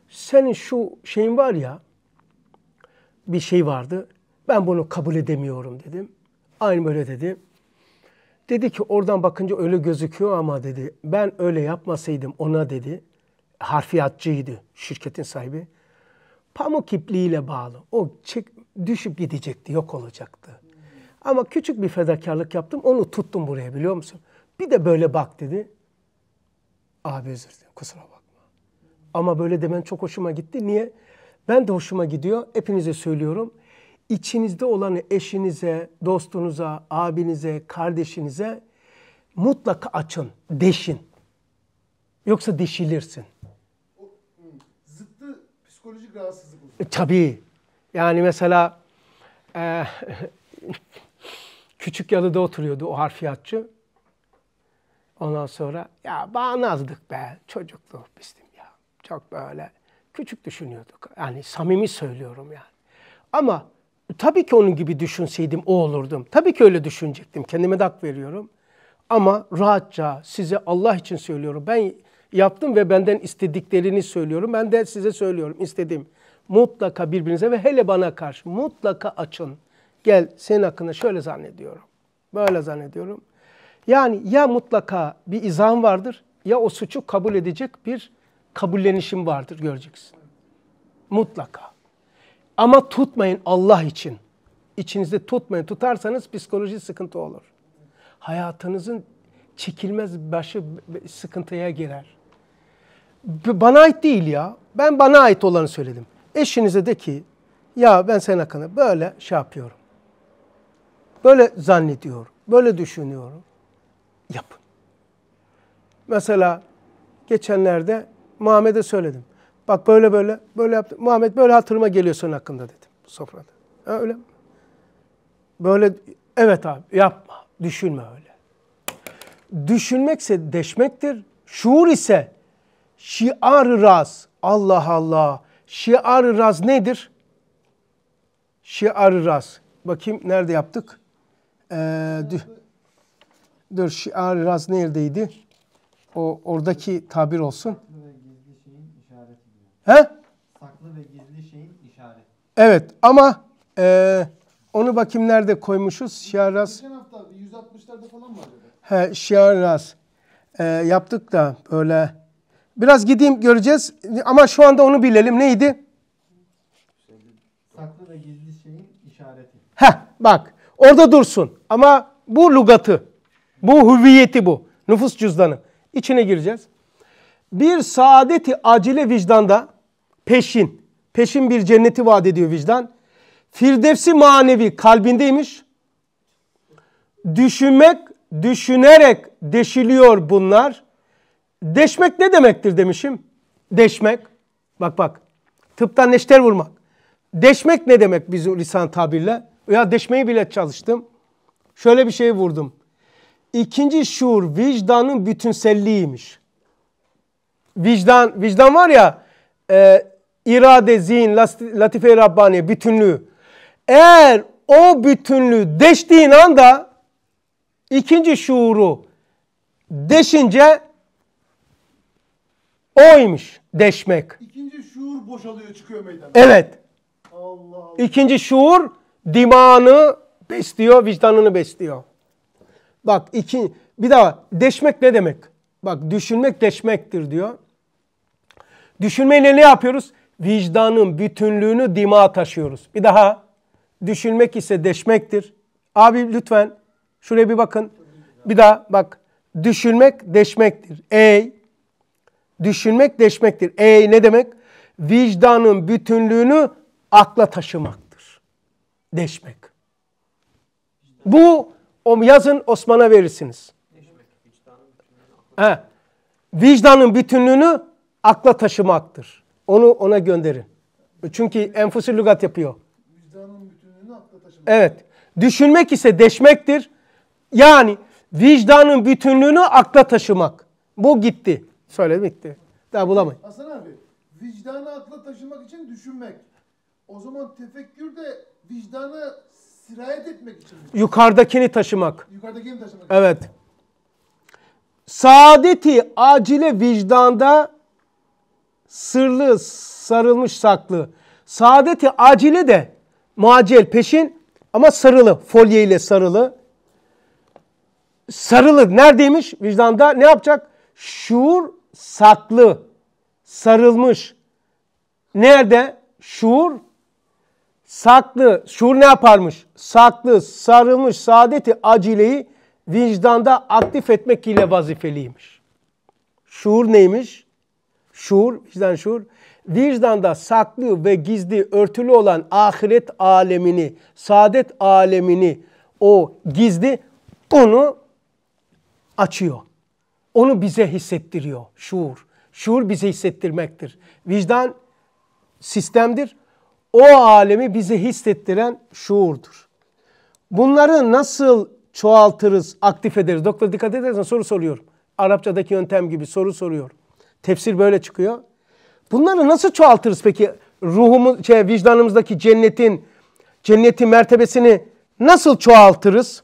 Senin şu şeyin var ya bir şey vardı. Ben bunu kabul edemiyorum dedim. Aynı böyle dedi. Dedi ki oradan bakınca öyle gözüküyor ama dedi. Ben öyle yapmasaydım ona dedi. Harfiyatçıydı şirketin sahibi. Pamuk ipliğiyle bağlı. O çek, düşüp gidecekti, yok olacaktı. Ama küçük bir fedakarlık yaptım. Onu tuttum buraya biliyor musun? Bir de böyle bak dedi. Abi özür dilerim kusura bakma. Ama böyle demen çok hoşuma gitti. Niye? Ben de hoşuma gidiyor. Hepinize söylüyorum. İçinizde olanı eşinize, dostunuza, abinize, kardeşinize mutlaka açın, deşin. Yoksa deşilirsin. O, hmm, zıttı psikolojik rahatsızlık. E, tabii. Yani mesela e, küçük yalıda oturuyordu o harfiyatçı. Ondan sonra ya bağnazdık be çocuklu bizim ya. Çok böyle küçük düşünüyorduk. Yani samimi söylüyorum yani. Ama tabii ki onun gibi düşünseydim o olurdum. Tabii ki öyle düşünecektim. Kendime dak veriyorum. Ama rahatça size Allah için söylüyorum. Ben yaptım ve benden istediklerini söylüyorum. Ben de size söylüyorum istediğim. Mutlaka birbirinize ve hele bana karşı mutlaka açın. Gel senin hakkında şöyle zannediyorum. Böyle zannediyorum. Yani ya mutlaka bir izan vardır ya o suçu kabul edecek bir kabullenişim vardır göreceksin. Mutlaka. Ama tutmayın Allah için. İçinizde tutmayın. Tutarsanız psikoloji sıkıntı olur. Hayatınızın çekilmez başı sıkıntıya girer. Bana ait değil ya. Ben bana ait olanı söyledim. Eşinize de ki ya ben senin hakkında böyle şey yapıyorum. Böyle zannediyorum. Böyle düşünüyorum. Yap. Mesela geçenlerde Muhammed'e söyledim. Bak böyle böyle böyle yaptım. Muhammed böyle hatırıma geliyor senin hakkında dedim sofrada. Ha, öyle mi? Böyle evet abi yapma. Düşünme öyle. Düşünmekse deşmektir. Şuur ise şiar-ı raz. Allah Allah. Şiar-ı raz nedir? Şiar-ı raz. Bakayım nerede yaptık? Ee, Dur şiar raz neredeydi? O oradaki tabir olsun. He? Saklı ve gizli şeyin işareti. Evet ama e, onu bakayım nerede koymuşuz? Şiaraz. Geçen hafta 160'larda falan mı acaba? He Şiaraz. E, yaptık da böyle. Biraz gideyim göreceğiz. Ama şu anda onu bilelim. Neydi? Saklı ve gizli şeyin işareti. Heh bak orada dursun. Ama bu lugatı. Bu hüviyeti bu. Nüfus cüzdanı. İçine gireceğiz. Bir saadeti acile vicdanda peşin. Peşin bir cenneti vaat ediyor vicdan. Firdevsi manevi kalbindeymiş. Düşünmek, düşünerek deşiliyor bunlar. Deşmek ne demektir demişim? Deşmek. Bak bak. Tıptan neşter vurmak. Deşmek ne demek bizim lisan tabirle? Ya deşmeyi bile çalıştım. Şöyle bir şey vurdum. İkinci şuur vicdanın bütünselliğiymiş. Vicdan, vicdan var ya e, irade, zihin, latife-i Rabbaniye, bütünlüğü. Eğer o bütünlüğü deştiğin anda ikinci şuuru deşince oymuş deşmek. İkinci şuur boşalıyor çıkıyor meydana. Evet. Allah Allah. İkinci şuur dimağını besliyor, vicdanını besliyor. Bak iki, bir daha deşmek ne demek? Bak düşünmek deşmektir diyor. Düşünmeyle ne yapıyoruz? Vicdanın bütünlüğünü dima taşıyoruz. Bir daha düşünmek ise deşmektir. Abi lütfen şuraya bir bakın. Bir daha bak düşünmek deşmektir. Ey düşünmek deşmektir. Ey ne demek? Vicdanın bütünlüğünü akla taşımaktır. Deşmek. Bu o yazın Osman'a verirsiniz. He. Vicdanın bütünlüğünü akla taşımaktır. Onu ona gönderin. Çünkü enfusi lügat yapıyor. Vicdanın bütünlüğünü akla taşımak. Evet. Düşünmek ise deşmektir. Yani vicdanın bütünlüğünü akla taşımak. Bu gitti. Söyle gitti. Daha bulamayın. Hasan abi vicdanı akla taşımak için düşünmek. O zaman tefekkür de vicdanı Sirayet etmek için. Yukarıdakini taşımak. Yukarıdakini taşımak. Evet. Saadeti acile vicdanda sırlı sarılmış saklı. Saadeti acile de macel peşin ama sarılı folye ile sarılı. Sarılı neredeymiş? Vicdanda ne yapacak? Şuur saklı sarılmış. Nerede? Şuur Saklı, şuur ne yaparmış? Saklı, sarılmış saadeti acileyi vicdanda aktif etmek ile vazifeliymiş. Şuur neymiş? Şuur, vicdan şuur. Vicdanda saklı ve gizli, örtülü olan ahiret alemini, saadet alemini, o gizli onu açıyor. Onu bize hissettiriyor şuur. Şuur bize hissettirmektir. Vicdan sistemdir o alemi bize hissettiren şuurdur. Bunları nasıl çoğaltırız, aktif ederiz? Doktor dikkat edersen soru soruyorum. Arapçadaki yöntem gibi soru soruyor. Tefsir böyle çıkıyor. Bunları nasıl çoğaltırız peki? Ruhumuz, şey, vicdanımızdaki cennetin, cennetin mertebesini nasıl çoğaltırız?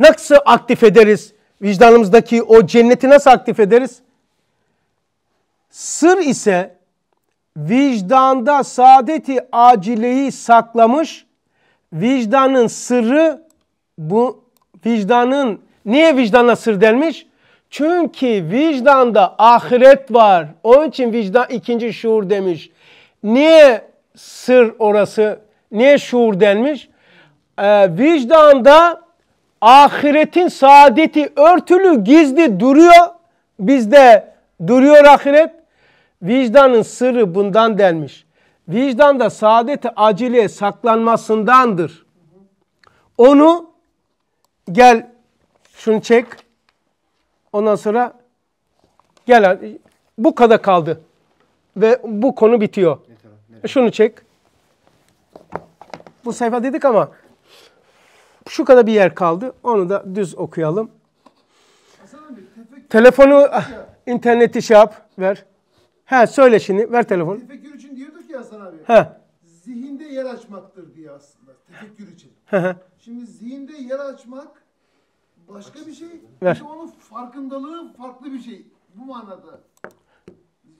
Nasıl aktif ederiz? Vicdanımızdaki o cenneti nasıl aktif ederiz? Sır ise vicdanda saadeti acileyi saklamış. Vicdanın sırrı bu vicdanın niye vicdana sır denmiş? Çünkü vicdanda ahiret var. Onun için vicdan ikinci şuur demiş. Niye sır orası? Niye şuur denmiş? Ee, vicdanda ahiretin saadeti örtülü, gizli duruyor. Bizde duruyor ahiret. Vicdanın sırrı bundan denmiş. Vicdan da saadeti aciliye saklanmasındandır. Onu gel şunu çek. Ondan sonra gel bu kadar kaldı. Ve bu konu bitiyor. Şunu çek. Bu sayfa dedik ama şu kadar bir yer kaldı. Onu da düz okuyalım. Telefonu ah, interneti şey yap, ver. He söyle şimdi ver telefon. Tefekkür için diyorduk ya Hasan abi. He. Zihinde yer açmaktır diye aslında tefekkür için. Şimdi zihinde yer açmak başka bir şey. Ver. Bir onun farkındalığı farklı bir şey. Bu manada.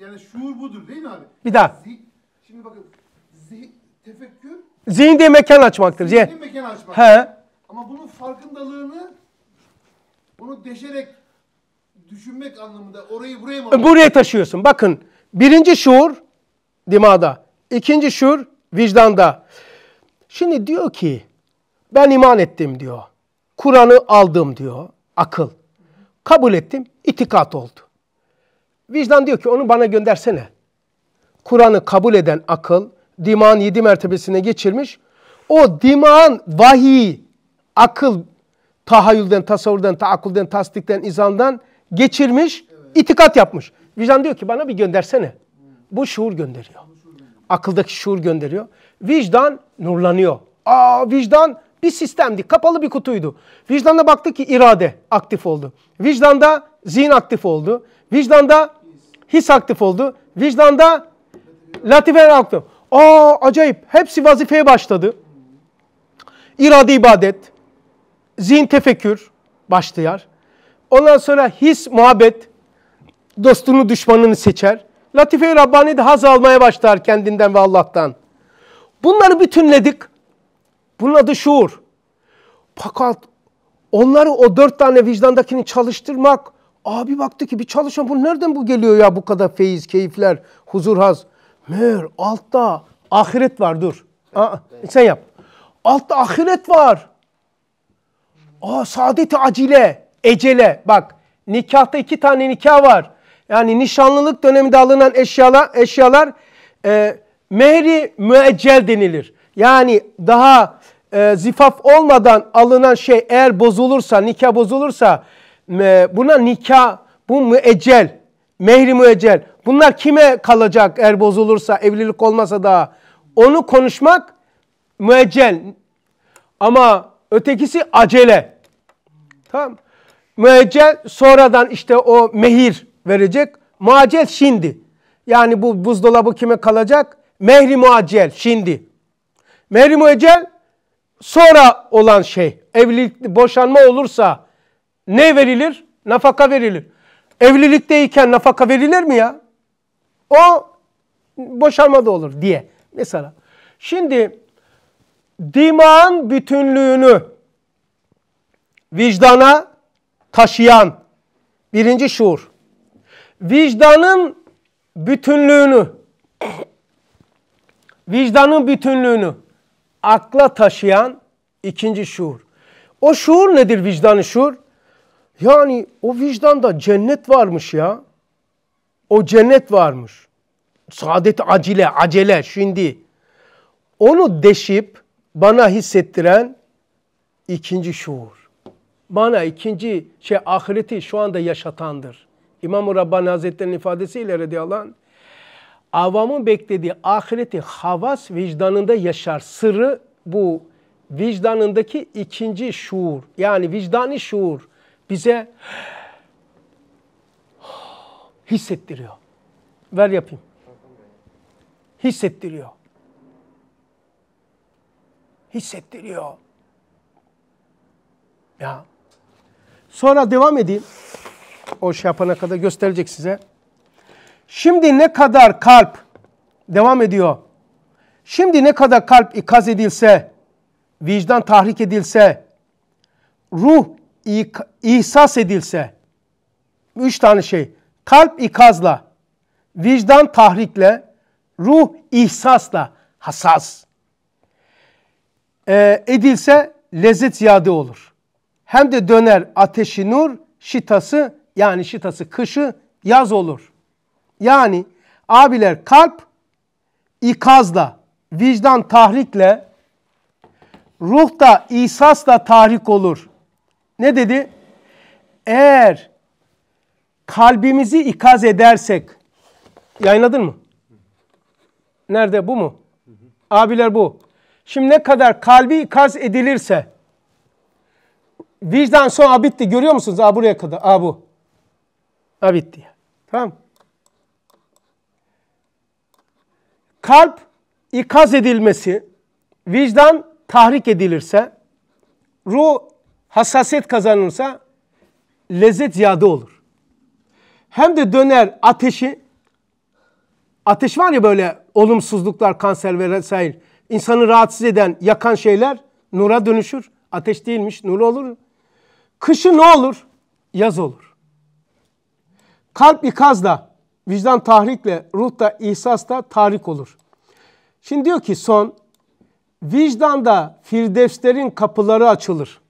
Yani şuur budur değil mi abi? Bir daha. Zih, şimdi bakın zih, tefekkür. Zihinde mekan açmaktır. Zihinde mekan açmak. He. Ama bunun farkındalığını onu deşerek düşünmek anlamında orayı buraya mı? E, buraya taşıyorsun. Bakın Birinci şuur dimada. ikinci şuur vicdanda. Şimdi diyor ki ben iman ettim diyor. Kur'an'ı aldım diyor. Akıl. Kabul ettim. itikat oldu. Vicdan diyor ki onu bana göndersene. Kur'an'ı kabul eden akıl diman yedi mertebesine geçirmiş. O diman vahiy, akıl, tahayyülden, tasavvurdan, taakkulden, tasdikten, izandan geçirmiş, evet. itikat yapmış. Vicdan diyor ki bana bir göndersene. Bu şuur gönderiyor. Akıldaki şuur gönderiyor. Vicdan nurlanıyor. Aa vicdan bir sistemdi. Kapalı bir kutuydu. Vicdanda baktı ki irade aktif oldu. Vicdanda zihin aktif oldu. Vicdanda his aktif oldu. Vicdanda latife aktif. Aa acayip. Hepsi vazifeye başladı. İrade ibadet, zihin tefekkür başlayar. Ondan sonra his muhabbet, dostunu düşmanını seçer. Latife-i Rabbani'de haz almaya başlar kendinden ve Allah'tan. Bunları bütünledik. Bunun adı şuur. Fakat onları o dört tane vicdandakini çalıştırmak, abi baktı ki bir çalışan bu nereden bu geliyor ya bu kadar feyiz, keyifler, huzur, haz. Meğer altta ahiret var dur. Aa, sen yap. Altta ahiret var. Aa saadeti acile, ecele. Bak nikahta iki tane nikah var. Yani nişanlılık döneminde alınan eşyalar, eşyalar e, mehri müeccel denilir. Yani daha e, zifaf olmadan alınan şey eğer bozulursa, nikah bozulursa e, buna nikah, bu müeccel, mehri müeccel. Bunlar kime kalacak eğer bozulursa, evlilik olmasa da Onu konuşmak müeccel. Ama ötekisi acele. Tamam Müeccel sonradan işte o mehir verecek? Muacel şimdi. Yani bu buzdolabı kime kalacak? Mehri muacel şimdi. Mehri muacel sonra olan şey. Evlilik boşanma olursa ne verilir? Nafaka verilir. Evlilikteyken nafaka verilir mi ya? O boşanma da olur diye. Mesela şimdi dimağın bütünlüğünü vicdana taşıyan birinci şuur vicdanın bütünlüğünü vicdanın bütünlüğünü akla taşıyan ikinci şuur. O şuur nedir vicdanı şuur? Yani o vicdanda cennet varmış ya. O cennet varmış. Saadet acile, acele şimdi. Onu deşip bana hissettiren ikinci şuur. Bana ikinci şey ahireti şu anda yaşatandır. İmam-ı Rabbani Hazretleri'nin ifadesiyle radıyallahu anh, avamın beklediği ahireti havas vicdanında yaşar. Sırrı bu vicdanındaki ikinci şuur yani vicdani şuur bize hissettiriyor. Ver yapayım. Hissettiriyor. Hissettiriyor. Ya. Sonra devam edeyim. O şey yapana kadar gösterecek size. Şimdi ne kadar kalp devam ediyor. Şimdi ne kadar kalp ikaz edilse, vicdan tahrik edilse, ruh ihsas edilse, üç tane şey, kalp ikazla, vicdan tahrikle, ruh ihsasla, hassas e, edilse lezzet ziyade olur. Hem de döner ateşi nur, şitası yani şitası kışı yaz olur. Yani abiler kalp ikazla, vicdan tahrikle, ruh da ihsasla tahrik olur. Ne dedi? Eğer kalbimizi ikaz edersek, yayınladın mı? Nerede bu mu? Abiler bu. Şimdi ne kadar kalbi ikaz edilirse, vicdan son bitti görüyor musunuz? Aa buraya kadar, aa bu. Ha bitti. Tamam. Kalp ikaz edilmesi, vicdan tahrik edilirse, ruh hassasiyet kazanırsa lezzet ziyade olur. Hem de döner ateşi, ateş var ya böyle olumsuzluklar, kanser vesaire, insanı rahatsız eden, yakan şeyler nura dönüşür. Ateş değilmiş, nur olur. Kışı ne olur? Yaz olur kalp ikazla, vicdan tahrikle, ruh da ihsasla tahrik olur. Şimdi diyor ki son, vicdanda firdevslerin kapıları açılır.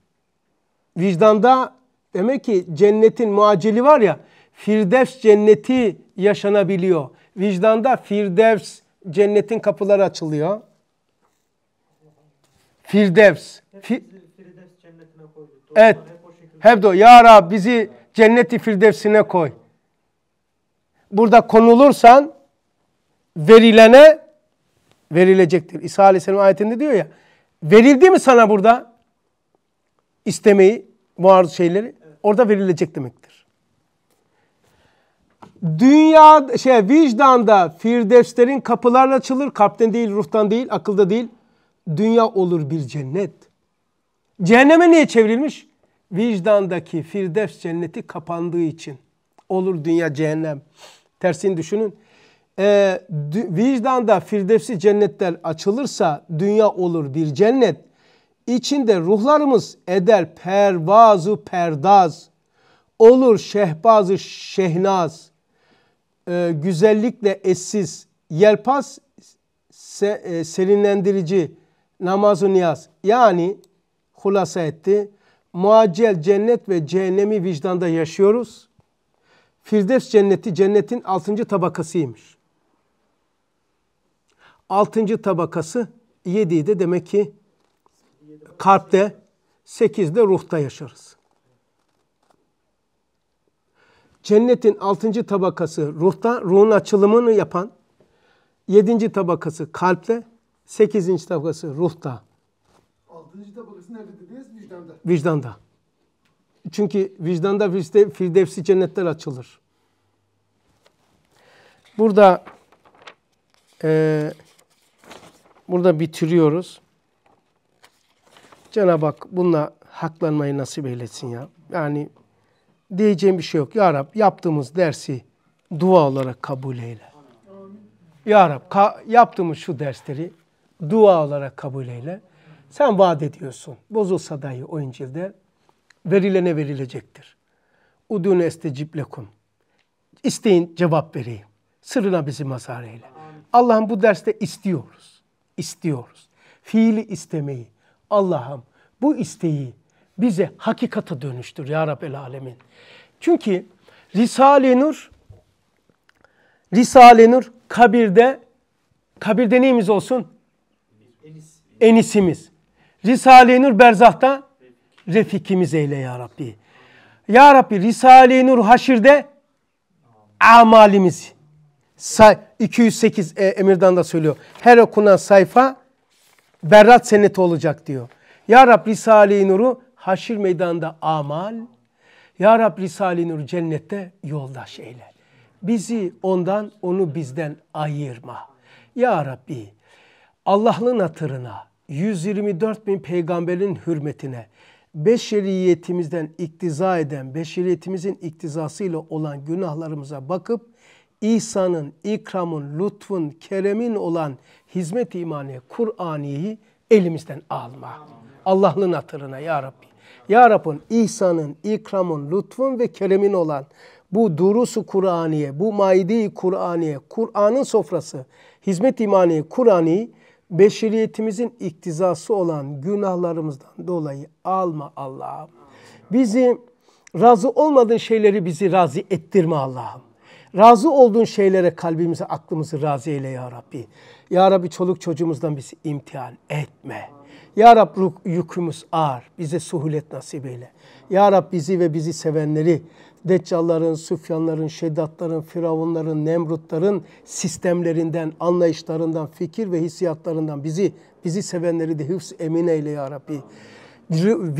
Vicdanda demek ki cennetin muacili var ya, firdevs cenneti yaşanabiliyor. Vicdanda firdevs cennetin kapıları açılıyor. Firdevs. Fi evet. Hep de Ya Rab bizi cenneti firdevsine koy burada konulursan verilene verilecektir. İsa Aleyhisselam ayetinde diyor ya. Verildi mi sana burada istemeyi, muarız şeyleri? Orada verilecek demektir. Dünya, şey vicdanda firdevslerin kapılarla açılır. Kalpten değil, ruhtan değil, akılda değil. Dünya olur bir cennet. Cehenneme niye çevrilmiş? Vicdandaki firdevs cenneti kapandığı için. Olur dünya cehennem. Tersini düşünün. E, vicdanda firdevsi cennetler açılırsa dünya olur bir cennet. İçinde ruhlarımız eder pervazı perdaz. Olur şehbazı şehnaz. E, güzellikle eşsiz. Yelpaz se, e, serinlendirici namazı niyaz. Yani hulasa etti. Muaccel cennet ve cehennemi vicdanda yaşıyoruz. Firdevs cenneti cennetin altıncı tabakasıymış. Altıncı tabakası yediği de demek ki kalpte, sekizde ruhta yaşarız. Cennetin altıncı tabakası ruhta, ruhun açılımını yapan, yedinci tabakası kalpte, sekizinci tabakası ruhta. Altıncı tabakası nerede dediniz? Vicdanda. Vicdanda. Çünkü vicdanda firdevsi cennetler açılır. Burada e, burada bitiriyoruz. Cenab-ı Hak bununla haklanmayı nasip eylesin ya. Yani diyeceğim bir şey yok. Ya Rab yaptığımız dersi dua olarak kabul eyle. Ya Rab yaptığımız şu dersleri dua olarak kabul eyle. Sen vaat ediyorsun. Bozulsa dahi o İncil'de verilene verilecektir. Udune estecib lekum. İsteyin cevap vereyim. Sırına bizi mazhar eyle. Allah'ım bu derste istiyoruz. İstiyoruz. Fiili istemeyi. Allah'ım bu isteği bize hakikata dönüştür ya Rabbel Alemin. Çünkü Risale-i Nur Risale-i Nur kabirde kabirde neyimiz olsun? Enis. Enisimiz. Risale-i Nur berzahta refikimiz eyle ya Rabbi. Ya Rabbi Risale-i Nur Haşir'de amalimiz. Say 208 e, Emir'dan da söylüyor. Her okunan sayfa berrat seneti olacak diyor. Ya Rabbi Risale-i Nur'u haşir meydanında amal. Ya Rabbi Risale-i Nur cennette yoldaş eyle. Bizi ondan, onu bizden ayırma. Ya Rabbi Allah'lığın hatırına, 124 bin peygamberin hürmetine, beşeriyetimizden iktiza eden, beşeriyetimizin iktizasıyla olan günahlarımıza bakıp İsa'nın, ikramın, lütfun, keremin olan hizmet imani, Kur'ani'yi elimizden alma. Allah'ın hatırına ya Rabbi. Ya Rabbim İsa'nın, ikramın, lütfun ve keremin olan bu durusu Kur'aniye, bu maide-i Kur'aniye, Kur'an'ın sofrası, hizmet imani Kur'ani'yi beşeriyetimizin iktizası olan günahlarımızdan dolayı alma Allah'ım. Bizi razı olmadığın şeyleri bizi razı ettirme Allah'ım. Razı olduğun şeylere kalbimizi, aklımızı razı eyle ya Rabbi. Ya Rabbi çoluk çocuğumuzdan bizi imtihan etme. Ya Rab yükümüz ağır. Bize suhulet nasip eyle. Ya Rab bizi ve bizi sevenleri Deccalların, Süfyanların, Şeddatların, Firavunların, Nemrutların sistemlerinden, anlayışlarından, fikir ve hissiyatlarından bizi, bizi sevenleri de hıfz emin eyle ya Rabbi.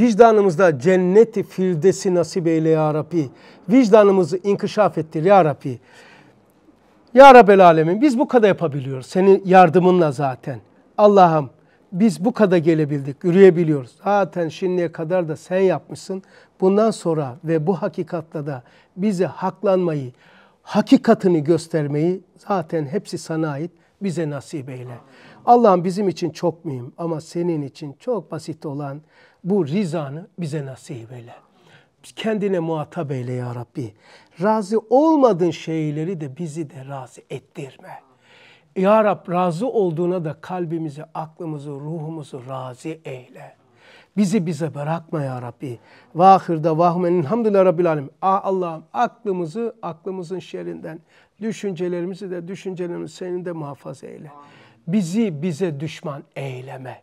Vicdanımızda cenneti firdesi nasip eyle ya Rabbi. Vicdanımızı inkişaf ettir ya Rabbi. Ya Rabbel Alemin biz bu kadar yapabiliyoruz. Senin yardımınla zaten. Allah'ım biz bu kadar gelebildik, yürüyebiliyoruz. Zaten şimdiye kadar da sen yapmışsın. Bundan sonra ve bu hakikatla da bize haklanmayı, hakikatini göstermeyi zaten hepsi sana ait bize nasip eyle. Allah'ım bizim için çok mühim ama senin için çok basit olan bu rizanı bize nasip eyle. Kendine muhatap eyle ya Rabbi. Razı olmadığın şeyleri de bizi de razı ettirme. Ya Rab razı olduğuna da kalbimizi, aklımızı, ruhumuzu razı eyle. Bizi bize bırakma ya Rabbi. Vahirde vahmenin hamdülillah Rabbil alem. Ah Allah'ım aklımızı aklımızın şerinden düşüncelerimizi de düşüncelerimizi senin de muhafaza eyle. Bizi bize düşman eyleme.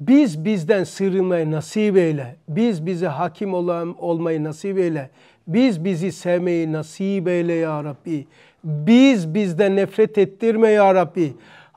Biz bizden sıyrılmayı nasip eyle. Biz bize hakim olan, olmayı nasip eyle. Biz bizi sevmeyi nasip eyle ya Rabbi. Biz bizde nefret ettirme ya Rabbi.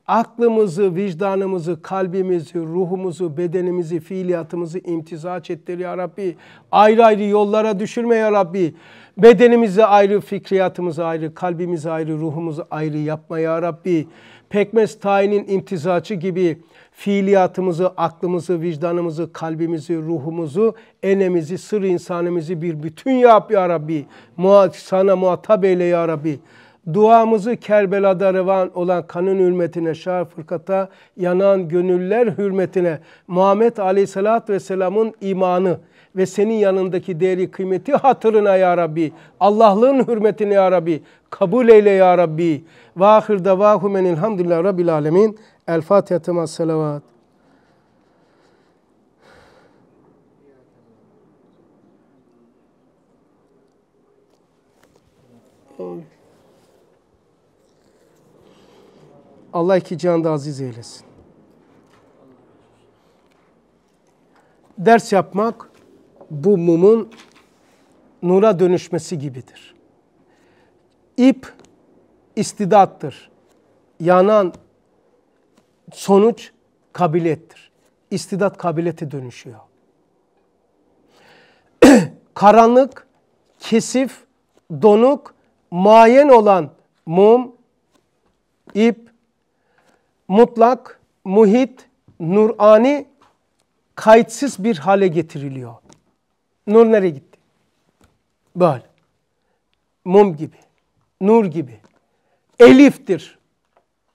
Aklımızı, vicdanımızı, kalbimizi, ruhumuzu, bedenimizi, fiiliyatımızı imtizaç ettir ya Rabbi. Ayrı ayrı yollara düşürme ya Rabbi. Bedenimizi ayrı, fikriyatımızı ayrı, kalbimizi ayrı, ruhumuzu ayrı yapma ya Rabbi. Pekmez tayinin imtizacı gibi fiiliyatımızı, aklımızı, vicdanımızı, kalbimizi, ruhumuzu, enemizi, sır insanımızı bir bütün yap ya Rabbi. Sana muhatap eyle ya Rabbi duamızı Kerbela'da revan olan kanın hürmetine, şar fırkata yanan gönüller hürmetine, Muhammed Aleyhisselatü Vesselam'ın imanı ve senin yanındaki değeri kıymeti hatırına ya Rabbi, Allah'lığın hürmetine ya Rabbi, kabul eyle ya Rabbi. Ve ahir davahu menilhamdülillah Rabbil alemin. El Fatiha temas selavat. Oh. Allah iki cihanda aziz eylesin. Ders yapmak bu mumun nura dönüşmesi gibidir. İp istidattır. Yanan sonuç kabiliyettir. İstidat kabiliyete dönüşüyor. Karanlık, kesif, donuk, mayen olan mum, ip, mutlak, muhit, nurani, kayıtsız bir hale getiriliyor. Nur nereye gitti? Böyle. Mum gibi. Nur gibi. Eliftir.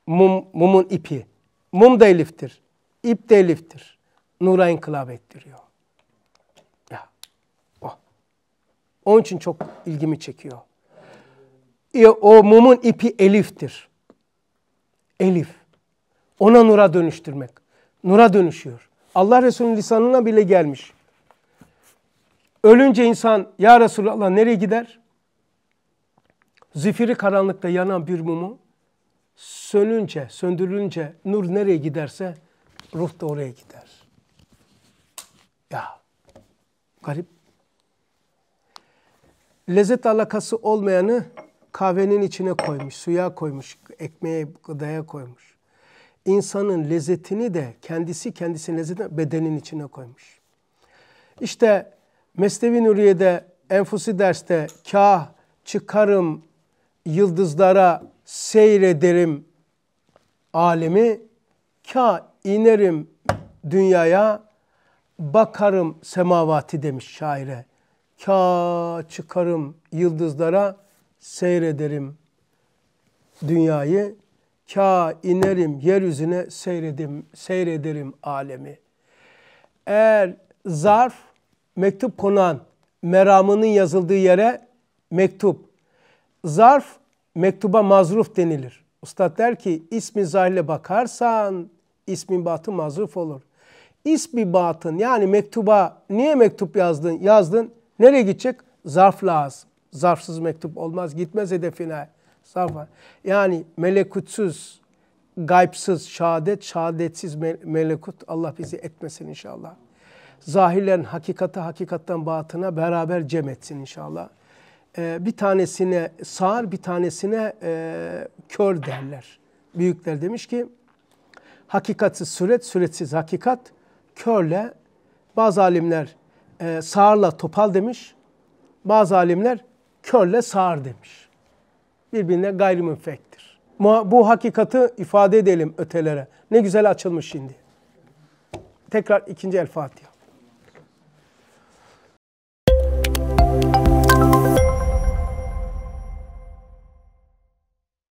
Mum, mumun ipi. Mum da eliftir. İp de eliftir. Nura inkılap ettiriyor. Ya. Oh. Onun için çok ilgimi çekiyor. E, o mumun ipi eliftir. Elif. Ona nura dönüştürmek. Nura dönüşüyor. Allah Resulü'nün lisanına bile gelmiş. Ölünce insan ya Resulallah nereye gider? Zifiri karanlıkta yanan bir mumu sönünce, söndürülünce nur nereye giderse ruh da oraya gider. Ya garip. Lezzet alakası olmayanı kahvenin içine koymuş, suya koymuş, ekmeğe, gıdaya koymuş insanın lezzetini de kendisi kendisinin lezzetini bedenin içine koymuş. İşte Mesnevi Nuriye'de Enfusi derste kah çıkarım yıldızlara seyrederim alemi kah inerim dünyaya bakarım semavati demiş şaire. Ka çıkarım yıldızlara seyrederim dünyayı ka inerim yeryüzüne seyredim, seyrederim alemi. Eğer zarf mektup konan meramının yazıldığı yere mektup. Zarf mektuba mazruf denilir. Ustad der ki ismi zahile bakarsan ismi batı mazruf olur. İsmi batın yani mektuba niye mektup yazdın? Yazdın nereye gidecek? Zarf lazım. Zarfsız mektup olmaz gitmez hedefine. Zafer. Yani melekutsuz, gaybsız, şahadet, şahadetsiz melekut Allah bizi etmesin inşallah. Zahirlen hakikati hakikattan batına beraber cem etsin inşallah. Ee, bir tanesine sağır, bir tanesine e, kör derler. Büyükler demiş ki, hakikatsiz süret, süretsiz hakikat, körle bazı alimler e, sağırla topal demiş, bazı alimler körle sağır demiş birbirine gayrimünfektir. Bu hakikati ifade edelim ötelere. Ne güzel açılmış şimdi. Tekrar ikinci El Fatiha.